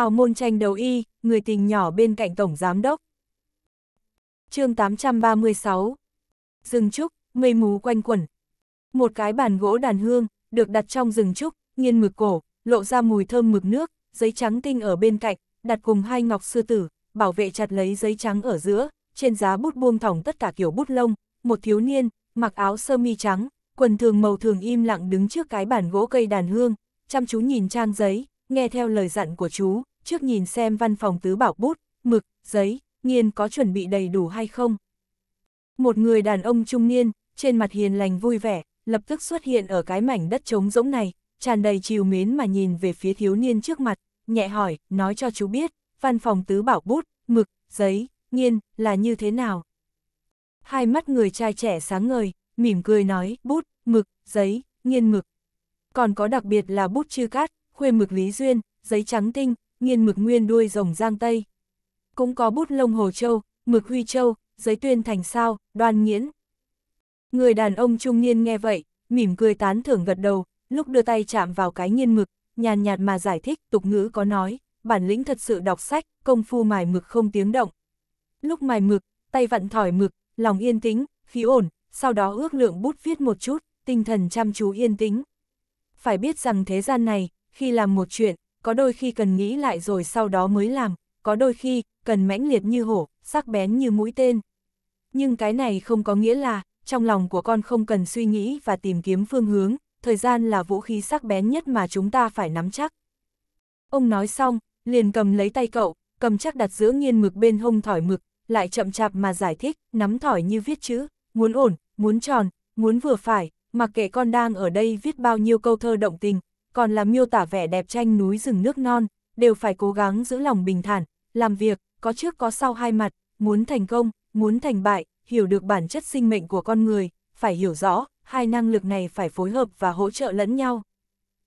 Hào môn tranh đầu y, người tình nhỏ bên cạnh Tổng Giám Đốc. chương 836 Rừng trúc, mây mù quanh quẩn. Một cái bàn gỗ đàn hương, được đặt trong rừng trúc, nghiên mực cổ, lộ ra mùi thơm mực nước, giấy trắng tinh ở bên cạnh, đặt cùng hai ngọc sư tử, bảo vệ chặt lấy giấy trắng ở giữa, trên giá bút buông thỏng tất cả kiểu bút lông, một thiếu niên, mặc áo sơ mi trắng, quần thường màu thường im lặng đứng trước cái bàn gỗ cây đàn hương, chăm chú nhìn trang giấy, nghe theo lời dặn của chú, trước nhìn xem văn phòng tứ bảo bút, mực, giấy, nghiên có chuẩn bị đầy đủ hay không. Một người đàn ông trung niên, trên mặt hiền lành vui vẻ, lập tức xuất hiện ở cái mảnh đất trống rỗng này, tràn đầy chiều mến mà nhìn về phía thiếu niên trước mặt, nhẹ hỏi, nói cho chú biết, văn phòng tứ bảo bút, mực, giấy, nghiên, là như thế nào. Hai mắt người trai trẻ sáng ngời, mỉm cười nói, bút, mực, giấy, nghiên mực. Còn có đặc biệt là bút chư cát, khuê mực lý duyên, giấy trắng tinh, nghiên mực nguyên đuôi rồng giang Tây. Cũng có bút lông Hồ Châu, mực Huy Châu, giấy tuyên thành sao, đoan nghiễn. Người đàn ông trung niên nghe vậy, mỉm cười tán thưởng gật đầu, lúc đưa tay chạm vào cái nghiên mực, nhàn nhạt mà giải thích tục ngữ có nói, bản lĩnh thật sự đọc sách, công phu mài mực không tiếng động. Lúc mài mực, tay vặn thỏi mực, lòng yên tĩnh, khí ổn, sau đó ước lượng bút viết một chút, tinh thần chăm chú yên tĩnh. Phải biết rằng thế gian này, khi làm một chuyện, có đôi khi cần nghĩ lại rồi sau đó mới làm, có đôi khi, cần mãnh liệt như hổ, sắc bén như mũi tên. Nhưng cái này không có nghĩa là, trong lòng của con không cần suy nghĩ và tìm kiếm phương hướng, thời gian là vũ khí sắc bén nhất mà chúng ta phải nắm chắc. Ông nói xong, liền cầm lấy tay cậu, cầm chắc đặt giữa nghiên mực bên hông thỏi mực, lại chậm chạp mà giải thích, nắm thỏi như viết chữ, muốn ổn, muốn tròn, muốn vừa phải, mặc kệ con đang ở đây viết bao nhiêu câu thơ động tình, còn là miêu tả vẻ đẹp tranh núi rừng nước non, đều phải cố gắng giữ lòng bình thản, làm việc, có trước có sau hai mặt, muốn thành công, muốn thành bại, hiểu được bản chất sinh mệnh của con người, phải hiểu rõ, hai năng lực này phải phối hợp và hỗ trợ lẫn nhau.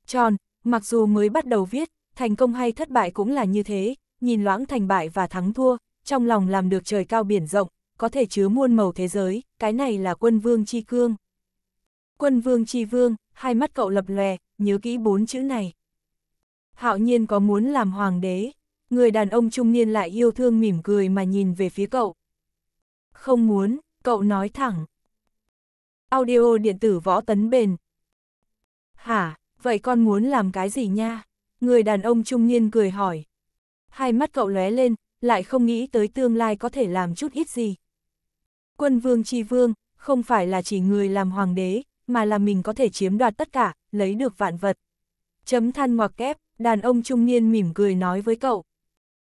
Tròn, mặc dù mới bắt đầu viết, thành công hay thất bại cũng là như thế, nhìn loãng thành bại và thắng thua, trong lòng làm được trời cao biển rộng, có thể chứa muôn màu thế giới, cái này là quân vương chi cương. Quân vương chi vương, hai mắt cậu lập lòe, nhớ kỹ bốn chữ này. Hạo nhiên có muốn làm hoàng đế, người đàn ông trung niên lại yêu thương mỉm cười mà nhìn về phía cậu. Không muốn, cậu nói thẳng. Audio điện tử võ tấn bền. Hả, vậy con muốn làm cái gì nha? Người đàn ông trung niên cười hỏi. Hai mắt cậu lóe lên, lại không nghĩ tới tương lai có thể làm chút ít gì. Quân vương chi vương, không phải là chỉ người làm hoàng đế, mà là mình có thể chiếm đoạt tất cả, lấy được vạn vật. Chấm than ngoặc kép, đàn ông trung niên mỉm cười nói với cậu.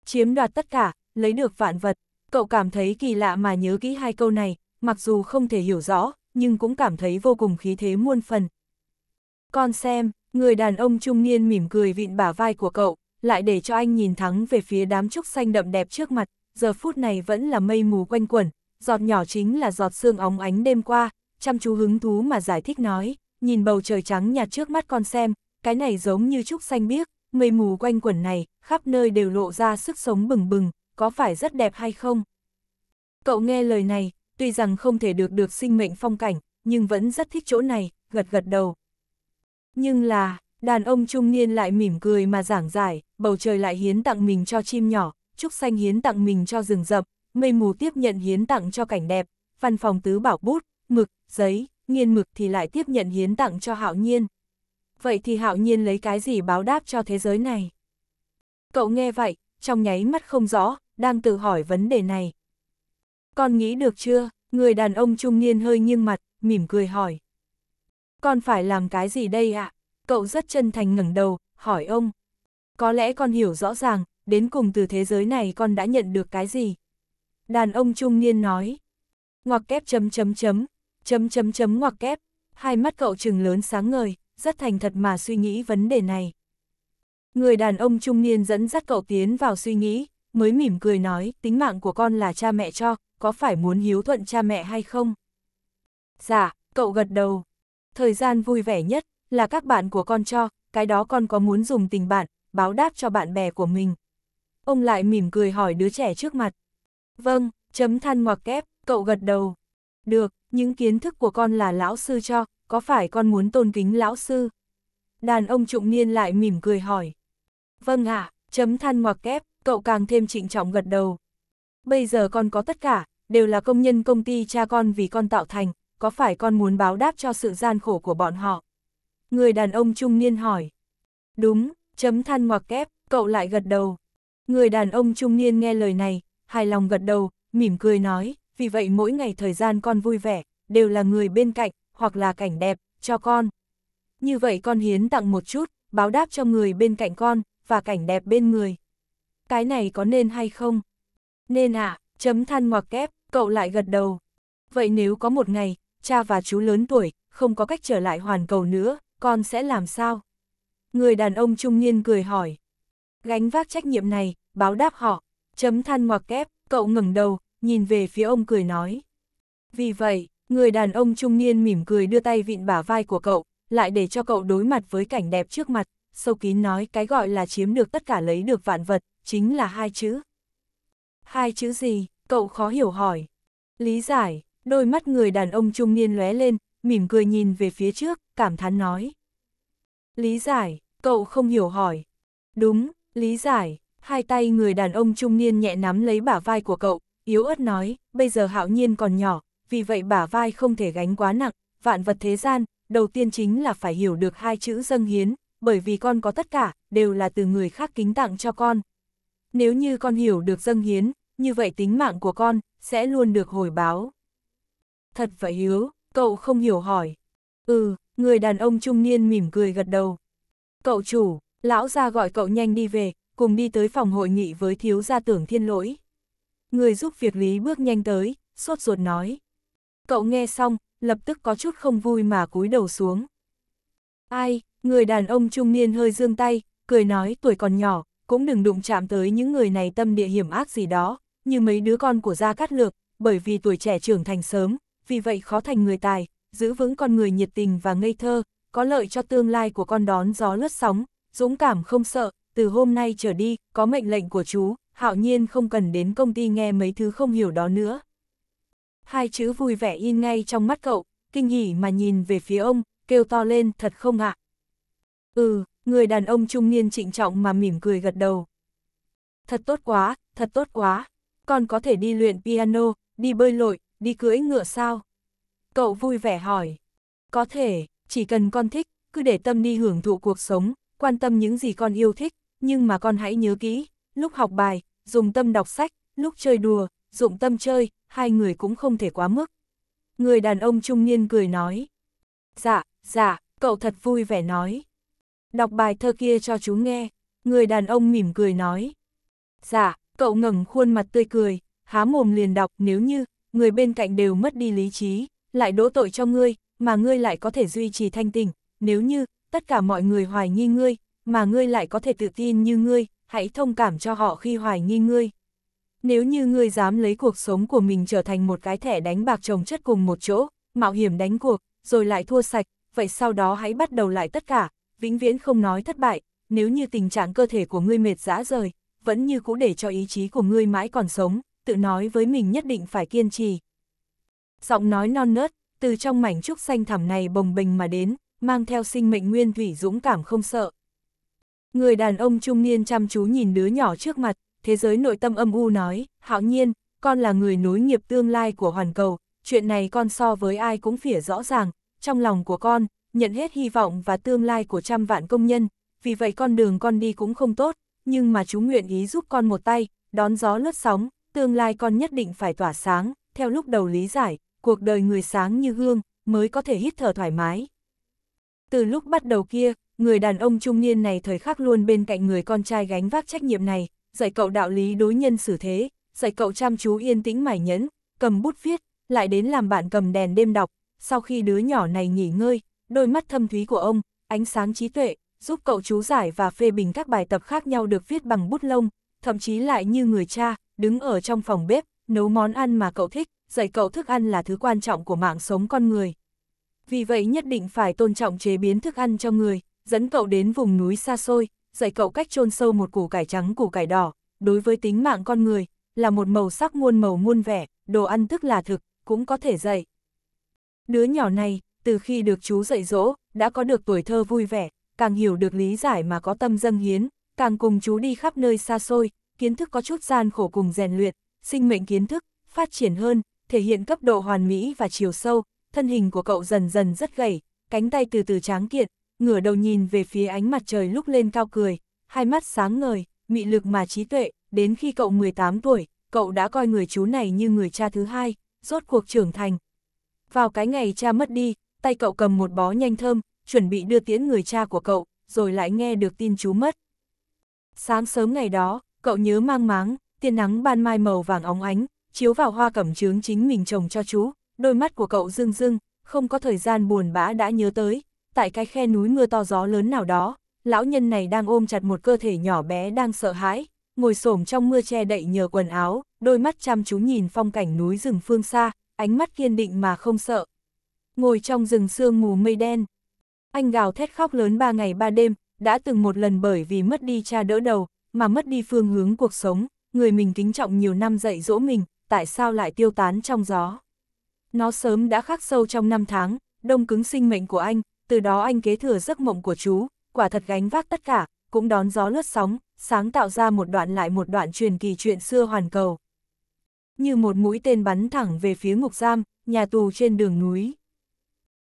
Chiếm đoạt tất cả, lấy được vạn vật. Cậu cảm thấy kỳ lạ mà nhớ kỹ hai câu này, mặc dù không thể hiểu rõ, nhưng cũng cảm thấy vô cùng khí thế muôn phần. Con xem, người đàn ông trung niên mỉm cười vịn bả vai của cậu, lại để cho anh nhìn thắng về phía đám trúc xanh đậm đẹp trước mặt, giờ phút này vẫn là mây mù quanh quẩn, giọt nhỏ chính là giọt sương óng ánh đêm qua, chăm chú hứng thú mà giải thích nói, nhìn bầu trời trắng nhạt trước mắt con xem, cái này giống như trúc xanh biếc, mây mù quanh quẩn này, khắp nơi đều lộ ra sức sống bừng bừng, có phải rất đẹp hay không? Cậu nghe lời này, tuy rằng không thể được được sinh mệnh phong cảnh, nhưng vẫn rất thích chỗ này, gật gật đầu. Nhưng là, đàn ông trung niên lại mỉm cười mà giảng giải, bầu trời lại hiến tặng mình cho chim nhỏ, trúc xanh hiến tặng mình cho rừng rậm, mây mù tiếp nhận hiến tặng cho cảnh đẹp, văn phòng tứ bảo bút, mực, giấy, nghiên mực thì lại tiếp nhận hiến tặng cho hạo nhiên. Vậy thì hạo nhiên lấy cái gì báo đáp cho thế giới này? Cậu nghe vậy, trong nháy mắt không rõ, đang tự hỏi vấn đề này. Con nghĩ được chưa? Người đàn ông trung niên hơi nghiêng mặt, mỉm cười hỏi. Con phải làm cái gì đây ạ? À? Cậu rất chân thành ngẩng đầu, hỏi ông. Có lẽ con hiểu rõ ràng, đến cùng từ thế giới này con đã nhận được cái gì? Đàn ông trung niên nói. Ngoặc kép chấm chấm chấm, Chấm chấm chấm ngoặc kép, hai mắt cậu trừng lớn sáng ngời, rất thành thật mà suy nghĩ vấn đề này. Người đàn ông trung niên dẫn dắt cậu tiến vào suy nghĩ, mới mỉm cười nói, tính mạng của con là cha mẹ cho, có phải muốn hiếu thuận cha mẹ hay không? Dạ, cậu gật đầu. Thời gian vui vẻ nhất là các bạn của con cho, cái đó con có muốn dùng tình bạn, báo đáp cho bạn bè của mình. Ông lại mỉm cười hỏi đứa trẻ trước mặt. Vâng, chấm than ngoặc kép, cậu gật đầu. Được, những kiến thức của con là lão sư cho, có phải con muốn tôn kính lão sư? Đàn ông trụng niên lại mỉm cười hỏi. Vâng ạ, à, chấm than ngoặc kép, cậu càng thêm trịnh trọng gật đầu. Bây giờ con có tất cả, đều là công nhân công ty cha con vì con tạo thành, có phải con muốn báo đáp cho sự gian khổ của bọn họ? Người đàn ông trung niên hỏi. Đúng, chấm than ngoặc kép, cậu lại gật đầu. Người đàn ông trung niên nghe lời này, hài lòng gật đầu, mỉm cười nói, vì vậy mỗi ngày thời gian con vui vẻ, đều là người bên cạnh, hoặc là cảnh đẹp, cho con. Như vậy con hiến tặng một chút, báo đáp cho người bên cạnh con, và cảnh đẹp bên người. Cái này có nên hay không? Nên ạ, à, chấm than ngoặc kép, cậu lại gật đầu. Vậy nếu có một ngày, cha và chú lớn tuổi, không có cách trở lại hoàn cầu nữa, con sẽ làm sao? Người đàn ông trung niên cười hỏi. Gánh vác trách nhiệm này, báo đáp họ. Chấm than ngoặc kép, cậu ngẩng đầu, nhìn về phía ông cười nói. Vì vậy, người đàn ông trung niên mỉm cười đưa tay vịn bả vai của cậu, lại để cho cậu đối mặt với cảnh đẹp trước mặt, sâu kín nói cái gọi là chiếm được tất cả lấy được vạn vật, chính là hai chữ. Hai chữ gì, cậu khó hiểu hỏi. Lý giải, đôi mắt người đàn ông trung niên lóe lên, mỉm cười nhìn về phía trước, cảm thán nói. Lý giải, cậu không hiểu hỏi. Đúng, lý giải, hai tay người đàn ông trung niên nhẹ nắm lấy bả vai của cậu, yếu ớt nói, bây giờ hạo nhiên còn nhỏ, vì vậy bả vai không thể gánh quá nặng, vạn vật thế gian, đầu tiên chính là phải hiểu được hai chữ dâng hiến, bởi vì con có tất cả, đều là từ người khác kính tặng cho con. Nếu như con hiểu được dâng hiến, như vậy tính mạng của con, sẽ luôn được hồi báo. Thật vậy hiếu, cậu không hiểu hỏi. Ừ, người đàn ông trung niên mỉm cười gật đầu. Cậu chủ, lão ra gọi cậu nhanh đi về, cùng đi tới phòng hội nghị với thiếu gia tưởng thiên lỗi người giúp việc Lý bước nhanh tới, sốt ruột nói. Cậu nghe xong, lập tức có chút không vui mà cúi đầu xuống. Ai, người đàn ông trung niên hơi dương tay, cười nói tuổi còn nhỏ, cũng đừng đụng chạm tới những người này tâm địa hiểm ác gì đó, như mấy đứa con của Gia Cát Lược, bởi vì tuổi trẻ trưởng thành sớm, vì vậy khó thành người tài, giữ vững con người nhiệt tình và ngây thơ, có lợi cho tương lai của con đón gió lướt sóng, dũng cảm không sợ, từ hôm nay trở đi, có mệnh lệnh của chú, hạo nhiên không cần đến công ty nghe mấy thứ không hiểu đó nữa. Hai chữ vui vẻ in ngay trong mắt cậu, kinh hỉ mà nhìn về phía ông, kêu to lên thật không ạ? Ừ, người đàn ông trung niên trịnh trọng mà mỉm cười gật đầu. Thật tốt quá, thật tốt quá, con có thể đi luyện piano, đi bơi lội, đi cưỡi ngựa sao? Cậu vui vẻ hỏi. Có thể, chỉ cần con thích, cứ để tâm đi hưởng thụ cuộc sống, quan tâm những gì con yêu thích, nhưng mà con hãy nhớ kỹ, lúc học bài, dùng tâm đọc sách, lúc chơi đùa, dụng tâm chơi, hai người cũng không thể quá mức. Người đàn ông trung niên cười nói. Dạ, dạ, cậu thật vui vẻ nói. Đọc bài thơ kia cho chú nghe. Người đàn ông mỉm cười nói. Dạ, cậu ngẩng khuôn mặt tươi cười, há mồm liền đọc nếu như, người bên cạnh đều mất đi lý trí, lại đỗ tội cho ngươi, mà ngươi lại có thể duy trì thanh tình. Nếu như, tất cả mọi người hoài nghi ngươi, mà ngươi lại có thể tự tin như ngươi, hãy thông cảm cho họ khi hoài nghi ngươi. Nếu như ngươi dám lấy cuộc sống của mình trở thành một cái thẻ đánh bạc trồng chất cùng một chỗ, mạo hiểm đánh cuộc, rồi lại thua sạch, vậy sau đó hãy bắt đầu lại tất cả, vĩnh viễn không nói thất bại, nếu như tình trạng cơ thể của ngươi mệt dã rời, vẫn như cũ để cho ý chí của ngươi mãi còn sống, tự nói với mình nhất định phải kiên trì. Giọng nói non nớt, từ trong mảnh trúc xanh thẳm này bồng bình mà đến, mang theo sinh mệnh nguyên thủy dũng cảm không sợ. Người đàn ông trung niên chăm chú nhìn đứa nhỏ trước mặt, thế giới nội tâm âm u nói, hạo nhiên, con là người nối nghiệp tương lai của hoàn cầu, chuyện này con so với ai cũng phỉa rõ ràng, trong lòng của con, nhận hết hy vọng và tương lai của trăm vạn công nhân, vì vậy con đường con đi cũng không tốt, nhưng mà chú nguyện ý giúp con một tay, đón gió lướt sóng, tương lai con nhất định phải tỏa sáng, theo lúc đầu lý giải, cuộc đời người sáng như gương, mới có thể hít thở thoải mái. Từ lúc bắt đầu kia, người đàn ông trung niên này thời khắc luôn bên cạnh người con trai gánh vác trách nhiệm này, dạy cậu đạo lý đối nhân xử thế, dạy cậu chăm chú yên tĩnh mải nhẫn, cầm bút viết, lại đến làm bạn cầm đèn đêm đọc, sau khi đứa nhỏ này nghỉ ngơi, đôi mắt thâm thúy của ông, ánh sáng trí tuệ, giúp cậu chú giải và phê bình các bài tập khác nhau được viết bằng bút lông, thậm chí lại như người cha, đứng ở trong phòng bếp, nấu món ăn mà cậu thích, dạy cậu thức ăn là thứ quan trọng của mạng sống con người. Vì vậy nhất định phải tôn trọng chế biến thức ăn cho người dẫn cậu đến vùng núi xa xôi, dạy cậu cách chôn sâu một củ cải trắng củ cải đỏ, đối với tính mạng con người, là một màu sắc muôn màu muôn vẻ, đồ ăn tức là thực, cũng có thể dạy. Đứa nhỏ này, từ khi được chú dạy dỗ, đã có được tuổi thơ vui vẻ, càng hiểu được lý giải mà có tâm dâng hiến, càng cùng chú đi khắp nơi xa xôi, kiến thức có chút gian khổ cùng rèn luyện, sinh mệnh kiến thức, phát triển hơn, thể hiện cấp độ hoàn mỹ và chiều sâu, thân hình của cậu dần dần rất gầy, cánh tay từ từ tráng kiện, ngửa đầu nhìn về phía ánh mặt trời lúc lên cao cười, hai mắt sáng ngời, mị lực mà trí tuệ, đến khi cậu 18 tuổi, cậu đã coi người chú này như người cha thứ hai, rốt cuộc trưởng thành. Vào cái ngày cha mất đi, tay cậu cầm một bó nhanh thơm, chuẩn bị đưa tiễn người cha của cậu, rồi lại nghe được tin chú mất. Sáng sớm ngày đó, cậu nhớ mang máng, tiên nắng ban mai màu vàng óng ánh, chiếu vào hoa cẩm chướng chính mình trồng cho chú, đôi mắt của cậu rưng rưng, không có thời gian buồn bã đã nhớ tới, tại cái khe núi mưa to gió lớn nào đó, lão nhân này đang ôm chặt một cơ thể nhỏ bé đang sợ hãi, ngồi xổm trong mưa che đậy nhờ quần áo, đôi mắt chăm chú nhìn phong cảnh núi rừng phương xa, ánh mắt kiên định mà không sợ. Ngồi trong rừng sương mù mây đen, anh gào thét khóc lớn ba ngày ba đêm, đã từng một lần bởi vì mất đi cha đỡ đầu, mà mất đi phương hướng cuộc sống, người mình kính trọng nhiều năm dạy dỗ mình, tại sao lại tiêu tán trong gió. Nó sớm đã khắc sâu trong năm tháng, đông cứng sinh mệnh của anh, từ đó anh kế thừa giấc mộng của chú, quả thật gánh vác tất cả, cũng đón gió lướt sóng, sáng tạo ra một đoạn lại một đoạn truyền kỳ chuyện xưa hoàn cầu. Như một mũi tên bắn thẳng về phía ngục giam, nhà tù trên đường núi.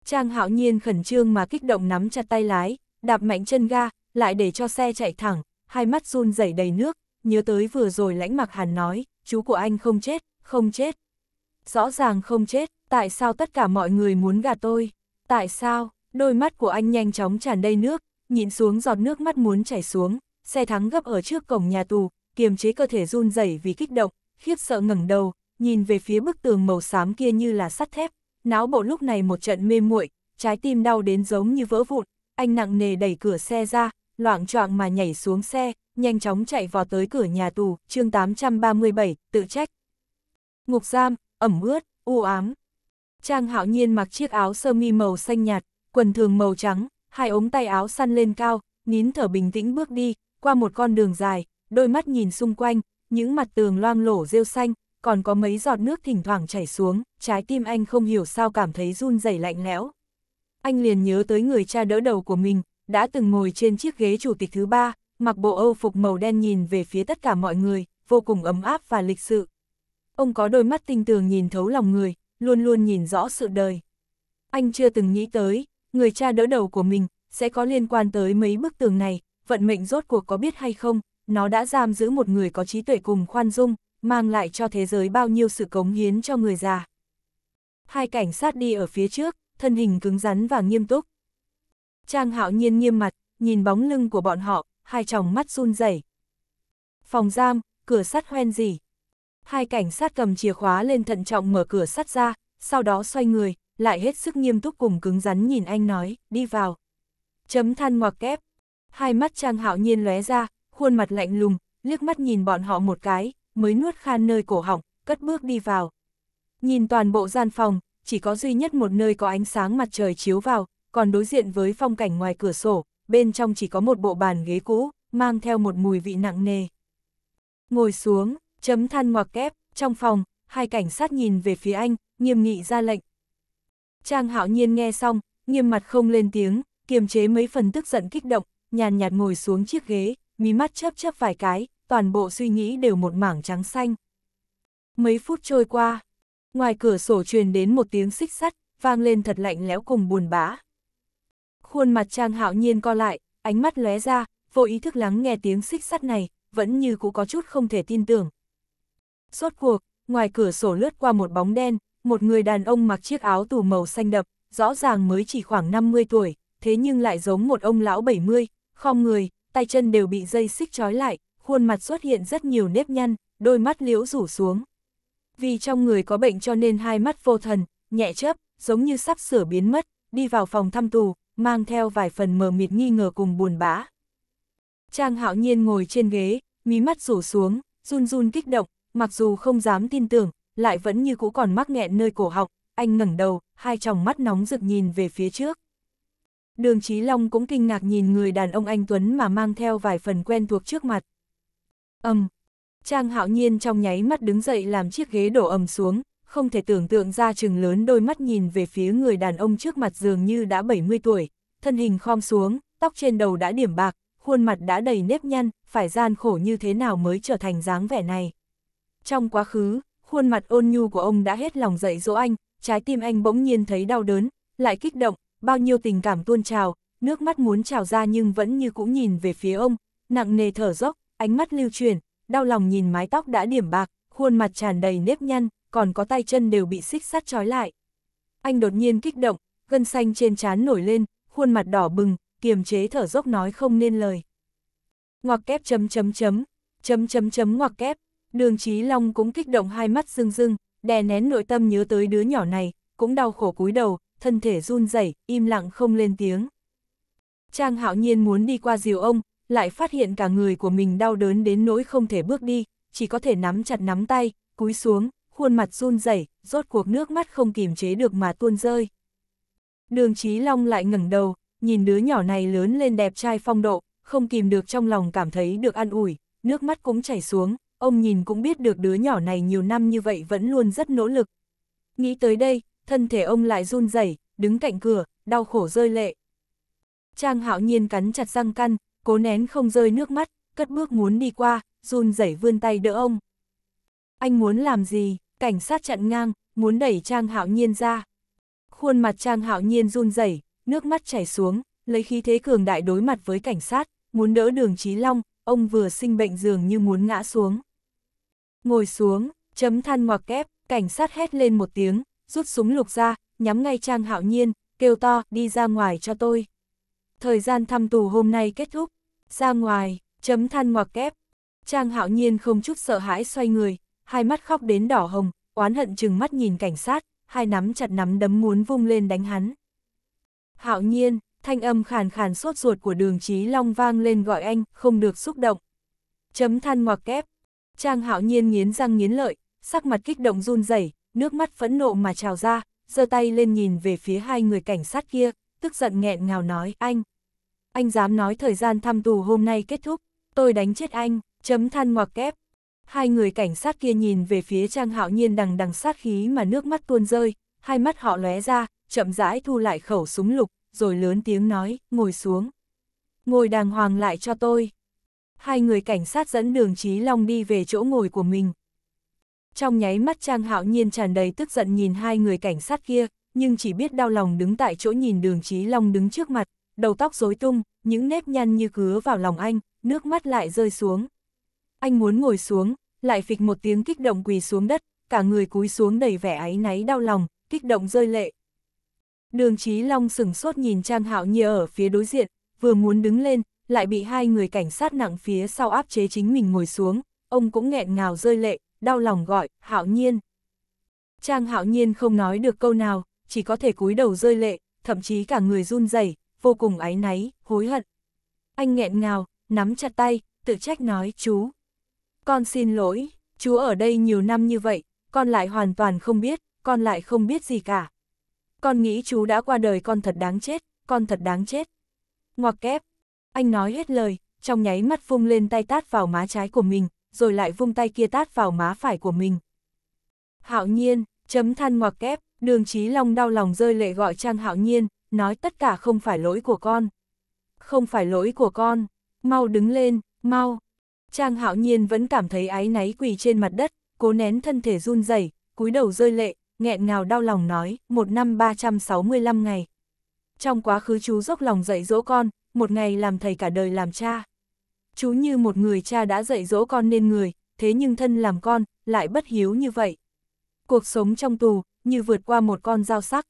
Trang hạo nhiên khẩn trương mà kích động nắm chặt tay lái, đạp mạnh chân ga, lại để cho xe chạy thẳng, hai mắt run rẩy đầy nước, nhớ tới vừa rồi lãnh mặc hàn nói, chú của anh không chết, không chết. Rõ ràng không chết, tại sao tất cả mọi người muốn gạt tôi? Tại sao? Đôi mắt của anh nhanh chóng tràn đầy nước, nhịn xuống giọt nước mắt muốn chảy xuống, xe thắng gấp ở trước cổng nhà tù, kiềm chế cơ thể run rẩy vì kích động, khiếp sợ ngẩng đầu, nhìn về phía bức tường màu xám kia như là sắt thép, náo bộ lúc này một trận mê muội, trái tim đau đến giống như vỡ vụn, anh nặng nề đẩy cửa xe ra, loạng choạng mà nhảy xuống xe, nhanh chóng chạy vào tới cửa nhà tù, chương 837, tự trách. Ngục giam, ẩm ướt, u ám. Trang Hạo Nhiên mặc chiếc áo sơ mi màu xanh nhạt, quần thường màu trắng, hai ống tay áo săn lên cao, nín thở bình tĩnh bước đi, qua một con đường dài, đôi mắt nhìn xung quanh, những mặt tường loang lổ rêu xanh, còn có mấy giọt nước thỉnh thoảng chảy xuống, trái tim anh không hiểu sao cảm thấy run rẩy lạnh lẽo. Anh liền nhớ tới người cha đỡ đầu của mình, đã từng ngồi trên chiếc ghế chủ tịch thứ ba, mặc bộ âu phục màu đen nhìn về phía tất cả mọi người, vô cùng ấm áp và lịch sự. Ông có đôi mắt tinh tường nhìn thấu lòng người, luôn luôn nhìn rõ sự đời. Anh chưa từng nghĩ tới, người cha đỡ đầu của mình, sẽ có liên quan tới mấy bức tường này, vận mệnh rốt cuộc có biết hay không, nó đã giam giữ một người có trí tuệ cùng khoan dung, mang lại cho thế giới bao nhiêu sự cống hiến cho người già. Hai cảnh sát đi ở phía trước, thân hình cứng rắn và nghiêm túc. Trang hạo nhiên nghiêm mặt, nhìn bóng lưng của bọn họ, hai tròng mắt run rẩy. Phòng giam, cửa sắt hoen gì. Hai cảnh sát cầm chìa khóa lên thận trọng mở cửa sắt ra, sau đó xoay người, lại hết sức nghiêm túc cùng cứng rắn nhìn anh nói, đi vào. Chấm than ngoặc kép. Hai mắt Trang Hạo Nhiên lóe ra, khuôn mặt lạnh lùng, liếc mắt nhìn bọn họ một cái, mới nuốt khan nơi cổ họng, cất bước đi vào. Nhìn toàn bộ gian phòng, chỉ có duy nhất một nơi có ánh sáng mặt trời chiếu vào, còn đối diện với phong cảnh ngoài cửa sổ, bên trong chỉ có một bộ bàn ghế cũ, mang theo một mùi vị nặng nề. Ngồi xuống, chấm than ngoặc kép, trong phòng, hai cảnh sát nhìn về phía anh, nghiêm nghị ra lệnh, Trang hạo nhiên nghe xong, nghiêm mặt không lên tiếng, kiềm chế mấy phần tức giận kích động, nhàn nhạt ngồi xuống chiếc ghế, mí mắt chớp chớp vài cái, toàn bộ suy nghĩ đều một mảng trắng xanh. Mấy phút trôi qua, ngoài cửa sổ truyền đến một tiếng xích sắt, vang lên thật lạnh lẽo cùng buồn bã. Khuôn mặt Trang Hạo Nhiên co lại, ánh mắt lóe ra, vô ý thức lắng nghe tiếng xích sắt này, vẫn như cũ có chút không thể tin tưởng. Rốt cuộc, ngoài cửa sổ lướt qua một bóng đen, một người đàn ông mặc chiếc áo tù màu xanh đậm, rõ ràng mới chỉ khoảng 50 tuổi, thế nhưng lại giống một ông lão 70, khom người, tay chân đều bị dây xích trói lại, khuôn mặt xuất hiện rất nhiều nếp nhăn, đôi mắt liễu rủ xuống. Vì trong người có bệnh cho nên hai mắt vô thần, nhẹ chớp, giống như sắp sửa biến mất, đi vào phòng thăm tù, mang theo vài phần mờ mịt nghi ngờ cùng buồn bã. Trang hạo nhiên ngồi trên ghế, mí mắt rủ xuống, run run kích động, mặc dù không dám tin tưởng, lại vẫn như cũ còn mắc nghẹn nơi cổ họng, anh ngẩng đầu, hai tròng mắt nóng rực nhìn về phía trước. Đường Chí Long cũng kinh ngạc nhìn người đàn ông anh Tuấn mà mang theo vài phần quen thuộc trước mặt. Âm. Um, Trang hạo nhiên trong nháy mắt đứng dậy làm chiếc ghế đổ ầm xuống, không thể tưởng tượng ra chừng lớn đôi mắt nhìn về phía người đàn ông trước mặt dường như đã 70 tuổi, thân hình khom xuống, tóc trên đầu đã điểm bạc, khuôn mặt đã đầy nếp nhăn, phải gian khổ như thế nào mới trở thành dáng vẻ này. Trong quá khứ, Khuôn mặt ôn nhu của ông đã hết lòng dạy dỗ anh, trái tim anh bỗng nhiên thấy đau đớn, lại kích động, bao nhiêu tình cảm tuôn trào, nước mắt muốn trào ra nhưng vẫn như cũng nhìn về phía ông, nặng nề thở dốc, ánh mắt lưu chuyển, đau lòng nhìn mái tóc đã điểm bạc, khuôn mặt tràn đầy nếp nhăn, còn có tay chân đều bị xích sắt trói lại. Anh đột nhiên kích động, gân xanh trên trán nổi lên, khuôn mặt đỏ bừng, kiềm chế thở dốc nói không nên lời. Ngoặc kép chấm chấm chấm, chấm chấm chấm ngoặc kép, Đường Chí Long cũng kích động hai mắt rưng rưng, đè nén nội tâm nhớ tới đứa nhỏ này, cũng đau khổ cúi đầu, thân thể run rẩy, im lặng không lên tiếng. Trang hạo nhiên muốn đi qua diều ông, lại phát hiện cả người của mình đau đớn đến nỗi không thể bước đi, chỉ có thể nắm chặt nắm tay, cúi xuống, khuôn mặt run rẩy, rốt cuộc nước mắt không kìm chế được mà tuôn rơi. Đường Chí Long lại ngẩng đầu, nhìn đứa nhỏ này lớn lên đẹp trai phong độ, không kìm được trong lòng cảm thấy được an ủi, nước mắt cũng chảy xuống, ông nhìn cũng biết được đứa nhỏ này nhiều năm như vậy vẫn luôn rất nỗ lực. Nghĩ tới đây, thân thể ông lại run rẩy, đứng cạnh cửa, đau khổ rơi lệ. Trang hạo nhiên cắn chặt răng căn, cố nén không rơi nước mắt, cất bước muốn đi qua, run rẩy vươn tay đỡ ông. Anh muốn làm gì? Cảnh sát chặn ngang, muốn đẩy Trang hạo nhiên ra. Khuôn mặt Trang hạo nhiên run rẩy, nước mắt chảy xuống, lấy khí thế cường đại đối mặt với cảnh sát, muốn đỡ đường trí Long, ông vừa sinh bệnh dường như muốn ngã xuống. Ngồi xuống, chấm than ngoặc kép, cảnh sát hét lên một tiếng, rút súng lục ra, nhắm ngay Trang Hạo Nhiên, kêu to, đi ra ngoài cho tôi. Thời gian thăm tù hôm nay kết thúc, ra ngoài, chấm than ngoặc kép. Trang Hạo Nhiên không chút sợ hãi xoay người, hai mắt khóc đến đỏ hồng, oán hận chừng mắt nhìn cảnh sát, hai nắm chặt nắm đấm muốn vung lên đánh hắn. Hạo Nhiên, thanh âm khàn khàn sốt ruột của đường Chí Long vang lên gọi anh, không được xúc động. Chấm than ngoặc kép, Trang hạo nhiên nghiến răng nghiến lợi, sắc mặt kích động run rẩy, nước mắt phẫn nộ mà trào ra, giơ tay lên nhìn về phía hai người cảnh sát kia, tức giận nghẹn ngào nói, anh. Anh dám nói thời gian thăm tù hôm nay kết thúc, tôi đánh chết anh, chấm than ngoặc kép. Hai người cảnh sát kia nhìn về phía Trang Hạo Nhiên đằng đằng sát khí mà nước mắt tuôn rơi, hai mắt họ lóe ra, chậm rãi thu lại khẩu súng lục, rồi lớn tiếng nói, ngồi xuống. Ngồi đàng hoàng lại cho tôi hai người cảnh sát dẫn đường Chí Long đi về chỗ ngồi của mình. Trong nháy mắt Trang Hạo Nhiên tràn đầy tức giận nhìn hai người cảnh sát kia, nhưng chỉ biết đau lòng đứng tại chỗ nhìn đường Chí Long đứng trước mặt, đầu tóc rối tung, những nếp nhăn như cứa vào lòng anh, nước mắt lại rơi xuống. Anh muốn ngồi xuống, lại phịch một tiếng kích động quỳ xuống đất, cả người cúi xuống đầy vẻ áy náy đau lòng, kích động rơi lệ. Đường Chí Long sửng sốt nhìn Trang Hạo Nhiên ở phía đối diện, vừa muốn đứng lên, lại bị hai người cảnh sát nặng phía sau áp chế chính mình ngồi xuống, ông cũng nghẹn ngào rơi lệ, đau lòng gọi, hạo nhiên. Trang hạo nhiên không nói được câu nào, chỉ có thể cúi đầu rơi lệ, thậm chí cả người run rẩy, vô cùng áy náy, hối hận. Anh nghẹn ngào, nắm chặt tay, tự trách nói, chú. Con xin lỗi, chú ở đây nhiều năm như vậy, con lại hoàn toàn không biết, con lại không biết gì cả. Con nghĩ chú đã qua đời con thật đáng chết, con thật đáng chết. Ngoặc kép, anh nói hết lời, trong nháy mắt vung lên tay tát vào má trái của mình, rồi lại vung tay kia tát vào má phải của mình. Hạo nhiên, chấm than ngoặc kép, đường trí long đau lòng rơi lệ gọi Trang Hạo nhiên, nói tất cả không phải lỗi của con. Không phải lỗi của con, mau đứng lên, mau. Trang Hạo nhiên vẫn cảm thấy áy náy quỳ trên mặt đất, cố nén thân thể run rẩy, cúi đầu rơi lệ, nghẹn ngào đau lòng nói, một năm 365 ngày. Trong quá khứ chú dốc lòng dạy dỗ con, một ngày làm thầy cả đời làm cha. Chú như một người cha đã dạy dỗ con nên người, thế nhưng thân làm con, lại bất hiếu như vậy. Cuộc sống trong tù, như vượt qua một con dao sắc.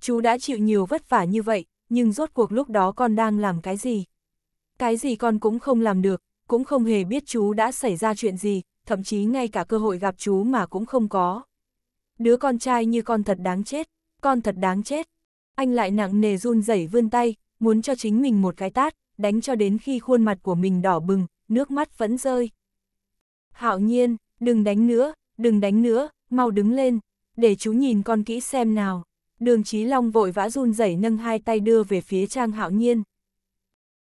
Chú đã chịu nhiều vất vả như vậy, nhưng rốt cuộc lúc đó con đang làm cái gì? Cái gì con cũng không làm được, cũng không hề biết chú đã xảy ra chuyện gì, thậm chí ngay cả cơ hội gặp chú mà cũng không có. Đứa con trai như con thật đáng chết, con thật đáng chết. Anh lại nặng nề run rẩy vươn tay, muốn cho chính mình một cái tát, đánh cho đến khi khuôn mặt của mình đỏ bừng, nước mắt vẫn rơi. Hạo nhiên, đừng đánh nữa, đừng đánh nữa, mau đứng lên, để chú nhìn con kỹ xem nào. Đường Chí Long vội vã run rẩy nâng hai tay đưa về phía Trang Hạo Nhiên.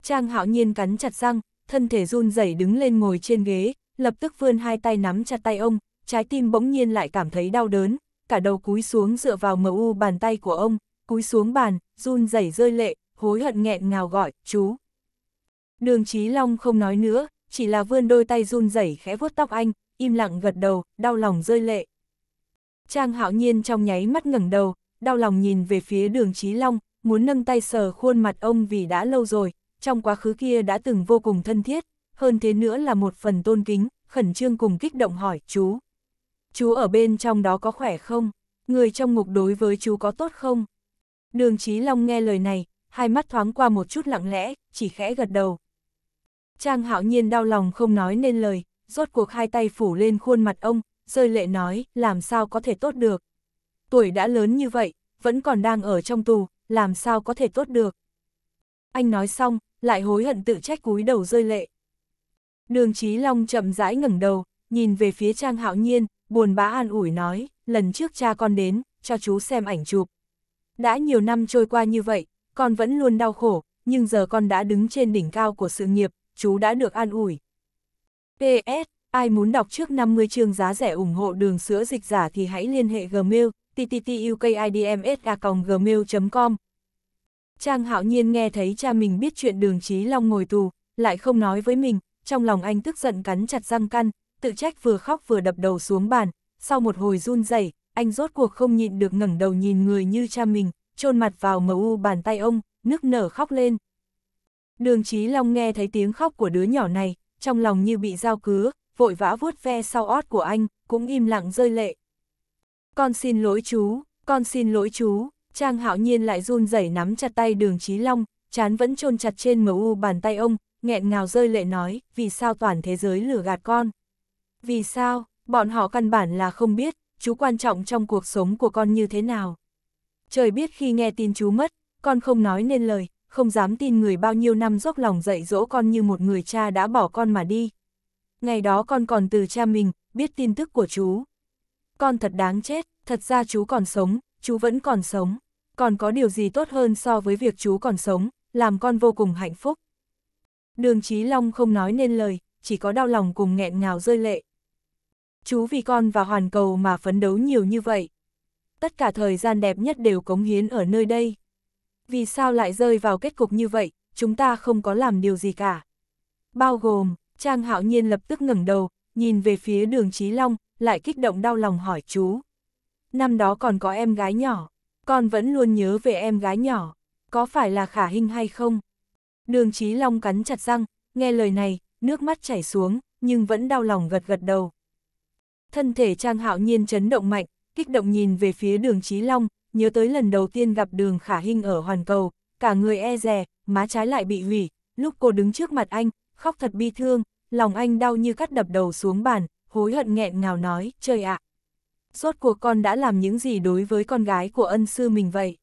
Trang Hạo Nhiên cắn chặt răng, thân thể run rẩy đứng lên ngồi trên ghế, lập tức vươn hai tay nắm chặt tay ông, trái tim bỗng nhiên lại cảm thấy đau đớn, cả đầu cúi xuống dựa vào mờ u bàn tay của ông, cúi xuống bàn, run rẩy rơi lệ, hối hận nghẹn ngào gọi, chú. Đường Chí Long không nói nữa, chỉ là vươn đôi tay run rẩy khẽ vuốt tóc anh, im lặng gật đầu, đau lòng rơi lệ. Trang hạo nhiên trong nháy mắt ngẩng đầu, đau lòng nhìn về phía đường Chí Long, muốn nâng tay sờ khuôn mặt ông vì đã lâu rồi, trong quá khứ kia đã từng vô cùng thân thiết, hơn thế nữa là một phần tôn kính, khẩn trương cùng kích động hỏi, chú. Chú ở bên trong đó có khỏe không? Người trong ngục đối với chú có tốt không? Đường Chí Long nghe lời này, hai mắt thoáng qua một chút lặng lẽ, chỉ khẽ gật đầu. Trang hạo nhiên đau lòng không nói nên lời, rốt cuộc hai tay phủ lên khuôn mặt ông, rơi lệ nói, làm sao có thể tốt được. Tuổi đã lớn như vậy, vẫn còn đang ở trong tù, làm sao có thể tốt được. Anh nói xong, lại hối hận tự trách cúi đầu rơi lệ. Đường Chí Long chậm rãi ngẩng đầu, nhìn về phía Trang Hạo Nhiên, buồn bã an ủi nói, lần trước cha con đến, cho chú xem ảnh chụp. Đã nhiều năm trôi qua như vậy, con vẫn luôn đau khổ, nhưng giờ con đã đứng trên đỉnh cao của sự nghiệp, chú đã được an ủi. PS, ai muốn đọc trước 50 chương giá rẻ ủng hộ đường sữa dịch giả thì hãy liên hệ Gmail, ttkidms.gmail.com. Trang hạo nhiên nghe thấy cha mình biết chuyện đường trí Long ngồi tù, lại không nói với mình, trong lòng anh tức giận cắn chặt răng căn, tự trách vừa khóc vừa đập đầu xuống bàn, sau một hồi run rẩy, anh rốt cuộc không nhịn được ngẩng đầu nhìn người như cha mình, chôn mặt vào mờ u bàn tay ông, nức nở khóc lên. Đường Chí Long nghe thấy tiếng khóc của đứa nhỏ này, trong lòng như bị dao cứa, vội vã vuốt ve sau ót của anh, cũng im lặng rơi lệ. Con xin lỗi chú, con xin lỗi chú, Trang Hạo Nhiên lại run rẩy nắm chặt tay đường Chí Long, chán vẫn chôn chặt trên mờ u bàn tay ông, nghẹn ngào rơi lệ nói, vì sao toàn thế giới lừa gạt con? Vì sao, bọn họ căn bản là không biết, chú quan trọng trong cuộc sống của con như thế nào? trời biết khi nghe tin chú mất, con không nói nên lời, không dám tin người bao nhiêu năm dốc lòng dạy dỗ con như một người cha đã bỏ con mà đi. Ngày đó con còn từ cha mình, biết tin tức của chú. Con thật đáng chết, thật ra chú còn sống, chú vẫn còn sống. Còn có điều gì tốt hơn so với việc chú còn sống, làm con vô cùng hạnh phúc. Đường Chí Long không nói nên lời, chỉ có đau lòng cùng nghẹn ngào rơi lệ. Chú vì con và hoàn cầu mà phấn đấu nhiều như vậy, tất cả thời gian đẹp nhất đều cống hiến ở nơi đây. Vì sao lại rơi vào kết cục như vậy, chúng ta không có làm điều gì cả. Bao gồm, Trang Hạo Nhiên lập tức ngẩng đầu, nhìn về phía đường Trí Long, lại kích động đau lòng hỏi chú. Năm đó còn có em gái nhỏ, con vẫn luôn nhớ về em gái nhỏ, có phải là khả hình hay không? Đường Trí Long cắn chặt răng, nghe lời này, nước mắt chảy xuống, nhưng vẫn đau lòng gật gật đầu. Thân thể Trang Hạo Nhiên chấn động mạnh, kích động nhìn về phía đường Chí Long, nhớ tới lần đầu tiên gặp đường khả hình ở hoàn cầu, cả người e rè, má trái lại bị hủy, lúc cô đứng trước mặt anh, khóc thật bi thương, lòng anh đau như cắt đập đầu xuống bàn, hối hận nghẹn ngào nói, trời ạ. À, Rốt cuộc con đã làm những gì đối với con gái của ân sư mình vậy?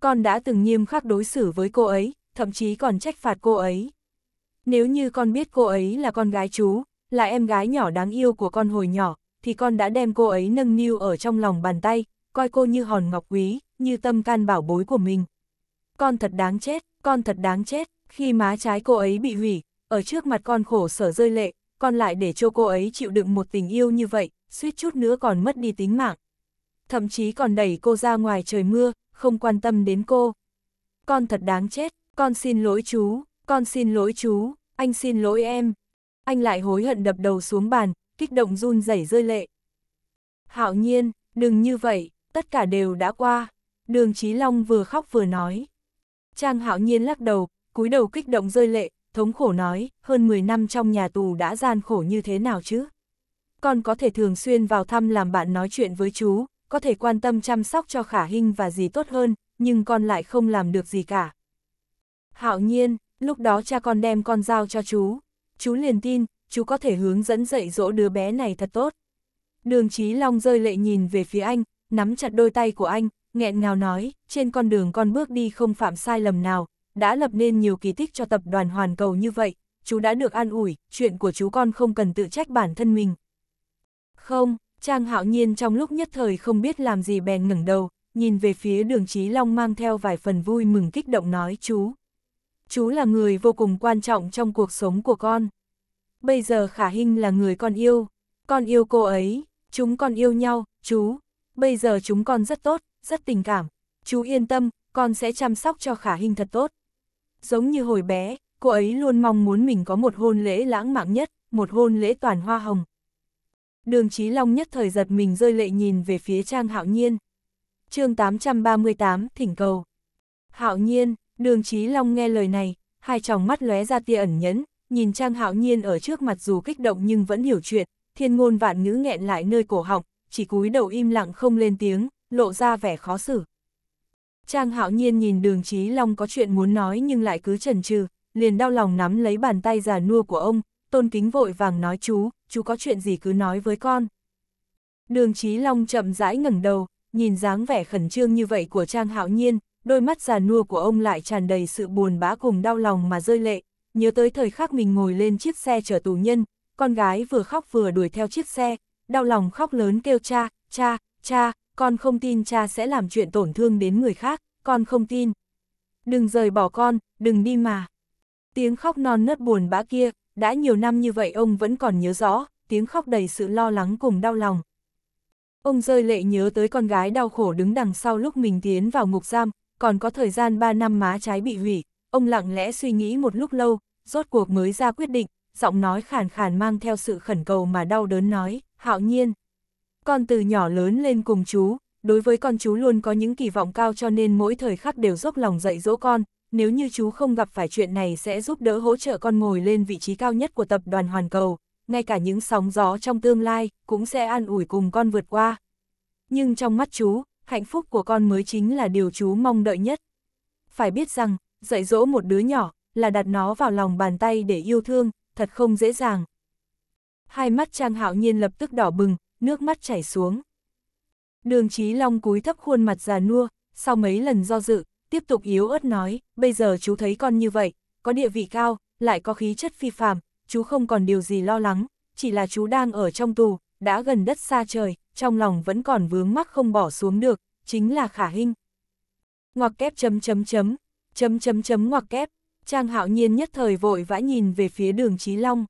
Con đã từng nghiêm khắc đối xử với cô ấy, thậm chí còn trách phạt cô ấy. Nếu như con biết cô ấy là con gái chú, là em gái nhỏ đáng yêu của con hồi nhỏ, thì con đã đem cô ấy nâng niu ở trong lòng bàn tay, coi cô như hòn ngọc quý, như tâm can bảo bối của mình. Con thật đáng chết, con thật đáng chết, khi má trái cô ấy bị hủy, ở trước mặt con khổ sở rơi lệ, con lại để cho cô ấy chịu đựng một tình yêu như vậy, suýt chút nữa còn mất đi tính mạng. Thậm chí còn đẩy cô ra ngoài trời mưa, không quan tâm đến cô. Con thật đáng chết, con xin lỗi chú, con xin lỗi chú, anh xin lỗi em. Anh lại hối hận đập đầu xuống bàn, kích động run rẩy rơi lệ. Hạo nhiên, đừng như vậy, tất cả đều đã qua. Đường Chí Long vừa khóc vừa nói. Trang hạo nhiên lắc đầu, cúi đầu kích động rơi lệ, thống khổ nói, hơn 10 năm trong nhà tù đã gian khổ như thế nào chứ? Con có thể thường xuyên vào thăm làm bạn nói chuyện với chú, có thể quan tâm chăm sóc cho khả hình và gì tốt hơn, nhưng con lại không làm được gì cả. Hạo nhiên, lúc đó cha con đem con giao cho chú. Chú liền tin, chú có thể hướng dẫn dạy dỗ đứa bé này thật tốt. Đường Chí Long rơi lệ nhìn về phía anh, nắm chặt đôi tay của anh, nghẹn ngào nói, trên con đường con bước đi không phạm sai lầm nào, đã lập nên nhiều kỳ tích cho tập đoàn hoàn cầu như vậy, chú đã được an ủi, chuyện của chú con không cần tự trách bản thân mình. Không, Trang Hạo Nhiên trong lúc nhất thời không biết làm gì bèn ngẩng đầu, nhìn về phía đường Chí Long mang theo vài phần vui mừng kích động nói chú. Chú là người vô cùng quan trọng trong cuộc sống của con bây giờ khả hình là người con yêu, con yêu cô ấy, chúng con yêu nhau, chú, bây giờ chúng con rất tốt, rất tình cảm, chú yên tâm, con sẽ chăm sóc cho khả hình thật tốt. Giống như hồi bé, cô ấy luôn mong muốn mình có một hôn lễ lãng mạn nhất, một hôn lễ toàn hoa hồng. Đường Chí Long nhất thời giật mình rơi lệ nhìn về phía Trang Hạo Nhiên. chương 838, thỉnh cầu. Hạo Nhiên, Đường Chí Long nghe lời này, hai tròng mắt lóe ra tia ẩn nhẫn, nhìn Trang Hạo Nhiên ở trước mặt dù kích động nhưng vẫn hiểu chuyện, thiên ngôn vạn ngữ nghẹn lại nơi cổ họng, chỉ cúi đầu im lặng không lên tiếng, lộ ra vẻ khó xử. Trang Hạo Nhiên nhìn Đường Chí Long có chuyện muốn nói nhưng lại cứ chần chừ, liền đau lòng nắm lấy bàn tay già nua của ông, Tôn Kính vội vàng nói chú, chú có chuyện gì cứ nói với con. Đường Chí Long chậm rãi ngẩng đầu, nhìn dáng vẻ khẩn trương như vậy của Trang Hạo Nhiên, đôi mắt già nua của ông lại tràn đầy sự buồn bã cùng đau lòng mà rơi lệ, nhớ tới thời khắc mình ngồi lên chiếc xe chở tù nhân, con gái vừa khóc vừa đuổi theo chiếc xe, đau lòng khóc lớn kêu cha, cha, cha, con không tin cha sẽ làm chuyện tổn thương đến người khác, con không tin. Đừng rời bỏ con, đừng đi mà. Tiếng khóc non nớt buồn bã kia, đã nhiều năm như vậy ông vẫn còn nhớ rõ, tiếng khóc đầy sự lo lắng cùng đau lòng. Ông rơi lệ nhớ tới con gái đau khổ đứng đằng sau lúc mình tiến vào ngục giam, còn có thời gian 3 năm má trái bị hủy, ông lặng lẽ suy nghĩ một lúc lâu, rốt cuộc mới ra quyết định, giọng nói khàn khàn mang theo sự khẩn cầu mà đau đớn nói, hạo nhiên. Con từ nhỏ lớn lên cùng chú, đối với con chú luôn có những kỳ vọng cao cho nên mỗi thời khắc đều dốc lòng dạy dỗ con, nếu như chú không gặp phải chuyện này sẽ giúp đỡ hỗ trợ con ngồi lên vị trí cao nhất của tập đoàn Hoàn Cầu, ngay cả những sóng gió trong tương lai cũng sẽ an ủi cùng con vượt qua. Nhưng trong mắt chú, hạnh phúc của con mới chính là điều chú mong đợi nhất. Phải biết rằng, dạy dỗ một đứa nhỏ, là đặt nó vào lòng bàn tay để yêu thương, thật không dễ dàng. Hai mắt Trang Hạo Nhiên lập tức đỏ bừng, nước mắt chảy xuống. Đường Chí Long cúi thấp khuôn mặt già nua, sau mấy lần do dự, tiếp tục yếu ớt nói, bây giờ chú thấy con như vậy, có địa vị cao, lại có khí chất phi phàm, chú không còn điều gì lo lắng, chỉ là chú đang ở trong tù, đã gần đất xa trời, trong lòng vẫn còn vướng mắc không bỏ xuống được, chính là khả hình. Ngoặc kép chấm chấm chấm, chấm chấm chấm ngoặc kép. Trang hạo nhiên nhất thời vội vã nhìn về phía đường Chí Long.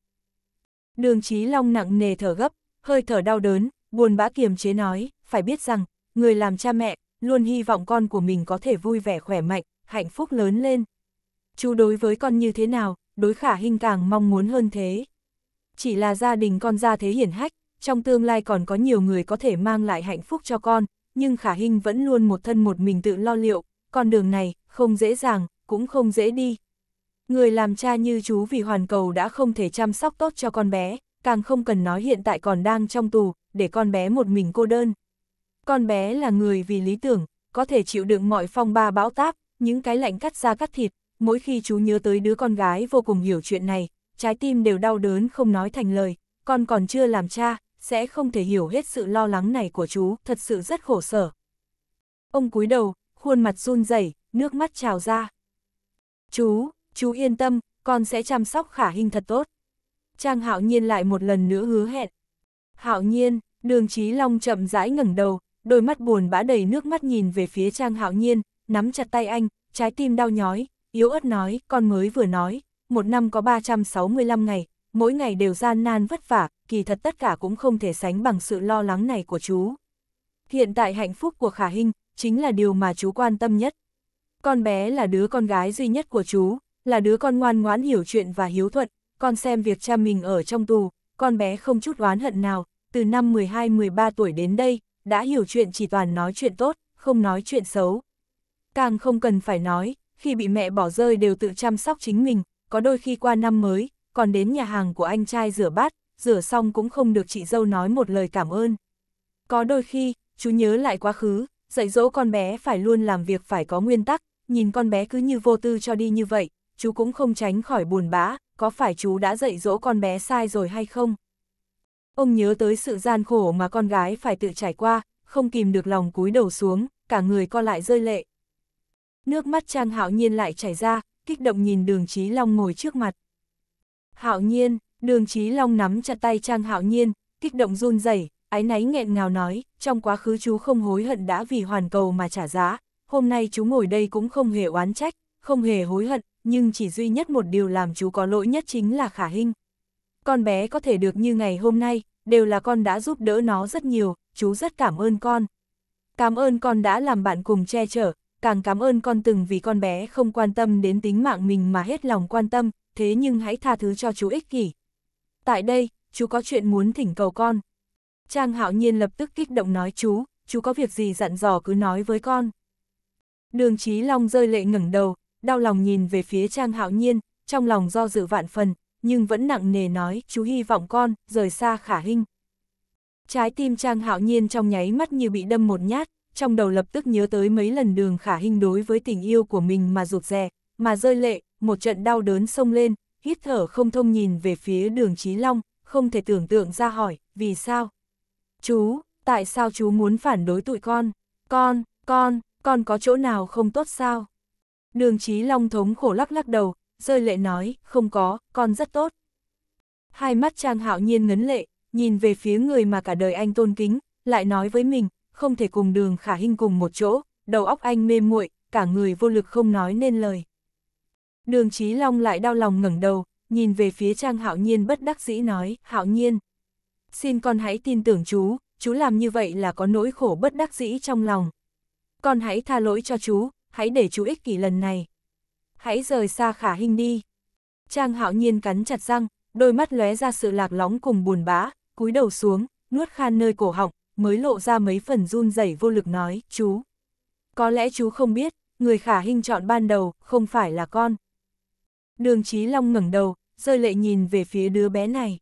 Đường Chí Long nặng nề thở gấp, hơi thở đau đớn, buồn bã kiềm chế nói, phải biết rằng, người làm cha mẹ, luôn hy vọng con của mình có thể vui vẻ khỏe mạnh, hạnh phúc lớn lên. Chú đối với con như thế nào, đối khả hình càng mong muốn hơn thế. Chỉ là gia đình con ra thế hiển hách, trong tương lai còn có nhiều người có thể mang lại hạnh phúc cho con, nhưng khả hình vẫn luôn một thân một mình tự lo liệu, con đường này, không dễ dàng, cũng không dễ đi, Người làm cha như chú vì hoàn cầu đã không thể chăm sóc tốt cho con bé, càng không cần nói hiện tại còn đang trong tù, để con bé một mình cô đơn. Con bé là người vì lý tưởng, có thể chịu đựng mọi phong ba bão táp, những cái lạnh cắt da cắt thịt, mỗi khi chú nhớ tới đứa con gái vô cùng hiểu chuyện này, trái tim đều đau đớn không nói thành lời, con còn chưa làm cha, sẽ không thể hiểu hết sự lo lắng này của chú, thật sự rất khổ sở. Ông cúi đầu, khuôn mặt run rẩy, nước mắt trào ra. Chú, chú yên tâm, con sẽ chăm sóc khả hình thật tốt. Trang hạo nhiên lại một lần nữa hứa hẹn. Hạo nhiên, đường trí long chậm rãi ngẩng đầu, đôi mắt buồn bã đầy nước mắt nhìn về phía trang hạo nhiên, nắm chặt tay anh, trái tim đau nhói, yếu ớt nói, con mới vừa nói, một năm có 365 ngày, mỗi ngày đều gian nan vất vả, kỳ thật tất cả cũng không thể sánh bằng sự lo lắng này của chú. Hiện tại hạnh phúc của Khả Hinh chính là điều mà chú quan tâm nhất. Con bé là đứa con gái duy nhất của chú, là đứa con ngoan ngoãn hiểu chuyện và hiếu thuận, con xem việc cha mình ở trong tù, con bé không chút oán hận nào, từ năm 12-13 tuổi đến đây, đã hiểu chuyện chỉ toàn nói chuyện tốt, không nói chuyện xấu. Càng không cần phải nói, khi bị mẹ bỏ rơi đều tự chăm sóc chính mình, có đôi khi qua năm mới, còn đến nhà hàng của anh trai rửa bát, rửa xong cũng không được chị dâu nói một lời cảm ơn. Có đôi khi, chú nhớ lại quá khứ, dạy dỗ con bé phải luôn làm việc phải có nguyên tắc, nhìn con bé cứ như vô tư cho đi như vậy, chú cũng không tránh khỏi buồn bã, có phải chú đã dạy dỗ con bé sai rồi hay không? Ông nhớ tới sự gian khổ mà con gái phải tự trải qua, không kìm được lòng cúi đầu xuống, cả người co lại rơi lệ. Nước mắt Trang Hạo Nhiên lại chảy ra, kích động nhìn Đường Chí Long ngồi trước mặt. Hạo Nhiên, Đường Chí Long nắm chặt tay Trang Hạo Nhiên, kích động run rẩy, ái náy nghẹn ngào nói, trong quá khứ chú không hối hận đã vì hoàn cầu mà trả giá, hôm nay chú ngồi đây cũng không hề oán trách, không hề hối hận, nhưng chỉ duy nhất một điều làm chú có lỗi nhất chính là khả hình. Con bé có thể được như ngày hôm nay, đều là con đã giúp đỡ nó rất nhiều, chú rất cảm ơn con. Cảm ơn con đã làm bạn cùng che chở, càng cảm ơn con từng vì con bé không quan tâm đến tính mạng mình mà hết lòng quan tâm, thế nhưng hãy tha thứ cho chú ích kỷ. Tại đây, chú có chuyện muốn thỉnh cầu con. Trang hạo nhiên lập tức kích động nói chú, chú có việc gì dặn dò cứ nói với con. Đường Chí Long rơi lệ ngẩng đầu, đau lòng nhìn về phía Trang Hạo Nhiên, trong lòng do dự vạn phần, nhưng vẫn nặng nề nói, chú hy vọng con, rời xa khả hình. Trái tim Trang Hạo Nhiên trong nháy mắt như bị đâm một nhát, trong đầu lập tức nhớ tới mấy lần đường khả hình đối với tình yêu của mình mà rụt rè, mà rơi lệ, một trận đau đớn sông lên, hít thở không thông nhìn về phía đường Chí Long, không thể tưởng tượng ra hỏi, vì sao? Chú, tại sao chú muốn phản đối tụi con? Con, con, con có chỗ nào không tốt sao? Đường Chí Long thống khổ lắc lắc đầu, rơi lệ nói, không có, con rất tốt. Hai mắt Trang Hạo Nhiên ngấn lệ, nhìn về phía người mà cả đời anh tôn kính, lại nói với mình, không thể cùng đường khả hình cùng một chỗ, đầu óc anh mê muội, cả người vô lực không nói nên lời. Đường Chí Long lại đau lòng ngẩng đầu, nhìn về phía Trang Hạo Nhiên bất đắc dĩ nói, Hạo Nhiên. Xin con hãy tin tưởng chú, chú làm như vậy là có nỗi khổ bất đắc dĩ trong lòng. Con hãy tha lỗi cho chú, hãy để chú ích kỷ lần này. Hãy rời xa khả hình đi. Trang hạo nhiên cắn chặt răng, đôi mắt lóe ra sự lạc lõng cùng buồn bã, cúi đầu xuống, nuốt khan nơi cổ họng, mới lộ ra mấy phần run rẩy vô lực nói, chú. Có lẽ chú không biết, người khả hình chọn ban đầu, không phải là con. Đường Chí Long ngẩng đầu, rơi lệ nhìn về phía đứa bé này.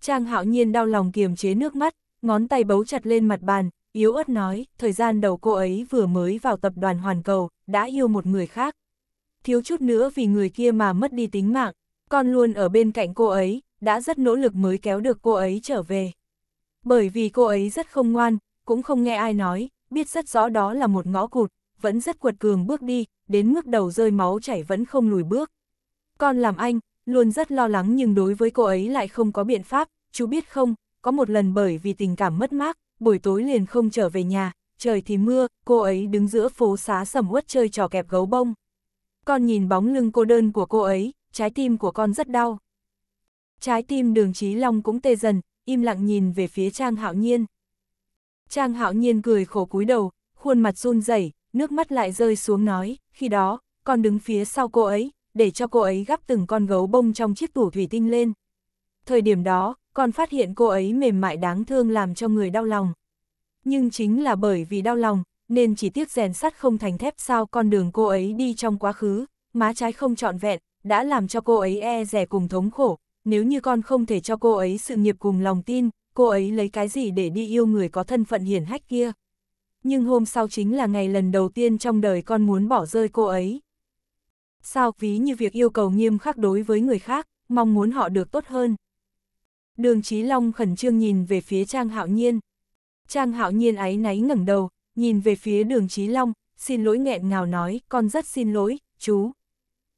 Trang hạo nhiên đau lòng kiềm chế nước mắt, ngón tay bấu chặt lên mặt bàn, yếu ớt nói, thời gian đầu cô ấy vừa mới vào tập đoàn Hoàn Cầu, đã yêu một người khác. Thiếu chút nữa vì người kia mà mất đi tính mạng, con luôn ở bên cạnh cô ấy, đã rất nỗ lực mới kéo được cô ấy trở về. Bởi vì cô ấy rất không ngoan, cũng không nghe ai nói, biết rất rõ đó là một ngõ cụt, vẫn rất quật cường bước đi, đến mức đầu rơi máu chảy vẫn không lùi bước. Con làm anh, luôn rất lo lắng nhưng đối với cô ấy lại không có biện pháp, chú biết không, có một lần bởi vì tình cảm mất mát, buổi tối liền không trở về nhà, trời thì mưa, cô ấy đứng giữa phố xá sầm uất chơi trò kẹp gấu bông. Con nhìn bóng lưng cô đơn của cô ấy, trái tim của con rất đau. Trái tim đường trí long cũng tê dần, im lặng nhìn về phía Trang Hạo Nhiên. Trang Hạo Nhiên cười khổ cúi đầu, khuôn mặt run rẩy, nước mắt lại rơi xuống nói, khi đó, con đứng phía sau cô ấy, để cho cô ấy gắp từng con gấu bông trong chiếc tủ thủy tinh lên. Thời điểm đó, còn phát hiện cô ấy mềm mại đáng thương làm cho người đau lòng. Nhưng chính là bởi vì đau lòng, nên chỉ tiếc rèn sắt không thành thép sao con đường cô ấy đi trong quá khứ, má trái không trọn vẹn, đã làm cho cô ấy e rẻ cùng thống khổ, nếu như con không thể cho cô ấy sự nghiệp cùng lòng tin, cô ấy lấy cái gì để đi yêu người có thân phận hiển hách kia. Nhưng hôm sau chính là ngày lần đầu tiên trong đời con muốn bỏ rơi cô ấy. Sao ví như việc yêu cầu nghiêm khắc đối với người khác, mong muốn họ được tốt hơn. Đường Chí Long khẩn trương nhìn về phía Trang Hạo Nhiên. Trang Hạo Nhiên áy náy ngẩng đầu, nhìn về phía Đường Chí Long, xin lỗi nghẹn ngào nói, con rất xin lỗi, chú.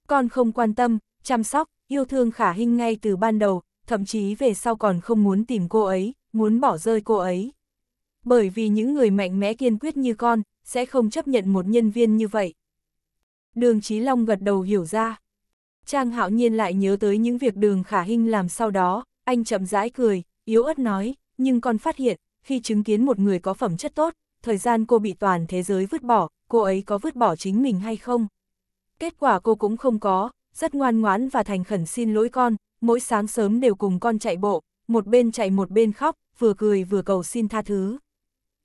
Con không quan tâm, chăm sóc, yêu thương Khả Hinh ngay từ ban đầu, thậm chí về sau còn không muốn tìm cô ấy, muốn bỏ rơi cô ấy. Bởi vì những người mạnh mẽ kiên quyết như con, sẽ không chấp nhận một nhân viên như vậy. Đường Chí Long gật đầu hiểu ra. Trang Hạo Nhiên lại nhớ tới những việc Đường Khả Hinh làm sau đó, anh chậm rãi cười, yếu ớt nói, nhưng con phát hiện, khi chứng kiến một người có phẩm chất tốt, thời gian cô bị toàn thế giới vứt bỏ, cô ấy có vứt bỏ chính mình hay không? Kết quả cô cũng không có, rất ngoan ngoãn và thành khẩn xin lỗi con, mỗi sáng sớm đều cùng con chạy bộ, một bên chạy một bên khóc, vừa cười vừa cầu xin tha thứ.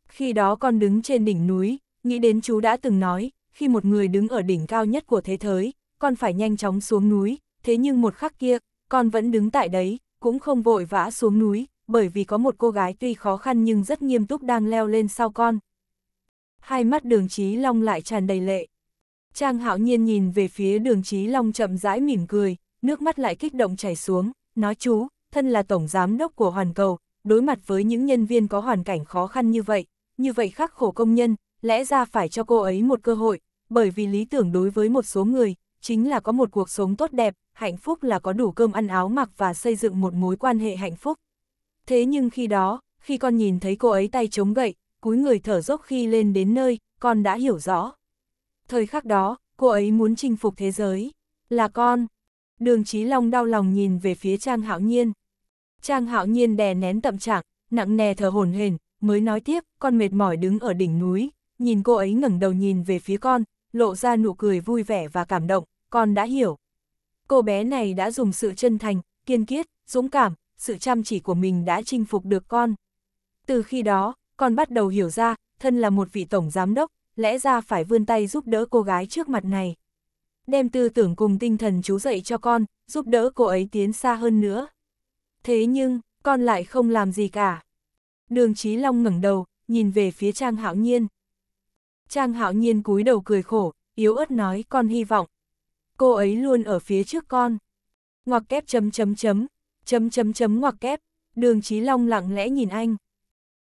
Khi đó con đứng trên đỉnh núi, nghĩ đến chú đã từng nói, khi một người đứng ở đỉnh cao nhất của thế giới, con phải nhanh chóng xuống núi, thế nhưng một khắc kia, con vẫn đứng tại đấy, cũng không vội vã xuống núi, bởi vì có một cô gái tuy khó khăn nhưng rất nghiêm túc đang leo lên sau con. Hai mắt đường Chí Long lại tràn đầy lệ. Trang hạo nhiên nhìn về phía đường Chí Long chậm rãi mỉm cười, nước mắt lại kích động chảy xuống, nói chú, thân là tổng giám đốc của Hoàn Cầu, đối mặt với những nhân viên có hoàn cảnh khó khăn như vậy, như vậy khắc khổ công nhân, lẽ ra phải cho cô ấy một cơ hội, bởi vì lý tưởng đối với một số người, chính là có một cuộc sống tốt đẹp, hạnh phúc là có đủ cơm ăn áo mặc và xây dựng một mối quan hệ hạnh phúc. Thế nhưng khi đó, khi con nhìn thấy cô ấy tay chống gậy, cúi người thở dốc khi lên đến nơi, con đã hiểu rõ. Thời khắc đó, cô ấy muốn chinh phục thế giới. Là con. Đường Chí Long đau lòng nhìn về phía Trang Hạo Nhiên. Trang Hạo Nhiên đè nén tâm trạng, nặng nề thở hổn hển, mới nói tiếp, con mệt mỏi đứng ở đỉnh núi, nhìn cô ấy ngẩng đầu nhìn về phía con, lộ ra nụ cười vui vẻ và cảm động, con đã hiểu. Cô bé này đã dùng sự chân thành, kiên quyết, dũng cảm, sự chăm chỉ của mình đã chinh phục được con. Từ khi đó, con bắt đầu hiểu ra, thân là một vị tổng giám đốc, lẽ ra phải vươn tay giúp đỡ cô gái trước mặt này. Đem tư tưởng cùng tinh thần chú dạy cho con, giúp đỡ cô ấy tiến xa hơn nữa. Thế nhưng, con lại không làm gì cả. Đường Chí Long ngẩng đầu, nhìn về phía Trang Hạo Nhiên. Trang Hạo Nhiên cúi đầu cười khổ, yếu ớt nói con hy vọng cô ấy luôn ở phía trước con. Ngoặc kép chấm chấm chấm, chấm chấm chấm ngoặc kép, đường Chí Long lặng lẽ nhìn anh.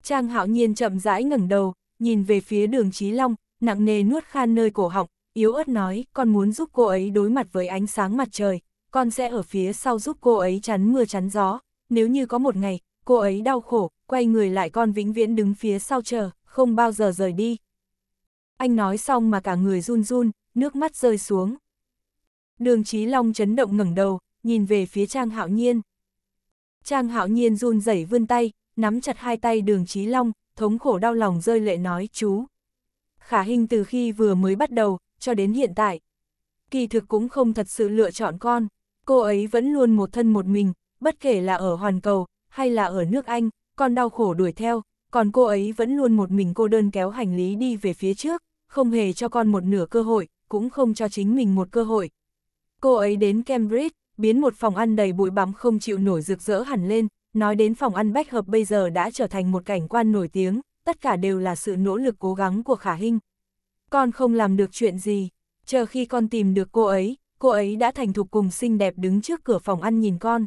Trang hạo nhiên chậm rãi ngẩng đầu, nhìn về phía đường Chí Long, nặng nề nuốt khan nơi cổ họng, yếu ớt nói con muốn giúp cô ấy đối mặt với ánh sáng mặt trời, con sẽ ở phía sau giúp cô ấy chắn mưa chắn gió, nếu như có một ngày, cô ấy đau khổ, quay người lại con vĩnh viễn đứng phía sau chờ, không bao giờ rời đi. Anh nói xong mà cả người run run, nước mắt rơi xuống. Đường Chí Long chấn động ngẩng đầu, nhìn về phía Trang Hạo Nhiên. Trang Hạo Nhiên run rẩy vươn tay, nắm chặt hai tay Đường Chí Long, thống khổ đau lòng rơi lệ nói chú. Khả hình từ khi vừa mới bắt đầu, cho đến hiện tại. Kỳ thực cũng không thật sự lựa chọn con, cô ấy vẫn luôn một thân một mình, bất kể là ở hoàn cầu, hay là ở nước Anh, con đau khổ đuổi theo, còn cô ấy vẫn luôn một mình cô đơn kéo hành lý đi về phía trước, không hề cho con một nửa cơ hội, cũng không cho chính mình một cơ hội, Cô ấy đến Cambridge, biến một phòng ăn đầy bụi bám không chịu nổi rực rỡ hẳn lên, nói đến phòng ăn bách hợp bây giờ đã trở thành một cảnh quan nổi tiếng, tất cả đều là sự nỗ lực cố gắng của Khả Hinh. Con không làm được chuyện gì, chờ khi con tìm được cô ấy, cô ấy đã thành thục cùng xinh đẹp đứng trước cửa phòng ăn nhìn con.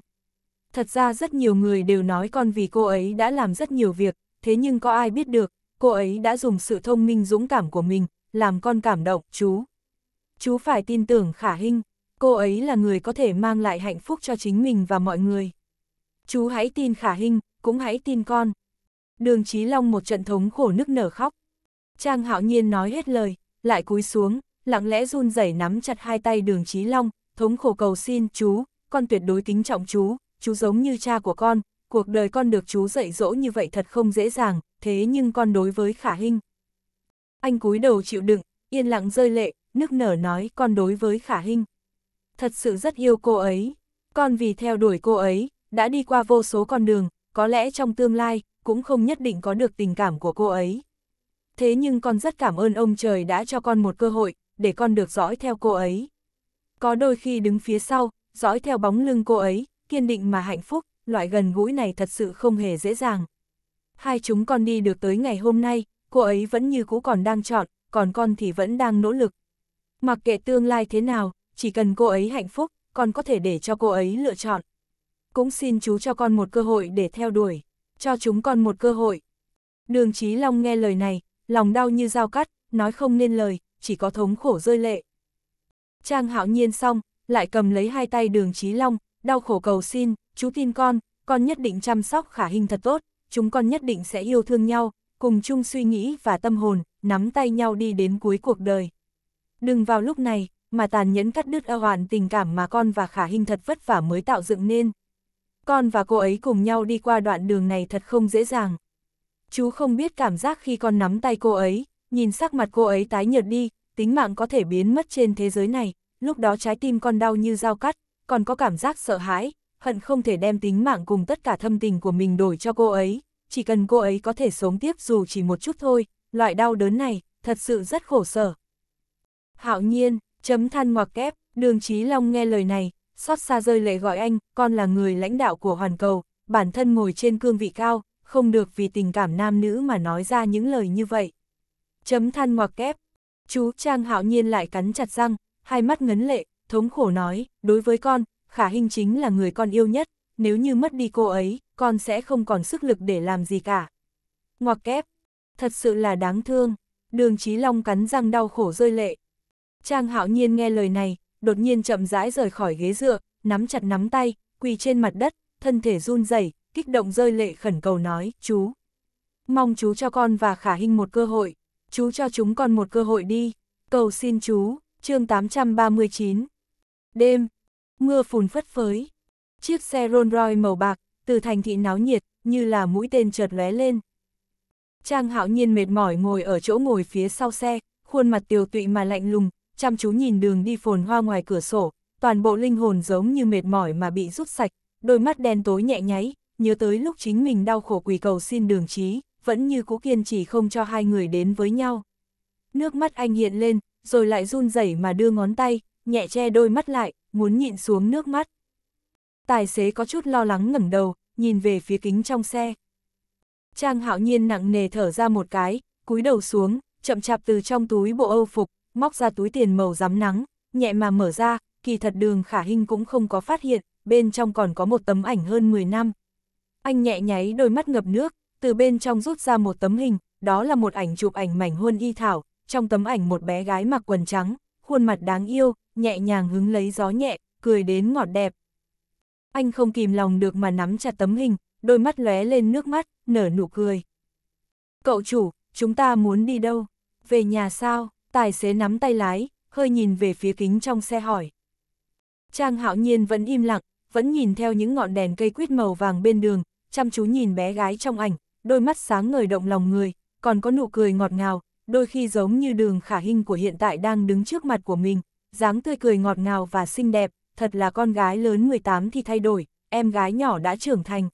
Thật ra rất nhiều người đều nói con vì cô ấy đã làm rất nhiều việc, thế nhưng có ai biết được, cô ấy đã dùng sự thông minh dũng cảm của mình, làm con cảm động, chú. Chú phải tin tưởng Khả Hinh, cô ấy là người có thể mang lại hạnh phúc cho chính mình và mọi người. Chú hãy tin khả hình, cũng hãy tin con. Đường Chí Long một trận thống khổ nức nở khóc. Trang hạo nhiên nói hết lời, lại cúi xuống, lặng lẽ run rẩy nắm chặt hai tay đường Chí Long, thống khổ cầu xin chú, con tuyệt đối kính trọng chú, chú giống như cha của con, cuộc đời con được chú dạy dỗ như vậy thật không dễ dàng, thế nhưng con đối với khả hình. Anh cúi đầu chịu đựng, yên lặng rơi lệ, nức nở nói con đối với khả hình thật sự rất yêu cô ấy. con vì theo đuổi cô ấy, đã đi qua vô số con đường, có lẽ trong tương lai, cũng không nhất định có được tình cảm của cô ấy. Thế nhưng con rất cảm ơn ông trời đã cho con một cơ hội, để con được dõi theo cô ấy. Có đôi khi đứng phía sau, dõi theo bóng lưng cô ấy, kiên định mà hạnh phúc, loại gần gũi này thật sự không hề dễ dàng. Hai chúng con đi được tới ngày hôm nay, cô ấy vẫn như cũ còn đang chọn, còn con thì vẫn đang nỗ lực. Mặc kệ tương lai thế nào, chỉ cần cô ấy hạnh phúc, con có thể để cho cô ấy lựa chọn. Cũng xin chú cho con một cơ hội để theo đuổi, cho chúng con một cơ hội. Đường Chí Long nghe lời này, lòng đau như dao cắt, nói không nên lời, chỉ có thống khổ rơi lệ. Trang hạo nhiên xong, lại cầm lấy hai tay đường Chí Long, đau khổ cầu xin, chú tin con, con nhất định chăm sóc khả hình thật tốt, chúng con nhất định sẽ yêu thương nhau, cùng chung suy nghĩ và tâm hồn, nắm tay nhau đi đến cuối cuộc đời. Đừng vào lúc này, mà tàn nhẫn cắt đứt eo hoàn tình cảm mà con và khả hình thật vất vả mới tạo dựng nên. Con và cô ấy cùng nhau đi qua đoạn đường này thật không dễ dàng. Chú không biết cảm giác khi con nắm tay cô ấy, nhìn sắc mặt cô ấy tái nhợt đi, tính mạng có thể biến mất trên thế giới này, lúc đó trái tim con đau như dao cắt, còn có cảm giác sợ hãi, hận không thể đem tính mạng cùng tất cả thâm tình của mình đổi cho cô ấy, chỉ cần cô ấy có thể sống tiếp dù chỉ một chút thôi, loại đau đớn này, thật sự rất khổ sở. Hạo nhiên, Chấm than ngoặc kép, đường trí Long nghe lời này, xót xa rơi lệ gọi anh, con là người lãnh đạo của hoàn cầu, bản thân ngồi trên cương vị cao, không được vì tình cảm nam nữ mà nói ra những lời như vậy. Chấm than ngoặc kép, chú Trang hạo nhiên lại cắn chặt răng, hai mắt ngấn lệ, thống khổ nói, đối với con, khả hình chính là người con yêu nhất, nếu như mất đi cô ấy, con sẽ không còn sức lực để làm gì cả. Ngoặc kép, thật sự là đáng thương, đường trí Long cắn răng đau khổ rơi lệ, Trang hạo nhiên nghe lời này, đột nhiên chậm rãi rời khỏi ghế dựa, nắm chặt nắm tay, quỳ trên mặt đất, thân thể run rẩy, kích động rơi lệ khẩn cầu nói, chú. Mong chú cho con và khả hinh một cơ hội, chú cho chúng con một cơ hội đi, cầu xin chú, chương 839. Đêm, mưa phùn phất phới, chiếc xe Rolls Royce màu bạc, từ thành thị náo nhiệt, như là mũi tên chợt lóe lên. Trang hạo nhiên mệt mỏi ngồi ở chỗ ngồi phía sau xe, khuôn mặt tiều tụy mà lạnh lùng, chăm chú nhìn đường đi phồn hoa ngoài cửa sổ, toàn bộ linh hồn giống như mệt mỏi mà bị rút sạch, đôi mắt đen tối nhẹ nháy, nhớ tới lúc chính mình đau khổ quỳ cầu xin đường trí, vẫn như cũ kiên trì không cho hai người đến với nhau. Nước mắt anh hiện lên, rồi lại run rẩy mà đưa ngón tay, nhẹ che đôi mắt lại, muốn nhịn xuống nước mắt. Tài xế có chút lo lắng ngẩng đầu, nhìn về phía kính trong xe. Trang hạo nhiên nặng nề thở ra một cái, cúi đầu xuống, chậm chạp từ trong túi bộ âu phục, móc ra túi tiền màu rắm nắng, nhẹ mà mở ra, kỳ thật đường khả hình cũng không có phát hiện, bên trong còn có một tấm ảnh hơn 10 năm. Anh nhẹ nháy đôi mắt ngập nước, từ bên trong rút ra một tấm hình, đó là một ảnh chụp ảnh mảnh huân y thảo, trong tấm ảnh một bé gái mặc quần trắng, khuôn mặt đáng yêu, nhẹ nhàng hứng lấy gió nhẹ, cười đến ngọt đẹp. Anh không kìm lòng được mà nắm chặt tấm hình, đôi mắt lóe lên nước mắt, nở nụ cười. Cậu chủ, chúng ta muốn đi đâu? Về nhà sao? Tài xế nắm tay lái, hơi nhìn về phía kính trong xe hỏi. Trang hạo nhiên vẫn im lặng, vẫn nhìn theo những ngọn đèn cây quýt màu vàng bên đường, chăm chú nhìn bé gái trong ảnh, đôi mắt sáng ngời động lòng người, còn có nụ cười ngọt ngào, đôi khi giống như đường khả hình của hiện tại đang đứng trước mặt của mình, dáng tươi cười ngọt ngào và xinh đẹp, thật là con gái lớn 18 thì thay đổi, em gái nhỏ đã trưởng thành.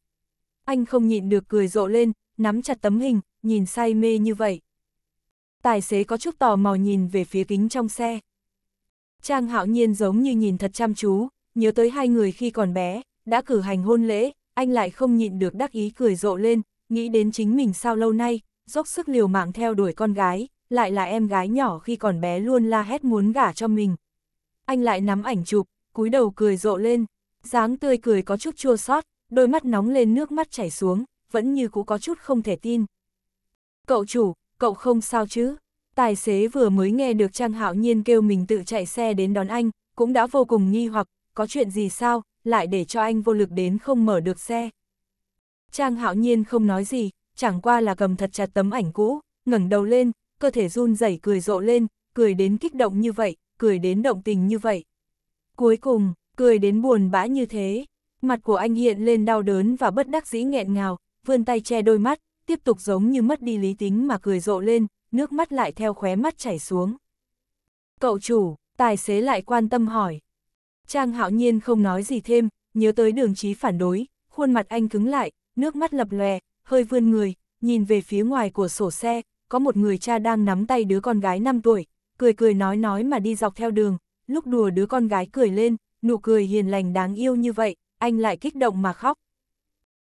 Anh không nhịn được cười rộ lên, nắm chặt tấm hình, nhìn say mê như vậy tài xế có chút tò mò nhìn về phía kính trong xe. Trang hạo nhiên giống như nhìn thật chăm chú, nhớ tới hai người khi còn bé, đã cử hành hôn lễ, anh lại không nhịn được đắc ý cười rộ lên, nghĩ đến chính mình sao lâu nay, dốc sức liều mạng theo đuổi con gái, lại là em gái nhỏ khi còn bé luôn la hét muốn gả cho mình. Anh lại nắm ảnh chụp, cúi đầu cười rộ lên, dáng tươi cười có chút chua xót, đôi mắt nóng lên nước mắt chảy xuống, vẫn như cũ có chút không thể tin. Cậu chủ, cậu không sao chứ? Tài xế vừa mới nghe được Trang Hạo Nhiên kêu mình tự chạy xe đến đón anh, cũng đã vô cùng nghi hoặc, có chuyện gì sao, lại để cho anh vô lực đến không mở được xe. Trang Hạo Nhiên không nói gì, chẳng qua là cầm thật chặt tấm ảnh cũ, ngẩng đầu lên, cơ thể run rẩy cười rộ lên, cười đến kích động như vậy, cười đến động tình như vậy. Cuối cùng, cười đến buồn bã như thế, mặt của anh hiện lên đau đớn và bất đắc dĩ nghẹn ngào, vươn tay che đôi mắt, tiếp tục giống như mất đi lý tính mà cười rộ lên, nước mắt lại theo khóe mắt chảy xuống. Cậu chủ, tài xế lại quan tâm hỏi. Trang hạo nhiên không nói gì thêm, nhớ tới đường trí phản đối, khuôn mặt anh cứng lại, nước mắt lập lè, hơi vươn người, nhìn về phía ngoài của sổ xe, có một người cha đang nắm tay đứa con gái 5 tuổi, cười cười nói nói mà đi dọc theo đường, lúc đùa đứa con gái cười lên, nụ cười hiền lành đáng yêu như vậy, anh lại kích động mà khóc.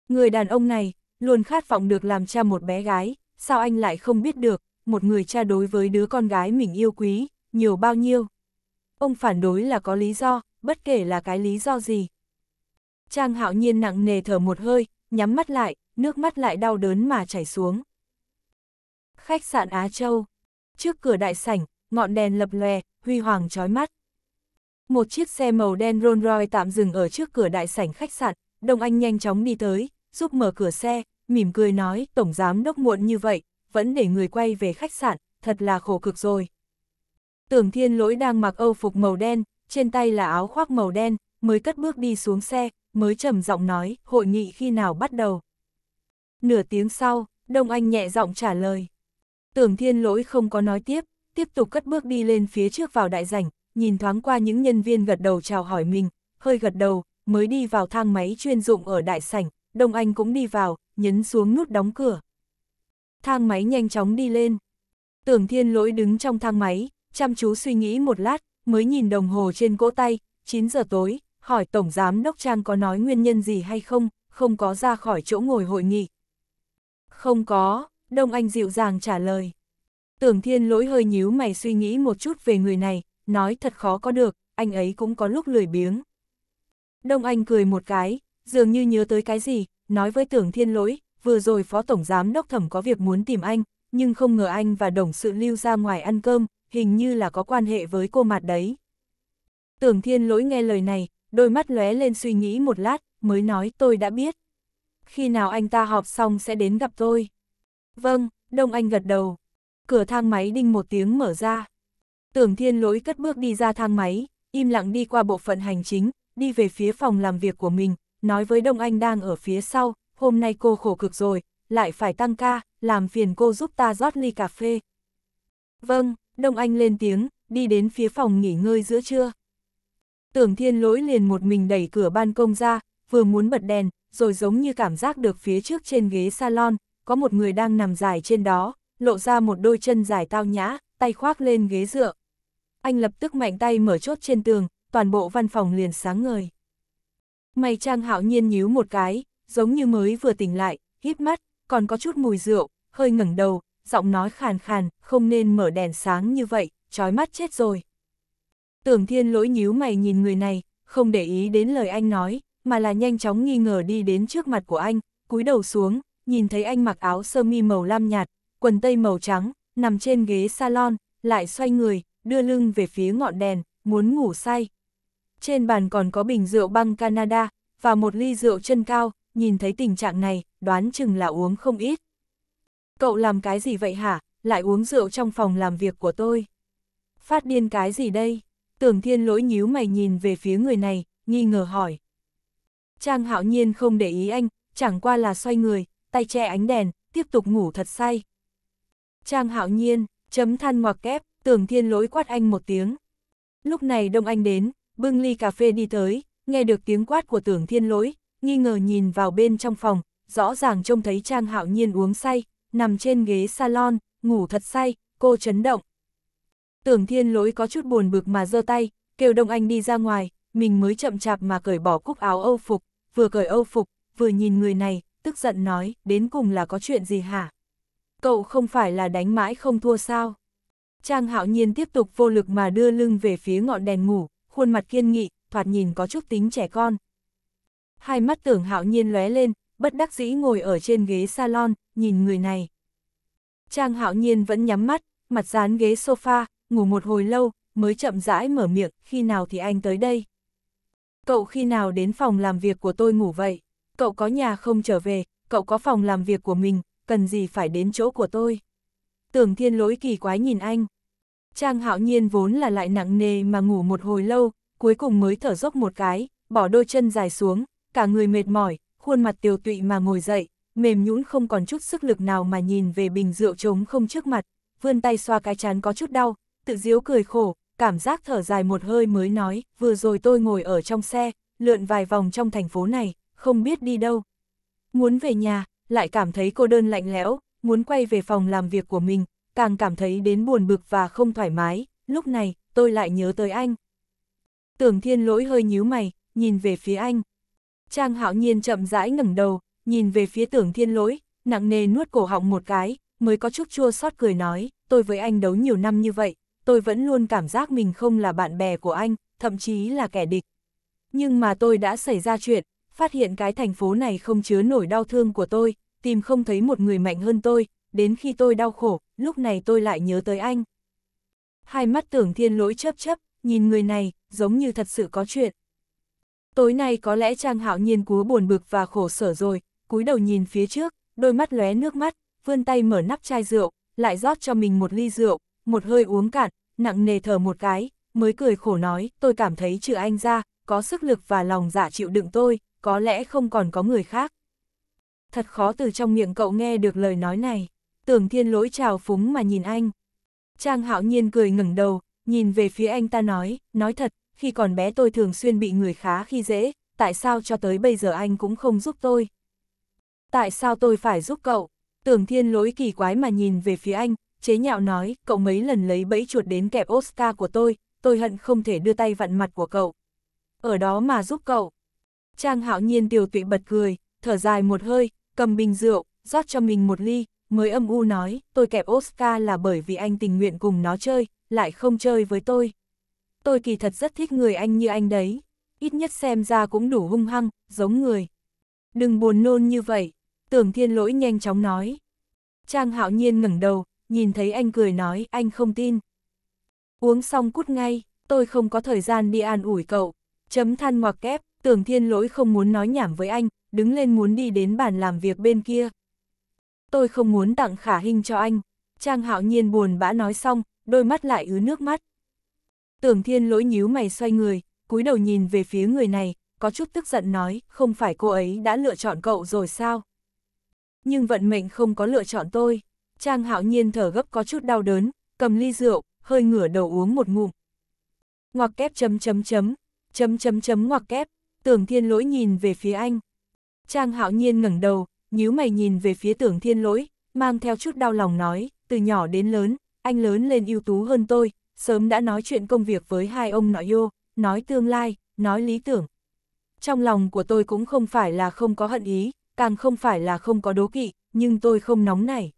Người đàn ông này, luôn khát vọng được làm cha một bé gái, sao anh lại không biết được, một người cha đối với đứa con gái mình yêu quý, nhiều bao nhiêu. Ông phản đối là có lý do, bất kể là cái lý do gì. Trang hạo nhiên nặng nề thở một hơi, nhắm mắt lại, nước mắt lại đau đớn mà chảy xuống. Khách sạn Á Châu. Trước cửa đại sảnh, ngọn đèn lập lòe, huy hoàng chói mắt. Một chiếc xe màu đen Rolls Royce tạm dừng ở trước cửa đại sảnh khách sạn, Đông Anh nhanh chóng đi tới, giúp mở cửa xe, mỉm cười nói, tổng giám đốc muộn như vậy, vẫn để người quay về khách sạn, thật là khổ cực rồi. Tưởng thiên lỗi đang mặc âu phục màu đen, trên tay là áo khoác màu đen, mới cất bước đi xuống xe, mới trầm giọng nói, hội nghị khi nào bắt đầu. Nửa tiếng sau, Đông Anh nhẹ giọng trả lời. Tưởng thiên lỗi không có nói tiếp, tiếp tục cất bước đi lên phía trước vào đại rảnh, nhìn thoáng qua những nhân viên gật đầu chào hỏi mình, hơi gật đầu, mới đi vào thang máy chuyên dụng ở đại sảnh, Đông Anh cũng đi vào, nhấn xuống nút đóng cửa. Thang máy nhanh chóng đi lên. Tưởng thiên lỗi đứng trong thang máy, chăm chú suy nghĩ một lát, mới nhìn đồng hồ trên cỗ tay, 9 giờ tối, hỏi Tổng Giám Đốc Trang có nói nguyên nhân gì hay không, không có ra khỏi chỗ ngồi hội nghị. Không có, Đông Anh dịu dàng trả lời. Tưởng thiên lỗi hơi nhíu mày suy nghĩ một chút về người này, nói thật khó có được, anh ấy cũng có lúc lười biếng. Đông Anh cười một cái, dường như nhớ tới cái gì, nói với tưởng thiên lỗi, vừa rồi phó tổng giám đốc thẩm có việc muốn tìm anh, nhưng không ngờ anh và đồng sự lưu ra ngoài ăn cơm, hình như là có quan hệ với cô mặt đấy. Tưởng thiên lỗi nghe lời này, đôi mắt lóe lên suy nghĩ một lát, mới nói tôi đã biết. Khi nào anh ta họp xong sẽ đến gặp tôi. Vâng, Đông Anh gật đầu. Cửa thang máy đinh một tiếng mở ra. Tưởng thiên lỗi cất bước đi ra thang máy, im lặng đi qua bộ phận hành chính, đi về phía phòng làm việc của mình, nói với Đông Anh đang ở phía sau, hôm nay cô khổ cực rồi, lại phải tăng ca, làm phiền cô giúp ta rót ly cà phê. Vâng, Đông Anh lên tiếng, đi đến phía phòng nghỉ ngơi giữa trưa. Tưởng thiên lỗi liền một mình đẩy cửa ban công ra, vừa muốn bật đèn, rồi giống như cảm giác được phía trước trên ghế salon, có một người đang nằm dài trên đó, lộ ra một đôi chân dài tao nhã, tay khoác lên ghế dựa. Anh lập tức mạnh tay mở chốt trên tường, toàn bộ văn phòng liền sáng ngời. Mày Trang Hạo Nhiên nhíu một cái, giống như mới vừa tỉnh lại, hít mắt, còn có chút mùi rượu, hơi ngẩng đầu, giọng nói khàn khàn, không nên mở đèn sáng như vậy, trói mắt chết rồi. Tưởng Thiên Lỗi nhíu mày nhìn người này, không để ý đến lời anh nói, mà là nhanh chóng nghi ngờ đi đến trước mặt của anh, cúi đầu xuống, nhìn thấy anh mặc áo sơ mi màu lam nhạt, quần tây màu trắng, nằm trên ghế salon, lại xoay người, đưa lưng về phía ngọn đèn, muốn ngủ say, trên bàn còn có bình rượu băng Canada, và một ly rượu chân cao, nhìn thấy tình trạng này, đoán chừng là uống không ít. Cậu làm cái gì vậy hả, lại uống rượu trong phòng làm việc của tôi. Phát điên cái gì đây? Tưởng thiên lỗi nhíu mày nhìn về phía người này, nghi ngờ hỏi. Trang hạo nhiên không để ý anh, chẳng qua là xoay người, tay che ánh đèn, tiếp tục ngủ thật say. Trang hạo nhiên, chấm than ngoặc kép, tưởng thiên lỗi quát anh một tiếng. Lúc này đông anh đến, bưng ly cà phê đi tới, nghe được tiếng quát của tưởng thiên lỗi, nghi ngờ nhìn vào bên trong phòng, rõ ràng trông thấy Trang Hạo Nhiên uống say, nằm trên ghế salon, ngủ thật say, cô chấn động. Tưởng thiên lỗi có chút buồn bực mà giơ tay, kêu Đông Anh đi ra ngoài, mình mới chậm chạp mà cởi bỏ cúc áo âu phục, vừa cởi âu phục, vừa nhìn người này, tức giận nói, đến cùng là có chuyện gì hả? Cậu không phải là đánh mãi không thua sao? Trang hạo nhiên tiếp tục vô lực mà đưa lưng về phía ngọn đèn ngủ, khuôn mặt kiên nghị, thoạt nhìn có chút tính trẻ con. Hai mắt tưởng hạo nhiên lóe lên, bất đắc dĩ ngồi ở trên ghế salon, nhìn người này. Trang hạo nhiên vẫn nhắm mắt, mặt dán ghế sofa, ngủ một hồi lâu, mới chậm rãi mở miệng, khi nào thì anh tới đây. Cậu khi nào đến phòng làm việc của tôi ngủ vậy? Cậu có nhà không trở về, cậu có phòng làm việc của mình, cần gì phải đến chỗ của tôi? Tưởng thiên lỗi kỳ quái nhìn anh. Trang hạo nhiên vốn là lại nặng nề mà ngủ một hồi lâu, cuối cùng mới thở dốc một cái, bỏ đôi chân dài xuống, cả người mệt mỏi, khuôn mặt tiều tụy mà ngồi dậy, mềm nhũn không còn chút sức lực nào mà nhìn về bình rượu trống không trước mặt, vươn tay xoa cái chán có chút đau, tự diếu cười khổ, cảm giác thở dài một hơi mới nói, vừa rồi tôi ngồi ở trong xe, lượn vài vòng trong thành phố này, không biết đi đâu. Muốn về nhà, lại cảm thấy cô đơn lạnh lẽo, muốn quay về phòng làm việc của mình, càng cảm thấy đến buồn bực và không thoải mái, lúc này, tôi lại nhớ tới anh. Tưởng thiên lỗi hơi nhíu mày, nhìn về phía anh. Trang hạo nhiên chậm rãi ngẩng đầu, nhìn về phía tưởng thiên lỗi, nặng nề nuốt cổ họng một cái, mới có chút chua xót cười nói, tôi với anh đấu nhiều năm như vậy, tôi vẫn luôn cảm giác mình không là bạn bè của anh, thậm chí là kẻ địch. Nhưng mà tôi đã xảy ra chuyện, phát hiện cái thành phố này không chứa nổi đau thương của tôi, tìm không thấy một người mạnh hơn tôi, đến khi tôi đau khổ, lúc này tôi lại nhớ tới anh. Hai mắt tưởng thiên lỗi chấp chấp, nhìn người này, giống như thật sự có chuyện. Tối nay có lẽ Trang Hạo Nhiên cúa buồn bực và khổ sở rồi, cúi đầu nhìn phía trước, đôi mắt lóe nước mắt, vươn tay mở nắp chai rượu, lại rót cho mình một ly rượu, một hơi uống cạn, nặng nề thở một cái, mới cười khổ nói, tôi cảm thấy trừ anh ra, có sức lực và lòng dạ chịu đựng tôi, có lẽ không còn có người khác. Thật khó từ trong miệng cậu nghe được lời nói này tưởng thiên lỗi trào phúng mà nhìn anh. Trang hạo nhiên cười ngẩng đầu, nhìn về phía anh ta nói, nói thật, khi còn bé tôi thường xuyên bị người khá khi dễ, tại sao cho tới bây giờ anh cũng không giúp tôi? Tại sao tôi phải giúp cậu? Tưởng thiên lỗi kỳ quái mà nhìn về phía anh, chế nhạo nói, cậu mấy lần lấy bẫy chuột đến kẹp Oscar của tôi, tôi hận không thể đưa tay vặn mặt của cậu. Ở đó mà giúp cậu. Trang hạo nhiên tiều tụy bật cười, thở dài một hơi, cầm bình rượu, rót cho mình một ly, mới âm u nói, tôi kẹp Oscar là bởi vì anh tình nguyện cùng nó chơi, lại không chơi với tôi. Tôi kỳ thật rất thích người anh như anh đấy, ít nhất xem ra cũng đủ hung hăng, giống người. Đừng buồn nôn như vậy, tưởng thiên lỗi nhanh chóng nói. Trang hạo nhiên ngẩng đầu, nhìn thấy anh cười nói, anh không tin. Uống xong cút ngay, tôi không có thời gian đi an ủi cậu. Chấm than ngoặc kép, tưởng thiên lỗi không muốn nói nhảm với anh, đứng lên muốn đi đến bàn làm việc bên kia tôi không muốn tặng khả hình cho anh. Trang hạo nhiên buồn bã nói xong, đôi mắt lại ứ nước mắt. Tưởng thiên lỗi nhíu mày xoay người, cúi đầu nhìn về phía người này, có chút tức giận nói, không phải cô ấy đã lựa chọn cậu rồi sao? Nhưng vận mệnh không có lựa chọn tôi. Trang hạo nhiên thở gấp có chút đau đớn, cầm ly rượu, hơi ngửa đầu uống một ngụm. Ngoặc kép chấm chấm chấm, chấm chấm chấm ngoặc kép, tưởng thiên lỗi nhìn về phía anh. Trang hạo nhiên ngẩng đầu, nhíu mày nhìn về phía tưởng thiên lỗi, mang theo chút đau lòng nói, từ nhỏ đến lớn, anh lớn lên ưu tú hơn tôi, sớm đã nói chuyện công việc với hai ông nội yêu, nói tương lai, nói lý tưởng. Trong lòng của tôi cũng không phải là không có hận ý, càng không phải là không có đố kỵ, nhưng tôi không nóng nảy.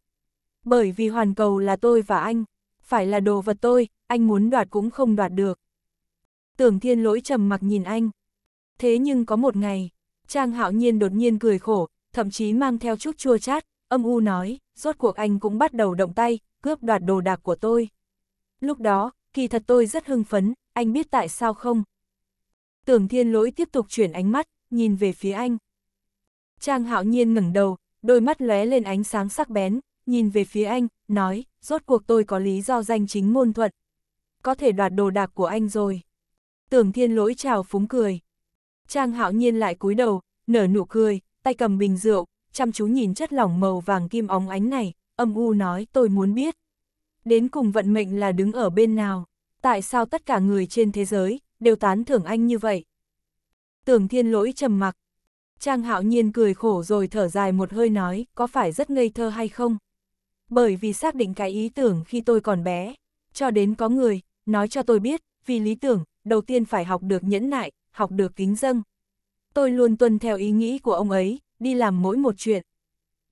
Bởi vì hoàn cầu là tôi và anh, phải là đồ vật tôi, anh muốn đoạt cũng không đoạt được. Tưởng thiên lỗi trầm mặc nhìn anh. Thế nhưng có một ngày, Trang hạo nhiên đột nhiên cười khổ, thậm chí mang theo chút chua chát, âm u nói, rốt cuộc anh cũng bắt đầu động tay, cướp đoạt đồ đạc của tôi. Lúc đó, kỳ thật tôi rất hưng phấn, anh biết tại sao không? Tưởng thiên lỗi tiếp tục chuyển ánh mắt, nhìn về phía anh. Trang hạo nhiên ngẩng đầu, đôi mắt lóe lên ánh sáng sắc bén, nhìn về phía anh, nói, rốt cuộc tôi có lý do danh chính ngôn thuận. Có thể đoạt đồ đạc của anh rồi. Tưởng thiên lỗi chào phúng cười. Trang hạo nhiên lại cúi đầu, nở nụ cười, tay cầm bình rượu, chăm chú nhìn chất lỏng màu vàng kim óng ánh này, âm u nói tôi muốn biết. Đến cùng vận mệnh là đứng ở bên nào, tại sao tất cả người trên thế giới đều tán thưởng anh như vậy? Tưởng thiên lỗi trầm mặc. Trang hạo nhiên cười khổ rồi thở dài một hơi nói có phải rất ngây thơ hay không? Bởi vì xác định cái ý tưởng khi tôi còn bé, cho đến có người, nói cho tôi biết, vì lý tưởng, đầu tiên phải học được nhẫn nại, học được kính dâng tôi luôn tuân theo ý nghĩ của ông ấy, đi làm mỗi một chuyện.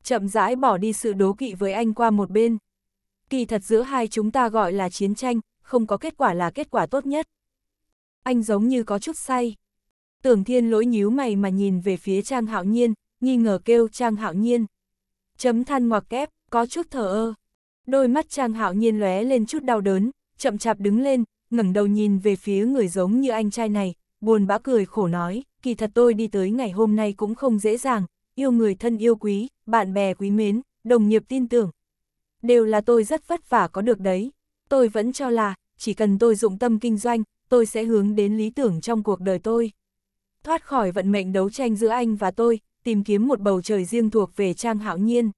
Chậm rãi bỏ đi sự đố kỵ với anh qua một bên. Kỳ thật giữa hai chúng ta gọi là chiến tranh, không có kết quả là kết quả tốt nhất. Anh giống như có chút say. Tưởng thiên lỗi nhíu mày mà nhìn về phía Trang Hạo Nhiên, nghi ngờ kêu Trang Hạo Nhiên. Chấm than ngoặc kép, có chút thờ ơ. Đôi mắt Trang Hạo Nhiên lóe lên chút đau đớn, chậm chạp đứng lên, ngẩng đầu nhìn về phía người giống như anh trai này, buồn bã cười khổ nói, kỳ thật tôi đi tới ngày hôm nay cũng không dễ dàng, yêu người thân yêu quý, bạn bè quý mến, đồng nghiệp tin tưởng. Đều là tôi rất vất vả có được đấy. Tôi vẫn cho là, chỉ cần tôi dụng tâm kinh doanh, tôi sẽ hướng đến lý tưởng trong cuộc đời tôi. Thoát khỏi vận mệnh đấu tranh giữa anh và tôi, tìm kiếm một bầu trời riêng thuộc về Trang hảo Nhiên.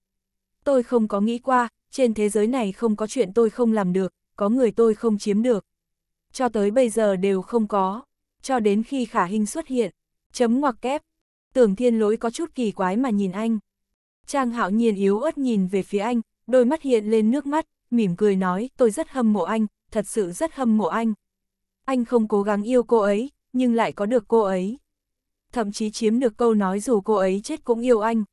Tôi không có nghĩ qua, trên thế giới này không có chuyện tôi không làm được, có người tôi không chiếm được. Cho tới bây giờ đều không có, cho đến khi khả hình xuất hiện. Chấm ngoặc kép. Tưởng thiên lỗi có chút kỳ quái mà nhìn anh. Trang hạo nhiên yếu ớt nhìn về phía anh, đôi mắt hiện lên nước mắt, mỉm cười nói tôi rất hâm mộ anh, thật sự rất hâm mộ anh. Anh không cố gắng yêu cô ấy, nhưng lại có được cô ấy. Thậm chí chiếm được câu nói dù cô ấy chết cũng yêu anh.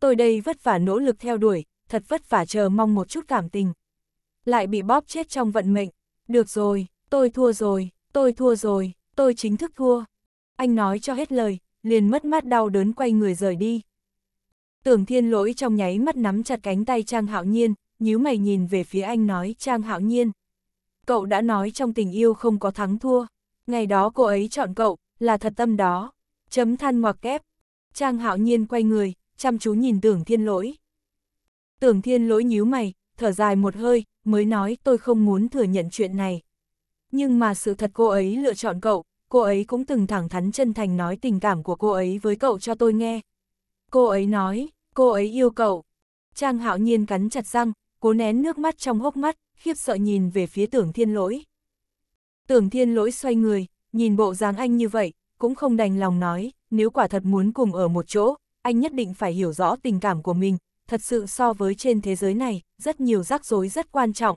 Tôi đây vất vả nỗ lực theo đuổi, thật vất vả chờ mong một chút cảm tình. Lại bị bóp chết trong vận mệnh. Được rồi, tôi thua rồi, tôi thua rồi, tôi chính thức thua anh nói cho hết lời, liền mất mát đau đớn quay người rời đi. Tưởng thiên lỗi trong nháy mắt nắm chặt cánh tay Trang Hạo Nhiên, nhíu mày nhìn về phía anh nói Trang Hạo Nhiên. Cậu đã nói trong tình yêu không có thắng thua, ngày đó cô ấy chọn cậu, là thật tâm đó. Chấm than ngoặc kép. Trang Hạo Nhiên quay người, chăm chú nhìn tưởng thiên lỗi. Tưởng thiên lỗi nhíu mày, thở dài một hơi, mới nói tôi không muốn thừa nhận chuyện này. Nhưng mà sự thật cô ấy lựa chọn cậu, cô ấy cũng từng thẳng thắn chân thành nói tình cảm của cô ấy với cậu cho tôi nghe. Cô ấy nói, cô ấy yêu cậu. Trang hạo nhiên cắn chặt răng, cố nén nước mắt trong hốc mắt, khiếp sợ nhìn về phía tưởng thiên lỗi. Tưởng thiên lỗi xoay người, nhìn bộ dáng anh như vậy, cũng không đành lòng nói, nếu quả thật muốn cùng ở một chỗ, anh nhất định phải hiểu rõ tình cảm của mình, thật sự so với trên thế giới này, rất nhiều rắc rối rất quan trọng.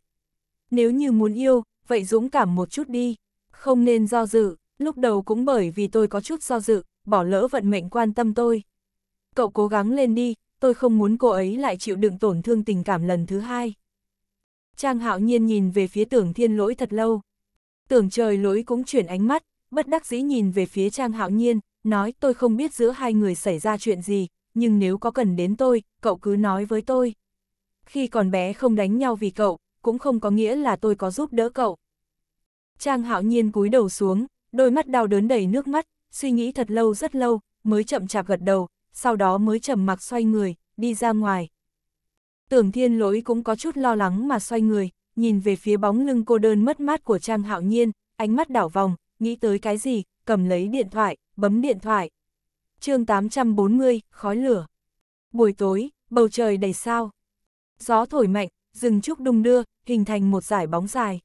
Nếu như muốn yêu, vậy dũng cảm một chút đi, không nên do dự lúc đầu cũng bởi vì tôi có chút do dự, bỏ lỡ vận mệnh quan tâm tôi. Cậu cố gắng lên đi, tôi không muốn cô ấy lại chịu đựng tổn thương tình cảm lần thứ hai. Trang hạo nhiên nhìn về phía tưởng thiên lỗi thật lâu. Tưởng trời lỗi cũng chuyển ánh mắt, bất đắc dĩ nhìn về phía Trang hạo nhiên, nói tôi không biết giữa hai người xảy ra chuyện gì, nhưng nếu có cần đến tôi, cậu cứ nói với tôi. Khi còn bé không đánh nhau vì cậu, cũng không có nghĩa là tôi có giúp đỡ cậu. Trang hạo nhiên cúi đầu xuống, đôi mắt đau đớn đầy nước mắt, suy nghĩ thật lâu rất lâu, mới chậm chạp gật đầu, sau đó mới trầm mặc xoay người, đi ra ngoài. Tưởng thiên lỗi cũng có chút lo lắng mà xoay người, nhìn về phía bóng lưng cô đơn mất mát của Trang Hạo Nhiên, ánh mắt đảo vòng, nghĩ tới cái gì, cầm lấy điện thoại, bấm điện thoại. chương 840, khói lửa. Buổi tối, bầu trời đầy sao. Gió thổi mạnh, rừng trúc đung đưa, hình thành một dải bóng dài.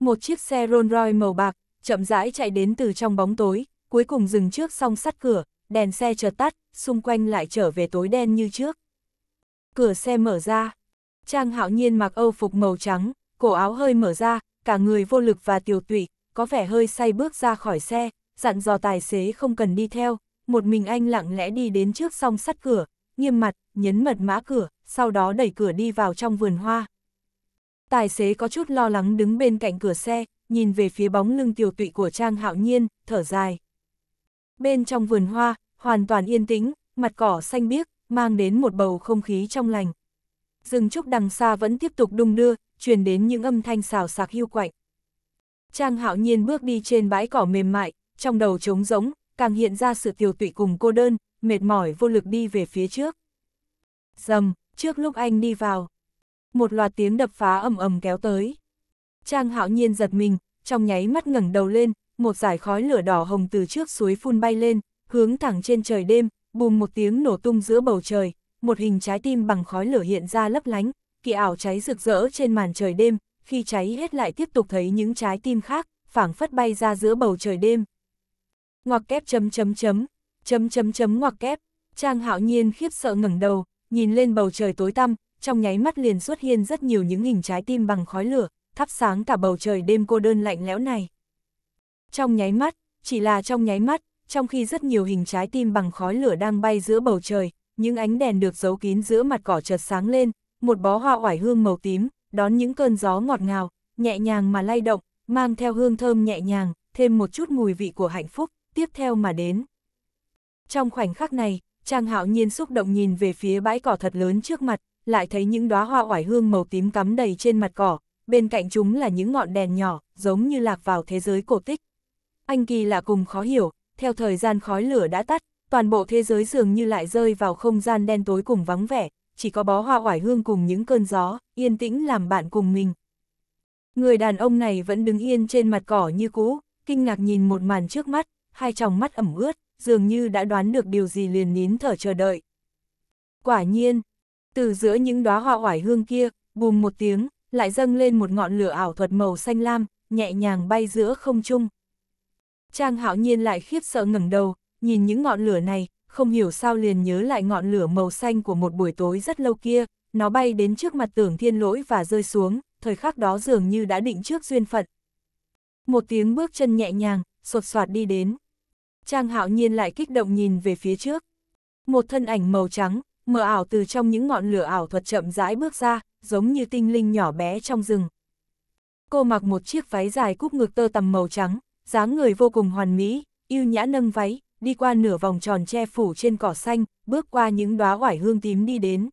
Một chiếc xe Rolls Royce màu bạc, chậm rãi chạy đến từ trong bóng tối, cuối cùng dừng trước song sắt cửa, đèn xe chợt tắt, xung quanh lại trở về tối đen như trước. Cửa xe mở ra, Trang hạo nhiên mặc âu phục màu trắng, cổ áo hơi mở ra, cả người vô lực và tiều tụy, có vẻ hơi say bước ra khỏi xe, dặn dò tài xế không cần đi theo, một mình anh lặng lẽ đi đến trước song sắt cửa, nghiêm mặt, nhấn mật mã cửa, sau đó đẩy cửa đi vào trong vườn hoa. Tài xế có chút lo lắng đứng bên cạnh cửa xe, nhìn về phía bóng lưng tiểu tụy của Trang Hạo Nhiên, thở dài. Bên trong vườn hoa, hoàn toàn yên tĩnh, mặt cỏ xanh biếc, mang đến một bầu không khí trong lành. Rừng trúc đằng xa vẫn tiếp tục đung đưa, truyền đến những âm thanh xào sạc hưu quạnh. Trang Hạo Nhiên bước đi trên bãi cỏ mềm mại, trong đầu trống rỗng, càng hiện ra sự tiểu tụy cùng cô đơn, mệt mỏi vô lực đi về phía trước. Dầm, trước lúc anh đi vào, một loạt tiếng đập phá ầm ầm kéo tới. Trang hạo nhiên giật mình, trong nháy mắt ngẩng đầu lên, một dải khói lửa đỏ hồng từ trước suối phun bay lên, hướng thẳng trên trời đêm, bùm một tiếng nổ tung giữa bầu trời, một hình trái tim bằng khói lửa hiện ra lấp lánh, kỳ ảo cháy rực rỡ trên màn trời đêm, khi cháy hết lại tiếp tục thấy những trái tim khác, phảng phất bay ra giữa bầu trời đêm. Ngoặc kép chấm chấm chấm, chấm chấm chấm ngoặc kép, Trang hạo nhiên khiếp sợ ngẩng đầu, nhìn lên bầu trời tối tăm, trong nháy mắt liền xuất hiện rất nhiều những hình trái tim bằng khói lửa, thắp sáng cả bầu trời đêm cô đơn lạnh lẽo này. Trong nháy mắt, chỉ là trong nháy mắt, trong khi rất nhiều hình trái tim bằng khói lửa đang bay giữa bầu trời, những ánh đèn được giấu kín giữa mặt cỏ chợt sáng lên, một bó hoa oải hương màu tím, đón những cơn gió ngọt ngào, nhẹ nhàng mà lay động, mang theo hương thơm nhẹ nhàng, thêm một chút mùi vị của hạnh phúc, tiếp theo mà đến. Trong khoảnh khắc này, Trang Hạo Nhiên xúc động nhìn về phía bãi cỏ thật lớn trước mặt, lại thấy những đóa hoa oải hương màu tím cắm đầy trên mặt cỏ, bên cạnh chúng là những ngọn đèn nhỏ, giống như lạc vào thế giới cổ tích. Anh kỳ lạ cùng khó hiểu, theo thời gian khói lửa đã tắt, toàn bộ thế giới dường như lại rơi vào không gian đen tối cùng vắng vẻ, chỉ có bó hoa oải hương cùng những cơn gió, yên tĩnh làm bạn cùng mình. Người đàn ông này vẫn đứng yên trên mặt cỏ như cũ, kinh ngạc nhìn một màn trước mắt, hai tròng mắt ẩm ướt, dường như đã đoán được điều gì liền nín thở chờ đợi. Quả nhiên, từ giữa những đóa hoa oải hương kia, bùm một tiếng, lại dâng lên một ngọn lửa ảo thuật màu xanh lam, nhẹ nhàng bay giữa không trung. Trang hạo nhiên lại khiếp sợ ngẩng đầu, nhìn những ngọn lửa này, không hiểu sao liền nhớ lại ngọn lửa màu xanh của một buổi tối rất lâu kia, nó bay đến trước mặt tưởng thiên lỗi và rơi xuống, thời khắc đó dường như đã định trước duyên phận. Một tiếng bước chân nhẹ nhàng, sột soạt đi đến. Trang hạo nhiên lại kích động nhìn về phía trước. Một thân ảnh màu trắng, mờ ảo từ trong những ngọn lửa ảo thuật chậm rãi bước ra, giống như tinh linh nhỏ bé trong rừng. Cô mặc một chiếc váy dài cúp ngực tơ tằm màu trắng, dáng người vô cùng hoàn mỹ, yêu nhã nâng váy, đi qua nửa vòng tròn che phủ trên cỏ xanh, bước qua những đóa oải hương tím đi đến.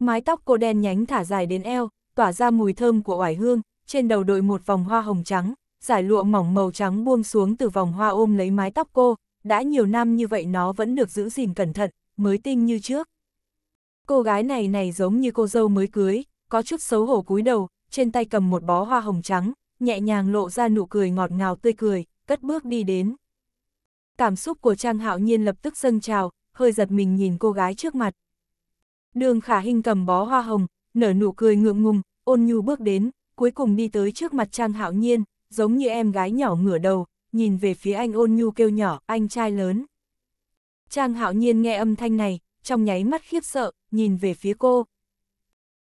Mái tóc cô đen nhánh thả dài đến eo, tỏa ra mùi thơm của oải hương, trên đầu đội một vòng hoa hồng trắng, giải lụa mỏng màu trắng buông xuống từ vòng hoa ôm lấy mái tóc cô, đã nhiều năm như vậy nó vẫn được giữ gìn cẩn thận, mới tinh như trước. Cô gái này này giống như cô dâu mới cưới, có chút xấu hổ cúi đầu, trên tay cầm một bó hoa hồng trắng, nhẹ nhàng lộ ra nụ cười ngọt ngào tươi cười, cất bước đi đến. Cảm xúc của Trang Hạo Nhiên lập tức dâng trào, hơi giật mình nhìn cô gái trước mặt. Đường Khả Hinh cầm bó hoa hồng, nở nụ cười ngượng ngùng, ôn nhu bước đến, cuối cùng đi tới trước mặt Trang Hạo Nhiên, giống như em gái nhỏ ngửa đầu, nhìn về phía anh ôn nhu kêu nhỏ, anh trai lớn. Trang Hạo Nhiên nghe âm thanh này, trong nháy mắt khiếp sợ, nhìn về phía cô.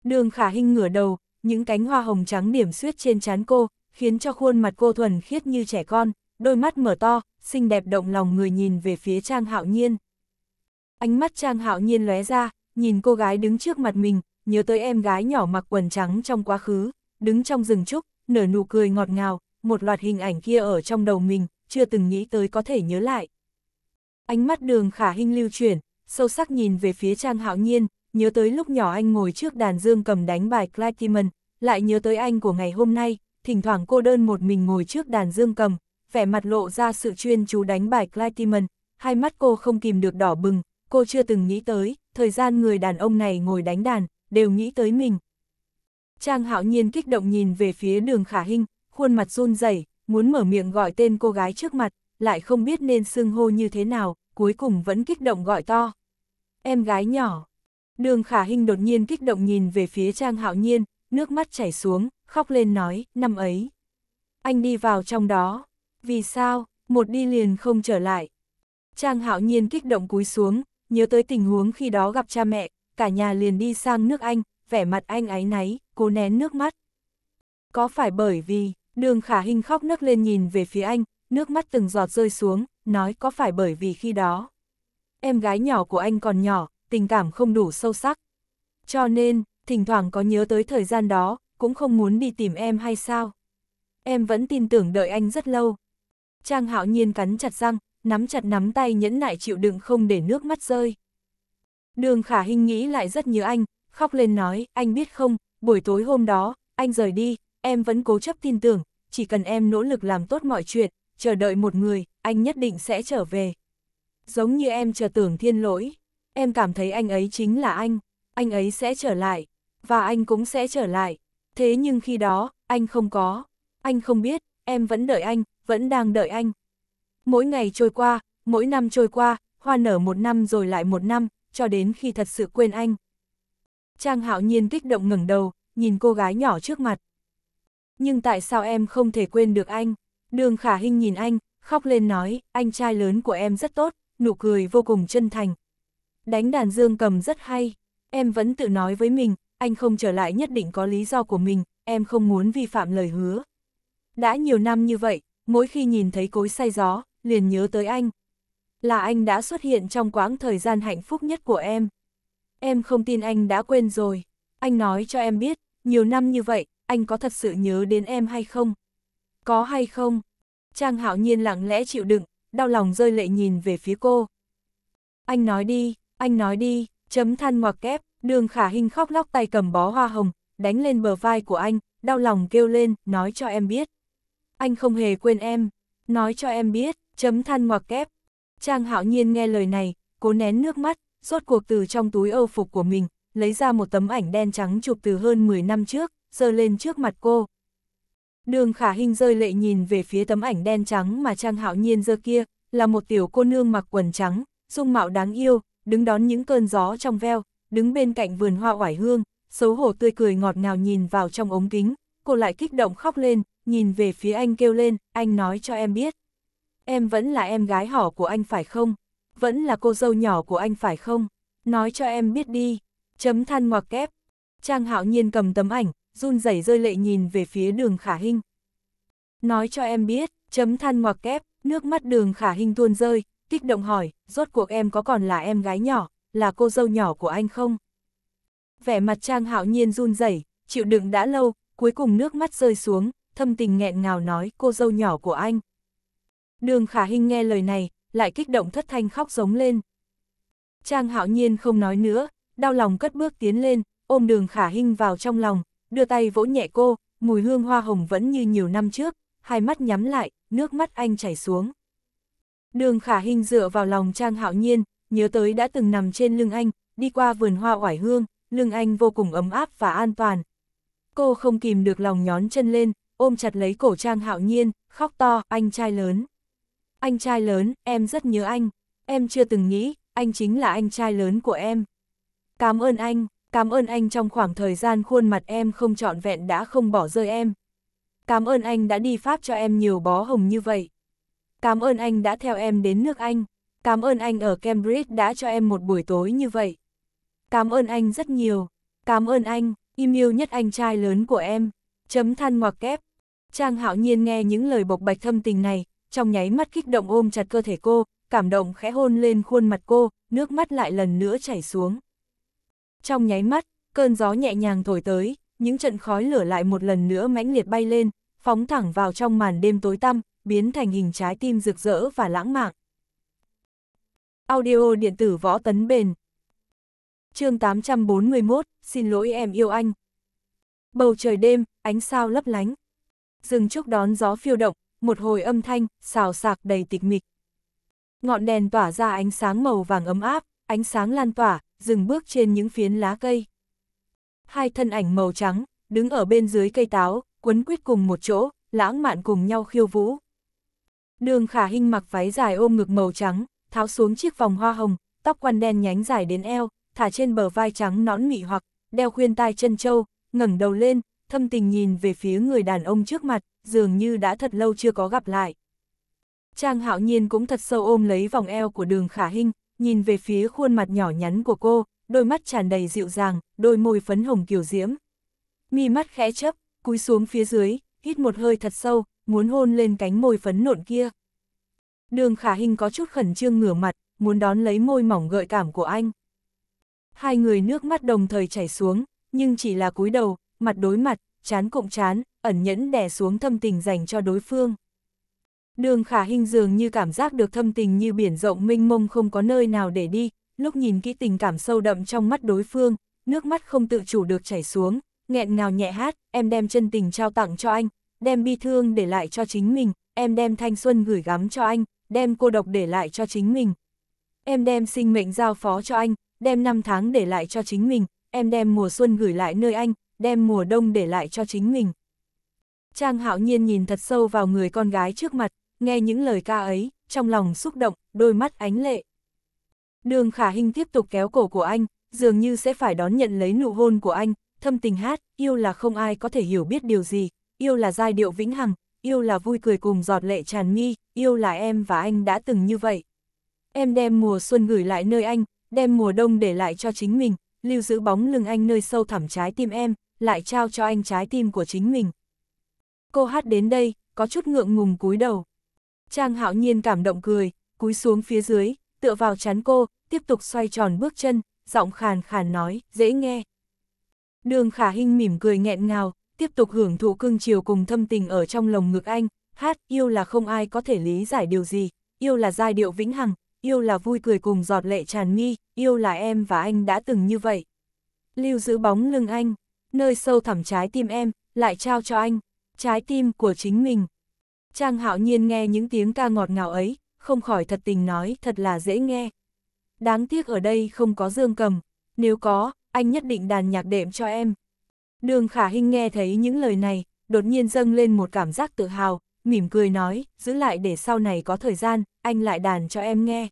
Đường khả hình ngửa đầu, những cánh hoa hồng trắng điểm xuyết trên trán cô, khiến cho khuôn mặt cô thuần khiết như trẻ con, đôi mắt mở to, xinh đẹp động lòng người nhìn về phía Trang Hạo Nhiên. Ánh mắt Trang Hạo Nhiên lóe ra, nhìn cô gái đứng trước mặt mình, nhớ tới em gái nhỏ mặc quần trắng trong quá khứ, đứng trong rừng trúc, nở nụ cười ngọt ngào, một loạt hình ảnh kia ở trong đầu mình, chưa từng nghĩ tới có thể nhớ lại. Ánh mắt đường khả hình lưu chuyển, sâu sắc nhìn về phía Trang Hạo Nhiên, nhớ tới lúc nhỏ anh ngồi trước đàn dương cầm đánh bài Clytemon, lại nhớ tới anh của ngày hôm nay, thỉnh thoảng cô đơn một mình ngồi trước đàn dương cầm, vẻ mặt lộ ra sự chuyên chú đánh bài Clytemon, hai mắt cô không kìm được đỏ bừng, cô chưa từng nghĩ tới, thời gian người đàn ông này ngồi đánh đàn, đều nghĩ tới mình. Trang hạo nhiên kích động nhìn về phía đường khả hình, khuôn mặt run rẩy muốn mở miệng gọi tên cô gái trước mặt, lại không biết nên xưng hô như thế nào, cuối cùng vẫn kích động gọi to. Em gái nhỏ. Đường khả hình đột nhiên kích động nhìn về phía Trang Hạo Nhiên, nước mắt chảy xuống, khóc lên nói, năm ấy. Anh đi vào trong đó, vì sao, một đi liền không trở lại. Trang Hạo Nhiên kích động cúi xuống, nhớ tới tình huống khi đó gặp cha mẹ, cả nhà liền đi sang nước Anh, vẻ mặt anh áy náy, cố nén nước mắt. Có phải bởi vì, đường khả hình khóc nấc lên nhìn về phía anh, nước mắt từng giọt rơi xuống, nói có phải bởi vì khi đó. Em gái nhỏ của anh còn nhỏ, tình cảm không đủ sâu sắc. Cho nên, thỉnh thoảng có nhớ tới thời gian đó, cũng không muốn đi tìm em hay sao. Em vẫn tin tưởng đợi anh rất lâu. Trang hạo nhiên cắn chặt răng, nắm chặt nắm tay nhẫn nại chịu đựng không để nước mắt rơi. Đường khả hình nghĩ lại rất nhớ anh, khóc lên nói, anh biết không, buổi tối hôm đó, anh rời đi, em vẫn cố chấp tin tưởng, chỉ cần em nỗ lực làm tốt mọi chuyện, chờ đợi một người, anh nhất định sẽ trở về. Giống như em chờ tưởng thiên lỗi em cảm thấy anh ấy chính là anh, anh ấy sẽ trở lại, và anh cũng sẽ trở lại. Thế nhưng khi đó, anh không có, anh không biết, em vẫn đợi anh, vẫn đang đợi anh. Mỗi ngày trôi qua, mỗi năm trôi qua, hoa nở một năm rồi lại một năm, cho đến khi thật sự quên anh. Trang hạo nhiên kích động ngẩng đầu, nhìn cô gái nhỏ trước mặt. Nhưng tại sao em không thể quên được anh? Đường khả hình nhìn anh, khóc lên nói, anh trai lớn của em rất tốt, nụ cười vô cùng chân thành, Đánh đàn dương cầm rất hay, em vẫn tự nói với mình, anh không trở lại nhất định có lý do của mình, em không muốn vi phạm lời hứa. Đã nhiều năm như vậy, mỗi khi nhìn thấy cối say gió, liền nhớ tới anh. Là anh đã xuất hiện trong quãng thời gian hạnh phúc nhất của em. Em không tin anh đã quên rồi. Anh nói cho em biết, nhiều năm như vậy, anh có thật sự nhớ đến em hay không? Có hay không? Trang hạo nhiên lặng lẽ chịu đựng, đau lòng rơi lệ nhìn về phía cô. Anh nói đi, anh nói đi, chấm than ngoặc kép, đường khả hình khóc lóc tay cầm bó hoa hồng, đánh lên bờ vai của anh, đau lòng kêu lên, nói cho em biết. Anh không hề quên em, nói cho em biết, chấm than ngoặc kép. Trang hạo nhiên nghe lời này, cố nén nước mắt, rốt cuộc từ trong túi âu phục của mình, lấy ra một tấm ảnh đen trắng chụp từ hơn 10 năm trước, giơ lên trước mặt cô. Đường khả hình rơi lệ nhìn về phía tấm ảnh đen trắng mà Trang hạo nhiên giơ kia, là một tiểu cô nương mặc quần trắng, dung mạo đáng yêu, đứng đón những cơn gió trong veo, đứng bên cạnh vườn hoa oải hương, xấu hổ tươi cười ngọt ngào nhìn vào trong ống kính, cô lại kích động khóc lên, nhìn về phía anh kêu lên, anh nói cho em biết. Em vẫn là em gái họ của anh phải không? Vẫn là cô dâu nhỏ của anh phải không? Nói cho em biết đi. Chấm than ngoặc kép. Trang hạo nhiên cầm tấm ảnh, run rẩy rơi lệ nhìn về phía đường khả hình. Nói cho em biết, chấm than ngoặc kép, nước mắt đường khả hình tuôn rơi, kích động hỏi, rốt cuộc em có còn là em gái nhỏ, là cô dâu nhỏ của anh không? Vẻ mặt Trang hạo nhiên run rẩy chịu đựng đã lâu, cuối cùng nước mắt rơi xuống, thâm tình nghẹn ngào nói cô dâu nhỏ của anh. Đường khả hình nghe lời này, lại kích động thất thanh khóc giống lên. Trang hạo nhiên không nói nữa, đau lòng cất bước tiến lên, ôm đường khả hình vào trong lòng, đưa tay vỗ nhẹ cô, mùi hương hoa hồng vẫn như nhiều năm trước, hai mắt nhắm lại, nước mắt anh chảy xuống. Đường khả hình dựa vào lòng Trang Hạo Nhiên, nhớ tới đã từng nằm trên lưng anh, đi qua vườn hoa oải hương, lưng anh vô cùng ấm áp và an toàn. Cô không kìm được lòng nhón chân lên, ôm chặt lấy cổ Trang Hạo Nhiên, khóc to, anh trai lớn. Anh trai lớn, em rất nhớ anh, em chưa từng nghĩ, anh chính là anh trai lớn của em. Cảm ơn anh, cảm ơn anh trong khoảng thời gian khuôn mặt em không trọn vẹn đã không bỏ rơi em. Cảm ơn anh đã đi Pháp cho em nhiều bó hồng như vậy. Cảm ơn anh đã theo em đến nước Anh. Cảm ơn anh ở Cambridge đã cho em một buổi tối như vậy. Cảm ơn anh rất nhiều. Cảm ơn anh, im yêu nhất anh trai lớn của em. Chấm than ngoặc kép. Trang hạo nhiên nghe những lời bộc bạch thâm tình này, trong nháy mắt kích động ôm chặt cơ thể cô, cảm động khẽ hôn lên khuôn mặt cô, nước mắt lại lần nữa chảy xuống. Trong nháy mắt, cơn gió nhẹ nhàng thổi tới, những trận khói lửa lại một lần nữa mãnh liệt bay lên, phóng thẳng vào trong màn đêm tối tăm, biến thành hình trái tim rực rỡ và lãng mạn. Audio điện tử võ tấn bền chương 841, xin lỗi em yêu anh. Bầu trời đêm, ánh sao lấp lánh. Rừng trúc đón gió phiêu động, một hồi âm thanh, xào sạc đầy tịch mịch. Ngọn đèn tỏa ra ánh sáng màu vàng ấm áp, ánh sáng lan tỏa, dừng bước trên những phiến lá cây. Hai thân ảnh màu trắng, đứng ở bên dưới cây táo, quấn quýt cùng một chỗ, lãng mạn cùng nhau khiêu vũ. Đường khả Hinh mặc váy dài ôm ngực màu trắng, tháo xuống chiếc vòng hoa hồng, tóc quăn đen nhánh dài đến eo, thả trên bờ vai trắng nõn mị hoặc, đeo khuyên tai chân châu, ngẩng đầu lên, thâm tình nhìn về phía người đàn ông trước mặt, dường như đã thật lâu chưa có gặp lại. Trang hạo nhiên cũng thật sâu ôm lấy vòng eo của đường khả Hinh, nhìn về phía khuôn mặt nhỏ nhắn của cô, đôi mắt tràn đầy dịu dàng, đôi môi phấn hồng kiều diễm. Mi mắt khẽ chấp, cúi xuống phía dưới, hít một hơi thật sâu, muốn hôn lên cánh môi phấn nộn kia. Đường khả hình có chút khẩn trương ngửa mặt, muốn đón lấy môi mỏng gợi cảm của anh. Hai người nước mắt đồng thời chảy xuống, nhưng chỉ là cúi đầu, mặt đối mặt, chán cộng chán, ẩn nhẫn đè xuống thâm tình dành cho đối phương. Đường khả hình dường như cảm giác được thâm tình như biển rộng mênh mông không có nơi nào để đi, lúc nhìn kỹ tình cảm sâu đậm trong mắt đối phương, nước mắt không tự chủ được chảy xuống, nghẹn ngào nhẹ hát, em đem chân tình trao tặng cho anh, đem bi thương để lại cho chính mình, em đem thanh xuân gửi gắm cho anh, đem cô độc để lại cho chính mình. Em đem sinh mệnh giao phó cho anh, đem năm tháng để lại cho chính mình, em đem mùa xuân gửi lại nơi anh, đem mùa đông để lại cho chính mình. Trang hạo nhiên nhìn thật sâu vào người con gái trước mặt, nghe những lời ca ấy, trong lòng xúc động, đôi mắt ánh lệ. Đường khả hình tiếp tục kéo cổ của anh, dường như sẽ phải đón nhận lấy nụ hôn của anh, thâm tình hát, yêu là không ai có thể hiểu biết điều gì, yêu là giai điệu vĩnh hằng, yêu là vui cười cùng giọt lệ tràn mi, yêu là em và anh đã từng như vậy. Em đem mùa xuân gửi lại nơi anh, đem mùa đông để lại cho chính mình, lưu giữ bóng lưng anh nơi sâu thẳm trái tim em, lại trao cho anh trái tim của chính mình. Cô hát đến đây, có chút ngượng ngùng cúi đầu. Trang hạo nhiên cảm động cười, cúi xuống phía dưới, tựa vào chán cô, tiếp tục xoay tròn bước chân, giọng khàn khàn nói, dễ nghe. Đường khả hinh mỉm cười nghẹn ngào, tiếp tục hưởng thụ cưng chiều cùng thâm tình ở trong lồng ngực anh, hát yêu là không ai có thể lý giải điều gì, yêu là giai điệu vĩnh hằng, yêu là vui cười cùng giọt lệ tràn mi, yêu là em và anh đã từng như vậy. Lưu giữ bóng lưng anh, nơi sâu thẳm trái tim em, lại trao cho anh, trái tim của chính mình. Trang hạo nhiên nghe những tiếng ca ngọt ngào ấy, không khỏi thật tình nói thật là dễ nghe. Đáng tiếc ở đây không có dương cầm, nếu có, anh nhất định đàn nhạc đệm cho em, Đường khả hình nghe thấy những lời này, đột nhiên dâng lên một cảm giác tự hào, mỉm cười nói, giữ lại để sau này có thời gian, anh lại đàn cho em nghe.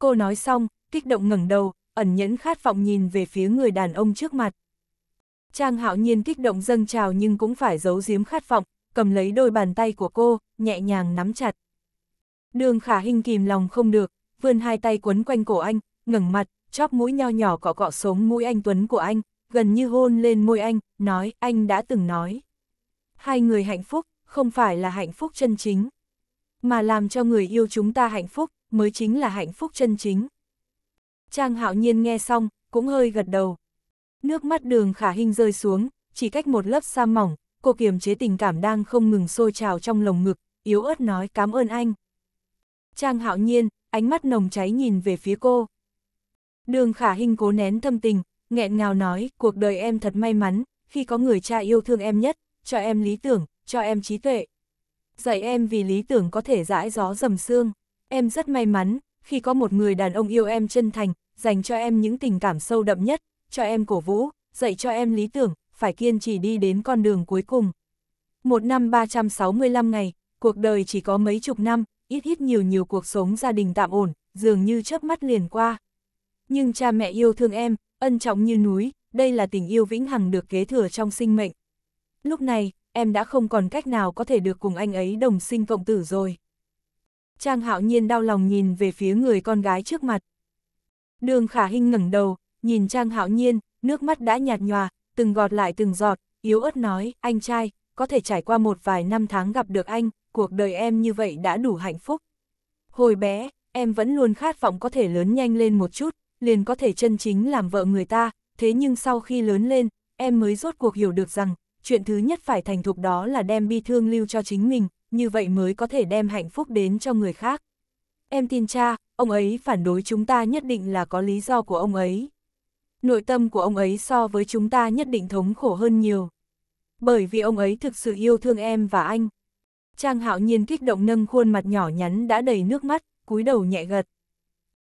Cô nói xong, kích động ngẩng đầu, ẩn nhẫn khát vọng nhìn về phía người đàn ông trước mặt. Trang hạo nhiên kích động dâng trào nhưng cũng phải giấu giếm khát vọng, cầm lấy đôi bàn tay của cô, nhẹ nhàng nắm chặt. Đường khả hình kìm lòng không được, vươn hai tay quấn quanh cổ anh, ngẩng mặt, chóp mũi nho nhỏ cọ cọ sống mũi anh Tuấn của anh, gần như hôn lên môi anh, nói anh đã từng nói. Hai người hạnh phúc, không phải là hạnh phúc chân chính, mà làm cho người yêu chúng ta hạnh phúc, mới chính là hạnh phúc chân chính. Trang hạo nhiên nghe xong, cũng hơi gật đầu. Nước mắt đường khả hình rơi xuống, chỉ cách một lớp sa mỏng, cô kiềm chế tình cảm đang không ngừng sôi trào trong lồng ngực, yếu ớt nói cảm ơn anh. Trang hạo nhiên, ánh mắt nồng cháy nhìn về phía cô. Đường khả hình cố nén thâm tình, nghẹn ngào nói, cuộc đời em thật may mắn, khi có người cha yêu thương em nhất, cho em lý tưởng, cho em trí tuệ. Dạy em vì lý tưởng có thể dãi gió dầm xương. Em rất may mắn, khi có một người đàn ông yêu em chân thành, dành cho em những tình cảm sâu đậm nhất, cho em cổ vũ, dạy cho em lý tưởng, phải kiên trì đi đến con đường cuối cùng. Một năm 365 ngày, cuộc đời chỉ có mấy chục năm, ít ít nhiều nhiều cuộc sống gia đình tạm ổn, dường như chớp mắt liền qua. Nhưng cha mẹ yêu thương em, ân trọng như núi, đây là tình yêu vĩnh hằng được kế thừa trong sinh mệnh. Lúc này, em đã không còn cách nào có thể được cùng anh ấy đồng sinh cộng tử rồi. Trang hạo nhiên đau lòng nhìn về phía người con gái trước mặt. Đường khả hinh ngẩng đầu, nhìn Trang hạo nhiên, nước mắt đã nhạt nhòa, từng gọt lại từng giọt, yếu ớt nói, anh trai, có thể trải qua một vài năm tháng gặp được anh, cuộc đời em như vậy đã đủ hạnh phúc. Hồi bé, em vẫn luôn khát vọng có thể lớn nhanh lên một chút, liền có thể chân chính làm vợ người ta, thế nhưng sau khi lớn lên, em mới rốt cuộc hiểu được rằng, chuyện thứ nhất phải thành thục đó là đem bi thương lưu cho chính mình, như vậy mới có thể đem hạnh phúc đến cho người khác. Em tin cha, ông ấy phản đối chúng ta nhất định là có lý do của ông ấy. Nội tâm của ông ấy so với chúng ta nhất định thống khổ hơn nhiều. Bởi vì ông ấy thực sự yêu thương em và anh. Trang hạo nhiên kích động nâng khuôn mặt nhỏ nhắn đã đầy nước mắt, cúi đầu nhẹ gật.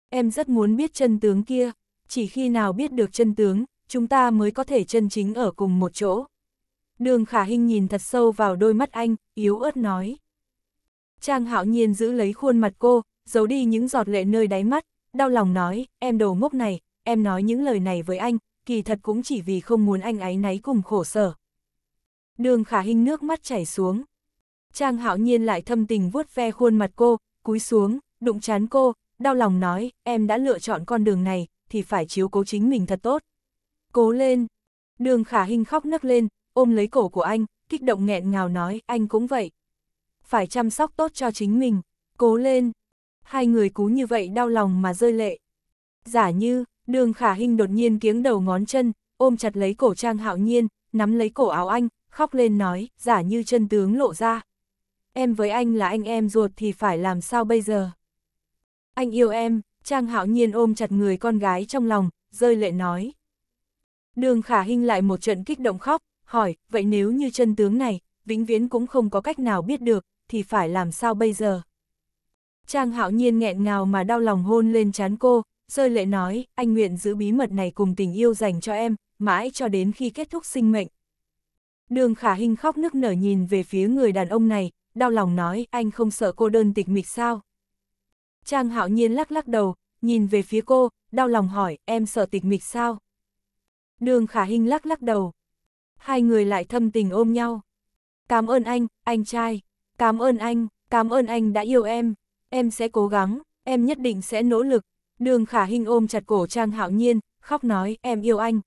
Em rất muốn biết chân tướng kia, chỉ khi nào biết được chân tướng, chúng ta mới có thể chân chính ở cùng một chỗ. Đường khả hình nhìn thật sâu vào đôi mắt anh, yếu ớt nói. Trang hạo nhiên giữ lấy khuôn mặt cô, giấu đi những giọt lệ nơi đáy mắt, đau lòng nói, em đồ ngốc này, em nói những lời này với anh, kỳ thật cũng chỉ vì không muốn anh ấy náy cùng khổ sở. Đường khả hình nước mắt chảy xuống. Trang hạo nhiên lại thâm tình vuốt ve khuôn mặt cô, cúi xuống, đụng chán cô, đau lòng nói, em đã lựa chọn con đường này, thì phải chiếu cố chính mình thật tốt. Cố lên! Đường khả hình khóc nấc lên, ôm lấy cổ của anh, kích động nghẹn ngào nói, anh cũng vậy. Phải chăm sóc tốt cho chính mình, cố lên! Hai người cú như vậy đau lòng mà rơi lệ. Giả như, đường khả hình đột nhiên kiếng đầu ngón chân, ôm chặt lấy cổ trang hạo nhiên, nắm lấy cổ áo anh, khóc lên nói, giả như chân tướng lộ ra. Em với anh là anh em ruột thì phải làm sao bây giờ? anh yêu em, Trang Hạo Nhiên ôm chặt người con gái trong lòng, rơi lệ nói. Đường Khả Hinh lại một trận kích động khóc, hỏi, vậy nếu như chân tướng này, vĩnh viễn cũng không có cách nào biết được, thì phải làm sao bây giờ? Trang Hạo Nhiên nghẹn ngào mà đau lòng hôn lên chán cô, rơi lệ nói, anh nguyện giữ bí mật này cùng tình yêu dành cho em, mãi cho đến khi kết thúc sinh mệnh. Đường Khả Hinh khóc nức nở nhìn về phía người đàn ông này, đau lòng nói, anh không sợ cô đơn tịch mịch sao? Trang hạo nhiên lắc lắc đầu, nhìn về phía cô, đau lòng hỏi, em sợ tịch mịch sao? Đường khả hình lắc lắc đầu. Hai người lại thâm tình ôm nhau. Cảm ơn anh, anh trai. Cảm ơn anh, cảm ơn anh đã yêu em. Em sẽ cố gắng, em nhất định sẽ nỗ lực. Đường khả hình ôm chặt cổ Trang hạo nhiên, khóc nói, em yêu anh.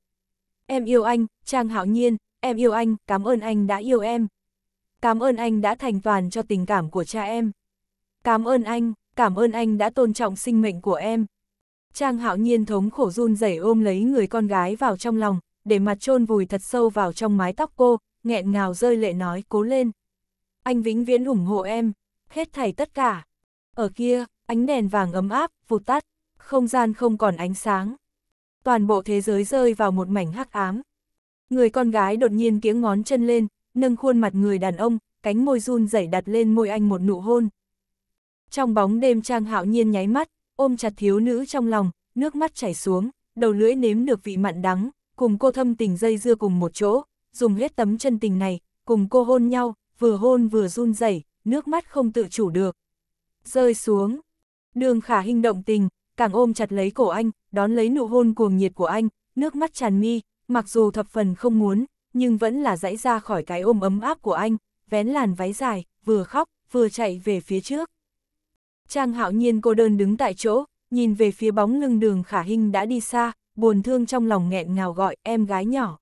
Em yêu anh, Trang hạo nhiên, em yêu anh, cảm ơn anh đã yêu em. Cảm ơn anh đã thành toàn cho tình cảm của cha em. Cảm ơn anh, cảm ơn anh đã tôn trọng sinh mệnh của em. Trang hạo nhiên thống khổ run rẩy ôm lấy người con gái vào trong lòng, để mặt chôn vùi thật sâu vào trong mái tóc cô, nghẹn ngào rơi lệ nói cố lên. Anh vĩnh viễn ủng hộ em, hết thảy tất cả. Ở kia, ánh đèn vàng ấm áp, vụt tắt, không gian không còn ánh sáng. Toàn bộ thế giới rơi vào một mảnh hắc ám. Người con gái đột nhiên kiếng ngón chân lên, nâng khuôn mặt người đàn ông, cánh môi run rẩy đặt lên môi anh một nụ hôn. Trong bóng đêm Trang Hạo Nhiên nháy mắt, ôm chặt thiếu nữ trong lòng, nước mắt chảy xuống, đầu lưỡi nếm được vị mặn đắng, cùng cô thâm tình dây dưa cùng một chỗ, dùng hết tấm chân tình này, cùng cô hôn nhau, vừa hôn vừa run rẩy, nước mắt không tự chủ được. Rơi xuống. Đường khả hình động tình, càng ôm chặt lấy cổ anh, đón lấy nụ hôn cuồng nhiệt của anh, nước mắt tràn mi, mặc dù thập phần không muốn, nhưng vẫn là dãy ra khỏi cái ôm ấm áp của anh, vén làn váy dài, vừa khóc, vừa chạy về phía trước. Trang hạo nhiên cô đơn đứng tại chỗ, nhìn về phía bóng lưng đường khả hình đã đi xa, buồn thương trong lòng nghẹn ngào gọi em gái nhỏ.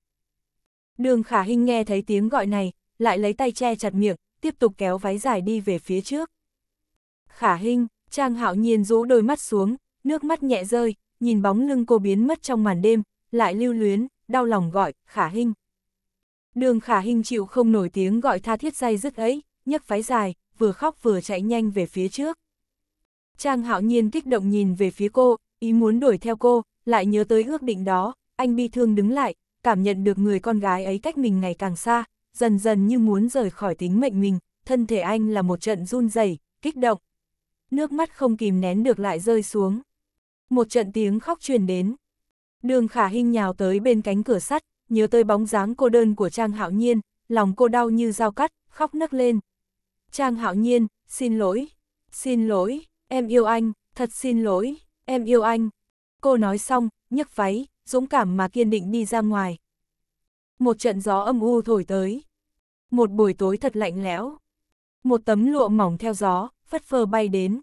Đường khả hình nghe thấy tiếng gọi này, lại lấy tay che chặt miệng, tiếp tục kéo váy dài đi về phía trước. Khả hình, Trang hạo nhiên rũ đôi mắt xuống, nước mắt nhẹ rơi, nhìn bóng lưng cô biến mất trong màn đêm, lại lưu luyến, đau lòng gọi, khả hình. Đường khả hình chịu không nổi tiếng gọi tha thiết dây dứt ấy, nhấc váy dài, vừa khóc vừa chạy nhanh về phía trước. Trang hạo nhiên kích động nhìn về phía cô, ý muốn đuổi theo cô, lại nhớ tới ước định đó, anh bi thương đứng lại, cảm nhận được người con gái ấy cách mình ngày càng xa, dần dần như muốn rời khỏi tính mệnh mình, thân thể anh là một trận run rẩy, kích động. Nước mắt không kìm nén được lại rơi xuống. Một trận tiếng khóc truyền đến. Đường khả hinh nhào tới bên cánh cửa sắt, nhớ tới bóng dáng cô đơn của Trang Hạo Nhiên, lòng cô đau như dao cắt, khóc nấc lên. Trang Hạo Nhiên, xin lỗi, xin lỗi, em yêu anh, thật xin lỗi, em yêu anh. Cô nói xong, nhấc váy, dũng cảm mà kiên định đi ra ngoài. Một trận gió âm u thổi tới. Một buổi tối thật lạnh lẽo. Một tấm lụa mỏng theo gió, phất phơ bay đến.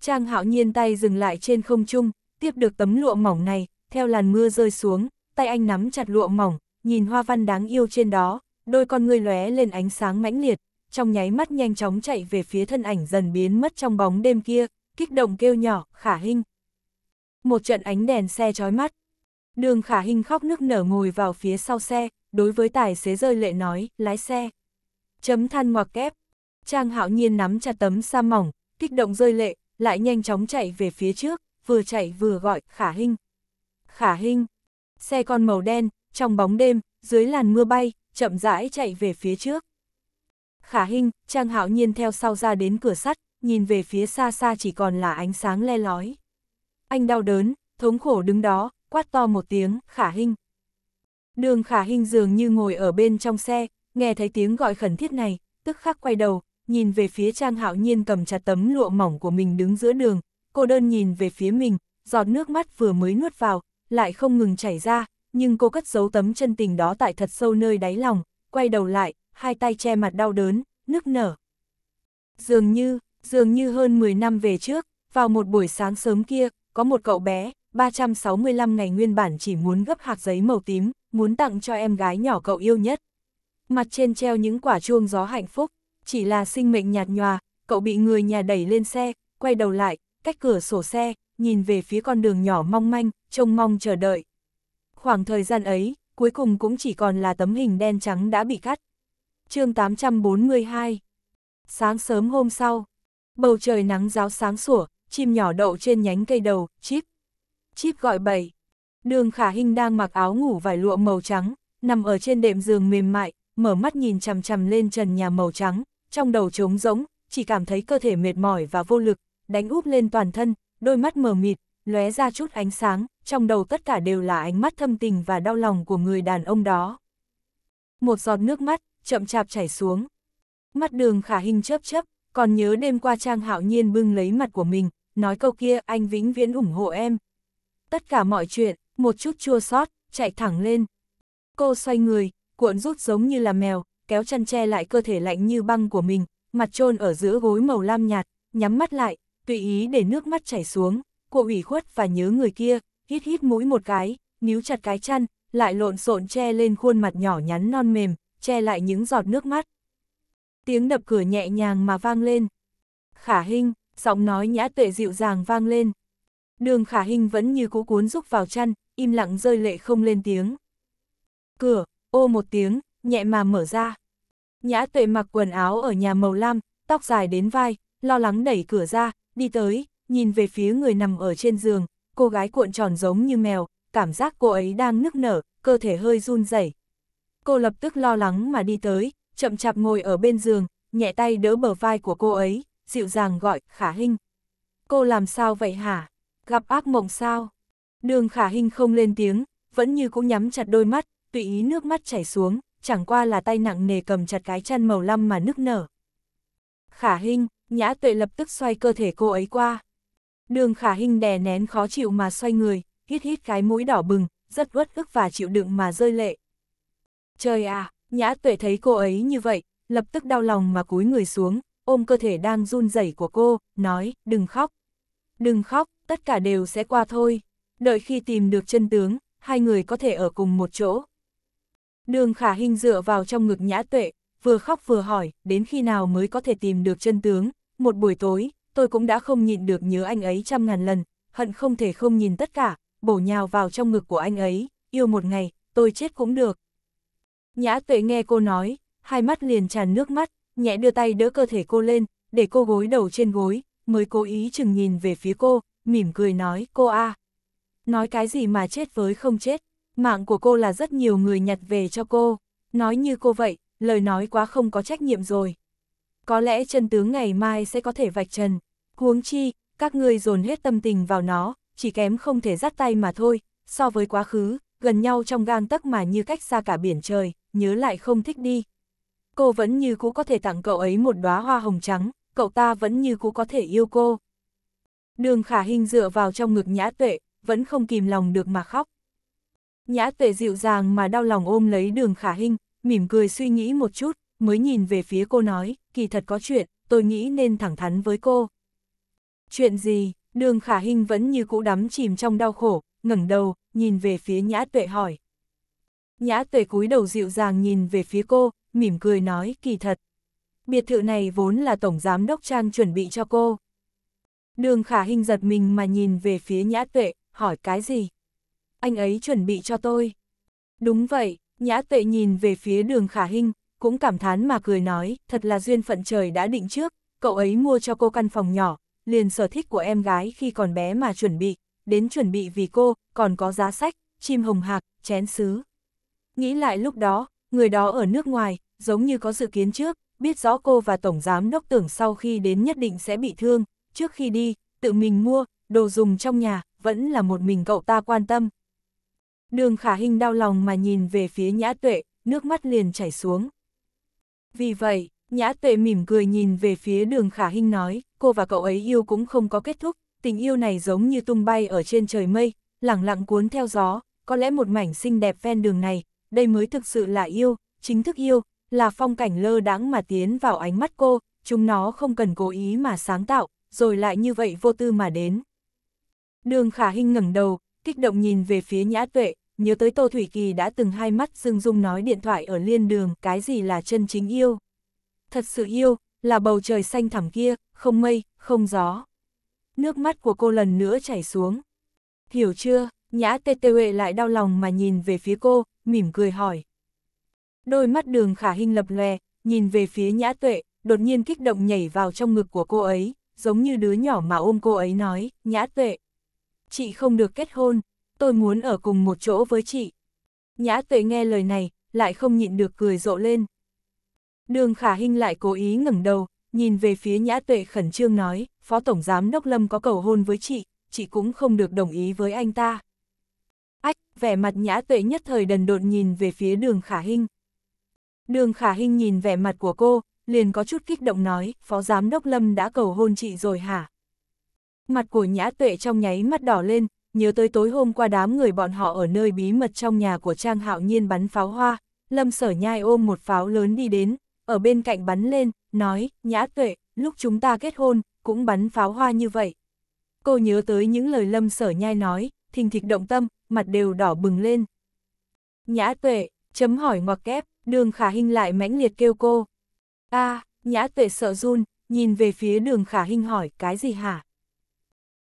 Trang hạo nhiên tay dừng lại trên không trung, tiếp được tấm lụa mỏng này, theo làn mưa rơi xuống, tay anh nắm chặt lụa mỏng, nhìn hoa văn đáng yêu trên đó, đôi con ngươi lóe lên ánh sáng mãnh liệt, trong nháy mắt nhanh chóng chạy về phía thân ảnh dần biến mất trong bóng đêm kia, kích động kêu nhỏ, khả hình. Một trận ánh đèn xe chói mắt. Đường khả hình khóc nước nở ngồi vào phía sau xe, đối với tài xế rơi lệ nói, lái xe. Chấm than ngoặc kép. Trang hạo nhiên nắm chặt tấm sa mỏng, kích động rơi lệ, lại nhanh chóng chạy về phía trước, vừa chạy vừa gọi, khả hình. Khả hình. Xe con màu đen, trong bóng đêm, dưới làn mưa bay, chậm rãi chạy về phía trước. Khả Hinh, Trang Hạo Nhiên theo sau ra đến cửa sắt, nhìn về phía xa xa chỉ còn là ánh sáng le lói. Anh đau đớn, thống khổ đứng đó, quát to một tiếng, Khả Hinh. Đường Khả Hinh dường như ngồi ở bên trong xe, nghe thấy tiếng gọi khẩn thiết này, tức khắc quay đầu, nhìn về phía Trang Hạo Nhiên cầm chặt tấm lụa mỏng của mình đứng giữa đường, cô đơn nhìn về phía mình, giọt nước mắt vừa mới nuốt vào, lại không ngừng chảy ra, nhưng cô cất giấu tấm chân tình đó tại thật sâu nơi đáy lòng, quay đầu lại, hai tay che mặt đau đớn, nức nở. Dường như, dường như hơn 10 năm về trước, vào một buổi sáng sớm kia, có một cậu bé, 365 ngày nguyên bản chỉ muốn gấp hạt giấy màu tím, muốn tặng cho em gái nhỏ cậu yêu nhất. Mặt trên treo những quả chuông gió hạnh phúc, chỉ là sinh mệnh nhạt nhòa, cậu bị người nhà đẩy lên xe, quay đầu lại, cách cửa sổ xe, nhìn về phía con đường nhỏ mong manh, trông mong chờ đợi. Khoảng thời gian ấy, cuối cùng cũng chỉ còn là tấm hình đen trắng đã bị cắt chương 842 Sáng sớm hôm sau, bầu trời nắng giáo sáng sủa, chim nhỏ đậu trên nhánh cây đầu, chip. Chip gọi bầy Đường khả hình đang mặc áo ngủ vải lụa màu trắng, nằm ở trên đệm giường mềm mại, mở mắt nhìn chằm chằm lên trần nhà màu trắng, trong đầu trống rỗng, chỉ cảm thấy cơ thể mệt mỏi và vô lực, đánh úp lên toàn thân, đôi mắt mờ mịt, lóe ra chút ánh sáng, trong đầu tất cả đều là ánh mắt thâm tình và đau lòng của người đàn ông đó. Một giọt nước mắt, chậm chạp chảy xuống. Mắt đường khả hình chớp chớp, còn nhớ đêm qua Trang Hạo Nhiên bưng lấy mặt của mình, nói câu kia anh vĩnh viễn ủng hộ em. Tất cả mọi chuyện, một chút chua sót, chạy thẳng lên. Cô xoay người, cuộn rút giống như là mèo, kéo chăn che lại cơ thể lạnh như băng của mình, mặt trôn ở giữa gối màu lam nhạt, nhắm mắt lại, tùy ý để nước mắt chảy xuống, cô ủy khuất và nhớ người kia, hít hít mũi một cái, níu chặt cái chăn, lại lộn xộn che lên khuôn mặt nhỏ nhắn non mềm, che lại những giọt nước mắt. Tiếng đập cửa nhẹ nhàng mà vang lên. Khả Hinh, giọng nói nhã tuệ dịu dàng vang lên. Đường Khả Hinh vẫn như cú cuốn rúc vào chăn, im lặng rơi lệ không lên tiếng. Cửa, ô một tiếng, nhẹ mà mở ra. Nhã tuệ mặc quần áo ở nhà màu lam, tóc dài đến vai, lo lắng đẩy cửa ra, đi tới, nhìn về phía người nằm ở trên giường, cô gái cuộn tròn giống như mèo, cảm giác cô ấy đang nức nở, cơ thể hơi run rẩy Cô lập tức lo lắng mà đi tới, chậm chạp ngồi ở bên giường, nhẹ tay đỡ bờ vai của cô ấy, dịu dàng gọi, khả hình. Cô làm sao vậy hả? Gặp ác mộng sao? Đường khả hình không lên tiếng, vẫn như cũng nhắm chặt đôi mắt, tùy ý nước mắt chảy xuống, chẳng qua là tay nặng nề cầm chặt cái chăn màu lăm mà nức nở. Khả hình, nhã tuệ lập tức xoay cơ thể cô ấy qua. Đường khả hình đè nén khó chịu mà xoay người, hít hít cái mũi đỏ bừng, rất uất ức và chịu đựng mà rơi lệ, Trời à, nhã tuệ thấy cô ấy như vậy, lập tức đau lòng mà cúi người xuống, ôm cơ thể đang run rẩy của cô, nói, đừng khóc. Đừng khóc, tất cả đều sẽ qua thôi. Đợi khi tìm được chân tướng, hai người có thể ở cùng một chỗ. Đường khả hình dựa vào trong ngực nhã tuệ, vừa khóc vừa hỏi, đến khi nào mới có thể tìm được chân tướng. Một buổi tối, tôi cũng đã không nhịn được nhớ anh ấy trăm ngàn lần, hận không thể không nhìn tất cả, bổ nhào vào trong ngực của anh ấy, yêu một ngày, tôi chết cũng được. Nhã tuệ nghe cô nói, hai mắt liền tràn nước mắt, nhẹ đưa tay đỡ cơ thể cô lên, để cô gối đầu trên gối, mới cố ý chừng nhìn về phía cô, mỉm cười nói, cô a Nói cái gì mà chết với không chết, mạng của cô là rất nhiều người nhặt về cho cô, nói như cô vậy, lời nói quá không có trách nhiệm rồi. Có lẽ chân tướng ngày mai sẽ có thể vạch trần, huống chi, các ngươi dồn hết tâm tình vào nó, chỉ kém không thể dắt tay mà thôi, so với quá khứ, gần nhau trong gang tấc mà như cách xa cả biển trời, nhớ lại không thích đi. Cô vẫn như cũ có thể tặng cậu ấy một đóa hoa hồng trắng, cậu ta vẫn như cũ có thể yêu cô. Đường khả hình dựa vào trong ngực nhã tuệ, vẫn không kìm lòng được mà khóc. Nhã tuệ dịu dàng mà đau lòng ôm lấy đường khả hình, mỉm cười suy nghĩ một chút, mới nhìn về phía cô nói, kỳ thật có chuyện, tôi nghĩ nên thẳng thắn với cô. Chuyện gì, đường khả hình vẫn như cũ đắm chìm trong đau khổ, ngẩng đầu, nhìn về phía nhã tuệ hỏi. Nhã tuệ cúi đầu dịu dàng nhìn về phía cô, mỉm cười nói kỳ thật. Biệt thự này vốn là Tổng Giám Đốc Trang chuẩn bị cho cô. Đường khả hình giật mình mà nhìn về phía nhã tuệ, hỏi cái gì? Anh ấy chuẩn bị cho tôi. Đúng vậy, nhã tuệ nhìn về phía đường khả hình, cũng cảm thán mà cười nói, thật là duyên phận trời đã định trước, cậu ấy mua cho cô căn phòng nhỏ, liền sở thích của em gái khi còn bé mà chuẩn bị, đến chuẩn bị vì cô, còn có giá sách, chim hồng hạc, chén sứ. Nghĩ lại lúc đó, người đó ở nước ngoài, giống như có dự kiến trước, biết rõ cô và Tổng Giám Đốc tưởng sau khi đến nhất định sẽ bị thương, trước khi đi, tự mình mua, đồ dùng trong nhà, vẫn là một mình cậu ta quan tâm. Đường khả hình đau lòng mà nhìn về phía nhã tuệ, nước mắt liền chảy xuống. Vì vậy, nhã tuệ mỉm cười nhìn về phía đường khả hình nói, cô và cậu ấy yêu cũng không có kết thúc, tình yêu này giống như tung bay ở trên trời mây, lẳng lặng cuốn theo gió, có lẽ một mảnh xinh đẹp ven đường này, đây mới thực sự là yêu, chính thức yêu, là phong cảnh lơ đáng mà tiến vào ánh mắt cô, chúng nó không cần cố ý mà sáng tạo, rồi lại như vậy vô tư mà đến. Đường khả hình ngẩng đầu, kích động nhìn về phía nhã tuệ, nhớ tới Tô Thủy Kỳ đã từng hai mắt dưng dung nói điện thoại ở liên đường, cái gì là chân chính yêu. Thật sự yêu, là bầu trời xanh thẳm kia, không mây, không gió. Nước mắt của cô lần nữa chảy xuống. Hiểu chưa, nhã tê tê huệ lại đau lòng mà nhìn về phía cô, mỉm cười hỏi. Đôi mắt đường khả hình lập lè, nhìn về phía nhã tuệ, đột nhiên kích động nhảy vào trong ngực của cô ấy, giống như đứa nhỏ mà ôm cô ấy nói, nhã tuệ. Chị không được kết hôn, tôi muốn ở cùng một chỗ với chị. Nhã tuệ nghe lời này, lại không nhịn được cười rộ lên. Đường khả hình lại cố ý ngẩng đầu, nhìn về phía nhã tuệ khẩn trương nói, Phó Tổng Giám Đốc Lâm có cầu hôn với chị, chị cũng không được đồng ý với anh ta. Ách, vẻ mặt nhã tuệ nhất thời đần độn nhìn về phía đường khả hinh. Đường khả hinh nhìn vẻ mặt của cô, liền có chút kích động nói, phó giám đốc Lâm đã cầu hôn chị rồi hả? Mặt của nhã tuệ trong nháy mắt đỏ lên, nhớ tới tối hôm qua đám người bọn họ ở nơi bí mật trong nhà của Trang Hạo Nhiên bắn pháo hoa, Lâm sở nhai ôm một pháo lớn đi đến, ở bên cạnh bắn lên, nói, nhã tuệ, lúc chúng ta kết hôn, cũng bắn pháo hoa như vậy. Cô nhớ tới những lời Lâm sở nhai nói, thình thịch động tâm, mặt đều đỏ bừng lên. Nhã tuệ, chấm hỏi ngoặc kép, đường khả hình lại mãnh liệt kêu cô. a à, nhã tuệ sợ run, nhìn về phía đường khả hình hỏi cái gì hả?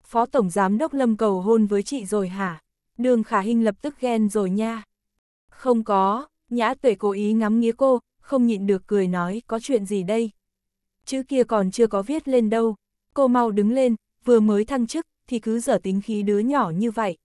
Phó Tổng Giám Đốc Lâm cầu hôn với chị rồi hả? Đường khả hình lập tức ghen rồi nha. Không có, nhã tuệ cố ý ngắm nghía cô, không nhịn được cười nói có chuyện gì đây? Chữ kia còn chưa có viết lên đâu. Cô mau đứng lên, vừa mới thăng chức thì cứ dở tính khí đứa nhỏ như vậy.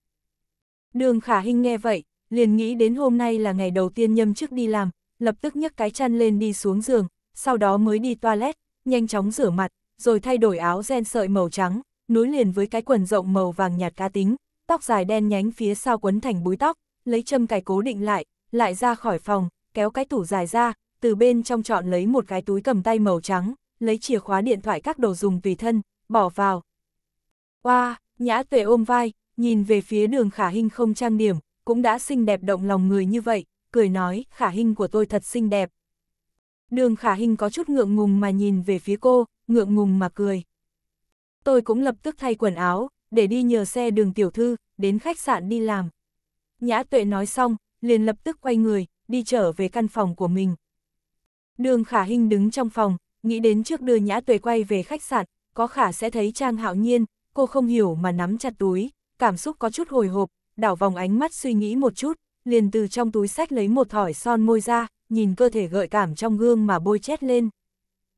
Đường khả hình nghe vậy, liền nghĩ đến hôm nay là ngày đầu tiên nhâm chức đi làm, lập tức nhấc cái chăn lên đi xuống giường, sau đó mới đi toilet, nhanh chóng rửa mặt, rồi thay đổi áo ren sợi màu trắng, nối liền với cái quần rộng màu vàng nhạt cá tính, tóc dài đen nhánh phía sau quấn thành búi tóc, lấy châm cài cố định lại, lại ra khỏi phòng, kéo cái tủ dài ra, từ bên trong chọn lấy một cái túi cầm tay màu trắng, lấy chìa khóa điện thoại các đồ dùng tùy thân, bỏ vào. qua wow, nhã tuệ ôm vai, nhìn về phía đường khả hình không trang điểm, cũng đã xinh đẹp động lòng người như vậy, cười nói, khả hình của tôi thật xinh đẹp. Đường khả hình có chút ngượng ngùng mà nhìn về phía cô, ngượng ngùng mà cười. Tôi cũng lập tức thay quần áo, để đi nhờ xe đường tiểu thư, đến khách sạn đi làm. Nhã tuệ nói xong, liền lập tức quay người, đi trở về căn phòng của mình. Đường khả hình đứng trong phòng, nghĩ đến trước đưa nhã tuệ quay về khách sạn, có khả sẽ thấy Trang Hạo Nhiên, cô không hiểu mà nắm chặt túi, cảm xúc có chút hồi hộp, đảo vòng ánh mắt suy nghĩ một chút, liền từ trong túi sách lấy một thỏi son môi ra, nhìn cơ thể gợi cảm trong gương mà bôi chét lên.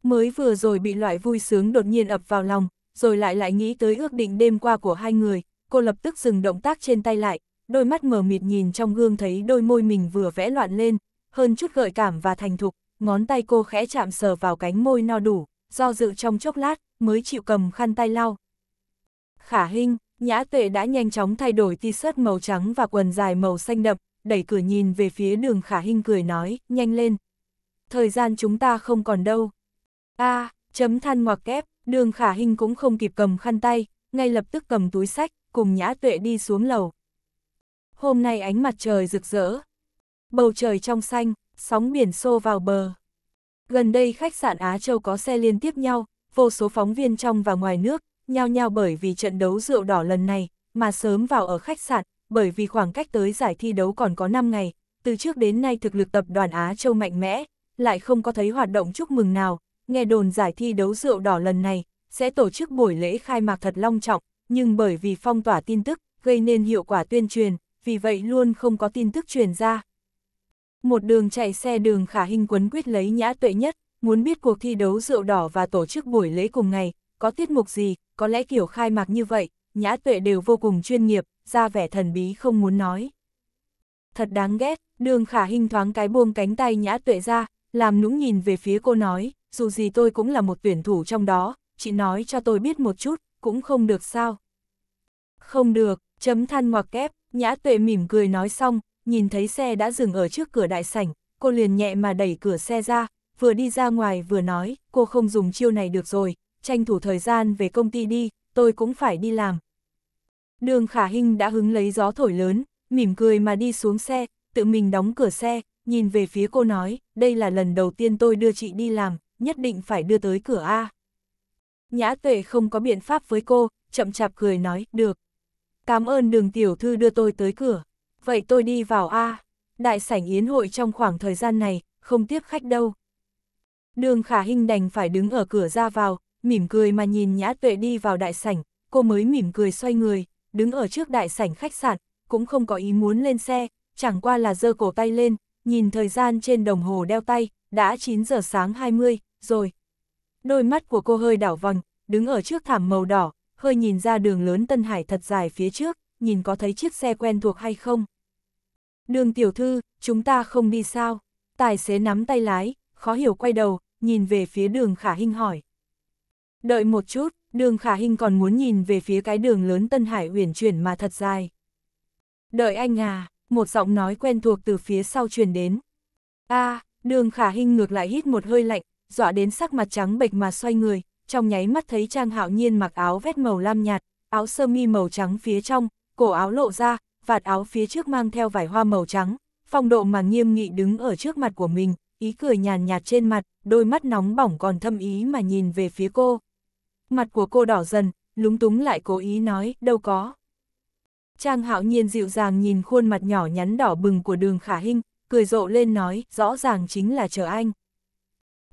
Mới vừa rồi bị loại vui sướng đột nhiên ập vào lòng, rồi lại lại nghĩ tới ước định đêm qua của hai người, cô lập tức dừng động tác trên tay lại, đôi mắt mờ mịt nhìn trong gương thấy đôi môi mình vừa vẽ loạn lên, hơn chút gợi cảm và thành thục, ngón tay cô khẽ chạm sờ vào cánh môi no đủ, do dự trong chốc lát, mới chịu cầm khăn tay lau. Khả Hinh Nhã tuệ đã nhanh chóng thay đổi t-shirt màu trắng và quần dài màu xanh đậm, đẩy cửa nhìn về phía đường khả hinh cười nói, nhanh lên. Thời gian chúng ta không còn đâu. a à, chấm than ngoặc kép, đường khả hinh cũng không kịp cầm khăn tay, ngay lập tức cầm túi sách, cùng nhã tuệ đi xuống lầu. Hôm nay ánh mặt trời rực rỡ. Bầu trời trong xanh, sóng biển xô vào bờ. Gần đây khách sạn Á Châu có xe liên tiếp nhau, vô số phóng viên trong và ngoài nước, nhao nhao bởi vì trận đấu rượu đỏ lần này, mà sớm vào ở khách sạn, bởi vì khoảng cách tới giải thi đấu còn có 5 ngày, từ trước đến nay thực lực tập đoàn Á Châu mạnh mẽ, lại không có thấy hoạt động chúc mừng nào, nghe đồn giải thi đấu rượu đỏ lần này, sẽ tổ chức buổi lễ khai mạc thật long trọng, nhưng bởi vì phong tỏa tin tức, gây nên hiệu quả tuyên truyền, vì vậy luôn không có tin tức truyền ra. Một đường chạy xe đường khả hình quấn quyết lấy nhã tuệ nhất, muốn biết cuộc thi đấu rượu đỏ và tổ chức buổi lễ cùng ngày, có tiết mục gì, có lẽ kiểu khai mạc như vậy, nhã tuệ đều vô cùng chuyên nghiệp, ra vẻ thần bí không muốn nói. Thật đáng ghét, đường khả hình thoáng cái buông cánh tay nhã tuệ ra, làm nũng nhìn về phía cô nói, dù gì tôi cũng là một tuyển thủ trong đó, chị nói cho tôi biết một chút, cũng không được sao. Không được, chấm than ngoặc kép, nhã tuệ mỉm cười nói xong, nhìn thấy xe đã dừng ở trước cửa đại sảnh, cô liền nhẹ mà đẩy cửa xe ra, vừa đi ra ngoài vừa nói, cô không dùng chiêu này được rồi, tranh thủ thời gian về công ty đi, tôi cũng phải đi làm. Đường khả hình đã hứng lấy gió thổi lớn, mỉm cười mà đi xuống xe, tự mình đóng cửa xe, nhìn về phía cô nói, đây là lần đầu tiên tôi đưa chị đi làm, nhất định phải đưa tới cửa A. Nhã tuệ không có biện pháp với cô, chậm chạp cười nói, được. Cảm ơn đường tiểu thư đưa tôi tới cửa, vậy tôi đi vào A. Đại sảnh yến hội trong khoảng thời gian này, không tiếp khách đâu. Đường khả hình đành phải đứng ở cửa ra vào, mỉm cười mà nhìn Nhã Tuệ đi vào đại sảnh, cô mới mỉm cười xoay người, đứng ở trước đại sảnh khách sạn, cũng không có ý muốn lên xe, chẳng qua là giơ cổ tay lên, nhìn thời gian trên đồng hồ đeo tay, đã 9 giờ sáng 20, rồi. Đôi mắt của cô hơi đảo vòng, đứng ở trước thảm màu đỏ, hơi nhìn ra đường lớn Tân Hải thật dài phía trước, nhìn có thấy chiếc xe quen thuộc hay không. Đường tiểu thư, chúng ta không đi sao? Tài xế nắm tay lái, khó hiểu quay đầu, nhìn về phía đường khả hinh hỏi. Đợi một chút, đường khả hình còn muốn nhìn về phía cái đường lớn Tân Hải uyển chuyển mà thật dài. Đợi anh à, một giọng nói quen thuộc từ phía sau truyền đến. a à, đường khả hình ngược lại hít một hơi lạnh, dọa đến sắc mặt trắng bệch mà xoay người, trong nháy mắt thấy Trang Hạo Nhiên mặc áo vét màu lam nhạt, áo sơ mi màu trắng phía trong, cổ áo lộ ra, vạt áo phía trước mang theo vải hoa màu trắng, phong độ mà nghiêm nghị đứng ở trước mặt của mình, ý cười nhàn nhạt trên mặt, đôi mắt nóng bỏng còn thâm ý mà nhìn về phía cô. Mặt của cô đỏ dần, lúng túng lại cố ý nói, đâu có. Trang hạo nhiên dịu dàng nhìn khuôn mặt nhỏ nhắn đỏ bừng của đường khả hinh, cười rộ lên nói, rõ ràng chính là chờ anh.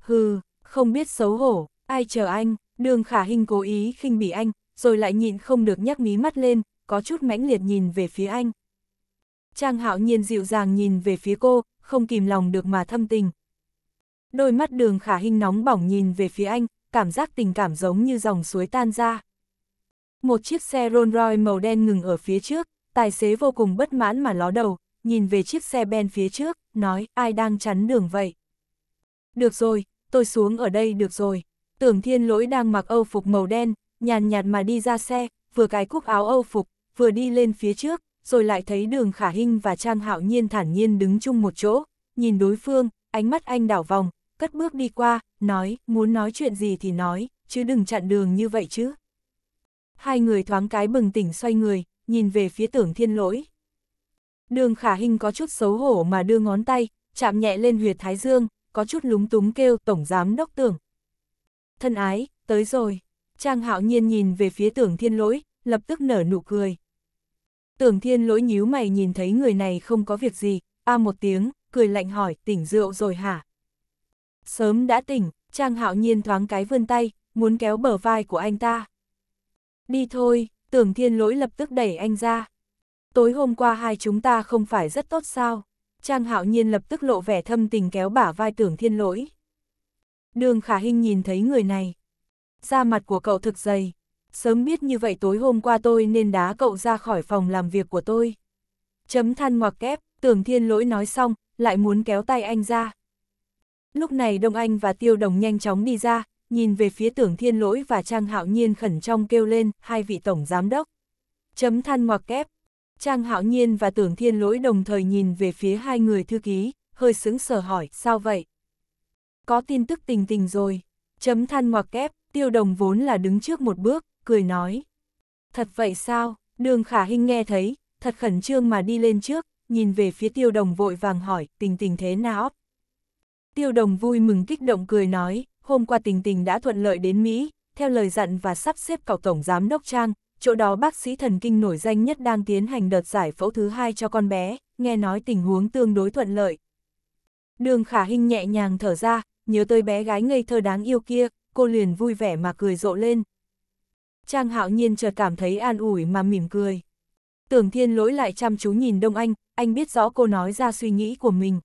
Hừ, không biết xấu hổ, ai chờ anh, đường khả hinh cố ý khinh bỉ anh, rồi lại nhịn không được nhắc mí mắt lên, có chút mãnh liệt nhìn về phía anh. Trang hạo nhiên dịu dàng nhìn về phía cô, không kìm lòng được mà thâm tình. Đôi mắt đường khả hinh nóng bỏng nhìn về phía anh, cảm giác tình cảm giống như dòng suối tan ra. Một chiếc xe Rolls Royce màu đen ngừng ở phía trước, tài xế vô cùng bất mãn mà ló đầu, nhìn về chiếc xe ben phía trước, nói ai đang chắn đường vậy. Được rồi, tôi xuống ở đây được rồi. Tưởng thiên lỗi đang mặc âu phục màu đen, nhàn nhạt mà đi ra xe, vừa cái cúc áo âu phục, vừa đi lên phía trước, rồi lại thấy đường khả hinh và trang hạo nhiên thản nhiên đứng chung một chỗ, nhìn đối phương, ánh mắt anh đảo vòng, cất bước đi qua, nói, muốn nói chuyện gì thì nói, chứ đừng chặn đường như vậy chứ. Hai người thoáng cái bừng tỉnh xoay người, nhìn về phía tưởng thiên lỗi. Đường khả hình có chút xấu hổ mà đưa ngón tay, chạm nhẹ lên huyệt thái dương, có chút lúng túng kêu tổng giám đốc tưởng. Thân ái, tới rồi. Trang hạo nhiên nhìn về phía tưởng thiên lỗi, lập tức nở nụ cười. Tưởng thiên lỗi nhíu mày nhìn thấy người này không có việc gì, a một tiếng, cười lạnh hỏi, tỉnh rượu rồi hả? Sớm đã tỉnh, Trang Hạo Nhiên thoáng cái vươn tay, muốn kéo bờ vai của anh ta. Đi thôi, tưởng thiên lỗi lập tức đẩy anh ra. Tối hôm qua hai chúng ta không phải rất tốt sao? Trang Hạo Nhiên lập tức lộ vẻ thâm tình kéo bả vai tưởng thiên lỗi. Đường Khả Hinh nhìn thấy người này. Da mặt của cậu thực dày. Sớm biết như vậy tối hôm qua tôi nên đá cậu ra khỏi phòng làm việc của tôi. Chấm than ngoặc kép, tưởng thiên lỗi nói xong, lại muốn kéo tay anh ra. Lúc này Đông Anh và Tiêu Đồng nhanh chóng đi ra, nhìn về phía tưởng thiên lỗi và Trang Hạo Nhiên khẩn trong kêu lên, hai vị tổng giám đốc. Chấm than ngoặc kép. Trang Hạo Nhiên và tưởng thiên lỗi đồng thời nhìn về phía hai người thư ký, hơi sững sờ hỏi, sao vậy? Có tin tức tình tình rồi. Chấm than ngoặc kép, tiêu đồng vốn là đứng trước một bước, cười nói. Thật vậy sao? Đường khả hình nghe thấy, thật khẩn trương mà đi lên trước, nhìn về phía tiêu đồng vội vàng hỏi, tình tình thế nào? Tiêu đồng vui mừng kích động cười nói, hôm qua tình tình đã thuận lợi đến Mỹ, theo lời dặn và sắp xếp cậu tổng giám đốc Trang, chỗ đó bác sĩ thần kinh nổi danh nhất đang tiến hành đợt giải phẫu thứ hai cho con bé, nghe nói tình huống tương đối thuận lợi. Đường khả hình nhẹ nhàng thở ra, nhớ tới bé gái ngây thơ đáng yêu kia, cô liền vui vẻ mà cười rộ lên. Trang hạo nhiên chợt cảm thấy an ủi mà mỉm cười. Tưởng thiên lỗi lại chăm chú nhìn Đông Anh, anh biết rõ cô nói ra suy nghĩ của mình,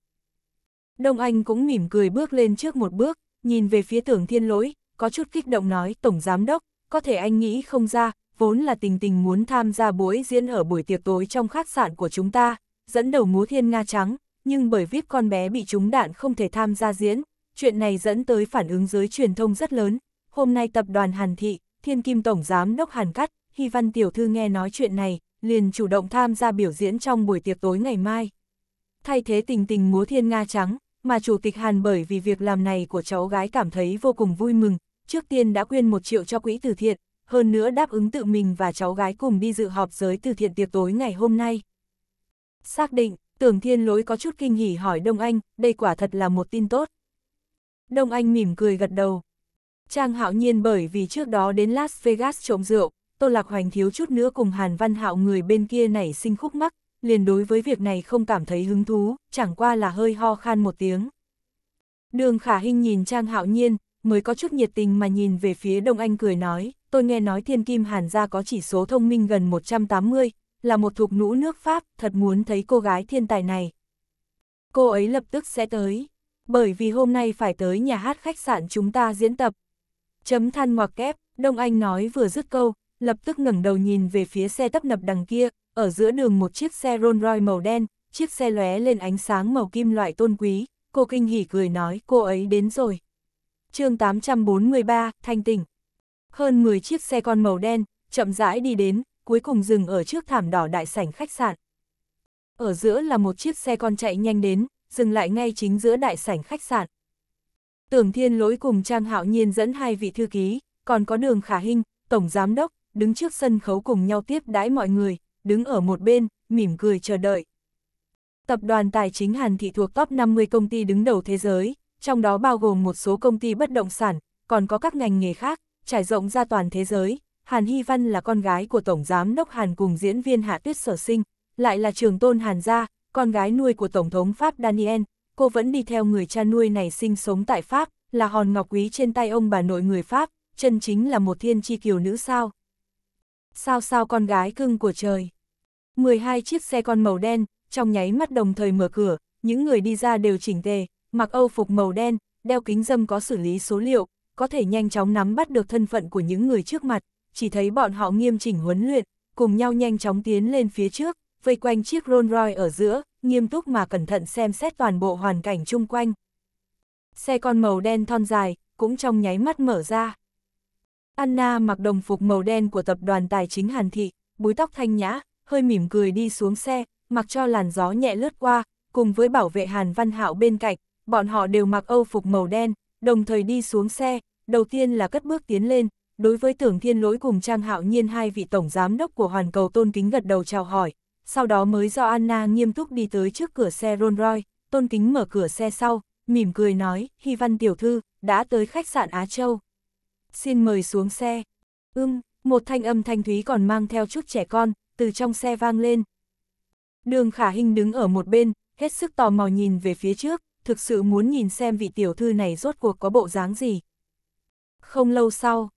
Đông Anh cũng mỉm cười bước lên trước một bước, nhìn về phía tưởng thiên lỗi, có chút kích động nói Tổng Giám Đốc, có thể anh nghĩ không ra, vốn là tình tình muốn tham gia buổi diễn ở buổi tiệc tối trong khách sạn của chúng ta, dẫn đầu múa thiên Nga trắng, nhưng bởi vip con bé bị trúng đạn không thể tham gia diễn, chuyện này dẫn tới phản ứng giới truyền thông rất lớn. Hôm nay tập đoàn Hàn Thị, Thiên Kim Tổng Giám Đốc Hàn Cắt, Hy Văn Tiểu Thư nghe nói chuyện này, liền chủ động tham gia biểu diễn trong buổi tiệc tối ngày mai. Thay thế tình tình múa thiên Nga trắng, mà Chủ tịch Hàn bởi vì việc làm này của cháu gái cảm thấy vô cùng vui mừng, trước tiên đã quyên một triệu cho quỹ từ thiện, hơn nữa đáp ứng tự mình và cháu gái cùng đi dự họp giới từ thiện tiệc tối ngày hôm nay. Xác định, tưởng thiên lối có chút kinh hỉ hỏi Đông Anh, đây quả thật là một tin tốt. Đông Anh mỉm cười gật đầu. Trang hạo nhiên bởi vì trước đó đến Las Vegas trộm rượu, Tô Lạc Hoành thiếu chút nữa cùng Hàn Văn Hạo người bên kia nảy sinh khúc mắc, liền đối với việc này không cảm thấy hứng thú, chẳng qua là hơi ho khan một tiếng. Đường khả hình nhìn Trang Hạo Nhiên, mới có chút nhiệt tình mà nhìn về phía Đông Anh cười nói, tôi nghe nói thiên kim hàn gia có chỉ số thông minh gần 180, là một thuộc nữ nước Pháp, thật muốn thấy cô gái thiên tài này. Cô ấy lập tức sẽ tới, bởi vì hôm nay phải tới nhà hát khách sạn chúng ta diễn tập. Chấm than ngoặc kép, Đông Anh nói vừa dứt câu, lập tức ngẩng đầu nhìn về phía xe tấp nập đằng kia, ở giữa đường một chiếc xe Rolls Royce màu đen, chiếc xe lóe lên ánh sáng màu kim loại tôn quý, cô kinh hỉ cười nói cô ấy đến rồi. chương 843, Thanh Tỉnh Hơn 10 chiếc xe con màu đen, chậm rãi đi đến, cuối cùng dừng ở trước thảm đỏ đại sảnh khách sạn. Ở giữa là một chiếc xe con chạy nhanh đến, dừng lại ngay chính giữa đại sảnh khách sạn. Tưởng Thiên Lỗi cùng Trang Hạo Nhiên dẫn hai vị thư ký, còn có Đường Khả Hinh, Tổng Giám Đốc, đứng trước sân khấu cùng nhau tiếp đãi mọi người, đứng ở một bên, mỉm cười chờ đợi. Tập đoàn tài chính Hàn Thị thuộc top 50 công ty đứng đầu thế giới, trong đó bao gồm một số công ty bất động sản, còn có các ngành nghề khác, trải rộng ra toàn thế giới. Hàn Hy Văn là con gái của Tổng Giám Đốc Hàn cùng diễn viên Hạ Tuyết Sở Sinh, lại là trường tôn Hàn Gia, con gái nuôi của Tổng thống Pháp Daniel. Cô vẫn đi theo người cha nuôi này sinh sống tại Pháp, là hòn ngọc quý trên tay ông bà nội người Pháp, chân chính là một thiên tri kiều nữ sao. Sao sao con gái cưng của trời. 12 chiếc xe con màu đen, trong nháy mắt đồng thời mở cửa, những người đi ra đều chỉnh tề, mặc âu phục màu đen, đeo kính dâm có xử lý số liệu, có thể nhanh chóng nắm bắt được thân phận của những người trước mặt, chỉ thấy bọn họ nghiêm chỉnh huấn luyện, cùng nhau nhanh chóng tiến lên phía trước, vây quanh chiếc Rolls Royce ở giữa, nghiêm túc mà cẩn thận xem xét toàn bộ hoàn cảnh chung quanh. Xe con màu đen thon dài, cũng trong nháy mắt mở ra. Anna mặc đồng phục màu đen của tập đoàn tài chính Hàn Thị, búi tóc thanh nhã, hơi mỉm cười đi xuống xe, mặc cho làn gió nhẹ lướt qua, cùng với bảo vệ Hàn Văn Hạo bên cạnh, bọn họ đều mặc âu phục màu đen, đồng thời đi xuống xe, đầu tiên là cất bước tiến lên, đối với tưởng thiên lỗi cùng Trang Hạo Nhiên hai vị tổng giám đốc của Hoàn Cầu Tôn Kính gật đầu chào hỏi, sau đó mới do Anna nghiêm túc đi tới trước cửa xe Rolls Royce, Tôn Kính mở cửa xe sau, mỉm cười nói, "Hi Văn Tiểu Thư, đã tới khách sạn Á Châu. Xin mời xuống xe. Ưm, một thanh âm thanh thúy còn mang theo chút trẻ con, từ trong xe vang lên. Đường khả hình đứng ở một bên, hết sức tò mò nhìn về phía trước, thực sự muốn nhìn xem vị tiểu thư này rốt cuộc có bộ dáng gì. Không lâu sau,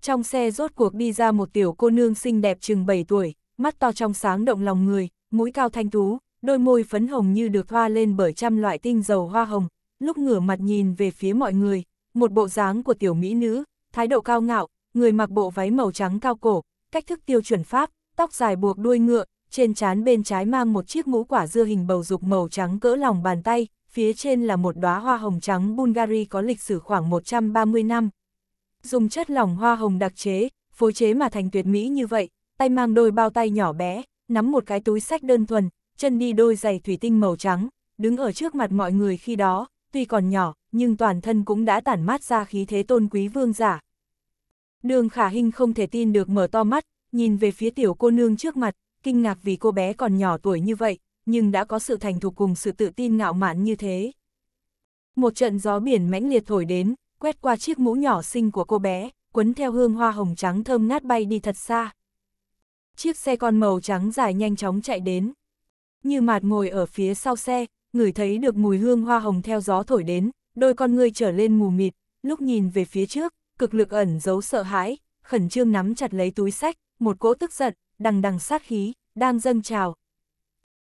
trong xe rốt cuộc đi ra một tiểu cô nương xinh đẹp chừng 7 tuổi, mắt to trong sáng động lòng người, mũi cao thanh tú, đôi môi phấn hồng như được hoa lên bởi trăm loại tinh dầu hoa hồng, lúc ngửa mặt nhìn về phía mọi người, một bộ dáng của tiểu mỹ nữ, thái độ cao ngạo, người mặc bộ váy màu trắng cao cổ, cách thức tiêu chuẩn pháp, tóc dài buộc đuôi ngựa, trên trán bên trái mang một chiếc mũ quả dưa hình bầu dục màu trắng cỡ lòng bàn tay, phía trên là một đóa hoa hồng trắng Bulgari có lịch sử khoảng 130 năm. Dùng chất lỏng hoa hồng đặc chế, phối chế mà thành tuyệt mỹ như vậy, tay mang đôi bao tay nhỏ bé, nắm một cái túi sách đơn thuần, chân đi đôi giày thủy tinh màu trắng, đứng ở trước mặt mọi người khi đó, tuy còn nhỏ, nhưng toàn thân cũng đã tản mát ra khí thế tôn quý vương giả. Đường khả hình không thể tin được mở to mắt, nhìn về phía tiểu cô nương trước mặt, kinh ngạc vì cô bé còn nhỏ tuổi như vậy, nhưng đã có sự thành thục cùng sự tự tin ngạo mạn như thế. Một trận gió biển mãnh liệt thổi đến, quét qua chiếc mũ nhỏ xinh của cô bé, quấn theo hương hoa hồng trắng thơm ngát bay đi thật xa. Chiếc xe con màu trắng dài nhanh chóng chạy đến. Như mạt ngồi ở phía sau xe, ngửi thấy được mùi hương hoa hồng theo gió thổi đến, đôi con ngươi trở lên mù mịt, lúc nhìn về phía trước, cực lực ẩn giấu sợ hãi, khẩn trương nắm chặt lấy túi sách, một cỗ tức giận, đằng đằng sát khí, đang dâng trào.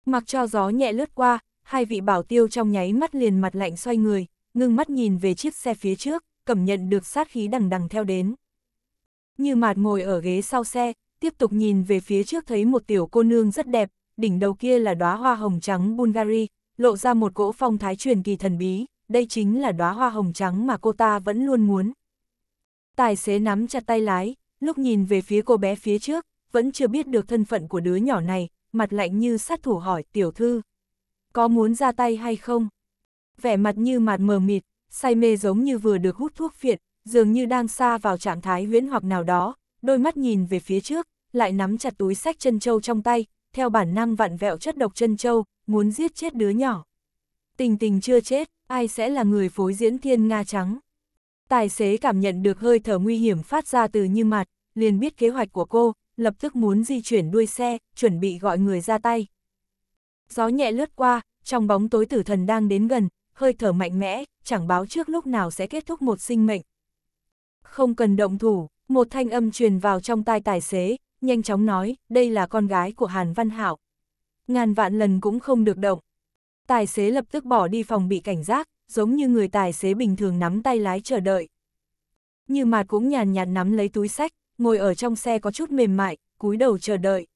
Mặc cho gió nhẹ lướt qua, hai vị bảo tiêu trong nháy mắt liền mặt lạnh xoay người, ngưng mắt nhìn về chiếc xe phía trước, cảm nhận được sát khí đằng đằng theo đến. Như mạt ngồi ở ghế sau xe, tiếp tục nhìn về phía trước thấy một tiểu cô nương rất đẹp, đỉnh đầu kia là đóa hoa hồng trắng Bulgari, lộ ra một cỗ phong thái truyền kỳ thần bí, đây chính là đóa hoa hồng trắng mà cô ta vẫn luôn muốn. Tài xế nắm chặt tay lái, lúc nhìn về phía cô bé phía trước, vẫn chưa biết được thân phận của đứa nhỏ này, mặt lạnh như sát thủ hỏi tiểu thư. Có muốn ra tay hay không? Vẻ mặt như mạt mờ mịt, say mê giống như vừa được hút thuốc phiện, dường như đang xa vào trạng thái huyễn hoặc nào đó, đôi mắt nhìn về phía trước, lại nắm chặt túi sách chân trâu trong tay, theo bản năng vặn vẹo chất độc chân trâu muốn giết chết đứa nhỏ. Tình tình chưa chết, ai sẽ là người phối diễn thiên Nga trắng? Tài xế cảm nhận được hơi thở nguy hiểm phát ra từ như mặt, liền biết kế hoạch của cô, lập tức muốn di chuyển đuôi xe, chuẩn bị gọi người ra tay. Gió nhẹ lướt qua, trong bóng tối tử thần đang đến gần, hơi thở mạnh mẽ, chẳng báo trước lúc nào sẽ kết thúc một sinh mệnh. Không cần động thủ, một thanh âm truyền vào trong tai tài xế, nhanh chóng nói, đây là con gái của Hàn Văn Hảo. Ngàn vạn lần cũng không được động. Tài xế lập tức bỏ đi phòng bị cảnh giác, giống như người tài xế bình thường nắm tay lái chờ đợi. Như Mạt cũng nhàn nhạt nắm lấy túi sách, ngồi ở trong xe có chút mềm mại, cúi đầu chờ đợi.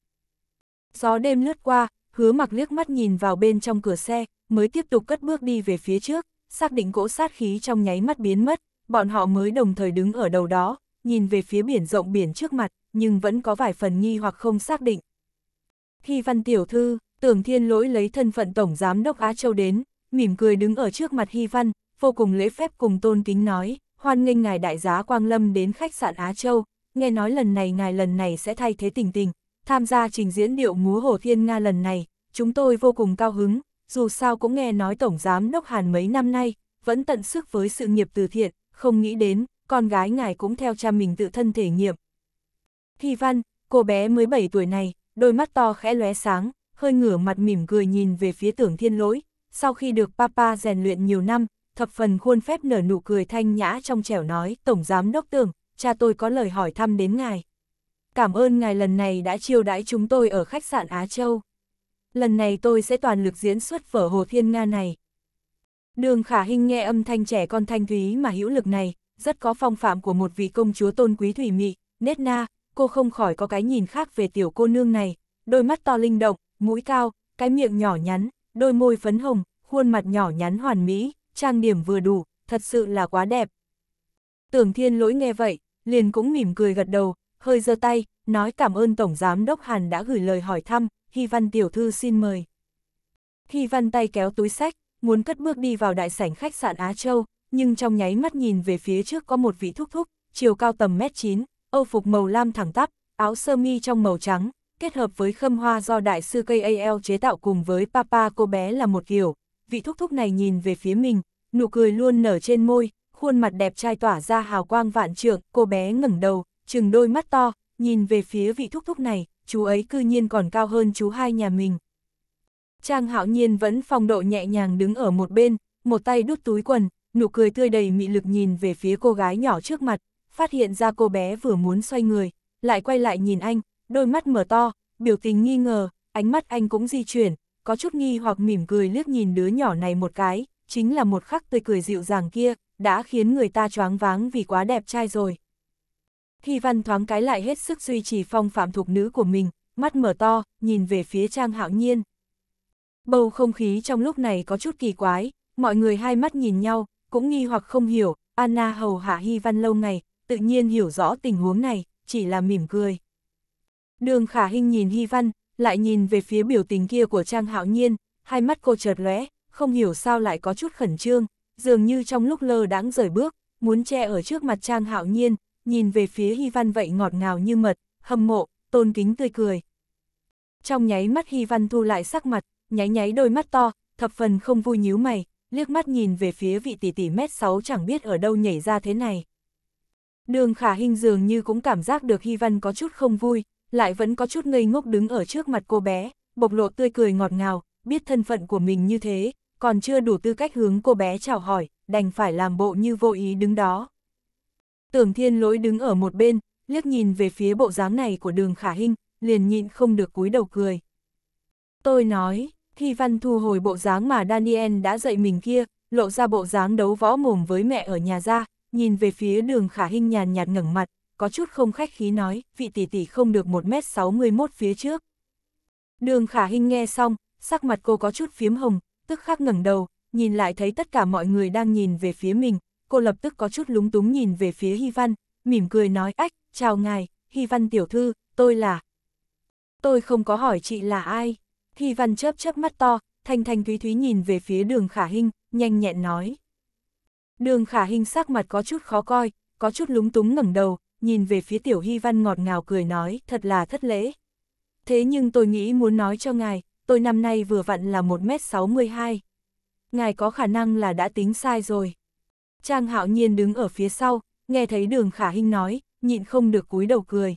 Gió đêm lướt qua, hứa mặc liếc mắt nhìn vào bên trong cửa xe, mới tiếp tục cất bước đi về phía trước, xác định cỗ sát khí trong nháy mắt biến mất, bọn họ mới đồng thời đứng ở đầu đó, nhìn về phía biển rộng biển trước mặt, nhưng vẫn có vài phần nghi hoặc không xác định. Khi văn tiểu thư, tưởng thiên lỗi lấy thân phận tổng giám đốc Á Châu đến, mỉm cười đứng ở trước mặt Hy Văn, vô cùng lễ phép cùng tôn kính nói, hoan nghênh ngài đại giá Quang Lâm đến khách sạn Á Châu, nghe nói lần này ngài lần này sẽ thay thế tình tình, tham gia trình diễn điệu múa Hồ Thiên Nga lần này, chúng tôi vô cùng cao hứng, dù sao cũng nghe nói Tổng Giám Đốc Hàn mấy năm nay, vẫn tận sức với sự nghiệp từ thiện, không nghĩ đến, con gái ngài cũng theo cha mình tự thân thể nghiệm. Hy Văn, cô bé mới 17 tuổi này, đôi mắt to khẽ lóe sáng, hơi ngửa mặt mỉm cười nhìn về phía tưởng thiên lỗi, sau khi được papa rèn luyện nhiều năm, thập phần khuôn phép nở nụ cười thanh nhã trong trẻo nói, Tổng Giám Đốc Tường, cha tôi có lời hỏi thăm đến ngài. Cảm ơn ngài lần này đã chiêu đãi chúng tôi ở khách sạn Á Châu. Lần này tôi sẽ toàn lực diễn xuất vở Hồ Thiên Nga này. Đường khả hình nghe âm thanh trẻ con thanh thúy mà hữu lực này, rất có phong phạm của một vị công chúa tôn quý thủy mị, nết na, cô không khỏi có cái nhìn khác về tiểu cô nương này, đôi mắt to linh động, mũi cao, cái miệng nhỏ nhắn, đôi môi phấn hồng, khuôn mặt nhỏ nhắn hoàn mỹ, trang điểm vừa đủ, thật sự là quá đẹp. Tưởng thiên lỗi nghe vậy, liền cũng mỉm cười gật đầu, hơi giơ tay, nói cảm ơn Tổng Giám Đốc Hàn đã gửi lời hỏi thăm, Hy Văn Tiểu Thư xin mời. Hy Văn tay kéo túi sách, muốn cất bước đi vào đại sảnh khách sạn Á Châu, nhưng trong nháy mắt nhìn về phía trước có một vị thúc thúc, chiều cao tầm mét 9, âu phục màu lam thẳng tắp, áo sơ mi trong màu trắng, kết hợp với khâm hoa do đại sư cây AL chế tạo cùng với papa cô bé là một kiểu, vị thúc thúc này nhìn về phía mình, nụ cười luôn nở trên môi, khuôn mặt đẹp trai tỏa ra hào quang vạn trượng, cô bé ngẩng đầu, chừng đôi mắt to, nhìn về phía vị thúc thúc này, chú ấy cư nhiên còn cao hơn chú hai nhà mình. Trang hạo nhiên vẫn phong độ nhẹ nhàng đứng ở một bên, một tay đút túi quần, nụ cười tươi đầy mị lực nhìn về phía cô gái nhỏ trước mặt, phát hiện ra cô bé vừa muốn xoay người, lại quay lại nhìn anh, đôi mắt mở to, biểu tình nghi ngờ, ánh mắt anh cũng di chuyển, có chút nghi hoặc mỉm cười liếc nhìn đứa nhỏ này một cái, chính là một khắc tươi cười dịu dàng kia, đã khiến người ta choáng váng vì quá đẹp trai rồi. Thi văn thoáng cái lại hết sức duy trì phong phạm thuộc nữ của mình, mắt mở to, nhìn về phía Trang Hạo Nhiên. Bầu không khí trong lúc này có chút kỳ quái, mọi người hai mắt nhìn nhau, cũng nghi hoặc không hiểu, Anna hầu hạ Hy Văn lâu ngày, tự nhiên hiểu rõ tình huống này, chỉ là mỉm cười. Đường khả hình nhìn Hy Văn, lại nhìn về phía biểu tình kia của Trang Hạo Nhiên, hai mắt cô chợt lóe, không hiểu sao lại có chút khẩn trương, dường như trong lúc lơ đãng rời bước, muốn che ở trước mặt Trang Hạo Nhiên, nhìn về phía Hy Văn vậy ngọt ngào như mật, hâm mộ, tôn kính tươi cười. Trong nháy mắt Hy Văn thu lại sắc mặt, nháy nháy đôi mắt to, thập phần không vui nhíu mày, liếc mắt nhìn về phía vị tỷ tỷ mét 6 chẳng biết ở đâu nhảy ra thế này. Đường khả hình dường như cũng cảm giác được Hy Văn có chút không vui, lại vẫn có chút ngây ngốc đứng ở trước mặt cô bé, bộc lộ tươi cười ngọt ngào, biết thân phận của mình như thế, còn chưa đủ tư cách hướng cô bé chào hỏi, đành phải làm bộ như vô ý đứng đó. Tưởng thiên lỗi đứng ở một bên, liếc nhìn về phía bộ dáng này của đường khả hinh, liền nhịn không được cúi đầu cười. Tôi nói, Hy Văn thu hồi bộ dáng mà Daniel đã dạy mình kia, lộ ra bộ dáng đấu võ mồm với mẹ ở nhà ra, nhìn về phía đường khả hinh nhàn nhạt ngẩng mặt, có chút không khách khí nói, vị tỷ tỷ không được 1m61 phía trước. Đường khả hình nghe xong, sắc mặt cô có chút phiếm hồng, tức khắc ngẩng đầu, nhìn lại thấy tất cả mọi người đang nhìn về phía mình, cô lập tức có chút lúng túng nhìn về phía Hy Văn, mỉm cười nói ách, chào ngài, Hy Văn tiểu thư, tôi là... Tôi không có hỏi chị là ai. Hy Văn chớp chớp mắt to, thanh thanh thúy thúy nhìn về phía đường khả hình, nhanh nhẹn nói. Đường khả hình sắc mặt có chút khó coi, có chút lúng túng ngẩng đầu, nhìn về phía Tiểu Hy Văn ngọt ngào cười nói, thật là thất lễ. Thế nhưng tôi nghĩ muốn nói cho ngài, tôi năm nay vừa vặn là 1m62. Ngài có khả năng là đã tính sai rồi. Trang hạo nhiên đứng ở phía sau, nghe thấy đường khả hinh nói, nhịn không được cúi đầu cười.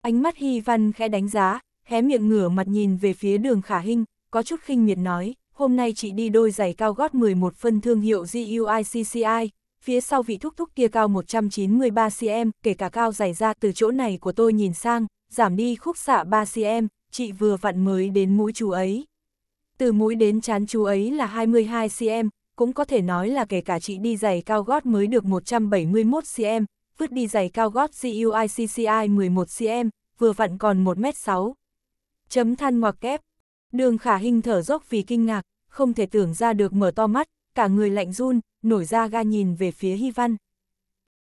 Ánh mắt Hy Văn khẽ đánh giá, hé miệng ngửa mặt nhìn về phía đường khả hinh, có chút khinh miệt nói, hôm nay chị đi đôi giày cao gót 11 phân thương hiệu GUICCI, phía sau vị thúc thúc kia cao 193 cm, kể cả cao dài ra từ chỗ này của tôi nhìn sang, giảm đi khúc xạ 3 cm, chị vừa vặn mới đến mũi chú ấy. Từ mũi đến chán chú ấy là 22 cm, cũng có thể nói là kể cả chị đi giày cao gót mới được 171 cm, vứt đi giày cao gót GUICCI 11 cm, vừa vặn còn 1m6. Chấm than ngoặc kép. Đường khả hình thở dốc vì kinh ngạc, không thể tưởng ra được mở to mắt, cả người lạnh run, nổi ra ga nhìn về phía Hy Văn.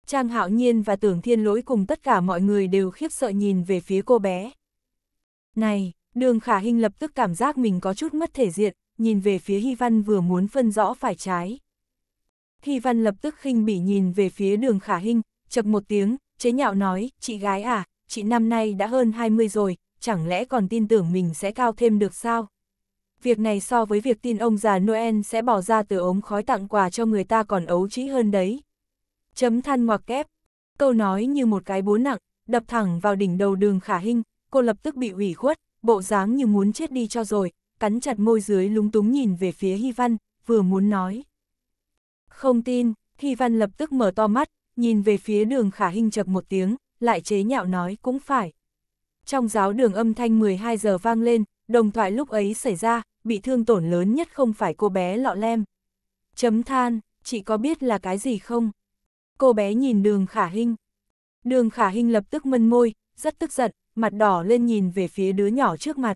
Trang Hạo Nhiên và Tưởng Thiên Lỗi cùng tất cả mọi người đều khiếp sợ nhìn về phía cô bé. Này, đường khả Hinh lập tức cảm giác mình có chút mất thể diện, nhìn về phía Hy Văn vừa muốn phân rõ phải trái. Hy Văn lập tức khinh bỉ nhìn về phía đường khả Hinh, chập một tiếng, chế nhạo nói, chị gái à, chị năm nay đã hơn 20 rồi, chẳng lẽ còn tin tưởng mình sẽ cao thêm được sao? việc này so với việc tin ông già Noel sẽ bỏ ra từ ống khói tặng quà cho người ta còn ấu trĩ hơn đấy. Chấm than ngoặc kép. Câu nói như một cái búa nặng, đập thẳng vào đỉnh đầu đường khả hình, cô lập tức bị ủy khuất, bộ dáng như muốn chết đi cho rồi, cắn chặt môi dưới lúng túng nhìn về phía Hy Văn, vừa muốn nói. Không tin, Hy Văn lập tức mở to mắt, nhìn về phía đường khả hình chập một tiếng, lại chế nhạo nói cũng phải. Trong giáo đường âm thanh 12 giờ vang lên, đồng thoại lúc ấy xảy ra, bị thương tổn lớn nhất không phải cô bé lọ lem. Chấm than, chị có biết là cái gì không? Cô bé nhìn đường khả hình. Đường khả hình lập tức mân môi, rất tức giận, mặt đỏ lên nhìn về phía đứa nhỏ trước mặt.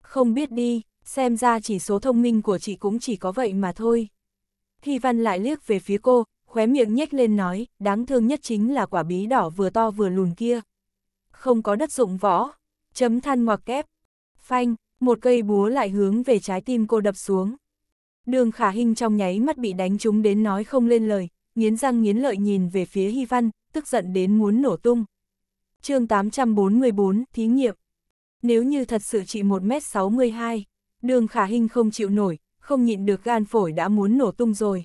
Không biết đi, xem ra chỉ số thông minh của chị cũng chỉ có vậy mà thôi. thi văn lại liếc về phía cô, khóe miệng nhếch lên nói, đáng thương nhất chính là quả bí đỏ vừa to vừa lùn kia. Không có đất dụng võ, chấm than ngoặc kép, phanh, một cây búa lại hướng về trái tim cô đập xuống. Đường khả hình trong nháy mắt bị đánh trúng đến nói không lên lời, nghiến răng nghiến lợi nhìn về phía Hy Văn, tức giận đến muốn nổ tung. chương 844, thí nghiệm. Nếu như thật sự chỉ 1m62, đường khả hình không chịu nổi, không nhịn được gan phổi đã muốn nổ tung rồi.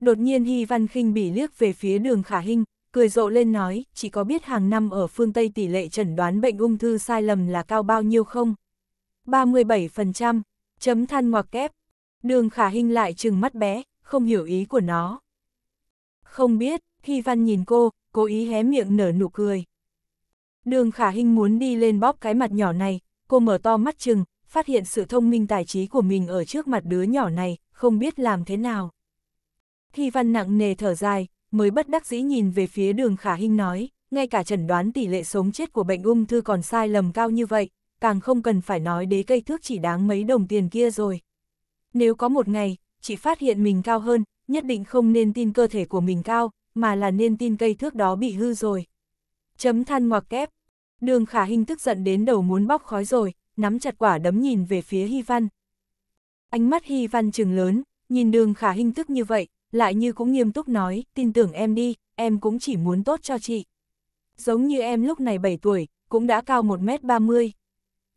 Đột nhiên Hy Văn khinh bỉ liếc về phía đường khả hình, cười rộ lên nói, chỉ có biết hàng năm ở phương Tây tỷ lệ chẩn đoán bệnh ung thư sai lầm là cao bao nhiêu không? 37%, chấm than ngoặc kép. Đường khả hình lại trừng mắt bé, không hiểu ý của nó. Không biết, khi Văn nhìn cô, cố ý hé miệng nở nụ cười. Đường khả hình muốn đi lên bóp cái mặt nhỏ này, cô mở to mắt chừng, phát hiện sự thông minh tài trí của mình ở trước mặt đứa nhỏ này, không biết làm thế nào. khi Văn nặng nề thở dài, mới bất đắc dĩ nhìn về phía đường khả hình nói, ngay cả chẩn đoán tỷ lệ sống chết của bệnh ung thư còn sai lầm cao như vậy, càng không cần phải nói đế cây thước chỉ đáng mấy đồng tiền kia rồi. Nếu có một ngày, chị phát hiện mình cao hơn, nhất định không nên tin cơ thể của mình cao, mà là nên tin cây thước đó bị hư rồi. Chấm than ngoặc kép. Đường khả hình tức giận đến đầu muốn bóc khói rồi, nắm chặt quả đấm nhìn về phía Hy Văn. Ánh mắt Hy Văn trừng lớn, nhìn đường khả hình tức như vậy, lại như cũng nghiêm túc nói, tin tưởng em đi, em cũng chỉ muốn tốt cho chị. Giống như em lúc này 7 tuổi, cũng đã cao 1m30.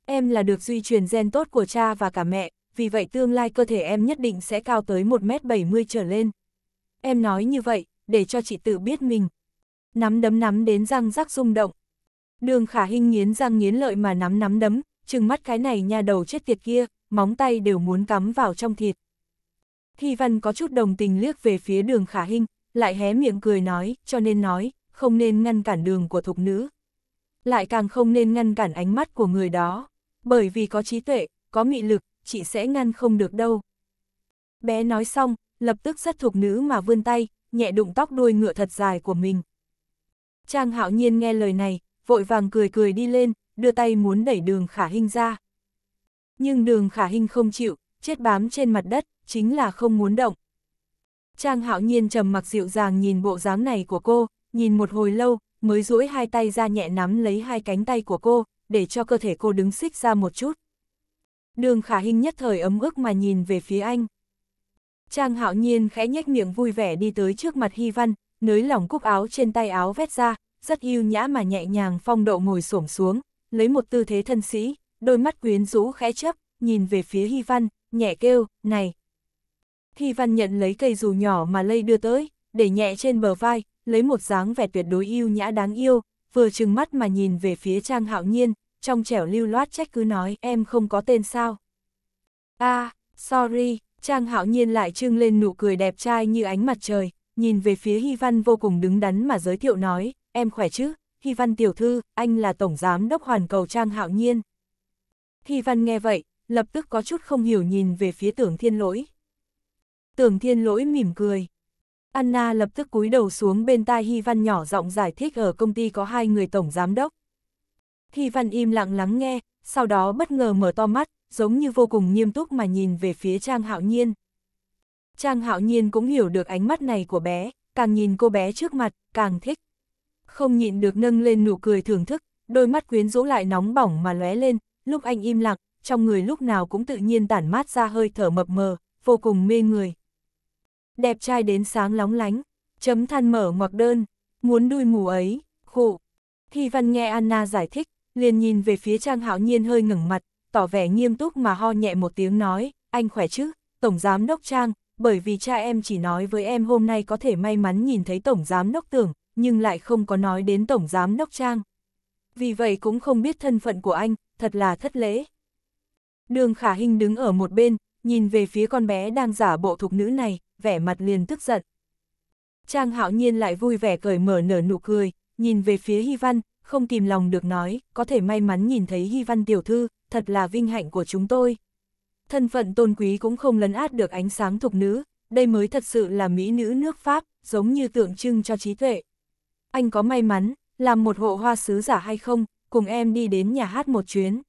Em là được duy truyền gen tốt của cha và cả mẹ, vì vậy tương lai cơ thể em nhất định sẽ cao tới 1m70 trở lên. Em nói như vậy, để cho chị tự biết mình. Nắm đấm nắm đến răng rắc rung động. Đường khả hình nghiến răng nghiến lợi mà nắm nắm đấm, chừng mắt cái này nhà đầu chết tiệt kia, móng tay đều muốn cắm vào trong thịt. Thi văn có chút đồng tình liếc về phía đường khả hình, lại hé miệng cười nói, cho nên nói, không nên ngăn cản đường của thục nữ. Lại càng không nên ngăn cản ánh mắt của người đó bởi vì có trí tuệ, có nghị lực, chị sẽ ngăn không được đâu. Bé nói xong, lập tức rất thuộc nữ mà vươn tay, nhẹ đụng tóc đuôi ngựa thật dài của mình. Trang hạo nhiên nghe lời này, vội vàng cười cười đi lên, đưa tay muốn đẩy đường khả hình ra. Nhưng đường khả hình không chịu, chết bám trên mặt đất, chính là không muốn động. Trang hạo nhiên trầm mặc dịu dàng nhìn bộ dáng này của cô, nhìn một hồi lâu, mới duỗi hai tay ra nhẹ nắm lấy hai cánh tay của cô, để cho cơ thể cô đứng xích ra một chút. Đường khả hình nhất thời ấm ức mà nhìn về phía anh. Trang hạo nhiên khẽ nhếch miệng vui vẻ đi tới trước mặt Hy Văn, nới lỏng cúc áo trên tay áo vét ra, rất yêu nhã mà nhẹ nhàng phong độ ngồi xổm xuống, lấy một tư thế thân sĩ, đôi mắt quyến rũ khẽ chấp, nhìn về phía Hy Văn, nhẹ kêu, này. Hy Văn nhận lấy cây dù nhỏ mà lây đưa tới, để nhẹ trên bờ vai, lấy một dáng vẻ tuyệt đối yêu nhã đáng yêu, vừa chừng mắt mà nhìn về phía Trang Hạo Nhiên, trong trẻo lưu loát trách cứ nói em không có tên sao. a à, sorry, Trang hạo nhiên lại trưng lên nụ cười đẹp trai như ánh mặt trời, nhìn về phía Hy Văn vô cùng đứng đắn mà giới thiệu nói, em khỏe chứ, Hy Văn tiểu thư, anh là tổng giám đốc hoàn cầu Trang hạo nhiên. Hy Văn nghe vậy, lập tức có chút không hiểu nhìn về phía tưởng thiên lỗi. Tưởng thiên lỗi mỉm cười. Anna lập tức cúi đầu xuống bên tai Hy Văn nhỏ giọng giải thích ở công ty có hai người tổng giám đốc. Thi Văn im lặng lắng nghe, sau đó bất ngờ mở to mắt, giống như vô cùng nghiêm túc mà nhìn về phía Trang Hạo Nhiên. Trang Hạo Nhiên cũng hiểu được ánh mắt này của bé, càng nhìn cô bé trước mặt, càng thích. Không nhịn được nâng lên nụ cười thưởng thức, đôi mắt quyến rũ lại nóng bỏng mà lóe lên, lúc anh im lặng, trong người lúc nào cũng tự nhiên tản mát ra hơi thở mập mờ, vô cùng mê người. Đẹp trai đến sáng lóng lánh, chấm than mở ngoặc đơn, muốn đuôi mù ấy, khụ. Thi Văn nghe Anna giải thích, liền nhìn về phía Trang Hạo Nhiên hơi ngẩng mặt, tỏ vẻ nghiêm túc mà ho nhẹ một tiếng nói, anh khỏe chứ, Tổng Giám Đốc Trang, bởi vì cha em chỉ nói với em hôm nay có thể may mắn nhìn thấy Tổng Giám Đốc Tưởng, nhưng lại không có nói đến Tổng Giám Đốc Trang. Vì vậy cũng không biết thân phận của anh, thật là thất lễ. Đường Khả Hinh đứng ở một bên, nhìn về phía con bé đang giả bộ thục nữ này, vẻ mặt liền tức giận. Trang Hạo Nhiên lại vui vẻ cởi mở nở nụ cười, nhìn về phía Hy Văn, không kìm lòng được nói, có thể may mắn nhìn thấy Hy Văn tiểu thư, thật là vinh hạnh của chúng tôi. Thân phận tôn quý cũng không lấn át được ánh sáng thục nữ, đây mới thật sự là mỹ nữ nước Pháp, giống như tượng trưng cho trí tuệ. Anh có may mắn, làm một hộ hoa sứ giả hay không, cùng em đi đến nhà hát một chuyến.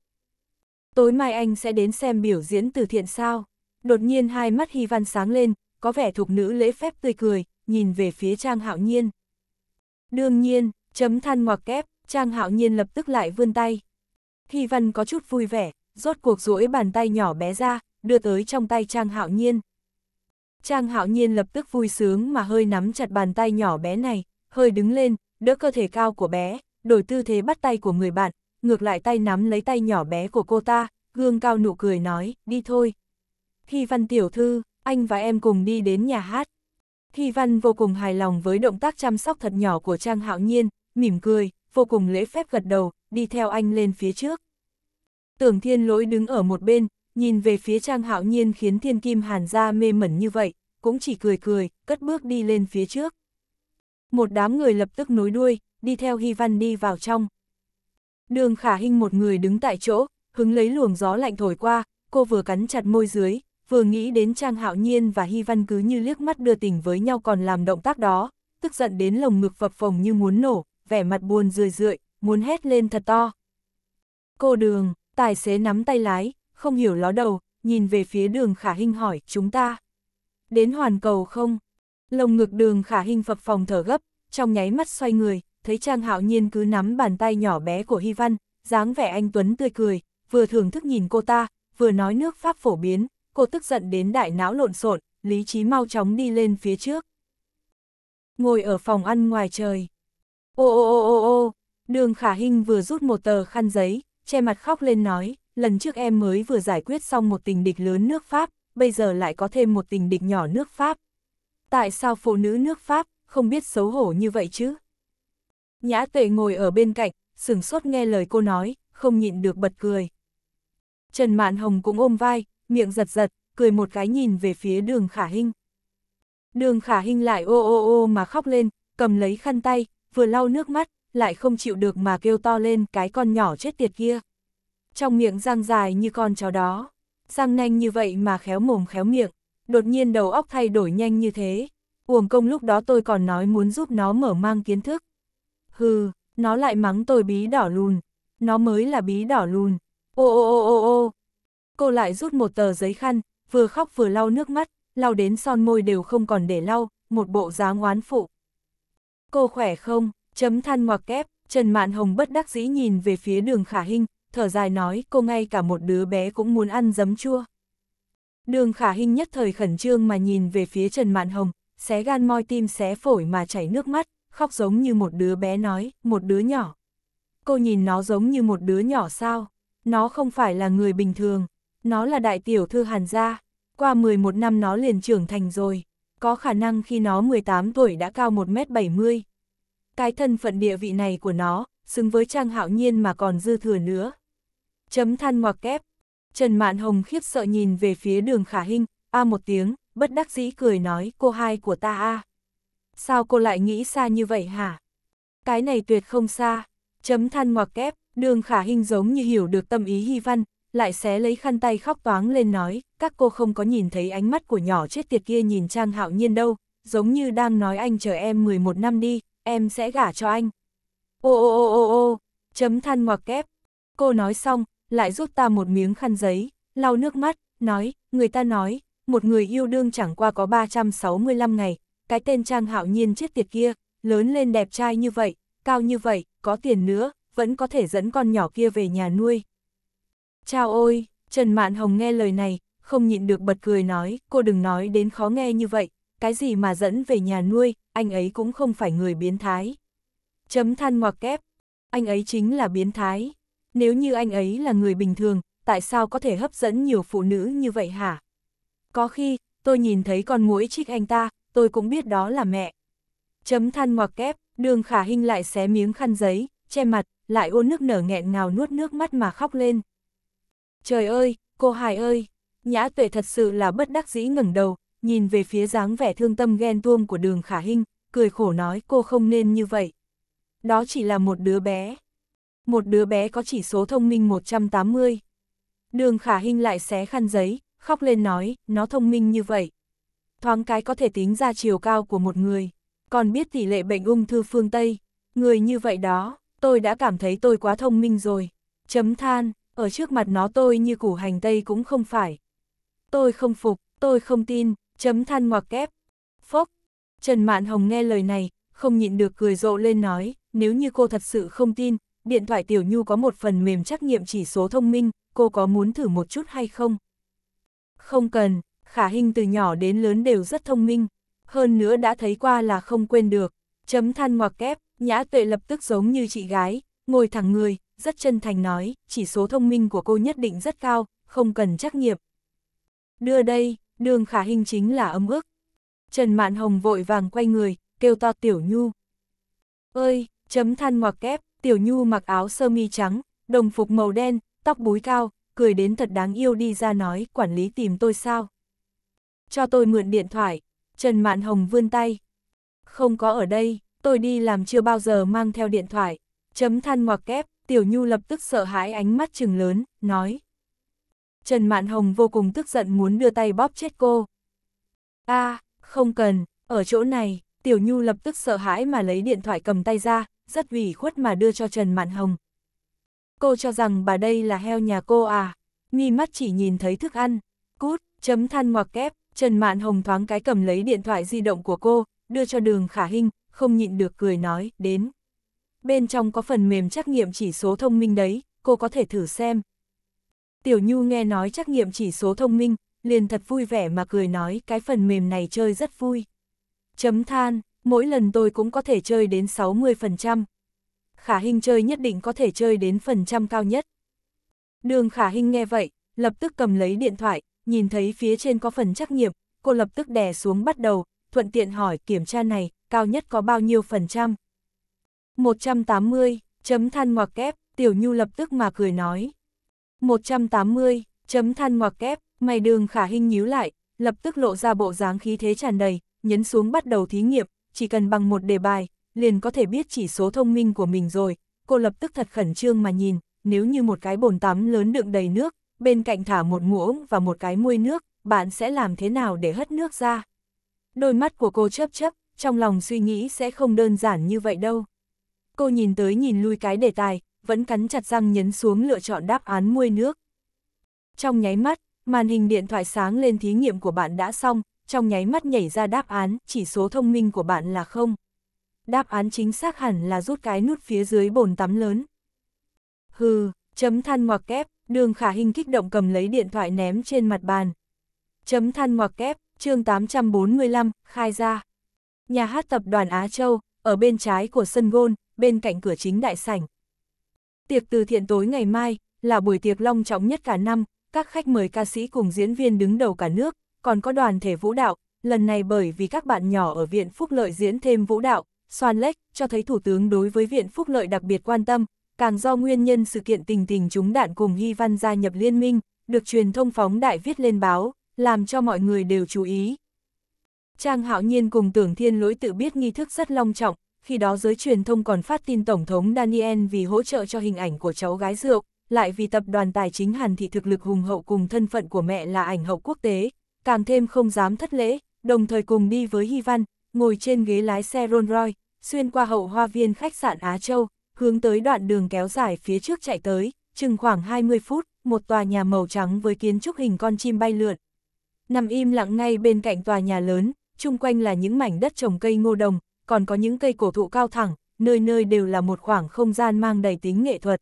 Tối mai anh sẽ đến xem biểu diễn từ thiện sao. Đột nhiên hai mắt Hy Văn sáng lên, có vẻ thục nữ lễ phép tươi cười, nhìn về phía Trang Hạo Nhiên. Đương nhiên, chấm than ngoặc kép, Trang hạo nhiên lập tức lại vươn tay. Hy văn có chút vui vẻ, rốt cuộc duỗi bàn tay nhỏ bé ra, đưa tới trong tay Trang hạo nhiên. Trang hạo nhiên lập tức vui sướng mà hơi nắm chặt bàn tay nhỏ bé này, hơi đứng lên, đỡ cơ thể cao của bé, đổi tư thế bắt tay của người bạn, ngược lại tay nắm lấy tay nhỏ bé của cô ta, gương cao nụ cười nói, đi thôi. Hy văn tiểu thư, anh và em cùng đi đến nhà hát. Hy văn vô cùng hài lòng với động tác chăm sóc thật nhỏ của Trang hạo nhiên, mỉm cười, vô cùng lễ phép gật đầu, đi theo anh lên phía trước. Tưởng thiên lỗi đứng ở một bên, nhìn về phía trang hạo nhiên khiến thiên kim hàn ra mê mẩn như vậy, cũng chỉ cười cười, cất bước đi lên phía trước. Một đám người lập tức nối đuôi, đi theo Hy Văn đi vào trong. Đường khả hình một người đứng tại chỗ, hứng lấy luồng gió lạnh thổi qua, cô vừa cắn chặt môi dưới, vừa nghĩ đến Trang Hạo Nhiên và Hy Văn cứ như liếc mắt đưa tình với nhau còn làm động tác đó, tức giận đến lồng ngực phập phồng như muốn nổ, vẻ mặt buồn rười rượi, muốn hét lên thật to. Cô đường, tài xế nắm tay lái, không hiểu ló đầu, nhìn về phía đường khả hình hỏi chúng ta. Đến hoàn cầu không? Lồng ngực đường khả hình phập phòng thở gấp, trong nháy mắt xoay người, thấy Trang Hạo Nhiên cứ nắm bàn tay nhỏ bé của Hy Văn, dáng vẻ anh Tuấn tươi cười, vừa thưởng thức nhìn cô ta, vừa nói nước Pháp phổ biến, cô tức giận đến đại não lộn xộn, lý trí mau chóng đi lên phía trước. Ngồi ở phòng ăn ngoài trời, Ô ô ô ô ô, đường khả hình vừa rút một tờ khăn giấy, che mặt khóc lên nói, lần trước em mới vừa giải quyết xong một tình địch lớn nước Pháp, bây giờ lại có thêm một tình địch nhỏ nước Pháp. Tại sao phụ nữ nước Pháp không biết xấu hổ như vậy chứ? Nhã tuệ ngồi ở bên cạnh, sửng sốt nghe lời cô nói, không nhịn được bật cười. Trần Mạn Hồng cũng ôm vai, miệng giật giật, cười một cái nhìn về phía đường khả hình. Đường khả hình lại ô ô ô mà khóc lên, cầm lấy khăn tay, vừa lau nước mắt, lại không chịu được mà kêu to lên cái con nhỏ chết tiệt kia. Trong miệng răng dài như con chó đó, răng nanh như vậy mà khéo mồm khéo miệng, đột nhiên đầu óc thay đổi nhanh như thế. Uổng công lúc đó tôi còn nói muốn giúp nó mở mang kiến thức. Hừ, nó lại mắng tôi bí đỏ lùn, nó mới là bí đỏ lùn. Ô ô ô ô ô. Cô lại rút một tờ giấy khăn, vừa khóc vừa lau nước mắt, lau đến son môi đều không còn để lau, một bộ dáng oán phụ cô khỏe không, chấm than ngoặc kép, Trần Mạn Hồng bất đắc dĩ nhìn về phía đường khả hình, thở dài nói cô ngay cả một đứa bé cũng muốn ăn giấm chua. Đường khả hình nhất thời khẩn trương mà nhìn về phía Trần Mạn Hồng, xé gan moi tim xé phổi mà chảy nước mắt, khóc giống như một đứa bé nói, một đứa nhỏ. Cô nhìn nó giống như một đứa nhỏ sao, nó không phải là người bình thường, nó là đại tiểu thư hàn gia, qua 11 năm nó liền trưởng thành rồi có khả năng khi nó 18 tuổi đã cao 1m70. Cái thân phận địa vị này của nó, xứng với Trang Hạo Nhiên mà còn dư thừa nữa. Chấm than ngoặc kép. Trần Mạn Hồng khiếp sợ nhìn về phía đường khả hình, a một tiếng, bất đắc dĩ cười nói cô hai của ta a Sao cô lại nghĩ xa như vậy hả? Cái này tuyệt không xa. Chấm than ngoặc kép, đường khả hình giống như hiểu được tâm ý hy văn, lại xé lấy khăn tay khóc toáng lên nói, các cô không có nhìn thấy ánh mắt của nhỏ chết tiệt kia nhìn Trang Hạo Nhiên đâu, giống như đang nói anh chờ em 11 năm đi, em sẽ gả cho anh. Ô ô ô ô ô, chấm than ngoặc kép. Cô nói xong, lại rút ta một miếng khăn giấy, lau nước mắt, nói, người ta nói, một người yêu đương chẳng qua có 365 ngày, cái tên Trang Hạo Nhiên chết tiệt kia, lớn lên đẹp trai như vậy, cao như vậy, có tiền nữa, vẫn có thể dẫn con nhỏ kia về nhà nuôi. Chào ôi, Trần Mạn Hồng nghe lời này, không nhịn được bật cười nói, cô đừng nói đến khó nghe như vậy, cái gì mà dẫn về nhà nuôi, anh ấy cũng không phải người biến thái. Chấm than ngoặc kép, anh ấy chính là biến thái. Nếu như anh ấy là người bình thường, tại sao có thể hấp dẫn nhiều phụ nữ như vậy hả? Có khi, tôi nhìn thấy con muỗi chích anh ta, tôi cũng biết đó là mẹ. Chấm than ngoặc kép, đường khả hình lại xé miếng khăn giấy, che mặt, lại ôn nước nở nghẹn ngào nuốt nước mắt mà khóc lên. Trời ơi, cô Hải ơi! Nhã tuệ thật sự là bất đắc dĩ ngẩng đầu, nhìn về phía dáng vẻ thương tâm ghen tuông của đường khả hinh, cười khổ nói cô không nên như vậy. Đó chỉ là một đứa bé. Một đứa bé có chỉ số thông minh 180. Đường khả hinh lại xé khăn giấy, khóc lên nói, nó thông minh như vậy. Thoáng cái có thể tính ra chiều cao của một người, còn biết tỷ lệ bệnh ung thư phương Tây. Người như vậy đó, tôi đã cảm thấy tôi quá thông minh rồi. Chấm than, ở trước mặt nó tôi như củ hành tây cũng không phải. Tôi không phục, tôi không tin, chấm than ngoặc kép. Phốc, Trần Mạn Hồng nghe lời này, không nhịn được cười rộ lên nói, nếu như cô thật sự không tin, điện thoại Tiểu Nhu có một phần mềm trắc nghiệm chỉ số thông minh, cô có muốn thử một chút hay không? Không cần, khả hình từ nhỏ đến lớn đều rất thông minh, hơn nữa đã thấy qua là không quên được. Chấm than ngoặc kép, nhã tuệ lập tức giống như chị gái, ngồi thẳng người, rất chân thành nói, chỉ số thông minh của cô nhất định rất cao, không cần trắc nghiệm. Đưa đây, đường khả hình chính là âm ước Trần Mạn Hồng vội vàng quay người, kêu to Tiểu Nhu. Ơi, chấm than ngoặc kép, Tiểu Nhu mặc áo sơ mi trắng, đồng phục màu đen, tóc búi cao, cười đến thật đáng yêu đi ra nói, quản lý tìm tôi sao? Cho tôi mượn điện thoại, Trần Mạn Hồng vươn tay. Không có ở đây, tôi đi làm chưa bao giờ mang theo điện thoại, chấm than ngoặc kép, Tiểu Nhu lập tức sợ hãi ánh mắt trừng lớn, nói. Trần Mạn Hồng vô cùng tức giận muốn đưa tay bóp chết cô. a à, không cần, ở chỗ này, Tiểu Nhu lập tức sợ hãi mà lấy điện thoại cầm tay ra, rất ủy khuất mà đưa cho Trần Mạn Hồng. Cô cho rằng bà đây là heo nhà cô à, nghi mắt chỉ nhìn thấy thức ăn, cút, chấm than ngoặc kép, Trần Mạn Hồng thoáng cái cầm lấy điện thoại di động của cô, đưa cho đường khả hình, không nhịn được cười nói, đến bên trong có phần mềm trắc nghiệm chỉ số thông minh đấy, cô có thể thử xem. Tiểu Nhu nghe nói trắc nghiệm chỉ số thông minh, liền thật vui vẻ mà cười nói cái phần mềm này chơi rất vui. Chấm than, mỗi lần tôi cũng có thể chơi đến 60%. Khả hình chơi nhất định có thể chơi đến phần trăm cao nhất. Đường khả hình nghe vậy, lập tức cầm lấy điện thoại, nhìn thấy phía trên có phần trắc nghiệm, cô lập tức đè xuống bắt đầu, thuận tiện hỏi kiểm tra này, cao nhất có bao nhiêu phần trăm. 180, chấm than ngoặc kép, tiểu nhu lập tức mà cười nói. 180, chấm than ngoặc kép, mày đường khả hình nhíu lại, lập tức lộ ra bộ dáng khí thế tràn đầy, nhấn xuống bắt đầu thí nghiệm, chỉ cần bằng một đề bài, liền có thể biết chỉ số thông minh của mình rồi. Cô lập tức thật khẩn trương mà nhìn, nếu như một cái bồn tắm lớn đựng đầy nước, bên cạnh thả một muỗng và một cái muôi nước, bạn sẽ làm thế nào để hất nước ra? Đôi mắt của cô chớp chớp trong lòng suy nghĩ sẽ không đơn giản như vậy đâu. Cô nhìn tới nhìn lui cái đề tài, vẫn cắn chặt răng nhấn xuống lựa chọn đáp án muôi nước. Trong nháy mắt, màn hình điện thoại sáng lên thí nghiệm của bạn đã xong, trong nháy mắt nhảy ra đáp án, chỉ số thông minh của bạn là không. Đáp án chính xác hẳn là rút cái nút phía dưới bồn tắm lớn. Hừ, chấm than ngoặc kép, đường khả hình kích động cầm lấy điện thoại ném trên mặt bàn. Chấm than ngoặc kép, chương 845, khai ra. Nhà hát tập đoàn Á Châu, ở bên trái của sân gôn, bên cạnh cửa chính đại sảnh. Tiệc từ thiện tối ngày mai, là buổi tiệc long trọng nhất cả năm, các khách mời ca sĩ cùng diễn viên đứng đầu cả nước, còn có đoàn thể vũ đạo, lần này bởi vì các bạn nhỏ ở Viện Phúc Lợi diễn thêm vũ đạo, Soan Lech cho thấy Thủ tướng đối với Viện Phúc Lợi đặc biệt quan tâm, càng do nguyên nhân sự kiện tình tình chúng đạn cùng Hy Văn gia nhập liên minh, được truyền thông phóng đại viết lên báo, làm cho mọi người đều chú ý. Trang Hạo Nhiên cùng Tưởng Thiên Lỗi tự biết nghi thức rất long trọng, khi đó giới truyền thông còn phát tin Tổng thống Daniel vì hỗ trợ cho hình ảnh của cháu gái rượu, lại vì tập đoàn tài chính Hàn Thị thực lực hùng hậu cùng thân phận của mẹ là ảnh hậu quốc tế, càng thêm không dám thất lễ, đồng thời cùng đi với Hy Văn, ngồi trên ghế lái xe Rolls Royce, xuyên qua hậu hoa viên khách sạn Á Châu, hướng tới đoạn đường kéo dài phía trước chạy tới, chừng khoảng 20 phút, một tòa nhà màu trắng với kiến trúc hình con chim bay lượn. Nằm im lặng ngay bên cạnh tòa nhà lớn, chung quanh là những mảnh đất trồng cây ngô đồng, còn có những cây cổ thụ cao thẳng, nơi nơi đều là một khoảng không gian mang đầy tính nghệ thuật.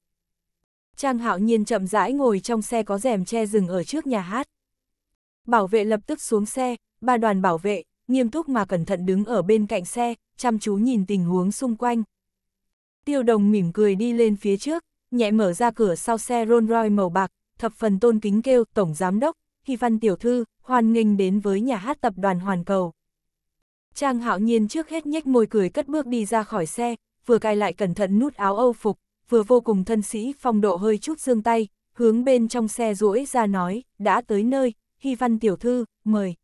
Trang hạo nhiên chậm rãi ngồi trong xe có rèm che rừng ở trước nhà hát. Bảo vệ lập tức xuống xe, ba đoàn bảo vệ, nghiêm túc mà cẩn thận đứng ở bên cạnh xe, chăm chú nhìn tình huống xung quanh. Tiêu đồng mỉm cười đi lên phía trước, nhẹ mở ra cửa sau xe Rolls Royce màu bạc, thập phần tôn kính kêu Tổng Giám Đốc, Hy Văn Tiểu Thư, hoan nghênh đến với nhà hát tập đoàn Hoàn Cầu. Trang hạo nhiên trước hết nhếch môi cười cất bước đi ra khỏi xe, vừa cài lại cẩn thận nút áo âu phục, vừa vô cùng thân sĩ phong độ hơi chút dương tay, hướng bên trong xe rũi ra nói, đã tới nơi, Hy Văn tiểu thư, mời.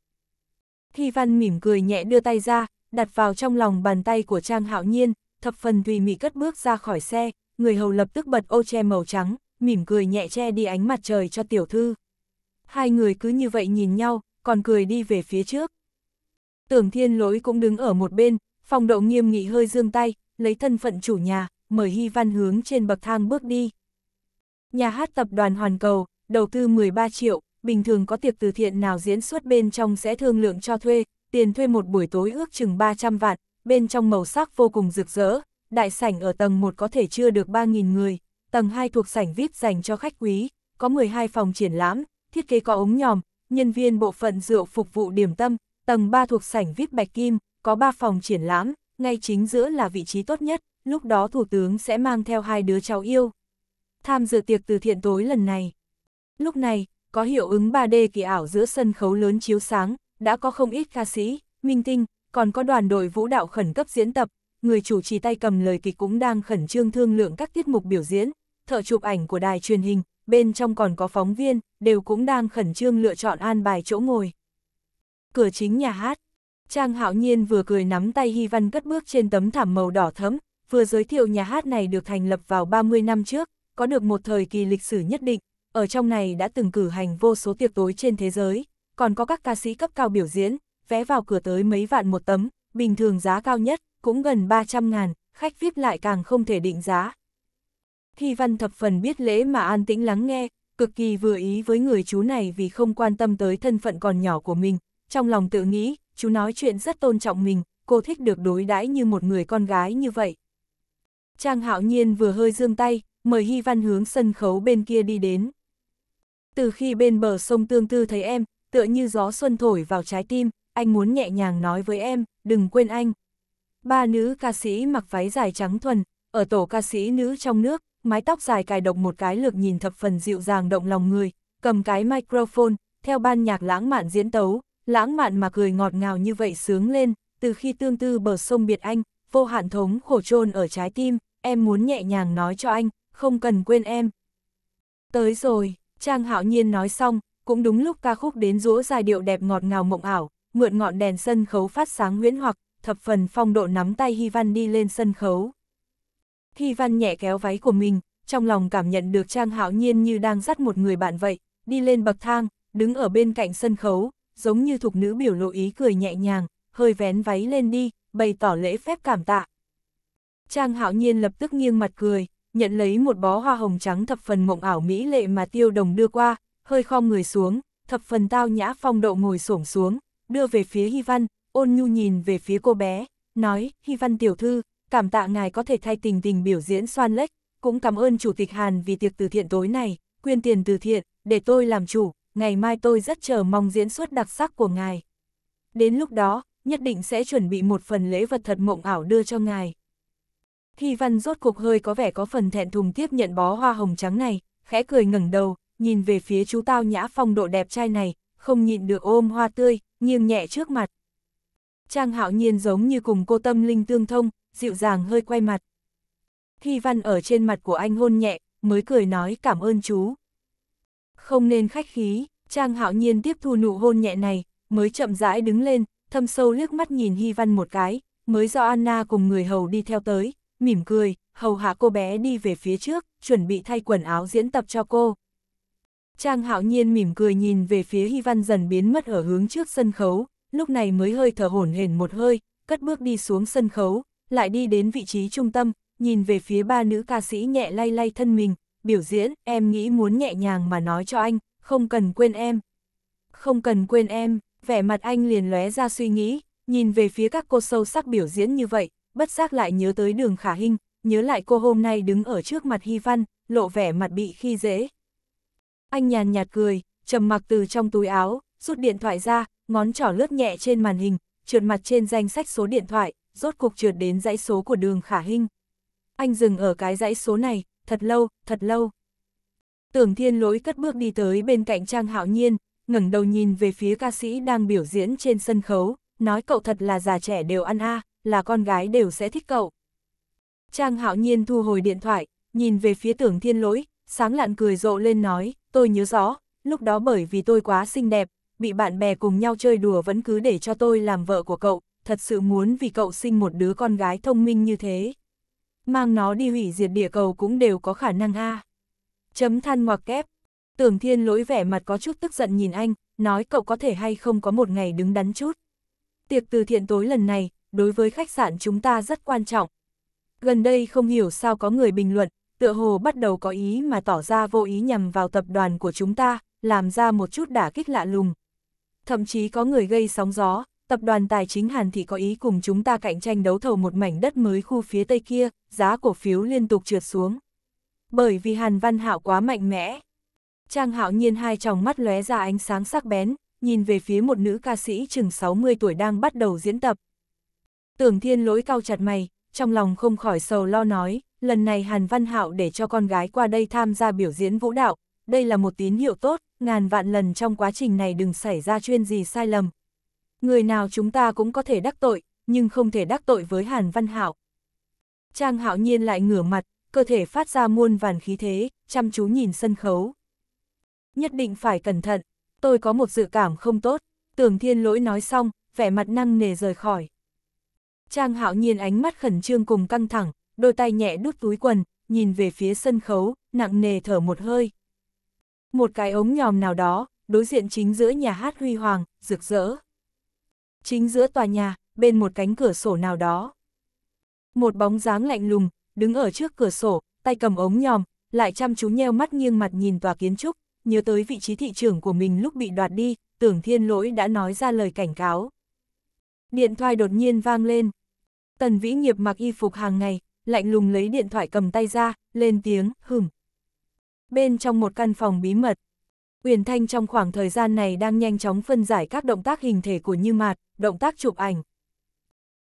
Hy Văn mỉm cười nhẹ đưa tay ra, đặt vào trong lòng bàn tay của Trang Hạo Nhiên, thập phần tùy mị cất bước ra khỏi xe, người hầu lập tức bật ô che màu trắng, mỉm cười nhẹ che đi ánh mặt trời cho tiểu thư. Hai người cứ như vậy nhìn nhau, còn cười đi về phía trước. Tưởng thiên lỗi cũng đứng ở một bên, phòng độ nghiêm nghị hơi dương tay, lấy thân phận chủ nhà, mời Hy Văn hướng trên bậc thang bước đi. Nhà hát tập đoàn Hoàn Cầu, đầu tư 13 triệu, bình thường có tiệc từ thiện nào diễn xuất bên trong sẽ thương lượng cho thuê, tiền thuê một buổi tối ước chừng 300 vạn, bên trong màu sắc vô cùng rực rỡ, đại sảnh ở tầng 1 có thể chưa được 3.000 người, tầng 2 thuộc sảnh VIP dành cho khách quý, có 12 phòng triển lãm, thiết kế có ống nhòm, nhân viên bộ phận rượu phục vụ điểm tâm, Tầng 3 thuộc sảnh VIP Bạch Kim, có 3 phòng triển lãm, ngay chính giữa là vị trí tốt nhất, lúc đó thủ tướng sẽ mang theo hai đứa cháu yêu. Tham dự tiệc từ thiện tối lần này. Lúc này, có hiệu ứng 3D kỳ ảo giữa sân khấu lớn chiếu sáng, đã có không ít ca sĩ, minh tinh, còn có đoàn đội vũ đạo khẩn cấp diễn tập, người chủ trì tay cầm lời kịch cũng đang khẩn trương thương lượng các tiết mục biểu diễn, thợ chụp ảnh của đài truyền hình, bên trong còn có phóng viên, đều cũng đang khẩn trương lựa chọn an bài chỗ ngồi cửa chính nhà hát. Trang Hạo Nhiên vừa cười nắm tay Hy Văn cất bước trên tấm thảm màu đỏ thấm, vừa giới thiệu nhà hát này được thành lập vào 30 năm trước, có được một thời kỳ lịch sử nhất định, ở trong này đã từng cử hành vô số tiệc tối trên thế giới, còn có các ca sĩ cấp cao biểu diễn, vé vào cửa tới mấy vạn một tấm, bình thường giá cao nhất, cũng gần 300 ngàn, khách VIP lại càng không thể định giá. Hy Văn thập phần biết lễ mà an tĩnh lắng nghe, cực kỳ vừa ý với người chú này vì không quan tâm tới thân phận còn nhỏ của mình, trong lòng tự nghĩ, chú nói chuyện rất tôn trọng mình, cô thích được đối đãi như một người con gái như vậy. Trang hạo nhiên vừa hơi dương tay, mời Hy Văn hướng sân khấu bên kia đi đến. Từ khi bên bờ sông Tương Tư thấy em, tựa như gió xuân thổi vào trái tim, anh muốn nhẹ nhàng nói với em, đừng quên anh. Ba nữ ca sĩ mặc váy dài trắng thuần, ở tổ ca sĩ nữ trong nước, mái tóc dài cài độc một cái lược nhìn thập phần dịu dàng động lòng người, cầm cái microphone, theo ban nhạc lãng mạn diễn tấu, lãng mạn mà cười ngọt ngào như vậy sướng lên, từ khi tương tư bờ sông biệt anh, vô hạn thống khổ chôn ở trái tim, em muốn nhẹ nhàng nói cho anh, không cần quên em. Tới rồi, Trang Hạo Nhiên nói xong, cũng đúng lúc ca khúc đến rũa dài điệu đẹp ngọt ngào mộng ảo, mượn ngọn đèn sân khấu phát sáng huyễn hoặc, thập phần phong độ nắm tay Hy Văn đi lên sân khấu. Hy Văn nhẹ kéo váy của mình, trong lòng cảm nhận được Trang Hạo Nhiên như đang dắt một người bạn vậy, đi lên bậc thang, đứng ở bên cạnh sân khấu, giống như thục nữ biểu lộ ý cười nhẹ nhàng, hơi vén váy lên đi, bày tỏ lễ phép cảm tạ. Trang hạo nhiên lập tức nghiêng mặt cười, nhận lấy một bó hoa hồng trắng thập phần mộng ảo mỹ lệ mà tiêu đồng đưa qua, hơi khom người xuống, thập phần tao nhã phong độ ngồi xổm xuống, đưa về phía Hy Văn, ôn nhu nhìn về phía cô bé, nói, Hy Văn tiểu thư, cảm tạ ngài có thể thay tình tình biểu diễn xoan lếch, cũng cảm ơn chủ tịch Hàn vì tiệc từ thiện tối này, quyên tiền từ thiện, để tôi làm chủ, ngày mai tôi rất chờ mong diễn xuất đặc sắc của ngài. Đến lúc đó, nhất định sẽ chuẩn bị một phần lễ vật thật mộng ảo đưa cho ngài. Thi văn rốt cục hơi có vẻ có phần thẹn thùng tiếp nhận bó hoa hồng trắng này, khẽ cười ngẩng đầu, nhìn về phía chú tao nhã phong độ đẹp trai này, không nhịn được ôm hoa tươi, nghiêng nhẹ trước mặt. Trang hạo nhiên giống như cùng cô tâm linh tương thông, dịu dàng hơi quay mặt. Thi văn ở trên mặt của anh hôn nhẹ, mới cười nói cảm ơn chú không nên khách khí, Trang hạo nhiên tiếp thu nụ hôn nhẹ này, mới chậm rãi đứng lên, thâm sâu liếc mắt nhìn Hy Văn một cái, mới do Anna cùng người hầu đi theo tới, mỉm cười, hầu hạ cô bé đi về phía trước, chuẩn bị thay quần áo diễn tập cho cô. Trang hạo nhiên mỉm cười nhìn về phía Hy Văn dần biến mất ở hướng trước sân khấu, lúc này mới hơi thở hổn hển một hơi, cất bước đi xuống sân khấu, lại đi đến vị trí trung tâm, nhìn về phía ba nữ ca sĩ nhẹ lay lay thân mình, biểu diễn, em nghĩ muốn nhẹ nhàng mà nói cho anh, không cần quên em. Không cần quên em, vẻ mặt anh liền lóe ra suy nghĩ, nhìn về phía các cô sâu sắc biểu diễn như vậy, bất giác lại nhớ tới đường khả hình, nhớ lại cô hôm nay đứng ở trước mặt Hy Văn, lộ vẻ mặt bị khi dễ. Anh nhàn nhạt cười, trầm mặc từ trong túi áo, rút điện thoại ra, ngón trỏ lướt nhẹ trên màn hình, trượt mặt trên danh sách số điện thoại, rốt cuộc trượt đến dãy số của đường khả hình. Anh dừng ở cái dãy số này, thật lâu, thật lâu. Tưởng thiên lỗi cất bước đi tới bên cạnh Trang Hạo Nhiên, ngẩng đầu nhìn về phía ca sĩ đang biểu diễn trên sân khấu, nói cậu thật là già trẻ đều ăn a, là con gái đều sẽ thích cậu. Trang Hạo Nhiên thu hồi điện thoại, nhìn về phía tưởng thiên lỗi, sáng lạn cười rộ lên nói, tôi nhớ rõ, lúc đó bởi vì tôi quá xinh đẹp, bị bạn bè cùng nhau chơi đùa vẫn cứ để cho tôi làm vợ của cậu, thật sự muốn vì cậu sinh một đứa con gái thông minh như thế mang nó đi hủy diệt địa cầu cũng đều có khả năng a. À. Chấm than ngoặc kép. Tưởng thiên lỗi vẻ mặt có chút tức giận nhìn anh, nói cậu có thể hay không có một ngày đứng đắn chút. Tiệc từ thiện tối lần này, đối với khách sạn chúng ta rất quan trọng. Gần đây không hiểu sao có người bình luận, tựa hồ bắt đầu có ý mà tỏ ra vô ý nhằm vào tập đoàn của chúng ta, làm ra một chút đả kích lạ lùng. Thậm chí có người gây sóng gió, tập đoàn tài chính Hàn thì có ý cùng chúng ta cạnh tranh đấu thầu một mảnh đất mới khu phía tây kia, giá cổ phiếu liên tục trượt xuống. Bởi vì Hàn Văn Hạo quá mạnh mẽ. Trang Hạo Nhiên hai tròng mắt lóe ra ánh sáng sắc bén, nhìn về phía một nữ ca sĩ chừng 60 tuổi đang bắt đầu diễn tập. Tưởng Thiên Lỗi cau chặt mày, trong lòng không khỏi sầu lo nói, lần này Hàn Văn Hạo để cho con gái qua đây tham gia biểu diễn vũ đạo, đây là một tín hiệu tốt, ngàn vạn lần trong quá trình này đừng xảy ra chuyên gì sai lầm, Người nào chúng ta cũng có thể đắc tội, nhưng không thể đắc tội với Hàn Văn Hạo. Trang Hạo Nhiên lại ngửa mặt, cơ thể phát ra muôn vàn khí thế, chăm chú nhìn sân khấu. Nhất định phải cẩn thận, tôi có một dự cảm không tốt, tưởng thiên lỗi nói xong, vẻ mặt năng nề rời khỏi. Trang Hạo Nhiên ánh mắt khẩn trương cùng căng thẳng, đôi tay nhẹ đút túi quần, nhìn về phía sân khấu, nặng nề thở một hơi. Một cái ống nhòm nào đó, đối diện chính giữa nhà hát huy hoàng, rực rỡ. Chính giữa tòa nhà, bên một cánh cửa sổ nào đó. Một bóng dáng lạnh lùng, đứng ở trước cửa sổ, tay cầm ống nhòm, lại chăm chú nheo mắt nghiêng mặt nhìn tòa kiến trúc, nhớ tới vị trí thị trưởng của mình lúc bị đoạt đi, tưởng thiên lỗi đã nói ra lời cảnh cáo. Điện thoại đột nhiên vang lên. Tần Vĩ Nghiệp mặc y phục hàng ngày, lạnh lùng lấy điện thoại cầm tay ra, lên tiếng, hửm. Bên trong một căn phòng bí mật, Uyển Thanh trong khoảng thời gian này đang nhanh chóng phân giải các động tác hình thể của Như Mạt, động tác chụp ảnh.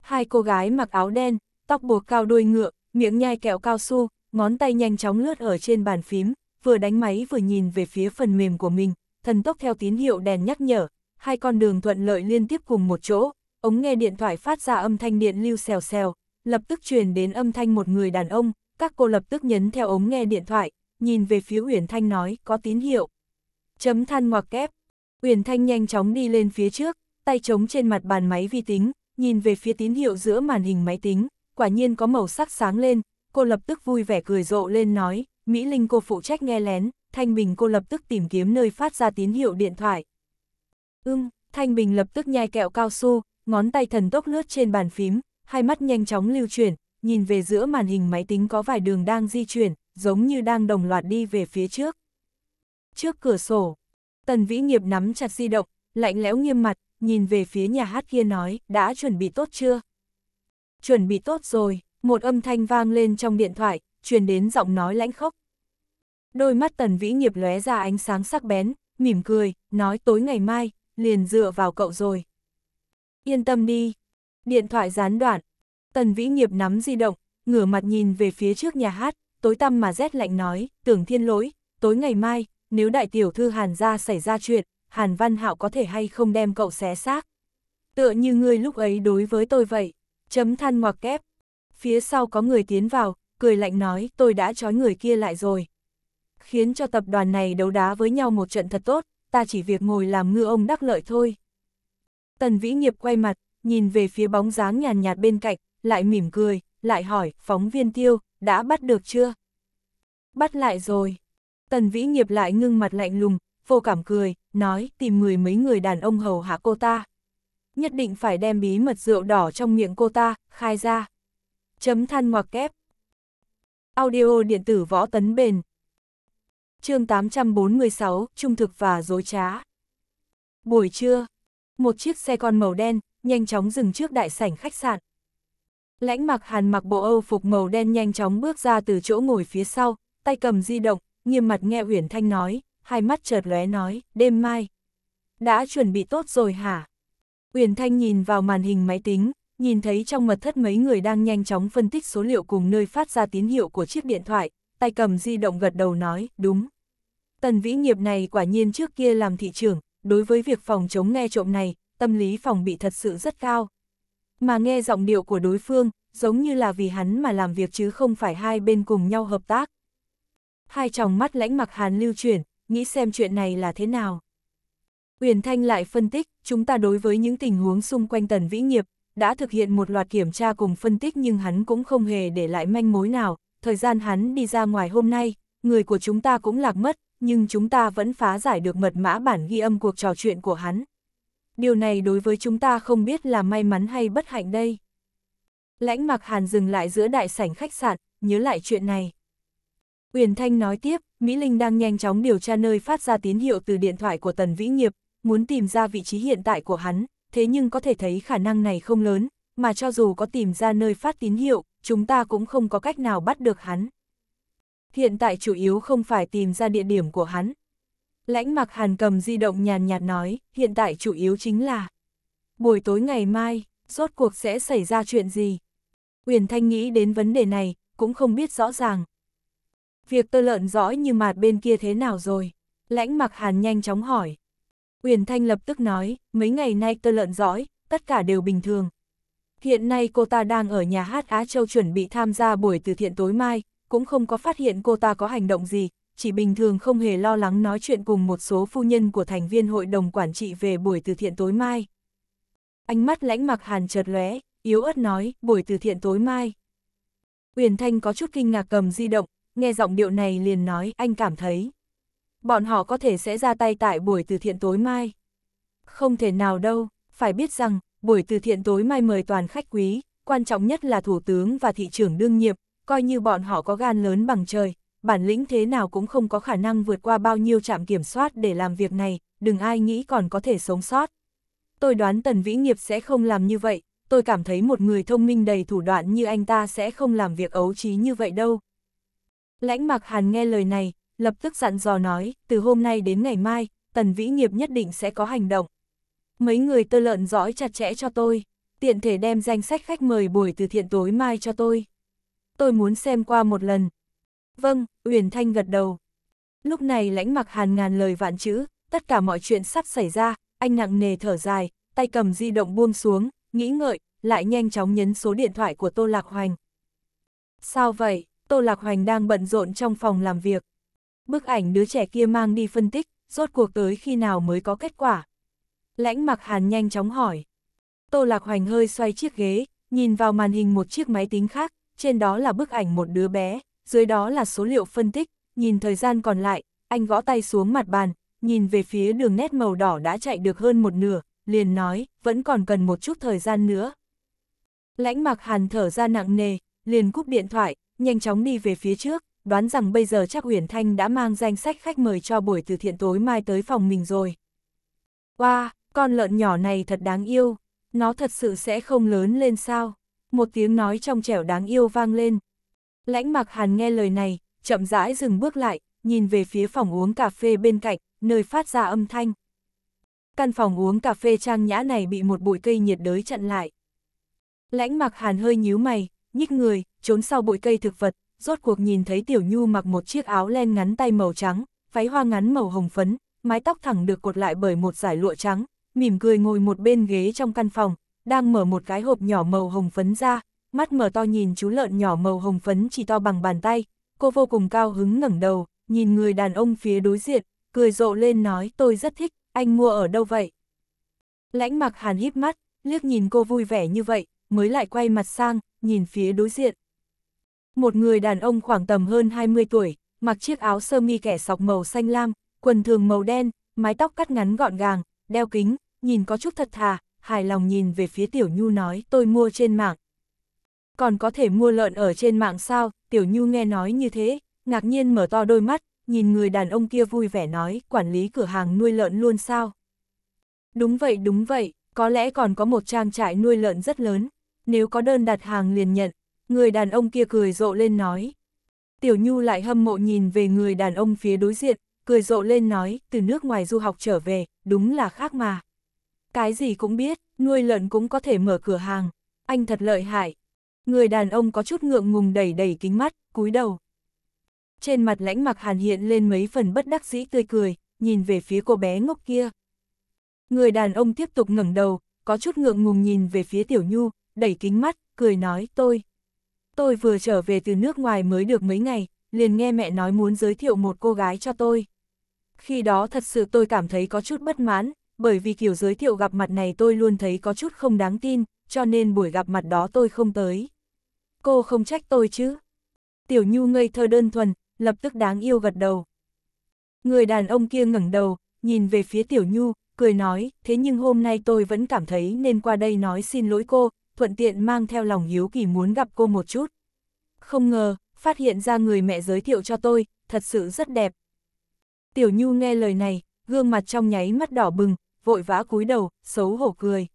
Hai cô gái mặc áo đen, tóc buộc cao đuôi ngựa, miệng nhai kẹo cao su, ngón tay nhanh chóng lướt ở trên bàn phím, vừa đánh máy vừa nhìn về phía phần mềm của mình, thần tốc theo tín hiệu đèn nhắc nhở, hai con đường thuận lợi liên tiếp cùng một chỗ, ống nghe điện thoại phát ra âm thanh điện lưu xèo xèo, lập tức truyền đến âm thanh một người đàn ông, các cô lập tức nhấn theo ống nghe điện thoại, nhìn về phía Uyển Thanh nói có tín hiệu. Chấm than ngoặc kép. Uyển Thanh nhanh chóng đi lên phía trước, tay chống trên mặt bàn máy vi tính, nhìn về phía tín hiệu giữa màn hình máy tính, quả nhiên có màu sắc sáng lên, cô lập tức vui vẻ cười rộ lên nói, Mỹ Linh cô phụ trách nghe lén, Thanh Bình cô lập tức tìm kiếm nơi phát ra tín hiệu điện thoại. Ưm, Thanh Bình lập tức nhai kẹo cao su, ngón tay thần tốc lướt trên bàn phím, hai mắt nhanh chóng lưu chuyển, nhìn về giữa màn hình máy tính có vài đường đang di chuyển, giống như đang đồng loạt đi về phía trước trước cửa sổ. Tần Vĩ Nghiệp nắm chặt di động, lạnh lẽo nghiêm mặt, nhìn về phía nhà hát kia nói, đã chuẩn bị tốt chưa? Chuẩn bị tốt rồi, một âm thanh vang lên trong điện thoại, truyền đến giọng nói lãnh khốc. Đôi mắt Tần Vĩ Nghiệp lóe ra ánh sáng sắc bén, mỉm cười, nói tối ngày mai, liền dựa vào cậu rồi. Yên tâm đi. Điện thoại gián đoạn. Tần Vĩ Nghiệp nắm di động, ngửa mặt nhìn về phía trước nhà hát, tối tăm mà rét lạnh nói, tưởng thiên lỗi, tối ngày mai, nếu đại tiểu thư Hàn gia xảy ra chuyện, Hàn Văn Hạo có thể hay không đem cậu xé xác. Tựa như ngươi lúc ấy đối với tôi vậy, chấm than ngoặc kép. Phía sau có người tiến vào, cười lạnh nói tôi đã trói người kia lại rồi. Khiến cho tập đoàn này đấu đá với nhau một trận thật tốt, ta chỉ việc ngồi làm ngư ông đắc lợi thôi. Tần Vĩ Nghiệp quay mặt, nhìn về phía bóng dáng nhàn nhạt, nhạt bên cạnh, lại mỉm cười, lại hỏi, phóng viên tiêu, đã bắt được chưa? Bắt lại rồi. Tần Vĩ nghiệp lại ngưng mặt lạnh lùng, vô cảm cười, nói tìm người mấy người đàn ông hầu hạ cô ta. Nhất định phải đem bí mật rượu đỏ trong miệng cô ta, khai ra. Chấm than ngoặc kép. Audio điện tử võ tấn bền. chương 846, trung thực và dối trá. Buổi trưa, một chiếc xe con màu đen, nhanh chóng dừng trước đại sảnh khách sạn. Lãnh mặc hàn mặc bộ âu phục màu đen nhanh chóng bước ra từ chỗ ngồi phía sau, tay cầm di động, nghiêm mặt nghe Uyển Thanh nói, hai mắt chợt lóe nói, đêm mai. Đã chuẩn bị tốt rồi hả? Uyển Thanh nhìn vào màn hình máy tính, nhìn thấy trong mật thất mấy người đang nhanh chóng phân tích số liệu cùng nơi phát ra tín hiệu của chiếc điện thoại, tay cầm di động gật đầu nói, đúng. Tần Vĩ nghiệp này quả nhiên trước kia làm thị trưởng, đối với việc phòng chống nghe trộm này, tâm lý phòng bị thật sự rất cao. Mà nghe giọng điệu của đối phương, giống như là vì hắn mà làm việc chứ không phải hai bên cùng nhau hợp tác. Hai tròng mắt lãnh mặc hàn lưu chuyển, nghĩ xem chuyện này là thế nào. Uyển Thanh lại phân tích, chúng ta đối với những tình huống xung quanh tần vĩ nghiệp, đã thực hiện một loạt kiểm tra cùng phân tích nhưng hắn cũng không hề để lại manh mối nào, thời gian hắn đi ra ngoài hôm nay, người của chúng ta cũng lạc mất, nhưng chúng ta vẫn phá giải được mật mã bản ghi âm cuộc trò chuyện của hắn. Điều này đối với chúng ta không biết là may mắn hay bất hạnh đây. Lãnh mặc hàn dừng lại giữa đại sảnh khách sạn, nhớ lại chuyện này. Uyển Thanh nói tiếp, Mỹ Linh đang nhanh chóng điều tra nơi phát ra tín hiệu từ điện thoại của Tần Vĩ Nghiệp, muốn tìm ra vị trí hiện tại của hắn, thế nhưng có thể thấy khả năng này không lớn, mà cho dù có tìm ra nơi phát tín hiệu, chúng ta cũng không có cách nào bắt được hắn. Hiện tại chủ yếu không phải tìm ra địa điểm của hắn. Lãnh mặc hàn cầm di động nhàn nhạt nói, hiện tại chủ yếu chính là buổi tối ngày mai, rốt cuộc sẽ xảy ra chuyện gì? Uyển Thanh nghĩ đến vấn đề này, cũng không biết rõ ràng, Việc tơ lợn dõi như mạt bên kia thế nào rồi? Lãnh mặc hàn nhanh chóng hỏi. Uyển Thanh lập tức nói, mấy ngày nay tơ lợn dõi, tất cả đều bình thường. Hiện nay cô ta đang ở nhà hát Á Châu chuẩn bị tham gia buổi từ thiện tối mai, cũng không có phát hiện cô ta có hành động gì, chỉ bình thường không hề lo lắng nói chuyện cùng một số phu nhân của thành viên hội đồng quản trị về buổi từ thiện tối mai. Ánh mắt lãnh mặc hàn chợt lóe, yếu ớt nói, buổi từ thiện tối mai. Uyển Thanh có chút kinh ngạc cầm di động, nghe giọng điệu này liền nói anh cảm thấy. Bọn họ có thể sẽ ra tay tại buổi từ thiện tối mai. Không thể nào đâu, phải biết rằng, buổi từ thiện tối mai mời toàn khách quý, quan trọng nhất là thủ tướng và thị trưởng đương nhiệm, coi như bọn họ có gan lớn bằng trời, bản lĩnh thế nào cũng không có khả năng vượt qua bao nhiêu trạm kiểm soát để làm việc này, đừng ai nghĩ còn có thể sống sót. Tôi đoán Tần Vĩ Nghiệp sẽ không làm như vậy, tôi cảm thấy một người thông minh đầy thủ đoạn như anh ta sẽ không làm việc ấu trí như vậy đâu, Lãnh Mạc Hàn nghe lời này, lập tức dặn dò nói, từ hôm nay đến ngày mai, Tần Vĩ Nghiệp nhất định sẽ có hành động. Mấy người tơ lợn dõi chặt chẽ cho tôi, tiện thể đem danh sách khách mời buổi từ thiện tối mai cho tôi. Tôi muốn xem qua một lần. Vâng, Uyển Thanh gật đầu. Lúc này lãnh mặc hàn ngàn lời vạn chữ, tất cả mọi chuyện sắp xảy ra, anh nặng nề thở dài, tay cầm di động buông xuống, nghĩ ngợi, lại nhanh chóng nhấn số điện thoại của Tô Lạc Hoành. Sao vậy? Tô Lạc Hoành đang bận rộn trong phòng làm việc. Bức ảnh đứa trẻ kia mang đi phân tích, rốt cuộc tới khi nào mới có kết quả. Lãnh mặc hàn nhanh chóng hỏi. Tô Lạc Hoành hơi xoay chiếc ghế, nhìn vào màn hình một chiếc máy tính khác, trên đó là bức ảnh một đứa bé, dưới đó là số liệu phân tích, nhìn thời gian còn lại, anh gõ tay xuống mặt bàn, nhìn về phía đường nét màu đỏ đã chạy được hơn một nửa, liền nói, vẫn còn cần một chút thời gian nữa. Lãnh mặc hàn thở ra nặng nề, liền cúp điện thoại, nhanh chóng đi về phía trước, đoán rằng bây giờ chắc Uyển Thanh đã mang danh sách khách mời cho buổi từ thiện tối mai tới phòng mình rồi. Wow, con lợn nhỏ này thật đáng yêu, nó thật sự sẽ không lớn lên sao? Một tiếng nói trong trẻo đáng yêu vang lên. Lãnh mặc hàn nghe lời này, chậm rãi dừng bước lại, nhìn về phía phòng uống cà phê bên cạnh, nơi phát ra âm thanh. Căn phòng uống cà phê trang nhã này bị một bụi cây nhiệt đới chặn lại. Lãnh mặc hàn hơi nhíu mày, nhích người, trốn sau bụi cây thực vật, rốt cuộc nhìn thấy Tiểu Nhu mặc một chiếc áo len ngắn tay màu trắng, váy hoa ngắn màu hồng phấn, mái tóc thẳng được cột lại bởi một dải lụa trắng, mỉm cười ngồi một bên ghế trong căn phòng, đang mở một cái hộp nhỏ màu hồng phấn ra, mắt mở to nhìn chú lợn nhỏ màu hồng phấn chỉ to bằng bàn tay, cô vô cùng cao hứng ngẩng đầu, nhìn người đàn ông phía đối diện, cười rộ lên nói tôi rất thích, anh mua ở đâu vậy? Lãnh mặc hàn híp mắt, liếc nhìn cô vui vẻ như vậy, mới lại quay mặt sang, nhìn phía đối diện. Một người đàn ông khoảng tầm hơn 20 tuổi, mặc chiếc áo sơ mi kẻ sọc màu xanh lam, quần thường màu đen, mái tóc cắt ngắn gọn gàng, đeo kính, nhìn có chút thật thà, hài lòng nhìn về phía Tiểu Nhu nói tôi mua trên mạng. Còn có thể mua lợn ở trên mạng sao, Tiểu Nhu nghe nói như thế, ngạc nhiên mở to đôi mắt, nhìn người đàn ông kia vui vẻ nói quản lý cửa hàng nuôi lợn luôn sao. Đúng vậy đúng vậy, có lẽ còn có một trang trại nuôi lợn rất lớn, nếu có đơn đặt hàng liền nhận, Người đàn ông kia cười rộ lên nói. Tiểu Nhu lại hâm mộ nhìn về người đàn ông phía đối diện, cười rộ lên nói, từ nước ngoài du học trở về, đúng là khác mà. Cái gì cũng biết, nuôi lợn cũng có thể mở cửa hàng, anh thật lợi hại. Người đàn ông có chút ngượng ngùng đẩy đẩy kính mắt, cúi đầu. Trên mặt lãnh mặc hàn hiện lên mấy phần bất đắc dĩ tươi cười, nhìn về phía cô bé ngốc kia. Người đàn ông tiếp tục ngẩng đầu, có chút ngượng ngùng nhìn về phía tiểu nhu, đẩy kính mắt, cười nói tôi. Tôi vừa trở về từ nước ngoài mới được mấy ngày, liền nghe mẹ nói muốn giới thiệu một cô gái cho tôi. Khi đó thật sự tôi cảm thấy có chút bất mãn, bởi vì kiểu giới thiệu gặp mặt này tôi luôn thấy có chút không đáng tin, cho nên buổi gặp mặt đó tôi không tới. Cô không trách tôi chứ? Tiểu Nhu ngây thơ đơn thuần, lập tức đáng yêu gật đầu. Người đàn ông kia ngẩng đầu, nhìn về phía Tiểu Nhu, cười nói, thế nhưng hôm nay tôi vẫn cảm thấy nên qua đây nói xin lỗi cô, thuận tiện mang theo lòng hiếu kỳ muốn gặp cô một chút. Không ngờ, phát hiện ra người mẹ giới thiệu cho tôi, thật sự rất đẹp. Tiểu Nhu nghe lời này, gương mặt trong nháy mắt đỏ bừng, vội vã cúi đầu, xấu hổ cười.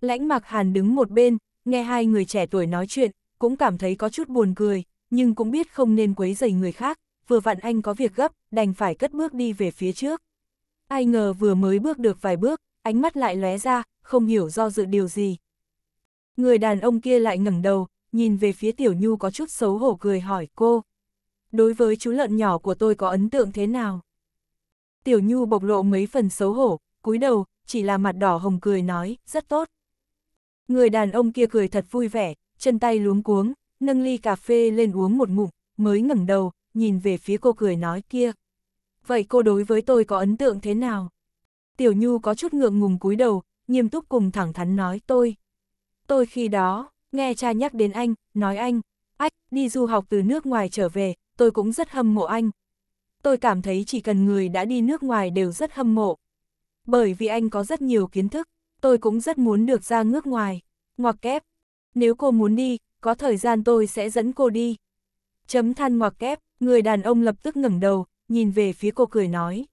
Lãnh mặc Hàn đứng một bên, nghe hai người trẻ tuổi nói chuyện, cũng cảm thấy có chút buồn cười, nhưng cũng biết không nên quấy rầy người khác, vừa vặn anh có việc gấp, đành phải cất bước đi về phía trước. Ai ngờ vừa mới bước được vài bước, ánh mắt lại lóe ra, không hiểu do dự điều gì, Người đàn ông kia lại ngẩng đầu, nhìn về phía Tiểu Nhu có chút xấu hổ cười hỏi cô. Đối với chú lợn nhỏ của tôi có ấn tượng thế nào? Tiểu Nhu bộc lộ mấy phần xấu hổ, cúi đầu, chỉ là mặt đỏ hồng cười nói, rất tốt. Người đàn ông kia cười thật vui vẻ, chân tay luống cuống, nâng ly cà phê lên uống một ngụm, mới ngẩng đầu, nhìn về phía cô cười nói kia. Vậy cô đối với tôi có ấn tượng thế nào? Tiểu Nhu có chút ngượng ngùng cúi đầu, nghiêm túc cùng thẳng thắn nói tôi. Tôi khi đó, nghe cha nhắc đến anh, nói anh, ách, đi du học từ nước ngoài trở về, tôi cũng rất hâm mộ anh. Tôi cảm thấy chỉ cần người đã đi nước ngoài đều rất hâm mộ. Bởi vì anh có rất nhiều kiến thức, tôi cũng rất muốn được ra nước ngoài. Ngoặc kép, nếu cô muốn đi, có thời gian tôi sẽ dẫn cô đi. Chấm than ngoặc kép, người đàn ông lập tức ngẩng đầu, nhìn về phía cô cười nói.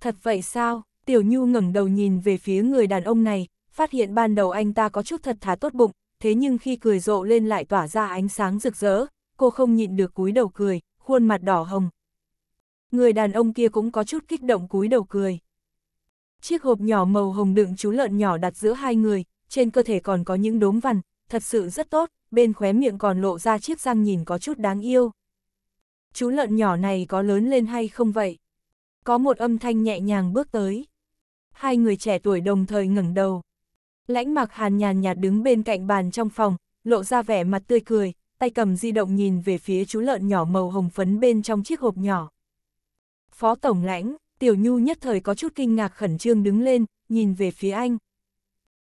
Thật vậy sao, Tiểu Nhu ngẩng đầu nhìn về phía người đàn ông này, phát hiện ban đầu anh ta có chút thật thà tốt bụng, thế nhưng khi cười rộ lên lại tỏa ra ánh sáng rực rỡ, cô không nhịn được cúi đầu cười, khuôn mặt đỏ hồng. Người đàn ông kia cũng có chút kích động cúi đầu cười. Chiếc hộp nhỏ màu hồng đựng chú lợn nhỏ đặt giữa hai người, trên cơ thể còn có những đốm vằn, thật sự rất tốt, bên khóe miệng còn lộ ra chiếc răng nhìn có chút đáng yêu. Chú lợn nhỏ này có lớn lên hay không vậy? Có một âm thanh nhẹ nhàng bước tới. Hai người trẻ tuổi đồng thời ngẩng đầu. Lãnh mạc hàn nhàn nhạt đứng bên cạnh bàn trong phòng, lộ ra vẻ mặt tươi cười, tay cầm di động nhìn về phía chú lợn nhỏ màu hồng phấn bên trong chiếc hộp nhỏ. Phó Tổng lãnh, Tiểu Nhu nhất thời có chút kinh ngạc khẩn trương đứng lên, nhìn về phía anh.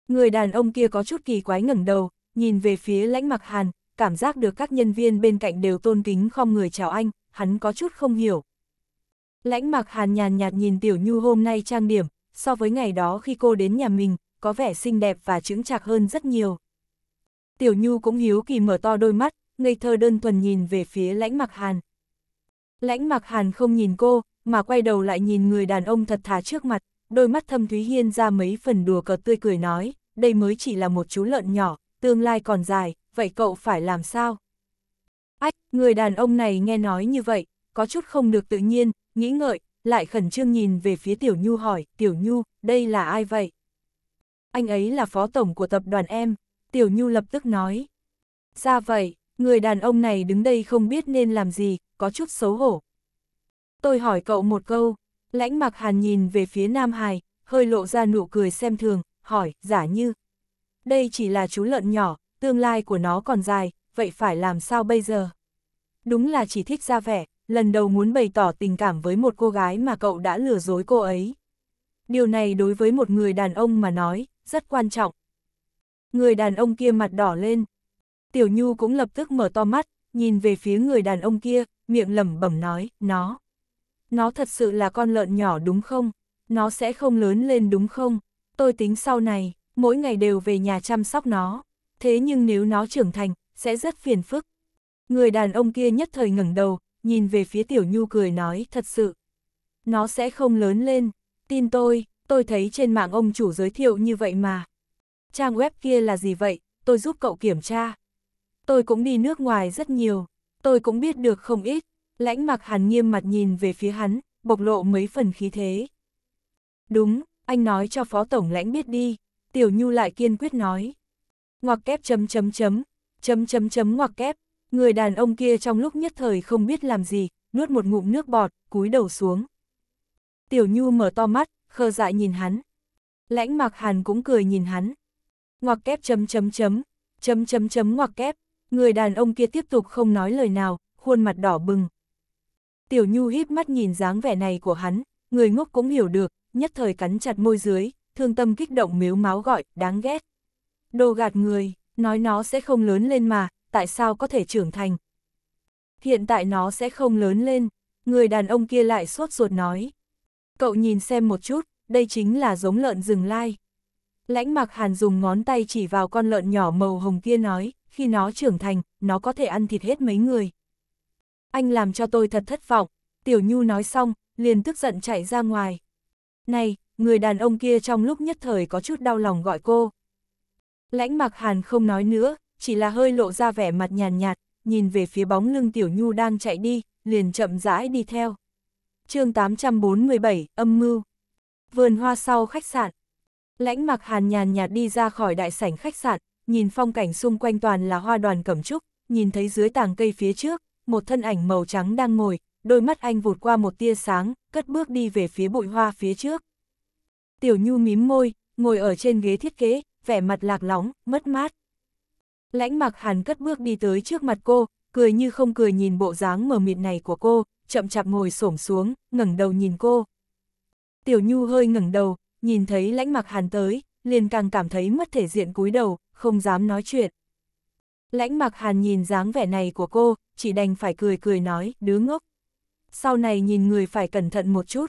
Người đàn ông kia có chút kỳ quái ngẩng đầu, nhìn về phía lãnh mặc hàn, cảm giác được các nhân viên bên cạnh đều tôn kính không người chào anh, hắn có chút không hiểu. Lãnh mặc hàn nhàn nhạt nhìn Tiểu Nhu hôm nay trang điểm, so với ngày đó khi cô đến nhà mình, có vẻ xinh đẹp và chững chạc hơn rất nhiều. Tiểu Nhu cũng hiếu kỳ mở to đôi mắt, ngây thơ đơn thuần nhìn về phía lãnh mặc hàn. Lãnh mặc hàn không nhìn cô, mà quay đầu lại nhìn người đàn ông thật thà trước mặt, đôi mắt thâm thúy hiên ra mấy phần đùa cợt tươi cười nói, đây mới chỉ là một chú lợn nhỏ, tương lai còn dài, vậy cậu phải làm sao? Ách, người đàn ông này nghe nói như vậy, có chút không được tự nhiên, nghĩ ngợi, lại khẩn trương nhìn về phía Tiểu Nhu hỏi, Tiểu Nhu, đây là ai vậy? anh ấy là phó tổng của tập đoàn em, Tiểu Nhu lập tức nói. Ra dạ vậy, người đàn ông này đứng đây không biết nên làm gì, có chút xấu hổ. Tôi hỏi cậu một câu, lãnh mặc hàn nhìn về phía Nam Hải, hơi lộ ra nụ cười xem thường, hỏi, giả như. Đây chỉ là chú lợn nhỏ, tương lai của nó còn dài, vậy phải làm sao bây giờ? Đúng là chỉ thích ra vẻ, lần đầu muốn bày tỏ tình cảm với một cô gái mà cậu đã lừa dối cô ấy. Điều này đối với một người đàn ông mà nói, rất quan trọng. Người đàn ông kia mặt đỏ lên. Tiểu Nhu cũng lập tức mở to mắt, nhìn về phía người đàn ông kia, miệng lẩm bẩm nói, nó. Nó thật sự là con lợn nhỏ đúng không? Nó sẽ không lớn lên đúng không? Tôi tính sau này, mỗi ngày đều về nhà chăm sóc nó. Thế nhưng nếu nó trưởng thành, sẽ rất phiền phức. Người đàn ông kia nhất thời ngẩng đầu, nhìn về phía Tiểu Nhu cười nói, thật sự. Nó sẽ không lớn lên, tin tôi, tôi thấy trên mạng ông chủ giới thiệu như vậy mà. Trang web kia là gì vậy, tôi giúp cậu kiểm tra. Tôi cũng đi nước ngoài rất nhiều, tôi cũng biết được không ít, lãnh mặc hàn nghiêm mặt nhìn về phía hắn, bộc lộ mấy phần khí thế. Đúng, anh nói cho phó tổng lãnh biết đi, tiểu nhu lại kiên quyết nói. Ngoặc kép chấm chấm chấm, chấm chấm chấm ngoặc kép, người đàn ông kia trong lúc nhất thời không biết làm gì, nuốt một ngụm nước bọt, cúi đầu xuống. Tiểu nhu mở to mắt, khờ dại nhìn hắn. Lãnh mặc hàn cũng cười nhìn hắn. Ngoặc kép chấm chấm chấm, chấm chấm chấm ngoặc kép, người đàn ông kia tiếp tục không nói lời nào, khuôn mặt đỏ bừng. Tiểu Nhu híp mắt nhìn dáng vẻ này của hắn, người ngốc cũng hiểu được, nhất thời cắn chặt môi dưới, thương tâm kích động miếu máu gọi, đáng ghét. Đồ gạt người, nói nó sẽ không lớn lên mà, tại sao có thể trưởng thành? Hiện tại nó sẽ không lớn lên, người đàn ông kia lại sốt ruột nói. Cậu nhìn xem một chút, đây chính là giống lợn rừng lai. Lãnh mặc hàn dùng ngón tay chỉ vào con lợn nhỏ màu hồng kia nói, khi nó trưởng thành, nó có thể ăn thịt hết mấy người. Anh làm cho tôi thật thất vọng, Tiểu Nhu nói xong, liền tức giận chạy ra ngoài. Này, người đàn ông kia trong lúc nhất thời có chút đau lòng gọi cô. Lãnh mặc hàn không nói nữa, chỉ là hơi lộ ra vẻ mặt nhàn nhạt, nhạt, nhìn về phía bóng lưng Tiểu Nhu đang chạy đi, liền chậm rãi đi theo chương 847, âm mưu. Vườn hoa sau khách sạn. Lãnh mặc hàn nhàn nhạt đi ra khỏi đại sảnh khách sạn, nhìn phong cảnh xung quanh toàn là hoa đoàn cẩm trúc, nhìn thấy dưới tàng cây phía trước, một thân ảnh màu trắng đang ngồi, đôi mắt anh vụt qua một tia sáng, cất bước đi về phía bụi hoa phía trước. Tiểu Nhu mím môi, ngồi ở trên ghế thiết kế, vẻ mặt lạc lóng, mất mát. Lãnh mặc hàn cất bước đi tới trước mặt cô, cười như không cười nhìn bộ dáng mờ mịt này của cô, chậm chạp ngồi xổm xuống, ngẩng đầu nhìn cô. Tiểu Nhu hơi ngẩng đầu, nhìn thấy lãnh mặc hàn tới, liền càng cảm thấy mất thể diện cúi đầu, không dám nói chuyện. Lãnh mặc hàn nhìn dáng vẻ này của cô, chỉ đành phải cười cười nói, đứa ngốc. Sau này nhìn người phải cẩn thận một chút.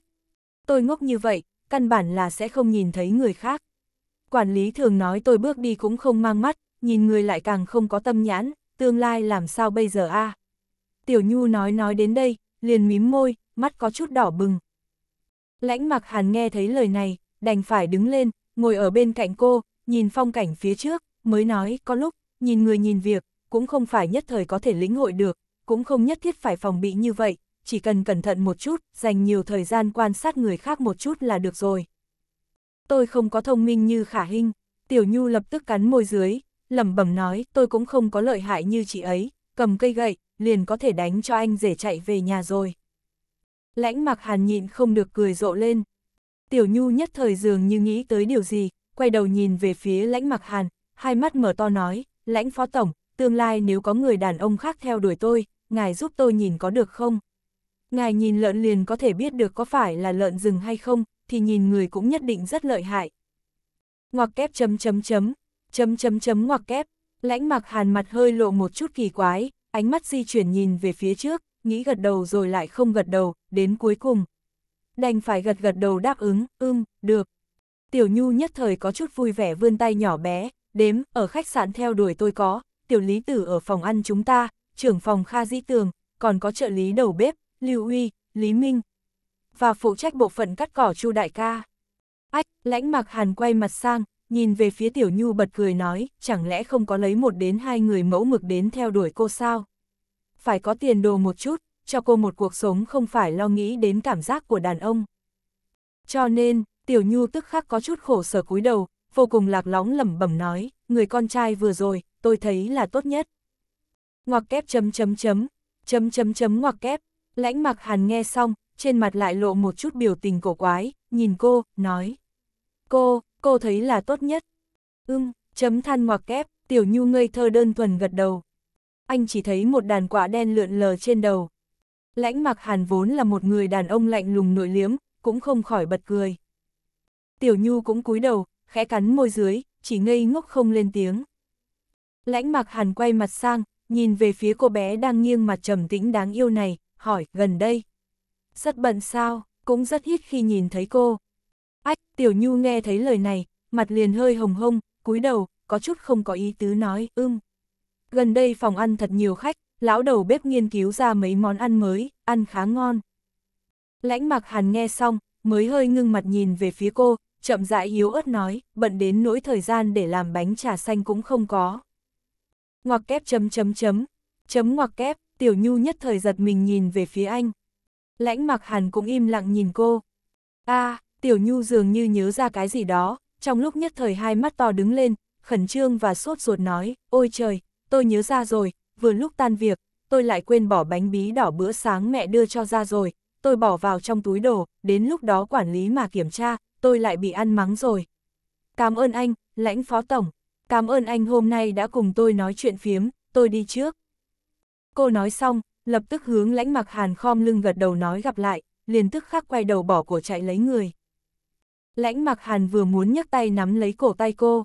Tôi ngốc như vậy, căn bản là sẽ không nhìn thấy người khác. Quản lý thường nói tôi bước đi cũng không mang mắt, nhìn người lại càng không có tâm nhãn, tương lai làm sao bây giờ a à? Tiểu Nhu nói nói đến đây, liền mím môi, mắt có chút đỏ bừng. Lãnh mặc hàn nghe thấy lời này, đành phải đứng lên, ngồi ở bên cạnh cô, nhìn phong cảnh phía trước, mới nói có lúc, nhìn người nhìn việc, cũng không phải nhất thời có thể lĩnh hội được, cũng không nhất thiết phải phòng bị như vậy, chỉ cần cẩn thận một chút, dành nhiều thời gian quan sát người khác một chút là được rồi. Tôi không có thông minh như khả hình, Tiểu Nhu lập tức cắn môi dưới, lẩm bẩm nói tôi cũng không có lợi hại như chị ấy, cầm cây gậy, liền có thể đánh cho anh rể chạy về nhà rồi. Lãnh mặc hàn nhịn không được cười rộ lên. Tiểu Nhu nhất thời dường như nghĩ tới điều gì, quay đầu nhìn về phía lãnh mặc hàn, hai mắt mở to nói, lãnh phó tổng, tương lai nếu có người đàn ông khác theo đuổi tôi, ngài giúp tôi nhìn có được không? Ngài nhìn lợn liền có thể biết được có phải là lợn rừng hay không, thì nhìn người cũng nhất định rất lợi hại. Ngoặc kép chấm chấm chấm, chấm chấm chấm ngoặc kép. Lãnh mặc hàn mặt hơi lộ một chút kỳ quái, ánh mắt di chuyển nhìn về phía trước, nghĩ gật đầu rồi lại không gật đầu, đến cuối cùng. Đành phải gật gật đầu đáp ứng, ưm, được. Tiểu Nhu nhất thời có chút vui vẻ vươn tay nhỏ bé, đếm, ở khách sạn theo đuổi tôi có, tiểu lý tử ở phòng ăn chúng ta, trưởng phòng Kha Dĩ Tường, còn có trợ lý đầu bếp, Lưu Uy, Lý Minh, và phụ trách bộ phận cắt cỏ Chu Đại Ca. Ách, lãnh mặc hàn quay mặt sang, nhìn về phía Tiểu Nhu bật cười nói, chẳng lẽ không có lấy một đến hai người mẫu mực đến theo đuổi cô sao? Phải có tiền đồ một chút, cho cô một cuộc sống không phải lo nghĩ đến cảm giác của đàn ông. Cho nên, Tiểu Nhu tức khắc có chút khổ sở cúi đầu, vô cùng lạc lõng lẩm bẩm nói, người con trai vừa rồi, tôi thấy là tốt nhất. Ngoặc kép chấm chấm chấm, chấm chấm chấm ngoặc kép, lãnh mặc hàn nghe xong, trên mặt lại lộ một chút biểu tình cổ quái, nhìn cô, nói. Cô, cô thấy là tốt nhất. Ưm, chấm than ngoặc kép, tiểu nhu ngây thơ đơn thuần gật đầu. Anh chỉ thấy một đàn quả đen lượn lờ trên đầu. Lãnh mặc hàn vốn là một người đàn ông lạnh lùng nội liếm, cũng không khỏi bật cười. Tiểu nhu cũng cúi đầu, khẽ cắn môi dưới, chỉ ngây ngốc không lên tiếng. Lãnh mặc hàn quay mặt sang, nhìn về phía cô bé đang nghiêng mặt trầm tĩnh đáng yêu này, hỏi, gần đây. Rất bận sao, cũng rất hít khi nhìn thấy cô. Ách, Tiểu Nhu nghe thấy lời này, mặt liền hơi hồng hông, cúi đầu, có chút không có ý tứ nói, ưm. Gần đây phòng ăn thật nhiều khách, lão đầu bếp nghiên cứu ra mấy món ăn mới, ăn khá ngon. Lãnh mặc hàn nghe xong, mới hơi ngưng mặt nhìn về phía cô, chậm rãi yếu ớt nói, bận đến nỗi thời gian để làm bánh trà xanh cũng không có. Ngoặc kép chấm chấm chấm, chấm ngoặc kép, tiểu nhu nhất thời giật mình nhìn về phía anh. Lãnh mặc hàn cũng im lặng nhìn cô. a à, Tiểu Nhu dường như nhớ ra cái gì đó, trong lúc nhất thời hai mắt to đứng lên, khẩn trương và sốt ruột nói, ôi trời, tôi nhớ ra rồi, vừa lúc tan việc, tôi lại quên bỏ bánh bí đỏ bữa sáng mẹ đưa cho ra rồi, tôi bỏ vào trong túi đồ, đến lúc đó quản lý mà kiểm tra, tôi lại bị ăn mắng rồi. Cảm ơn anh, lãnh phó tổng, cảm ơn anh hôm nay đã cùng tôi nói chuyện phiếm, tôi đi trước. Cô nói xong, lập tức hướng lãnh mặc hàn khom lưng gật đầu nói gặp lại, liền tức khắc quay đầu bỏ của chạy lấy người lãnh mặc hàn vừa muốn nhấc tay nắm lấy cổ tay cô.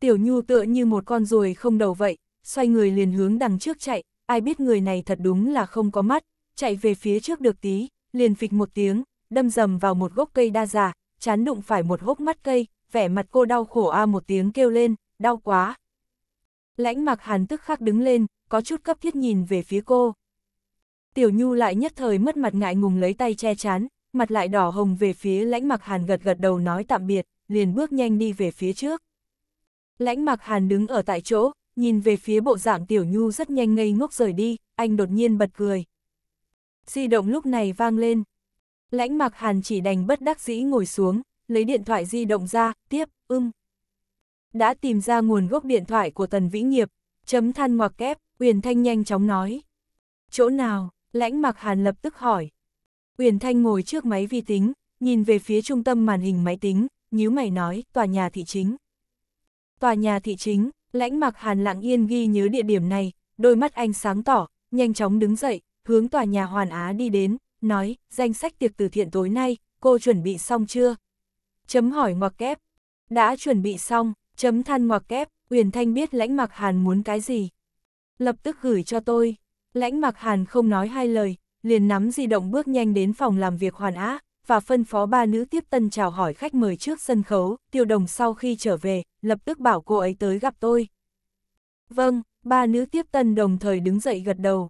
Tiểu nhu tựa như một con ruồi không đầu vậy, xoay người liền hướng đằng trước chạy, ai biết người này thật đúng là không có mắt, chạy về phía trước được tí, liền phịch một tiếng, đâm dầm vào một gốc cây đa già, chán đụng phải một hốc mắt cây, vẻ mặt cô đau khổ a một tiếng kêu lên, đau quá. Lãnh mặc hàn tức khắc đứng lên, có chút cấp thiết nhìn về phía cô. Tiểu Nhu lại nhất thời mất mặt ngại ngùng lấy tay che chán, mặt lại đỏ hồng về phía lãnh mặc hàn gật gật đầu nói tạm biệt, liền bước nhanh đi về phía trước. Lãnh mặc hàn đứng ở tại chỗ, nhìn về phía bộ dạng tiểu nhu rất nhanh ngây ngốc rời đi, anh đột nhiên bật cười. Di động lúc này vang lên. Lãnh mặc hàn chỉ đành bất đắc dĩ ngồi xuống, lấy điện thoại di động ra, tiếp, ưng. Đã tìm ra nguồn gốc điện thoại của tần vĩ nghiệp, chấm than ngoặc kép, Uyển Thanh nhanh chóng nói. Chỗ nào, lãnh mặc hàn lập tức hỏi. Uyển Thanh ngồi trước máy vi tính, nhìn về phía trung tâm màn hình máy tính, nhíu mày nói, tòa nhà thị chính. Tòa nhà thị chính, lãnh mặc hàn lặng yên ghi nhớ địa điểm này, đôi mắt anh sáng tỏ, nhanh chóng đứng dậy, hướng tòa nhà Hoàn Á đi đến, nói, danh sách tiệc từ thiện tối nay, cô chuẩn bị xong chưa? Chấm hỏi ngoặc kép. Đã chuẩn bị xong, chấm than ngoặc kép, Uyển Thanh biết lãnh mặc hàn muốn cái gì. Lập tức gửi cho tôi. Lãnh mặc hàn không nói hai lời, liền nắm di động bước nhanh đến phòng làm việc hoàn á, và phân phó ba nữ tiếp tân chào hỏi khách mời trước sân khấu, tiêu đồng sau khi trở về, lập tức bảo cô ấy tới gặp tôi. Vâng, ba nữ tiếp tân đồng thời đứng dậy gật đầu.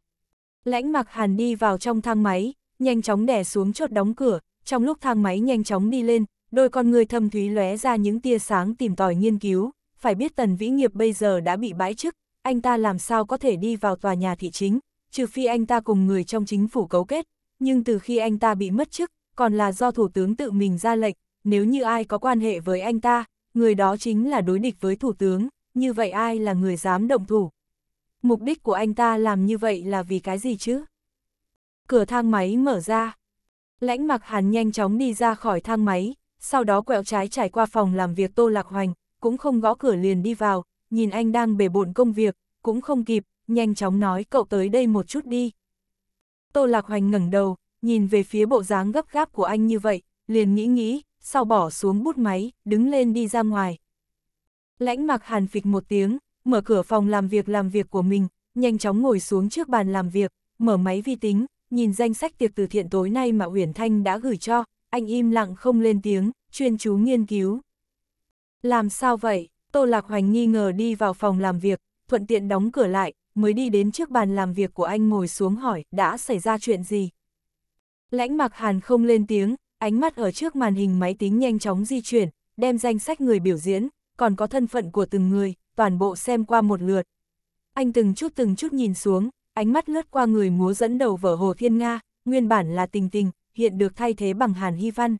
Lãnh mặc hàn đi vào trong thang máy, nhanh chóng đè xuống chốt đóng cửa, trong lúc thang máy nhanh chóng đi lên, đôi con người thâm thúy lóe ra những tia sáng tìm tòi nghiên cứu, phải biết tần vĩ nghiệp bây giờ đã bị bãi chức, anh ta làm sao có thể đi vào tòa nhà thị chính, trừ phi anh ta cùng người trong chính phủ cấu kết, nhưng từ khi anh ta bị mất chức, còn là do Thủ tướng tự mình ra lệnh, nếu như ai có quan hệ với anh ta, người đó chính là đối địch với Thủ tướng, như vậy ai là người dám động thủ. Mục đích của anh ta làm như vậy là vì cái gì chứ? Cửa thang máy mở ra. Lãnh mặc hàn nhanh chóng đi ra khỏi thang máy, sau đó quẹo trái trải qua phòng làm việc Tô Lạc Hoành, cũng không gõ cửa liền đi vào, nhìn anh đang bể bộn công việc, cũng không kịp, nhanh chóng nói cậu tới đây một chút đi. Tô Lạc Hoành ngẩng đầu, nhìn về phía bộ dáng gấp gáp của anh như vậy, liền nghĩ nghĩ, sau bỏ xuống bút máy, đứng lên đi ra ngoài. Lãnh mặc hàn phịch một tiếng, mở cửa phòng làm việc làm việc của mình, nhanh chóng ngồi xuống trước bàn làm việc, mở máy vi tính, nhìn danh sách tiệc từ thiện tối nay mà Uyển Thanh đã gửi cho, anh im lặng không lên tiếng, chuyên chú nghiên cứu. Làm sao vậy? Tô Lạc Hoành nghi ngờ đi vào phòng làm việc, thuận tiện đóng cửa lại, mới đi đến trước bàn làm việc của anh ngồi xuống hỏi đã xảy ra chuyện gì. Lãnh mặc hàn không lên tiếng, ánh mắt ở trước màn hình máy tính nhanh chóng di chuyển, đem danh sách người biểu diễn, còn có thân phận của từng người, toàn bộ xem qua một lượt. Anh từng chút từng chút nhìn xuống, ánh mắt lướt qua người múa dẫn đầu vở Hồ Thiên Nga, nguyên bản là tình tình, hiện được thay thế bằng Hàn Hy Văn.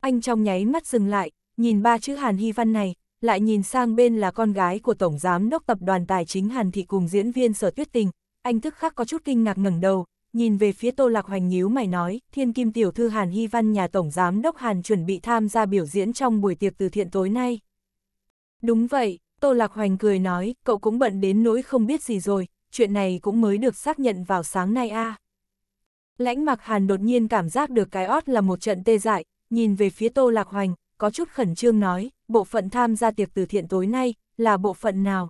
Anh trong nháy mắt dừng lại, nhìn ba chữ Hàn Hy Văn này, lại nhìn sang bên là con gái của Tổng Giám đốc Tập đoàn Tài chính Hàn Thị cùng diễn viên Sở Tuyết Tình, anh thức khắc có chút kinh ngạc ngẩng đầu, nhìn về phía Tô Lạc Hoành nhíu mày nói, thiên kim tiểu thư Hàn Hy Văn nhà Tổng Giám đốc Hàn chuẩn bị tham gia biểu diễn trong buổi tiệc từ thiện tối nay. Đúng vậy, Tô Lạc Hoành cười nói, cậu cũng bận đến nỗi không biết gì rồi, chuyện này cũng mới được xác nhận vào sáng nay a. À. Lãnh mặc Hàn đột nhiên cảm giác được cái ót là một trận tê dại, nhìn về phía Tô Lạc Hoành, có chút khẩn trương nói, bộ phận tham gia tiệc từ thiện tối nay, là bộ phận nào?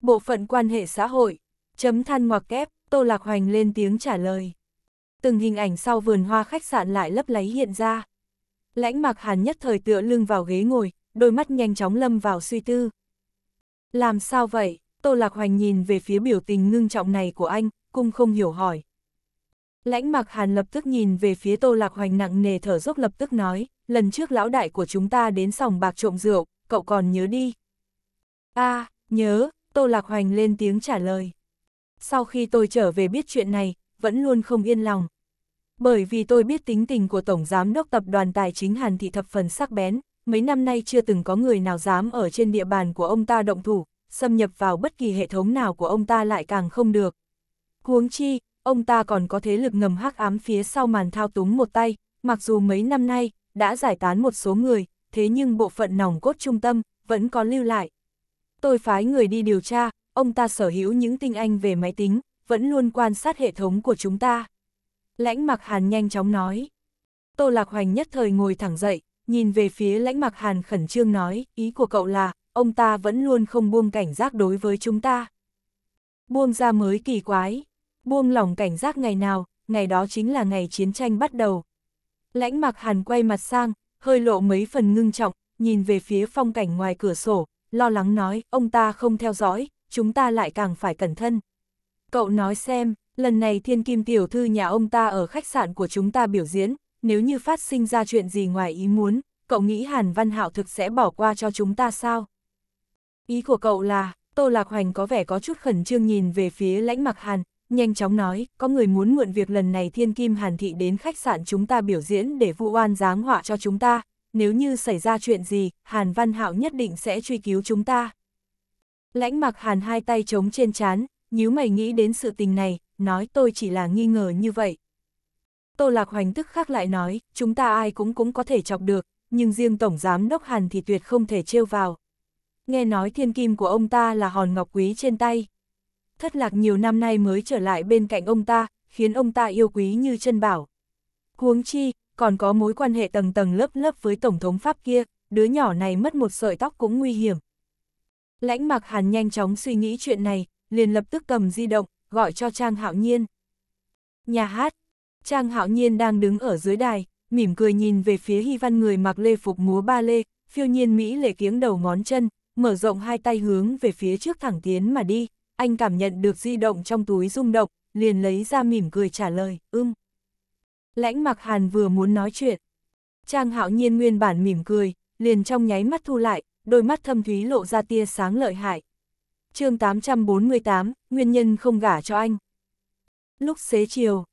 Bộ phận quan hệ xã hội, chấm than ngoặc kép, Tô Lạc Hoành lên tiếng trả lời. Từng hình ảnh sau vườn hoa khách sạn lại lấp láy hiện ra. Lãnh mạc hàn nhất thời tựa lưng vào ghế ngồi, đôi mắt nhanh chóng lâm vào suy tư. Làm sao vậy? Tô Lạc Hoành nhìn về phía biểu tình ngưng trọng này của anh, cung không hiểu hỏi. Lãnh mạc hàn lập tức nhìn về phía Tô Lạc Hoành nặng nề thở dốc lập tức nói, lần trước lão đại của chúng ta đến sòng bạc trộm rượu, cậu còn nhớ đi. a à, nhớ, Tô Lạc Hoành lên tiếng trả lời. Sau khi tôi trở về biết chuyện này, vẫn luôn không yên lòng. Bởi vì tôi biết tính tình của Tổng Giám đốc Tập đoàn Tài chính Hàn Thị thập phần sắc bén, mấy năm nay chưa từng có người nào dám ở trên địa bàn của ông ta động thủ, xâm nhập vào bất kỳ hệ thống nào của ông ta lại càng không được. Huống chi, ông ta còn có thế lực ngầm hắc ám phía sau màn thao túng một tay, mặc dù mấy năm nay, đã giải tán một số người, thế nhưng bộ phận nòng cốt trung tâm vẫn còn lưu lại. Tôi phái người đi điều tra, ông ta sở hữu những tinh anh về máy tính, vẫn luôn quan sát hệ thống của chúng ta. Lãnh Mặc Hàn nhanh chóng nói. Tô Lạc Hoành nhất thời ngồi thẳng dậy, nhìn về phía Lãnh Mặc Hàn khẩn trương nói, ý của cậu là, ông ta vẫn luôn không buông cảnh giác đối với chúng ta. Buông ra mới kỳ quái, buông lòng cảnh giác ngày nào, ngày đó chính là ngày chiến tranh bắt đầu, Lãnh mặc hàn quay mặt sang, hơi lộ mấy phần ngưng trọng, nhìn về phía phong cảnh ngoài cửa sổ, lo lắng nói, ông ta không theo dõi, chúng ta lại càng phải cẩn thân. Cậu nói xem, lần này thiên kim tiểu thư nhà ông ta ở khách sạn của chúng ta biểu diễn, nếu như phát sinh ra chuyện gì ngoài ý muốn, cậu nghĩ Hàn Văn Hạo thực sẽ bỏ qua cho chúng ta sao? Ý của cậu là, Tô Lạc Hoành có vẻ có chút khẩn trương nhìn về phía lãnh mặc Hàn, nhanh chóng nói, có người muốn mượn việc lần này thiên kim hàn thị đến khách sạn chúng ta biểu diễn để vu oan giáng họa cho chúng ta, nếu như xảy ra chuyện gì, hàn văn hạo nhất định sẽ truy cứu chúng ta. Lãnh mặc hàn hai tay trống trên chán, nhíu mày nghĩ đến sự tình này, nói tôi chỉ là nghi ngờ như vậy. Tô Lạc Hoành tức khắc lại nói, chúng ta ai cũng cũng có thể chọc được, nhưng riêng Tổng Giám Đốc Hàn thì tuyệt không thể trêu vào. Nghe nói thiên kim của ông ta là hòn ngọc quý trên tay, thất lạc nhiều năm nay mới trở lại bên cạnh ông ta, khiến ông ta yêu quý như chân bảo. Huống chi, còn có mối quan hệ tầng tầng lớp lớp với Tổng thống Pháp kia, đứa nhỏ này mất một sợi tóc cũng nguy hiểm. Lãnh mặc Hàn nhanh chóng suy nghĩ chuyện này, liền lập tức cầm di động, gọi cho Trang Hạo Nhiên. Nhà hát, Trang Hạo Nhiên đang đứng ở dưới đài, mỉm cười nhìn về phía Hy Văn người mặc lê phục múa ba lê, phiêu nhiên Mỹ lệ kiếng đầu ngón chân, mở rộng hai tay hướng về phía trước thẳng tiến mà đi anh cảm nhận được di động trong túi rung động, liền lấy ra mỉm cười trả lời, ưm. Lãnh mặc hàn vừa muốn nói chuyện. Trang hạo nhiên nguyên bản mỉm cười, liền trong nháy mắt thu lại, đôi mắt thâm thúy lộ ra tia sáng lợi hại. chương 848, nguyên nhân không gả cho anh. Lúc xế chiều,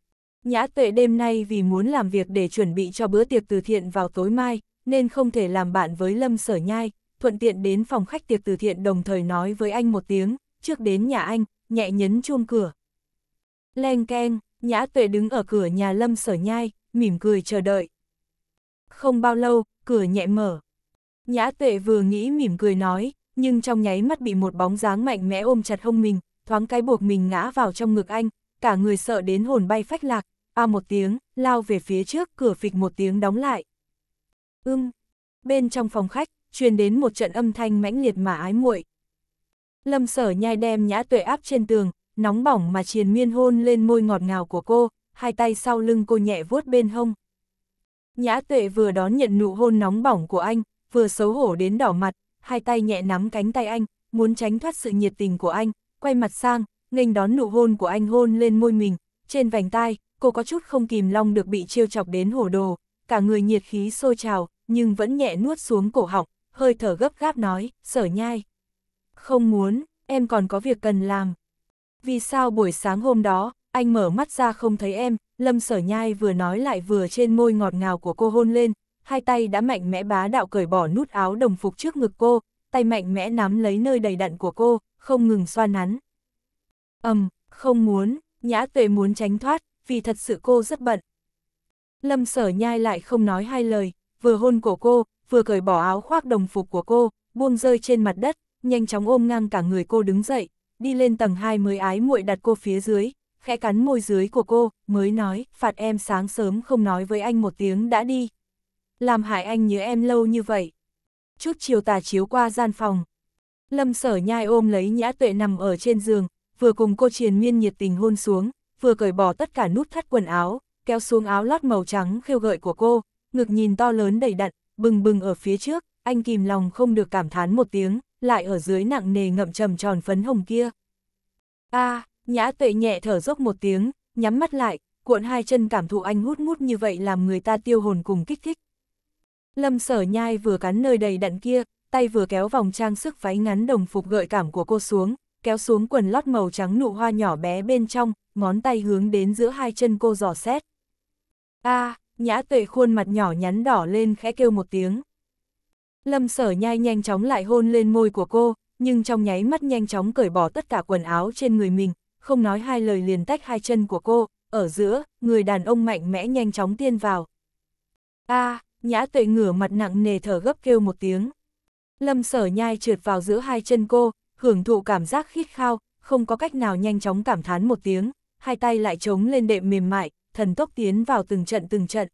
Nhã tuệ đêm nay vì muốn làm việc để chuẩn bị cho bữa tiệc từ thiện vào tối mai, nên không thể làm bạn với Lâm Sở Nhai, thuận tiện đến phòng khách tiệc từ thiện đồng thời nói với anh một tiếng, trước đến nhà anh, nhẹ nhấn chuông cửa. Leng keng, Nhã Tuệ đứng ở cửa nhà Lâm Sở Nhai, mỉm cười chờ đợi. Không bao lâu, cửa nhẹ mở. Nhã Tuệ vừa nghĩ mỉm cười nói, nhưng trong nháy mắt bị một bóng dáng mạnh mẽ ôm chặt hông mình, thoáng cái buộc mình ngã vào trong ngực anh, cả người sợ đến hồn bay phách lạc, a à một tiếng, lao về phía trước, cửa phịch một tiếng đóng lại. Ưm. Bên trong phòng khách, truyền đến một trận âm thanh mãnh liệt mà ái muội, Lâm sở nhai đem nhã tuệ áp trên tường, nóng bỏng mà triền miên hôn lên môi ngọt ngào của cô, hai tay sau lưng cô nhẹ vuốt bên hông. Nhã tuệ vừa đón nhận nụ hôn nóng bỏng của anh, vừa xấu hổ đến đỏ mặt, hai tay nhẹ nắm cánh tay anh, muốn tránh thoát sự nhiệt tình của anh, quay mặt sang, nghênh đón nụ hôn của anh hôn lên môi mình, trên vành tai, cô có chút không kìm long được bị trêu chọc đến hổ đồ, cả người nhiệt khí sôi trào, nhưng vẫn nhẹ nuốt xuống cổ họng, hơi thở gấp gáp nói, sở nhai không muốn, em còn có việc cần làm. Vì sao buổi sáng hôm đó, anh mở mắt ra không thấy em, lâm sở nhai vừa nói lại vừa trên môi ngọt ngào của cô hôn lên, hai tay đã mạnh mẽ bá đạo cởi bỏ nút áo đồng phục trước ngực cô, tay mạnh mẽ nắm lấy nơi đầy đặn của cô, không ngừng xoa nắn. Ầm, um, không muốn, nhã tuệ muốn tránh thoát, vì thật sự cô rất bận. Lâm sở nhai lại không nói hai lời, vừa hôn cổ cô, vừa cởi bỏ áo khoác đồng phục của cô, buông rơi trên mặt đất, nhanh chóng ôm ngang cả người cô đứng dậy, đi lên tầng 2 mới ái muội đặt cô phía dưới, khẽ cắn môi dưới của cô, mới nói, phạt em sáng sớm không nói với anh một tiếng đã đi. Làm hại anh nhớ em lâu như vậy. Chút chiều tà chiếu qua gian phòng. Lâm sở nhai ôm lấy nhã tuệ nằm ở trên giường, vừa cùng cô triền miên nhiệt tình hôn xuống, vừa cởi bỏ tất cả nút thắt quần áo, kéo xuống áo lót màu trắng khêu gợi của cô, ngực nhìn to lớn đầy đặn, bừng bừng ở phía trước, anh kìm lòng không được cảm thán một tiếng, lại ở dưới nặng nề ngậm trầm tròn phấn hồng kia. a à, nhã tuệ nhẹ thở dốc một tiếng, nhắm mắt lại, cuộn hai chân cảm thụ anh hút ngút như vậy làm người ta tiêu hồn cùng kích thích. Lâm sở nhai vừa cắn nơi đầy đặn kia, tay vừa kéo vòng trang sức váy ngắn đồng phục gợi cảm của cô xuống, kéo xuống quần lót màu trắng nụ hoa nhỏ bé bên trong, ngón tay hướng đến giữa hai chân cô dò xét. a à, nhã tuệ khuôn mặt nhỏ nhắn đỏ lên khẽ kêu một tiếng. Lâm sở nhai nhanh chóng lại hôn lên môi của cô, nhưng trong nháy mắt nhanh chóng cởi bỏ tất cả quần áo trên người mình, không nói hai lời liền tách hai chân của cô, ở giữa, người đàn ông mạnh mẽ nhanh chóng tiên vào. a nhã tuệ ngửa mặt nặng nề thở gấp kêu một tiếng. Lâm sở nhai trượt vào giữa hai chân cô, hưởng thụ cảm giác khít khao, không có cách nào nhanh chóng cảm thán một tiếng, hai tay lại trống lên đệm mềm mại, thần tốc tiến vào từng trận từng trận.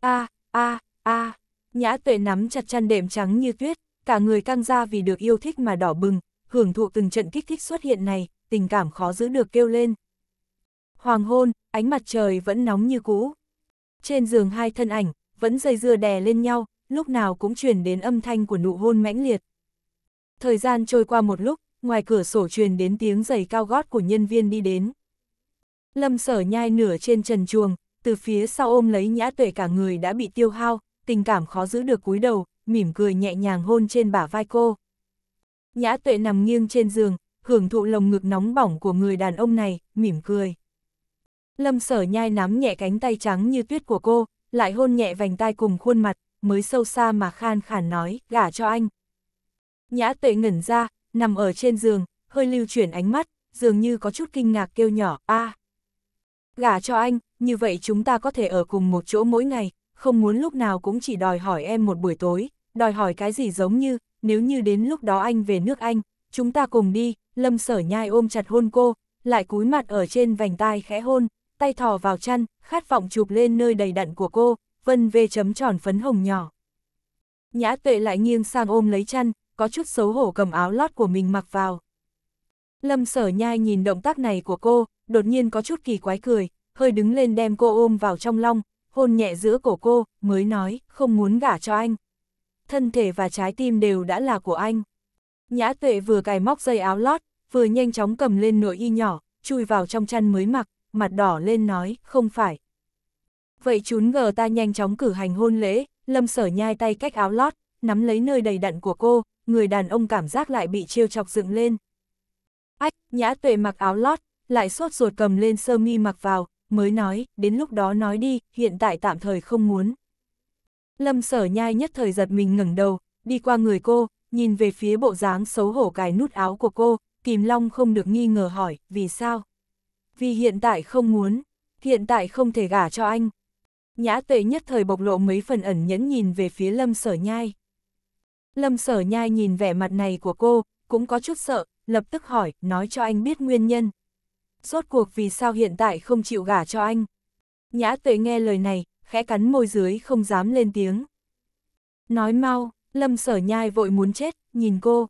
a a a Nhã tuệ nắm chặt chăn đệm trắng như tuyết, cả người căng ra vì được yêu thích mà đỏ bừng, hưởng thụ từng trận kích thích xuất hiện này, tình cảm khó giữ được kêu lên. Hoàng hôn, ánh mặt trời vẫn nóng như cũ. Trên giường hai thân ảnh, vẫn dây dưa đè lên nhau, lúc nào cũng truyền đến âm thanh của nụ hôn mãnh liệt. Thời gian trôi qua một lúc, ngoài cửa sổ truyền đến tiếng giày cao gót của nhân viên đi đến. Lâm sở nhai nửa trên trần chuồng, từ phía sau ôm lấy nhã tuệ cả người đã bị tiêu hao, tình cảm khó giữ được cúi đầu, mỉm cười nhẹ nhàng hôn trên bả vai cô. Nhã tuệ nằm nghiêng trên giường, hưởng thụ lồng ngực nóng bỏng của người đàn ông này, mỉm cười. Lâm sở nhai nắm nhẹ cánh tay trắng như tuyết của cô, lại hôn nhẹ vành tai cùng khuôn mặt, mới sâu xa mà khan khản nói, gả cho anh. Nhã tuệ ngẩn ra, nằm ở trên giường, hơi lưu chuyển ánh mắt, dường như có chút kinh ngạc kêu nhỏ, a à, Gả cho anh, như vậy chúng ta có thể ở cùng một chỗ mỗi ngày, không muốn lúc nào cũng chỉ đòi hỏi em một buổi tối, đòi hỏi cái gì giống như, nếu như đến lúc đó anh về nước anh, chúng ta cùng đi, lâm sở nhai ôm chặt hôn cô, lại cúi mặt ở trên vành tai khẽ hôn, tay thò vào chăn, khát vọng chụp lên nơi đầy đặn của cô, vân về chấm tròn phấn hồng nhỏ. Nhã tuệ lại nghiêng sang ôm lấy chăn, có chút xấu hổ cầm áo lót của mình mặc vào. Lâm sở nhai nhìn động tác này của cô, đột nhiên có chút kỳ quái cười, hơi đứng lên đem cô ôm vào trong long hôn nhẹ giữa cổ cô, mới nói, không muốn gả cho anh. Thân thể và trái tim đều đã là của anh. Nhã tuệ vừa cài móc dây áo lót, vừa nhanh chóng cầm lên nội y nhỏ, chui vào trong chăn mới mặc, mặt đỏ lên nói, không phải. Vậy chún ngờ ta nhanh chóng cử hành hôn lễ, lâm sở nhai tay cách áo lót, nắm lấy nơi đầy đặn của cô, người đàn ông cảm giác lại bị trêu chọc dựng lên. Ách, nhã tuệ mặc áo lót, lại sốt ruột cầm lên sơ mi mặc vào, mới nói, đến lúc đó nói đi, hiện tại tạm thời không muốn. Lâm sở nhai nhất thời giật mình ngẩng đầu, đi qua người cô, nhìn về phía bộ dáng xấu hổ cài nút áo của cô, Kìm Long không được nghi ngờ hỏi, vì sao? Vì hiện tại không muốn, hiện tại không thể gả cho anh. Nhã tuệ nhất thời bộc lộ mấy phần ẩn nhẫn nhìn về phía lâm sở nhai. Lâm sở nhai nhìn vẻ mặt này của cô, cũng có chút sợ, lập tức hỏi, nói cho anh biết nguyên nhân rốt cuộc vì sao hiện tại không chịu gả cho anh. Nhã tuệ nghe lời này, khẽ cắn môi dưới không dám lên tiếng. Nói mau, lâm sở nhai vội muốn chết, nhìn cô.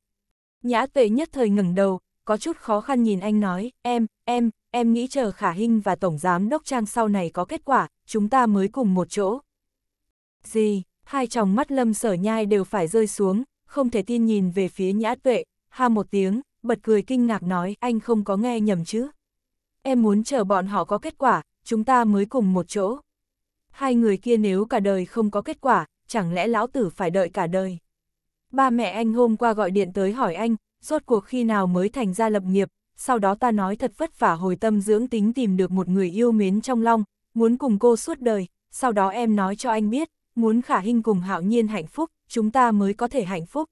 Nhã tuệ nhất thời ngẩng đầu, có chút khó khăn nhìn anh nói, em, em, em nghĩ chờ khả hình và tổng giám đốc trang sau này có kết quả, chúng ta mới cùng một chỗ. Gì, hai tròng mắt lâm sở nhai đều phải rơi xuống, không thể tin nhìn về phía nhã tuệ, ha một tiếng, bật cười kinh ngạc nói, anh không có nghe nhầm chứ em muốn chờ bọn họ có kết quả, chúng ta mới cùng một chỗ. Hai người kia nếu cả đời không có kết quả, chẳng lẽ lão tử phải đợi cả đời. Ba mẹ anh hôm qua gọi điện tới hỏi anh, rốt cuộc khi nào mới thành ra lập nghiệp, sau đó ta nói thật vất vả hồi tâm dưỡng tính tìm được một người yêu mến trong lòng, muốn cùng cô suốt đời, sau đó em nói cho anh biết, muốn khả hình cùng hạo nhiên hạnh phúc, chúng ta mới có thể hạnh phúc.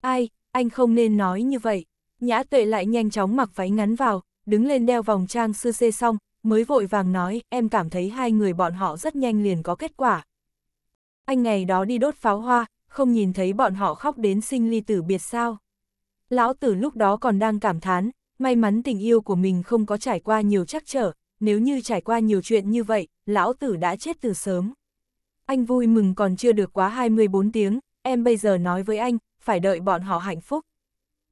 Ai, anh không nên nói như vậy, nhã tuệ lại nhanh chóng mặc váy ngắn vào, đứng lên đeo vòng trang sư xê xong, mới vội vàng nói, em cảm thấy hai người bọn họ rất nhanh liền có kết quả. Anh ngày đó đi đốt pháo hoa, không nhìn thấy bọn họ khóc đến sinh ly tử biệt sao. Lão tử lúc đó còn đang cảm thán, may mắn tình yêu của mình không có trải qua nhiều trắc trở, nếu như trải qua nhiều chuyện như vậy, lão tử đã chết từ sớm. Anh vui mừng còn chưa được quá 24 tiếng, em bây giờ nói với anh, phải đợi bọn họ hạnh phúc.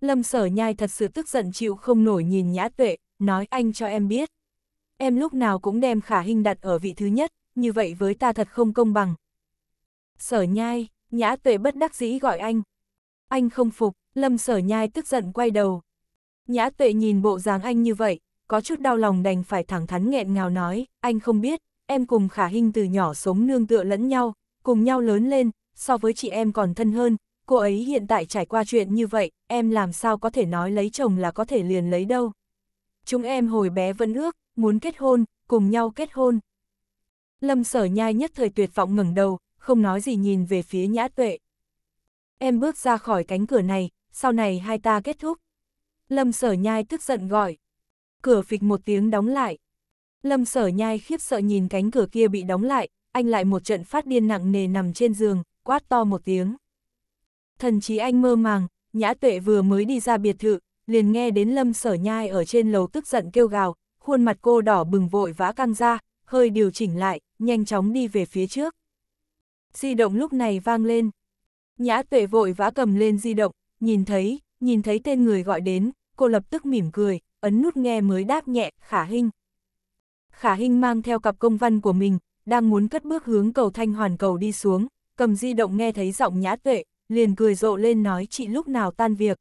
Lâm sở nhai thật sự tức giận chịu không nổi nhìn nhã tuệ, nói anh cho em biết. Em lúc nào cũng đem khả hình đặt ở vị thứ nhất, như vậy với ta thật không công bằng. Sở nhai, nhã tuệ bất đắc dĩ gọi anh. Anh không phục, lâm sở nhai tức giận quay đầu. Nhã tuệ nhìn bộ dáng anh như vậy, có chút đau lòng đành phải thẳng thắn nghẹn ngào nói, anh không biết, em cùng khả hình từ nhỏ sống nương tựa lẫn nhau, cùng nhau lớn lên, so với chị em còn thân hơn, cô ấy hiện tại trải qua chuyện như vậy, em làm sao có thể nói lấy chồng là có thể liền lấy đâu chúng em hồi bé vẫn ước, muốn kết hôn, cùng nhau kết hôn. Lâm sở nhai nhất thời tuyệt vọng ngẩng đầu, không nói gì nhìn về phía nhã tuệ. Em bước ra khỏi cánh cửa này, sau này hai ta kết thúc. Lâm sở nhai tức giận gọi. Cửa phịch một tiếng đóng lại. Lâm sở nhai khiếp sợ nhìn cánh cửa kia bị đóng lại, anh lại một trận phát điên nặng nề nằm trên giường, quát to một tiếng. Thần chí anh mơ màng, nhã tuệ vừa mới đi ra biệt thự, liền nghe đến lâm sở nhai ở trên lầu tức giận kêu gào, khuôn mặt cô đỏ bừng vội vã căng ra, hơi điều chỉnh lại, nhanh chóng đi về phía trước. Di động lúc này vang lên. Nhã tuệ vội vã cầm lên di động, nhìn thấy, nhìn thấy tên người gọi đến, cô lập tức mỉm cười, ấn nút nghe mới đáp nhẹ, khả hình. Khả hình mang theo cặp công văn của mình, đang muốn cất bước hướng cầu thanh hoàn cầu đi xuống, cầm di động nghe thấy giọng nhã tuệ, liền cười rộ lên nói chị lúc nào tan việc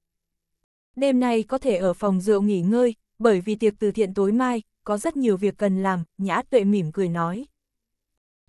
đêm nay có thể ở phòng rượu nghỉ ngơi, bởi vì tiệc từ thiện tối mai, có rất nhiều việc cần làm, nhã tuệ mỉm cười nói.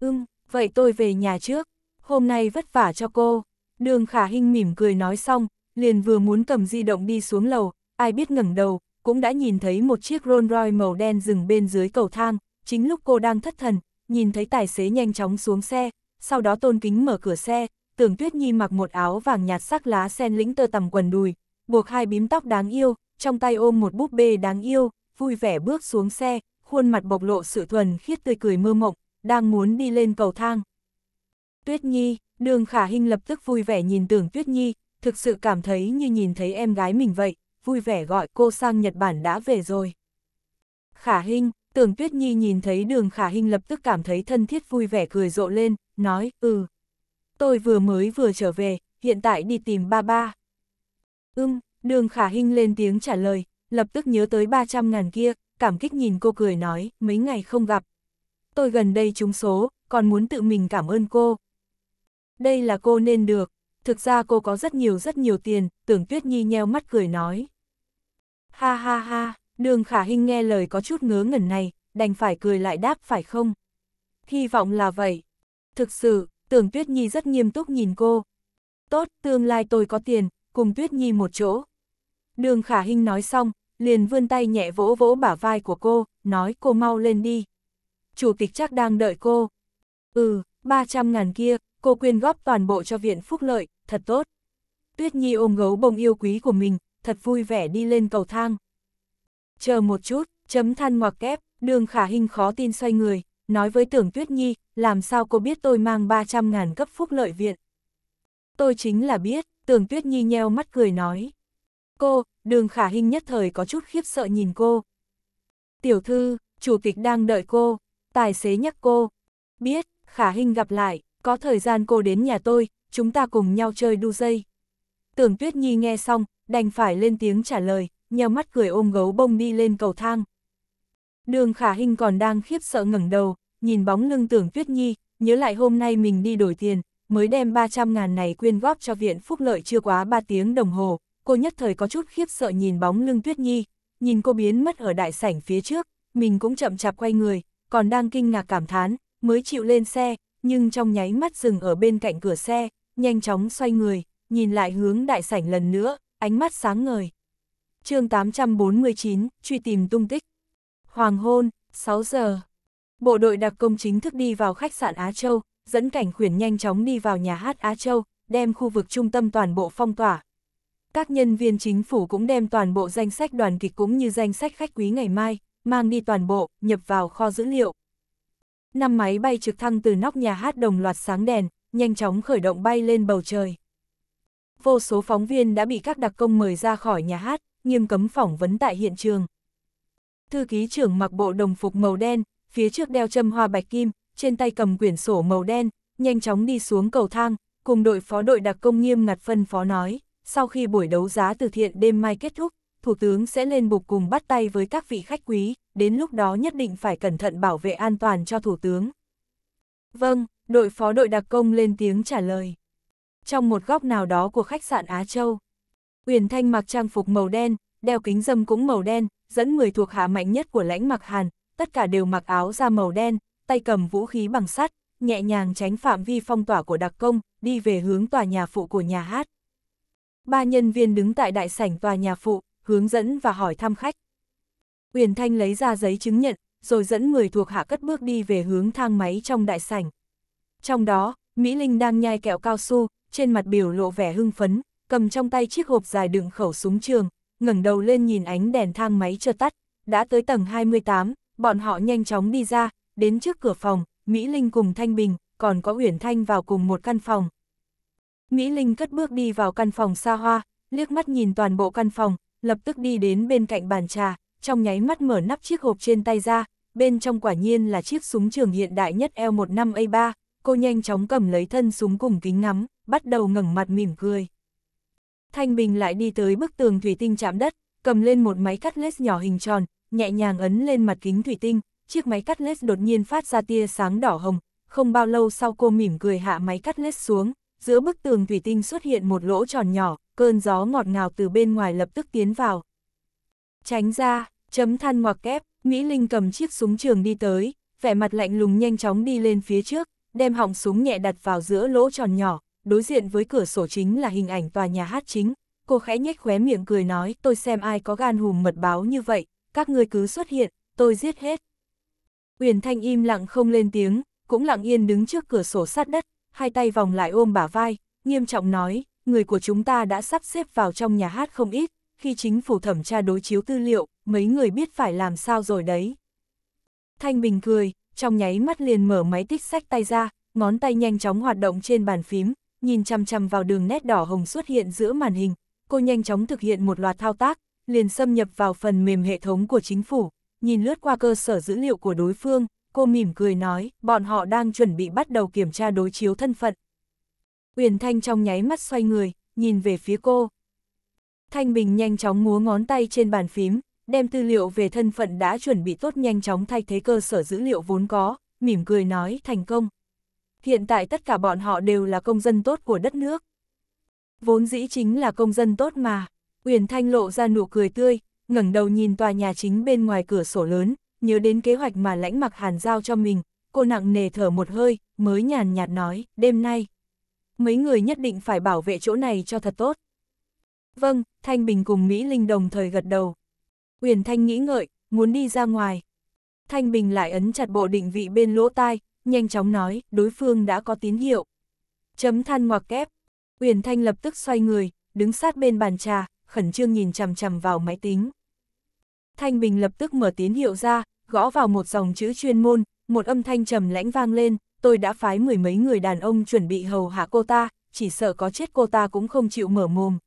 Ừm, vậy tôi về nhà trước, hôm nay vất vả cho cô. Đường khả hinh mỉm cười nói xong, liền vừa muốn cầm di động đi xuống lầu, ai biết ngẩng đầu, cũng đã nhìn thấy một chiếc Rolls Royce màu đen dừng bên dưới cầu thang, chính lúc cô đang thất thần, nhìn thấy tài xế nhanh chóng xuống xe, sau đó tôn kính mở cửa xe, tưởng tuyết nhi mặc một áo vàng nhạt sắc lá sen lĩnh tơ tằm quần đùi, buộc hai bím tóc đáng yêu, trong tay ôm một búp bê đáng yêu, vui vẻ bước xuống xe, khuôn mặt bộc lộ sự thuần khiết tươi cười mơ mộng, đang muốn đi lên cầu thang. Tuyết Nhi, đường khả hình lập tức vui vẻ nhìn tưởng Tuyết Nhi, thực sự cảm thấy như nhìn thấy em gái mình vậy, vui vẻ gọi cô sang Nhật Bản đã về rồi. Khả Hinh, tưởng Tuyết Nhi nhìn thấy đường Khả Hinh lập tức cảm thấy thân thiết vui vẻ cười rộ lên, nói, ừ. Tôi vừa mới vừa trở về, hiện tại đi tìm ba ba. Ưm, đường khả hình lên tiếng trả lời, lập tức nhớ tới 300 ngàn kia, cảm kích nhìn cô cười nói, mấy ngày không gặp. Tôi gần đây trúng số, còn muốn tự mình cảm ơn cô. Đây là cô nên được, thực ra cô có rất nhiều rất nhiều tiền, tưởng tuyết nhi nheo mắt cười nói. Ha ha ha, đường khả hình nghe lời có chút ngớ ngẩn này, đành phải cười lại đáp phải không? Hy vọng là vậy. Thực sự, tưởng tuyết nhi rất nghiêm túc nhìn cô. Tốt, tương lai tôi có tiền, cùng Tuyết Nhi một chỗ. Đường Khả Hinh nói xong, liền vươn tay nhẹ vỗ vỗ bả vai của cô, nói cô mau lên đi. Chủ tịch chắc đang đợi cô. Ừ, 300 ngàn kia, cô quyên góp toàn bộ cho viện phúc lợi, thật tốt. Tuyết Nhi ôm gấu bông yêu quý của mình, thật vui vẻ đi lên cầu thang. Chờ một chút, chấm than ngoặc kép, đường khả hình khó tin xoay người, nói với tưởng Tuyết Nhi, làm sao cô biết tôi mang 300 ngàn cấp phúc lợi viện. Tôi chính là biết, Tưởng Tuyết Nhi nheo mắt cười nói. Cô, đường khả hình nhất thời có chút khiếp sợ nhìn cô. Tiểu thư, chủ tịch đang đợi cô, tài xế nhắc cô. Biết, khả hình gặp lại, có thời gian cô đến nhà tôi, chúng ta cùng nhau chơi đu dây. Tưởng Tuyết Nhi nghe xong, đành phải lên tiếng trả lời, nheo mắt cười ôm gấu bông đi lên cầu thang. Đường khả hình còn đang khiếp sợ ngẩng đầu, nhìn bóng lưng tưởng Tuyết Nhi, nhớ lại hôm nay mình đi đổi tiền, mới đem 300 ngàn này quyên góp cho viện phúc lợi chưa quá 3 tiếng đồng hồ, cô nhất thời có chút khiếp sợ nhìn bóng lưng Tuyết Nhi, nhìn cô biến mất ở đại sảnh phía trước, mình cũng chậm chạp quay người, còn đang kinh ngạc cảm thán, mới chịu lên xe, nhưng trong nháy mắt dừng ở bên cạnh cửa xe, nhanh chóng xoay người, nhìn lại hướng đại sảnh lần nữa, ánh mắt sáng ngời. chương 849, truy tìm tung tích. Hoàng hôn, 6 giờ. Bộ đội đặc công chính thức đi vào khách sạn Á Châu, dẫn cảnh khuyển nhanh chóng đi vào nhà hát Á Châu, đem khu vực trung tâm toàn bộ phong tỏa. Các nhân viên chính phủ cũng đem toàn bộ danh sách đoàn kịch cũng như danh sách khách quý ngày mai, mang đi toàn bộ, nhập vào kho dữ liệu. Năm máy bay trực thăng từ nóc nhà hát đồng loạt sáng đèn, nhanh chóng khởi động bay lên bầu trời. Vô số phóng viên đã bị các đặc công mời ra khỏi nhà hát, nghiêm cấm phỏng vấn tại hiện trường. Thư ký trưởng mặc bộ đồng phục màu đen, phía trước đeo châm hoa bạch kim, trên tay cầm quyển sổ màu đen, nhanh chóng đi xuống cầu thang, cùng đội phó đội đặc công nghiêm ngặt phân phó nói, sau khi buổi đấu giá từ thiện đêm mai kết thúc, Thủ tướng sẽ lên bục cùng bắt tay với các vị khách quý, đến lúc đó nhất định phải cẩn thận bảo vệ an toàn cho Thủ tướng. Vâng, đội phó đội đặc công lên tiếng trả lời. Trong một góc nào đó của khách sạn Á Châu, Uyển Thanh mặc trang phục màu đen, đeo kính dâm cũng màu đen, dẫn 10 thuộc hạ mạnh nhất của lãnh mặc Hàn, tất cả đều mặc áo da màu đen, tay cầm vũ khí bằng sắt, nhẹ nhàng tránh phạm vi phong tỏa của đặc công, đi về hướng tòa nhà phụ của nhà hát. Ba nhân viên đứng tại đại sảnh tòa nhà phụ, hướng dẫn và hỏi thăm khách. Uyển Thanh lấy ra giấy chứng nhận, rồi dẫn người thuộc hạ cất bước đi về hướng thang máy trong đại sảnh. Trong đó, Mỹ Linh đang nhai kẹo cao su, trên mặt biểu lộ vẻ hưng phấn, cầm trong tay chiếc hộp dài đựng khẩu súng trường, ngẩng đầu lên nhìn ánh đèn thang máy chưa tắt, đã tới tầng 28, bọn họ nhanh chóng đi ra, đến trước cửa phòng, Mỹ Linh cùng Thanh Bình, còn có Uyển Thanh vào cùng một căn phòng. Mỹ Linh cất bước đi vào căn phòng xa hoa, liếc mắt nhìn toàn bộ căn phòng, lập tức đi đến bên cạnh bàn trà, trong nháy mắt mở nắp chiếc hộp trên tay ra, bên trong quả nhiên là chiếc súng trường hiện đại nhất L15A3, e cô nhanh chóng cầm lấy thân súng cùng kính ngắm, bắt đầu ngẩng mặt mỉm cười. Thanh Bình lại đi tới bức tường thủy tinh chạm đất, cầm lên một máy cắt lết nhỏ hình tròn, nhẹ nhàng ấn lên mặt kính thủy tinh, chiếc máy cắt lết đột nhiên phát ra tia sáng đỏ hồng, không bao lâu sau cô mỉm cười hạ máy cắt lết xuống, giữa bức tường thủy tinh xuất hiện một lỗ tròn nhỏ, cơn gió ngọt ngào từ bên ngoài lập tức tiến vào. Tránh ra, chấm than ngoặc kép, Mỹ Linh cầm chiếc súng trường đi tới, vẻ mặt lạnh lùng nhanh chóng đi lên phía trước, đem họng súng nhẹ đặt vào giữa lỗ tròn nhỏ, đối diện với cửa sổ chính là hình ảnh tòa nhà hát chính. Cô khẽ nhếch khóe miệng cười nói, tôi xem ai có gan hùm mật báo như vậy, các ngươi cứ xuất hiện, tôi giết hết. Uyển Thanh im lặng không lên tiếng, cũng lặng yên đứng trước cửa sổ sát đất, hai tay vòng lại ôm bả vai, nghiêm trọng nói, người của chúng ta đã sắp xếp vào trong nhà hát không ít, khi chính phủ thẩm tra đối chiếu tư liệu, mấy người biết phải làm sao rồi đấy. Thanh Bình cười, trong nháy mắt liền mở máy tích sách tay ra, ngón tay nhanh chóng hoạt động trên bàn phím, nhìn chăm chăm vào đường nét đỏ hồng xuất hiện giữa màn hình, cô nhanh chóng thực hiện một loạt thao tác, liền xâm nhập vào phần mềm hệ thống của chính phủ, nhìn lướt qua cơ sở dữ liệu của đối phương, cô mỉm cười nói, bọn họ đang chuẩn bị bắt đầu kiểm tra đối chiếu thân phận. Uyển Thanh trong nháy mắt xoay người, nhìn về phía cô. Thanh Bình nhanh chóng múa ngón tay trên bàn phím, đem tư liệu về thân phận đã chuẩn bị tốt nhanh chóng thay thế cơ sở dữ liệu vốn có, mỉm cười nói thành công. Hiện tại tất cả bọn họ đều là công dân tốt của đất nước. Vốn dĩ chính là công dân tốt mà. Uyển Thanh lộ ra nụ cười tươi, ngẩng đầu nhìn tòa nhà chính bên ngoài cửa sổ lớn, nhớ đến kế hoạch mà lãnh mặc hàn giao cho mình, cô nặng nề thở một hơi, mới nhàn nhạt nói, đêm nay. Mấy người nhất định phải bảo vệ chỗ này cho thật tốt. Vâng, Thanh Bình cùng Mỹ Linh đồng thời gật đầu. Uyển Thanh nghĩ ngợi, muốn đi ra ngoài. Thanh Bình lại ấn chặt bộ định vị bên lỗ tai, nhanh chóng nói, đối phương đã có tín hiệu. Chấm than ngoặc kép. Uyển Thanh lập tức xoay người, đứng sát bên bàn trà, khẩn trương nhìn chằm chằm vào máy tính. Thanh Bình lập tức mở tín hiệu ra, gõ vào một dòng chữ chuyên môn, một âm thanh trầm lãnh vang lên, tôi đã phái mười mấy người đàn ông chuẩn bị hầu hạ cô ta, chỉ sợ có chết cô ta cũng không chịu mở mồm.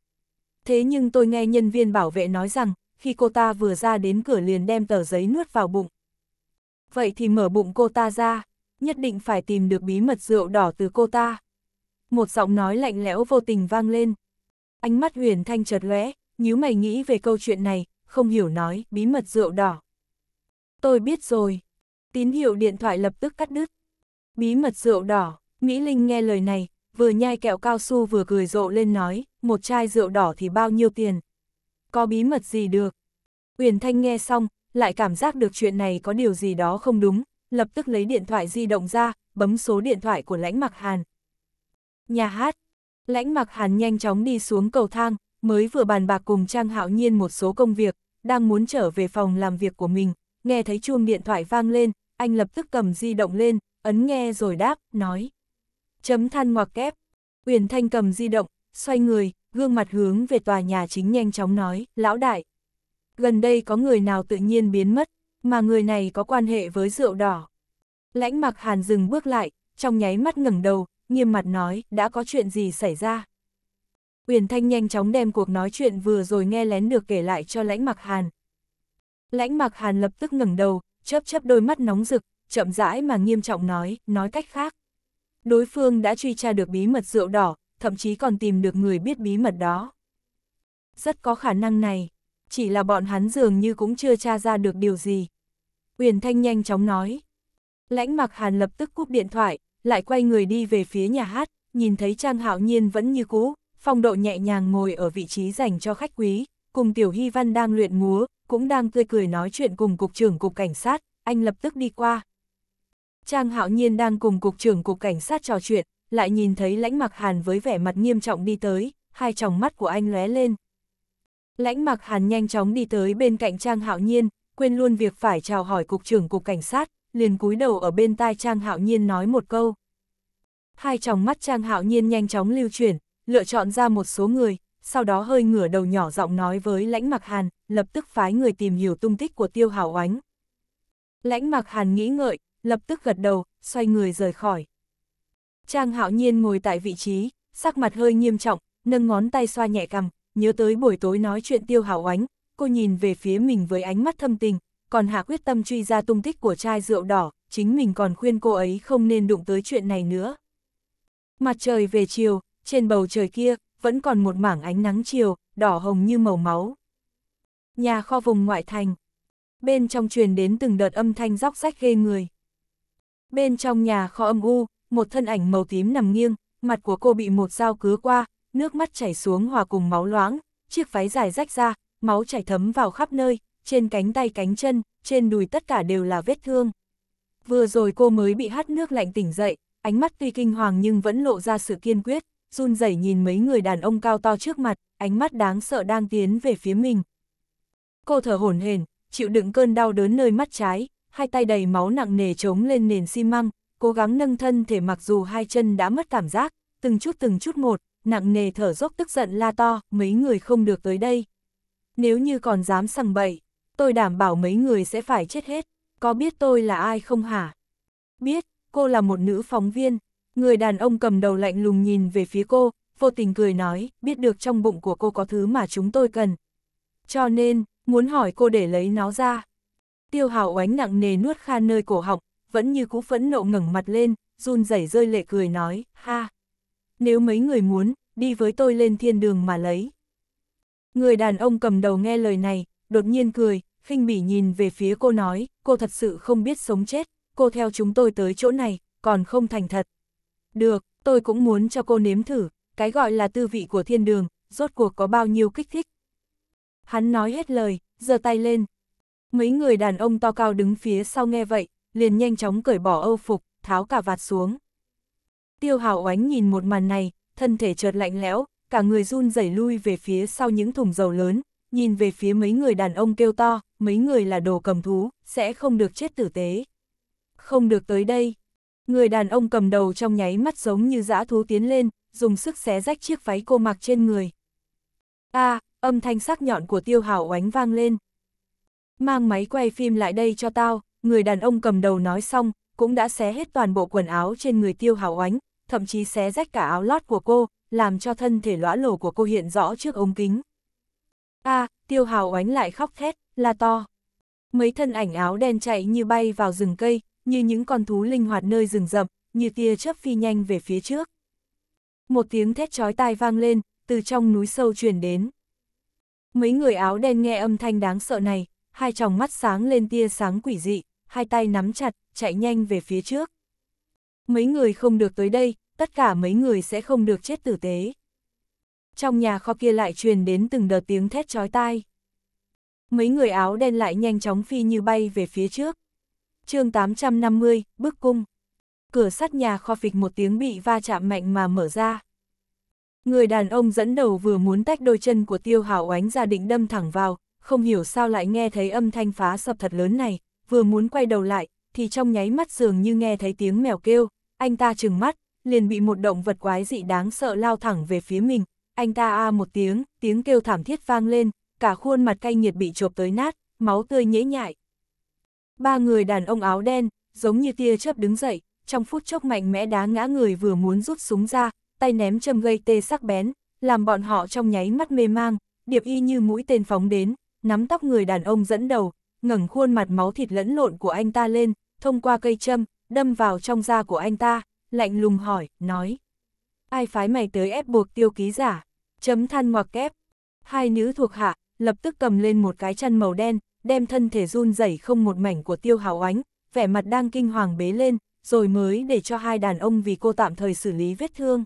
Thế nhưng tôi nghe nhân viên bảo vệ nói rằng, khi cô ta vừa ra đến cửa liền đem tờ giấy nuốt vào bụng. Vậy thì mở bụng cô ta ra, nhất định phải tìm được bí mật rượu đỏ từ cô ta. Một giọng nói lạnh lẽo vô tình vang lên, Ánh mắt huyền thanh chợt lóe, nhíu mày nghĩ về câu chuyện này, không hiểu nói, bí mật rượu đỏ. Tôi biết rồi. Tín hiệu điện thoại lập tức cắt đứt. Bí mật rượu đỏ, Mỹ Linh nghe lời này, vừa nhai kẹo cao su vừa cười rộ lên nói, một chai rượu đỏ thì bao nhiêu tiền? Có bí mật gì được? Huyền Thanh nghe xong, lại cảm giác được chuyện này có điều gì đó không đúng, lập tức lấy điện thoại di động ra, bấm số điện thoại của lãnh mặc hàn. Nhà hát, Lãnh mặc hàn nhanh chóng đi xuống cầu thang, mới vừa bàn bạc cùng Trang Hạo Nhiên một số công việc, đang muốn trở về phòng làm việc của mình, nghe thấy chuông điện thoại vang lên, anh lập tức cầm di động lên, ấn nghe rồi đáp, nói. Chấm than ngoặc kép. Uyển Thanh cầm di động, xoay người, gương mặt hướng về tòa nhà chính nhanh chóng nói, lão đại. Gần đây có người nào tự nhiên biến mất, mà người này có quan hệ với rượu đỏ. Lãnh mặc hàn dừng bước lại, trong nháy mắt ngẩng đầu, nghiêm mặt nói, đã có chuyện gì xảy ra. Uyển Thanh nhanh chóng đem cuộc nói chuyện vừa rồi nghe lén được kể lại cho Lãnh Mặc Hàn. Lãnh Mặc Hàn lập tức ngẩng đầu, chớp chớp đôi mắt nóng rực, chậm rãi mà nghiêm trọng nói, nói cách khác. Đối phương đã truy tra được bí mật rượu đỏ, thậm chí còn tìm được người biết bí mật đó. Rất có khả năng này, chỉ là bọn hắn dường như cũng chưa tra ra được điều gì. Uyển Thanh nhanh chóng nói. Lãnh Mặc Hàn lập tức cúp điện thoại, lại quay người đi về phía nhà hát, nhìn thấy Trang Hạo Nhiên vẫn như cũ, phong độ nhẹ nhàng ngồi ở vị trí dành cho khách quý, cùng Tiểu Hy Văn đang luyện múa, cũng đang tươi cười nói chuyện cùng Cục trưởng Cục Cảnh sát, anh lập tức đi qua. Trang Hạo Nhiên đang cùng Cục trưởng Cục Cảnh sát trò chuyện, lại nhìn thấy lãnh mặc hàn với vẻ mặt nghiêm trọng đi tới, hai tròng mắt của anh lóe lên. Lãnh mặc hàn nhanh chóng đi tới bên cạnh Trang Hạo Nhiên, quên luôn việc phải chào hỏi Cục trưởng Cục Cảnh sát, liền cúi đầu ở bên tai Trang Hạo Nhiên nói một câu. Hai tròng mắt Trang Hạo Nhiên nhanh chóng lưu chuyển, lựa chọn ra một số người, sau đó hơi ngửa đầu nhỏ giọng nói với Lãnh Mặc Hàn, lập tức phái người tìm hiểu tung tích của Tiêu Hảo Oánh. Lãnh Mặc Hàn nghĩ ngợi, lập tức gật đầu, xoay người rời khỏi. Trang Hạo Nhiên ngồi tại vị trí, sắc mặt hơi nghiêm trọng, nâng ngón tay xoa nhẹ cằm, nhớ tới buổi tối nói chuyện Tiêu Hảo Oánh, cô nhìn về phía mình với ánh mắt thâm tình, còn hạ quyết tâm truy ra tung tích của chai rượu đỏ, chính mình còn khuyên cô ấy không nên đụng tới chuyện này nữa. Mặt trời về chiều, trên bầu trời kia, vẫn còn một mảng ánh nắng chiều, đỏ hồng như màu máu. Nhà kho vùng ngoại thành. Bên trong truyền đến từng đợt âm thanh róc rách ghê người. Bên trong nhà kho âm u, một thân ảnh màu tím nằm nghiêng, mặt của cô bị một dao cứa qua, nước mắt chảy xuống hòa cùng máu loãng, chiếc váy dài rách ra, máu chảy thấm vào khắp nơi, trên cánh tay cánh chân, trên đùi tất cả đều là vết thương. Vừa rồi cô mới bị hắt nước lạnh tỉnh dậy, ánh mắt tuy kinh hoàng nhưng vẫn lộ ra sự kiên quyết, run rẩy nhìn mấy người đàn ông cao to trước mặt, ánh mắt đáng sợ đang tiến về phía mình. Cô thở hổn hển, chịu đựng cơn đau đớn nơi mắt trái, hai tay đầy máu nặng nề chống lên nền xi măng, cố gắng nâng thân thể mặc dù hai chân đã mất cảm giác, từng chút từng chút một, nặng nề thở dốc tức giận la to, mấy người không được tới đây. Nếu như còn dám sằng bậy, tôi đảm bảo mấy người sẽ phải chết hết, có biết tôi là ai không hả? Biết, cô là một nữ phóng viên, người đàn ông cầm đầu lạnh lùng nhìn về phía cô, vô tình cười nói, biết được trong bụng của cô có thứ mà chúng tôi cần. Cho nên, muốn hỏi cô để lấy nó ra. Tiêu hào oánh nặng nề nuốt kha nơi cổ họng, vẫn như cú phẫn nộ ngẩng mặt lên, run rẩy rơi lệ cười nói, ha. Nếu mấy người muốn, đi với tôi lên thiên đường mà lấy. Người đàn ông cầm đầu nghe lời này, đột nhiên cười, khinh bỉ nhìn về phía cô nói, cô thật sự không biết sống chết, cô theo chúng tôi tới chỗ này, còn không thành thật. Được, tôi cũng muốn cho cô nếm thử, cái gọi là tư vị của thiên đường, rốt cuộc có bao nhiêu kích thích. Hắn nói hết lời, giơ tay lên. Mấy người đàn ông to cao đứng phía sau nghe vậy, liền nhanh chóng cởi bỏ âu phục, tháo cả vạt xuống. Tiêu hào oánh nhìn một màn này, thân thể chợt lạnh lẽo, cả người run rẩy lui về phía sau những thùng dầu lớn, nhìn về phía mấy người đàn ông kêu to, mấy người là đồ cầm thú, sẽ không được chết tử tế. Không được tới đây. Người đàn ông cầm đầu trong nháy mắt giống như dã thú tiến lên, dùng sức xé rách chiếc váy cô mặc trên người. A, à, âm thanh sắc nhọn của tiêu hảo oánh vang lên. Mang máy quay phim lại đây cho tao, người đàn ông cầm đầu nói xong, cũng đã xé hết toàn bộ quần áo trên người tiêu hảo oánh, thậm chí xé rách cả áo lót của cô, làm cho thân thể lõa lồ của cô hiện rõ trước ống kính a à, tiêu hào oánh lại khóc thét, là to. Mấy thân ảnh áo đen chạy như bay vào rừng cây, như những con thú linh hoạt nơi rừng rậm, như tia chớp phi nhanh về phía trước. Một tiếng thét chói tai vang lên, từ trong núi sâu truyền đến. Mấy người áo đen nghe âm thanh đáng sợ này, hai tròng mắt sáng lên tia sáng quỷ dị, hai tay nắm chặt, chạy nhanh về phía trước. Mấy người không được tới đây, tất cả mấy người sẽ không được chết tử tế trong nhà kho kia lại truyền đến từng đợt tiếng thét chói tai. Mấy người áo đen lại nhanh chóng phi như bay về phía trước. chương 850, bức cung. Cửa sắt nhà kho phịch một tiếng bị va chạm mạnh mà mở ra. Người đàn ông dẫn đầu vừa muốn tách đôi chân của tiêu hảo oánh ra định đâm thẳng vào, không hiểu sao lại nghe thấy âm thanh phá sập thật lớn này, vừa muốn quay đầu lại, thì trong nháy mắt dường như nghe thấy tiếng mèo kêu, anh ta trừng mắt, liền bị một động vật quái dị đáng sợ lao thẳng về phía mình, anh ta a một tiếng, tiếng kêu thảm thiết vang lên, cả khuôn mặt cay nhiệt bị chộp tới nát, máu tươi nhễ nhại. Ba người đàn ông áo đen, giống như tia chớp đứng dậy, trong phút chốc mạnh mẽ đá ngã người vừa muốn rút súng ra, tay ném châm gây tê sắc bén, làm bọn họ trong nháy mắt mê mang, điệp y như mũi tên phóng đến, nắm tóc người đàn ông dẫn đầu, ngẩng khuôn mặt máu thịt lẫn lộn của anh ta lên, thông qua cây châm, đâm vào trong da của anh ta, lạnh lùng hỏi, nói. Ai phái mày tới ép buộc tiêu ký giả? chấm than ngoặc kép. Hai nữ thuộc hạ, lập tức cầm lên một cái chăn màu đen, đem thân thể run rẩy không một mảnh của tiêu hào oánh, vẻ mặt đang kinh hoàng bế lên, rồi mới để cho hai đàn ông vì cô tạm thời xử lý vết thương.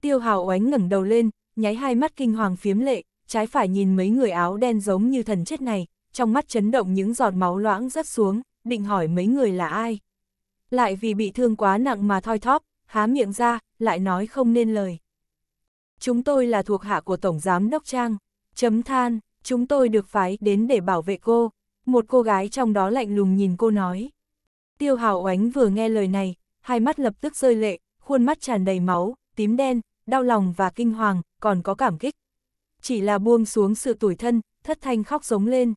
Tiêu hào oánh ngẩng đầu lên, nháy hai mắt kinh hoàng phiếm lệ, trái phải nhìn mấy người áo đen giống như thần chết này, trong mắt chấn động những giọt máu loãng rớt xuống, định hỏi mấy người là ai. Lại vì bị thương quá nặng mà thoi thóp, há miệng ra, lại nói không nên lời. Chúng tôi là thuộc hạ của Tổng Giám Đốc Trang. Chấm than, chúng tôi được phái đến để bảo vệ cô. Một cô gái trong đó lạnh lùng nhìn cô nói. Tiêu Hào Oánh vừa nghe lời này, hai mắt lập tức rơi lệ, khuôn mắt tràn đầy máu, tím đen, đau lòng và kinh hoàng, còn có cảm kích. Chỉ là buông xuống sự tủi thân, thất thanh khóc giống lên.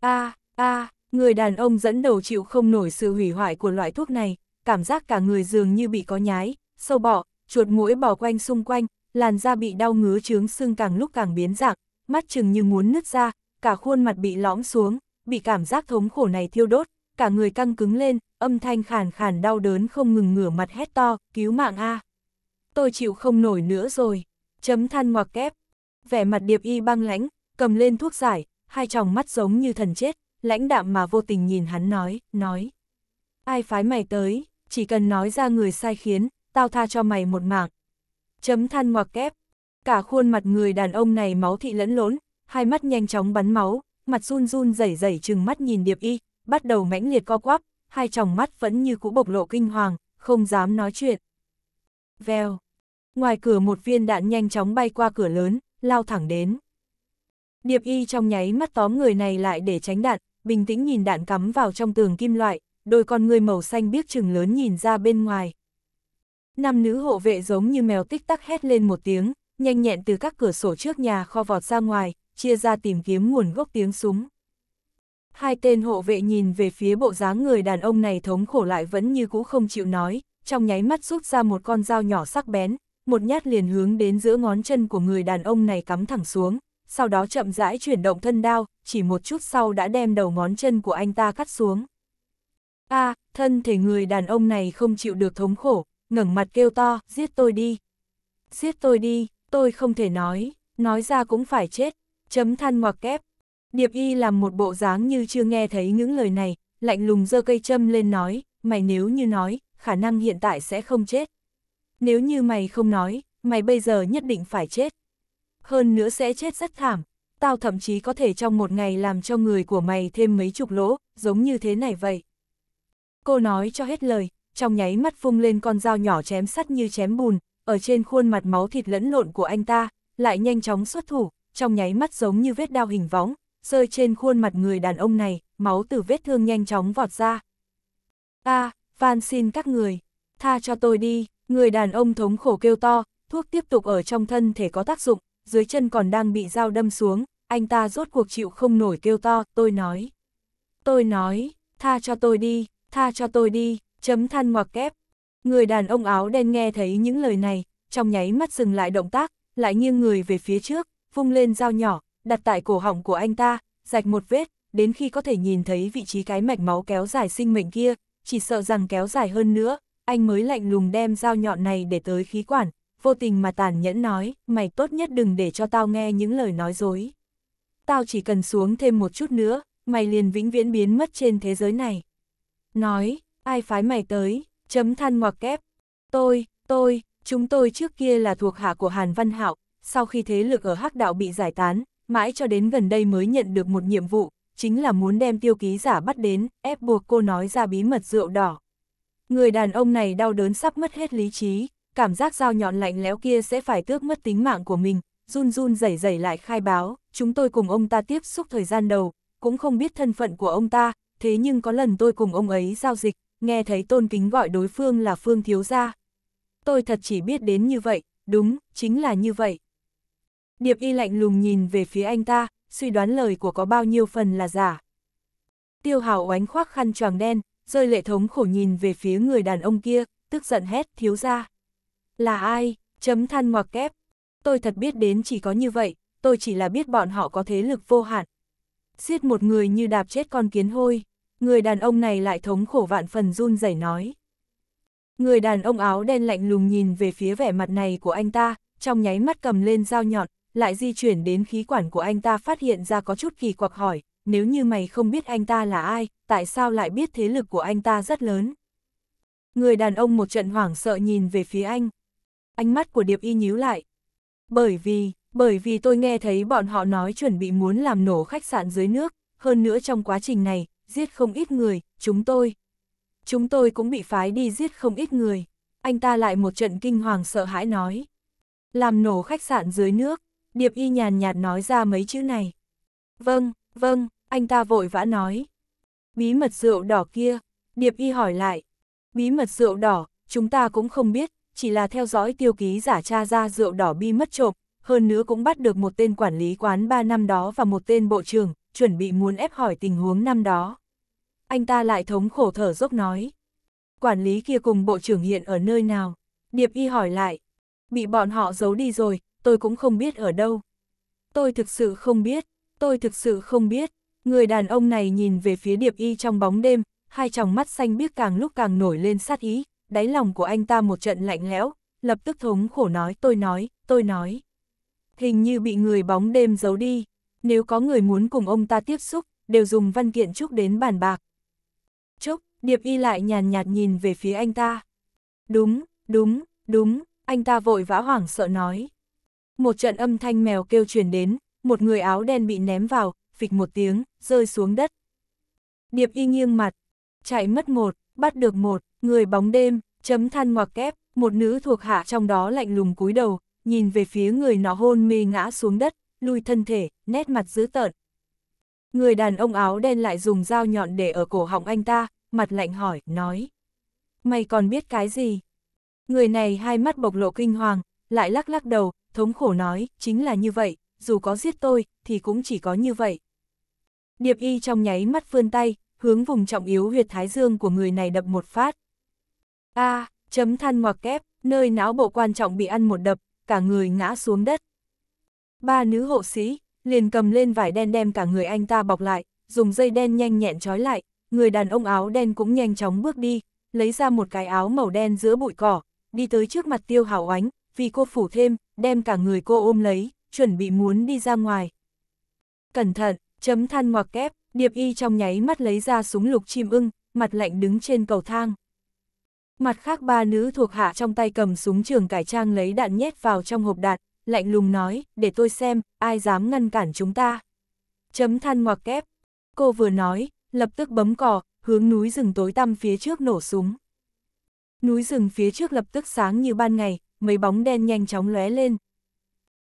A, a, người đàn ông dẫn đầu chịu không nổi sự hủy hoại của loại thuốc này, cảm giác cả người dường như bị có nhái, sâu bọ, chuột mũi bò quanh xung quanh, làn da bị đau ngứa chướng xương càng lúc càng biến dạng, mắt chừng như muốn nứt ra, cả khuôn mặt bị lõm xuống, bị cảm giác thống khổ này thiêu đốt, cả người căng cứng lên, âm thanh khàn khàn đau đớn không ngừng ngửa mặt hét to, cứu mạng a. Tôi chịu không nổi nữa rồi. Chấm than ngoặc kép. Vẻ mặt Điệp Y băng lãnh, cầm lên thuốc giải, hai tròng mắt giống như thần chết, lãnh đạm mà vô tình nhìn hắn nói, nói. Ai phái mày tới, chỉ cần nói ra người sai khiến, tao tha cho mày một mạng, chấm than ngoặc kép. Cả khuôn mặt người đàn ông này máu thị lẫn lốn, hai mắt nhanh chóng bắn máu, mặt run run rẩy rẩy chừng mắt nhìn Điệp Y, bắt đầu mãnh liệt co quắp, hai tròng mắt vẫn như cũ bộc lộ kinh hoàng, không dám nói chuyện. Vèo. Ngoài cửa một viên đạn nhanh chóng bay qua cửa lớn, lao thẳng đến. Điệp Y trong nháy mắt tóm người này lại để tránh đạn, bình tĩnh nhìn đạn cắm vào trong tường kim loại, đôi con người màu xanh biếc chừng lớn nhìn ra bên ngoài năm nữ hộ vệ giống như mèo tích tắc hét lên một tiếng, nhanh nhẹn từ các cửa sổ trước nhà kho vọt ra ngoài, chia ra tìm kiếm nguồn gốc tiếng súng. Hai tên hộ vệ nhìn về phía bộ dáng người đàn ông này thống khổ lại vẫn như cũ không chịu nói, trong nháy mắt rút ra một con dao nhỏ sắc bén, một nhát liền hướng đến giữa ngón chân của người đàn ông này cắm thẳng xuống, sau đó chậm rãi chuyển động thân đao, chỉ một chút sau đã đem đầu ngón chân của anh ta cắt xuống. A, à, thân thể người đàn ông này không chịu được thống khổ, ngẩng mặt kêu to, giết tôi đi. Giết tôi đi, tôi không thể nói, nói ra cũng phải chết, chấm than ngoặc kép. Điệp y làm một bộ dáng như chưa nghe thấy những lời này, lạnh lùng giơ cây châm lên nói, mày nếu như nói, khả năng hiện tại sẽ không chết. Nếu như mày không nói, mày bây giờ nhất định phải chết. Hơn nữa sẽ chết rất thảm, tao thậm chí có thể trong một ngày làm cho người của mày thêm mấy chục lỗ, giống như thế này vậy. Cô nói cho hết lời, trong nháy mắt vung lên con dao nhỏ chém sắt như chém bùn, ở trên khuôn mặt máu thịt lẫn lộn của anh ta, lại nhanh chóng xuất thủ, trong nháy mắt giống như vết đao hình võng, rơi trên khuôn mặt người đàn ông này, máu từ vết thương nhanh chóng vọt ra. A, van xin các người, tha cho tôi đi, người đàn ông thống khổ kêu to, thuốc tiếp tục ở trong thân thể có tác dụng, dưới chân còn đang bị dao đâm xuống, anh ta rốt cuộc chịu không nổi kêu to, tôi nói. Tôi nói, tha cho tôi đi, tha cho tôi đi, chấm than ngoặc kép. Người đàn ông áo đen nghe thấy những lời này, trong nháy mắt dừng lại động tác, lại nghiêng người về phía trước, vung lên dao nhỏ, đặt tại cổ họng của anh ta, rạch một vết, đến khi có thể nhìn thấy vị trí cái mạch máu kéo dài sinh mệnh kia, chỉ sợ rằng kéo dài hơn nữa, anh mới lạnh lùng đem dao nhọn này để tới khí quản, vô tình mà tàn nhẫn nói, mày tốt nhất đừng để cho tao nghe những lời nói dối. Tao chỉ cần xuống thêm một chút nữa, mày liền vĩnh viễn biến mất trên thế giới này. Nói, Ai phái mày tới? Chấm than ngoặc kép. Tôi, tôi, chúng tôi trước kia là thuộc hạ của Hàn Văn Hạo, sau khi thế lực ở Hắc Đạo bị giải tán, mãi cho đến gần đây mới nhận được một nhiệm vụ, chính là muốn đem tiêu ký giả bắt đến, ép buộc cô nói ra bí mật rượu đỏ. Người đàn ông này đau đớn sắp mất hết lý trí, cảm giác dao nhọn lạnh lẽo kia sẽ phải tước mất tính mạng của mình, run run rẩy rẩy lại khai báo, chúng tôi cùng ông ta tiếp xúc thời gian đầu, cũng không biết thân phận của ông ta, thế nhưng có lần tôi cùng ông ấy giao dịch, nghe thấy tôn kính gọi đối phương là phương thiếu gia. Tôi thật chỉ biết đến như vậy, đúng, chính là như vậy. Điệp y lạnh lùng nhìn về phía anh ta, suy đoán lời của có bao nhiêu phần là giả. Tiêu hào oánh khoác khăn choàng đen, rơi lệ thống khổ nhìn về phía người đàn ông kia, tức giận hét thiếu gia, Là ai? Chấm than ngoặc kép. Tôi thật biết đến chỉ có như vậy, tôi chỉ là biết bọn họ có thế lực vô hạn. Giết một người như đạp chết con kiến hôi người đàn ông này lại thống khổ vạn phần run rẩy nói. Người đàn ông áo đen lạnh lùng nhìn về phía vẻ mặt này của anh ta, trong nháy mắt cầm lên dao nhọn, lại di chuyển đến khí quản của anh ta phát hiện ra có chút kỳ quặc hỏi, nếu như mày không biết anh ta là ai, tại sao lại biết thế lực của anh ta rất lớn. Người đàn ông một trận hoảng sợ nhìn về phía anh. Ánh mắt của Điệp Y nhíu lại. Bởi vì, bởi vì tôi nghe thấy bọn họ nói chuẩn bị muốn làm nổ khách sạn dưới nước, hơn nữa trong quá trình này, giết không ít người, chúng tôi. Chúng tôi cũng bị phái đi giết không ít người. Anh ta lại một trận kinh hoàng sợ hãi nói. Làm nổ khách sạn dưới nước, Điệp Y nhàn nhạt nói ra mấy chữ này. Vâng, vâng, anh ta vội vã nói. Bí mật rượu đỏ kia, Điệp Y hỏi lại. Bí mật rượu đỏ, chúng ta cũng không biết, chỉ là theo dõi tiêu ký giả tra ra rượu đỏ bi mất trộm, hơn nữa cũng bắt được một tên quản lý quán 3 năm đó và một tên bộ trưởng, chuẩn bị muốn ép hỏi tình huống năm đó anh ta lại thống khổ thở dốc nói. Quản lý kia cùng bộ trưởng hiện ở nơi nào? Điệp y hỏi lại. Bị bọn họ giấu đi rồi, tôi cũng không biết ở đâu. Tôi thực sự không biết, tôi thực sự không biết. Người đàn ông này nhìn về phía điệp y trong bóng đêm, hai tròng mắt xanh biếc càng lúc càng nổi lên sát ý, đáy lòng của anh ta một trận lạnh lẽo, lập tức thống khổ nói tôi nói, tôi nói. Hình như bị người bóng đêm giấu đi, nếu có người muốn cùng ông ta tiếp xúc, đều dùng văn kiện chúc đến bàn bạc, Điệp y lại nhàn nhạt nhìn về phía anh ta. Đúng, đúng, đúng, anh ta vội vã hoảng sợ nói. Một trận âm thanh mèo kêu truyền đến, một người áo đen bị ném vào, phịch một tiếng, rơi xuống đất. Điệp y nghiêng mặt, chạy mất một, bắt được một, người bóng đêm, chấm than ngoặc kép, một nữ thuộc hạ trong đó lạnh lùng cúi đầu, nhìn về phía người nó hôn mê ngã xuống đất, lùi thân thể, nét mặt dữ tợn. Người đàn ông áo đen lại dùng dao nhọn để ở cổ họng anh ta, mặt lạnh hỏi, nói. Mày còn biết cái gì? Người này hai mắt bộc lộ kinh hoàng, lại lắc lắc đầu, thống khổ nói, chính là như vậy, dù có giết tôi, thì cũng chỉ có như vậy. Điệp y trong nháy mắt vươn tay, hướng vùng trọng yếu huyệt thái dương của người này đập một phát. A, à, chấm than ngoặc kép, nơi não bộ quan trọng bị ăn một đập, cả người ngã xuống đất. Ba nữ hộ sĩ, liền cầm lên vải đen đem cả người anh ta bọc lại, dùng dây đen nhanh nhẹn trói lại, người đàn ông áo đen cũng nhanh chóng bước đi, lấy ra một cái áo màu đen giữa bụi cỏ, đi tới trước mặt tiêu hảo ánh, vì cô phủ thêm, đem cả người cô ôm lấy, chuẩn bị muốn đi ra ngoài. Cẩn thận, chấm than ngoặc kép, điệp y trong nháy mắt lấy ra súng lục chim ưng, mặt lạnh đứng trên cầu thang. Mặt khác ba nữ thuộc hạ trong tay cầm súng trường cải trang lấy đạn nhét vào trong hộp đạn, lạnh lùng nói, để tôi xem, ai dám ngăn cản chúng ta. Chấm than ngoặc kép. Cô vừa nói, lập tức bấm cò, hướng núi rừng tối tăm phía trước nổ súng. Núi rừng phía trước lập tức sáng như ban ngày, mấy bóng đen nhanh chóng lóe lên.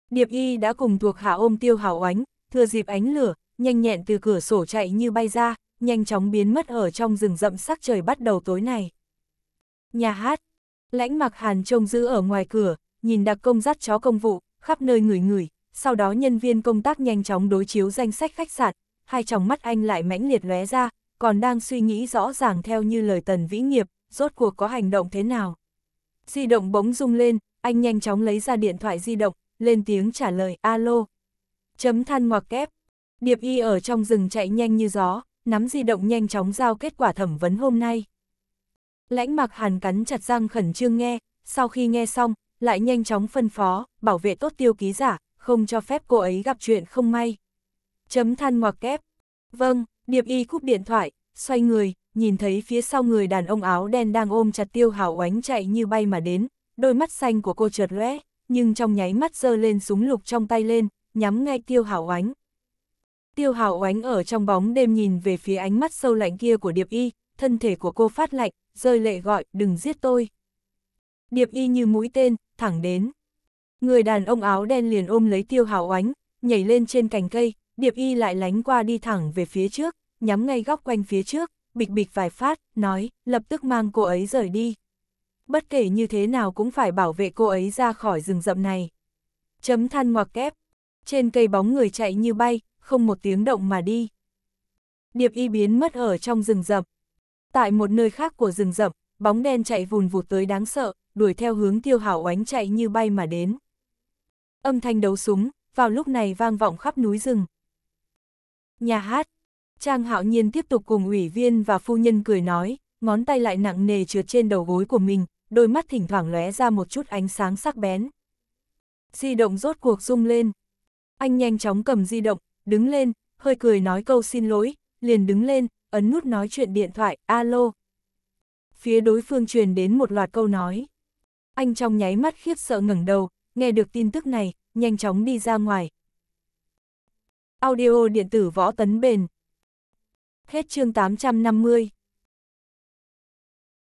Điệp y đã cùng thuộc hạ ôm tiêu hảo oánh, thừa dịp ánh lửa, nhanh nhẹn từ cửa sổ chạy như bay ra, nhanh chóng biến mất ở trong rừng rậm sắc trời bắt đầu tối này. Nhà hát, lãnh mặc hàn trông giữ ở ngoài cửa, nhìn đặc công dắt chó công vụ, khắp nơi người người, sau đó nhân viên công tác nhanh chóng đối chiếu danh sách khách sạn, hai tròng mắt anh lại mãnh liệt lóe ra, còn đang suy nghĩ rõ ràng theo như lời tần vĩ nghiệp, rốt cuộc có hành động thế nào. Di động bỗng rung lên, anh nhanh chóng lấy ra điện thoại di động, lên tiếng trả lời alo. Chấm than ngoặc kép. Điệp y ở trong rừng chạy nhanh như gió, nắm di động nhanh chóng giao kết quả thẩm vấn hôm nay. Lãnh mặc hàn cắn chặt răng khẩn trương nghe, sau khi nghe xong, lại nhanh chóng phân phó, bảo vệ tốt tiêu ký giả, không cho phép cô ấy gặp chuyện không may chấm than ngoặc kép. Vâng, Điệp Y cúp điện thoại, xoay người, nhìn thấy phía sau người đàn ông áo đen đang ôm chặt tiêu hảo oánh chạy như bay mà đến, đôi mắt xanh của cô trượt lóe, nhưng trong nháy mắt giơ lên súng lục trong tay lên, nhắm ngay tiêu hảo oánh. Tiêu hảo oánh ở trong bóng đêm nhìn về phía ánh mắt sâu lạnh kia của Điệp Y, thân thể của cô phát lạnh, rơi lệ gọi, đừng giết tôi. Điệp Y như mũi tên, thẳng đến. Người đàn ông áo đen liền ôm lấy tiêu hảo oánh, nhảy lên trên cành cây, Điệp y lại lánh qua đi thẳng về phía trước, nhắm ngay góc quanh phía trước, bịch bịch vài phát, nói, lập tức mang cô ấy rời đi. Bất kể như thế nào cũng phải bảo vệ cô ấy ra khỏi rừng rậm này. Chấm than ngoặc kép. Trên cây bóng người chạy như bay, không một tiếng động mà đi. Điệp y biến mất ở trong rừng rậm. Tại một nơi khác của rừng rậm, bóng đen chạy vùn vụt tới đáng sợ, đuổi theo hướng tiêu hảo oánh chạy như bay mà đến. Âm thanh đấu súng, vào lúc này vang vọng khắp núi rừng, nhà hát. Trang hạo nhiên tiếp tục cùng ủy viên và phu nhân cười nói, ngón tay lại nặng nề trượt trên đầu gối của mình, đôi mắt thỉnh thoảng lóe ra một chút ánh sáng sắc bén. Di động rốt cuộc rung lên. Anh nhanh chóng cầm di động, đứng lên, hơi cười nói câu xin lỗi, liền đứng lên, ấn nút nói chuyện điện thoại, alo. Phía đối phương truyền đến một loạt câu nói. Anh trong nháy mắt khiếp sợ ngẩng đầu, nghe được tin tức này, nhanh chóng đi ra ngoài, Audio điện tử võ tấn bền. Hết chương 850.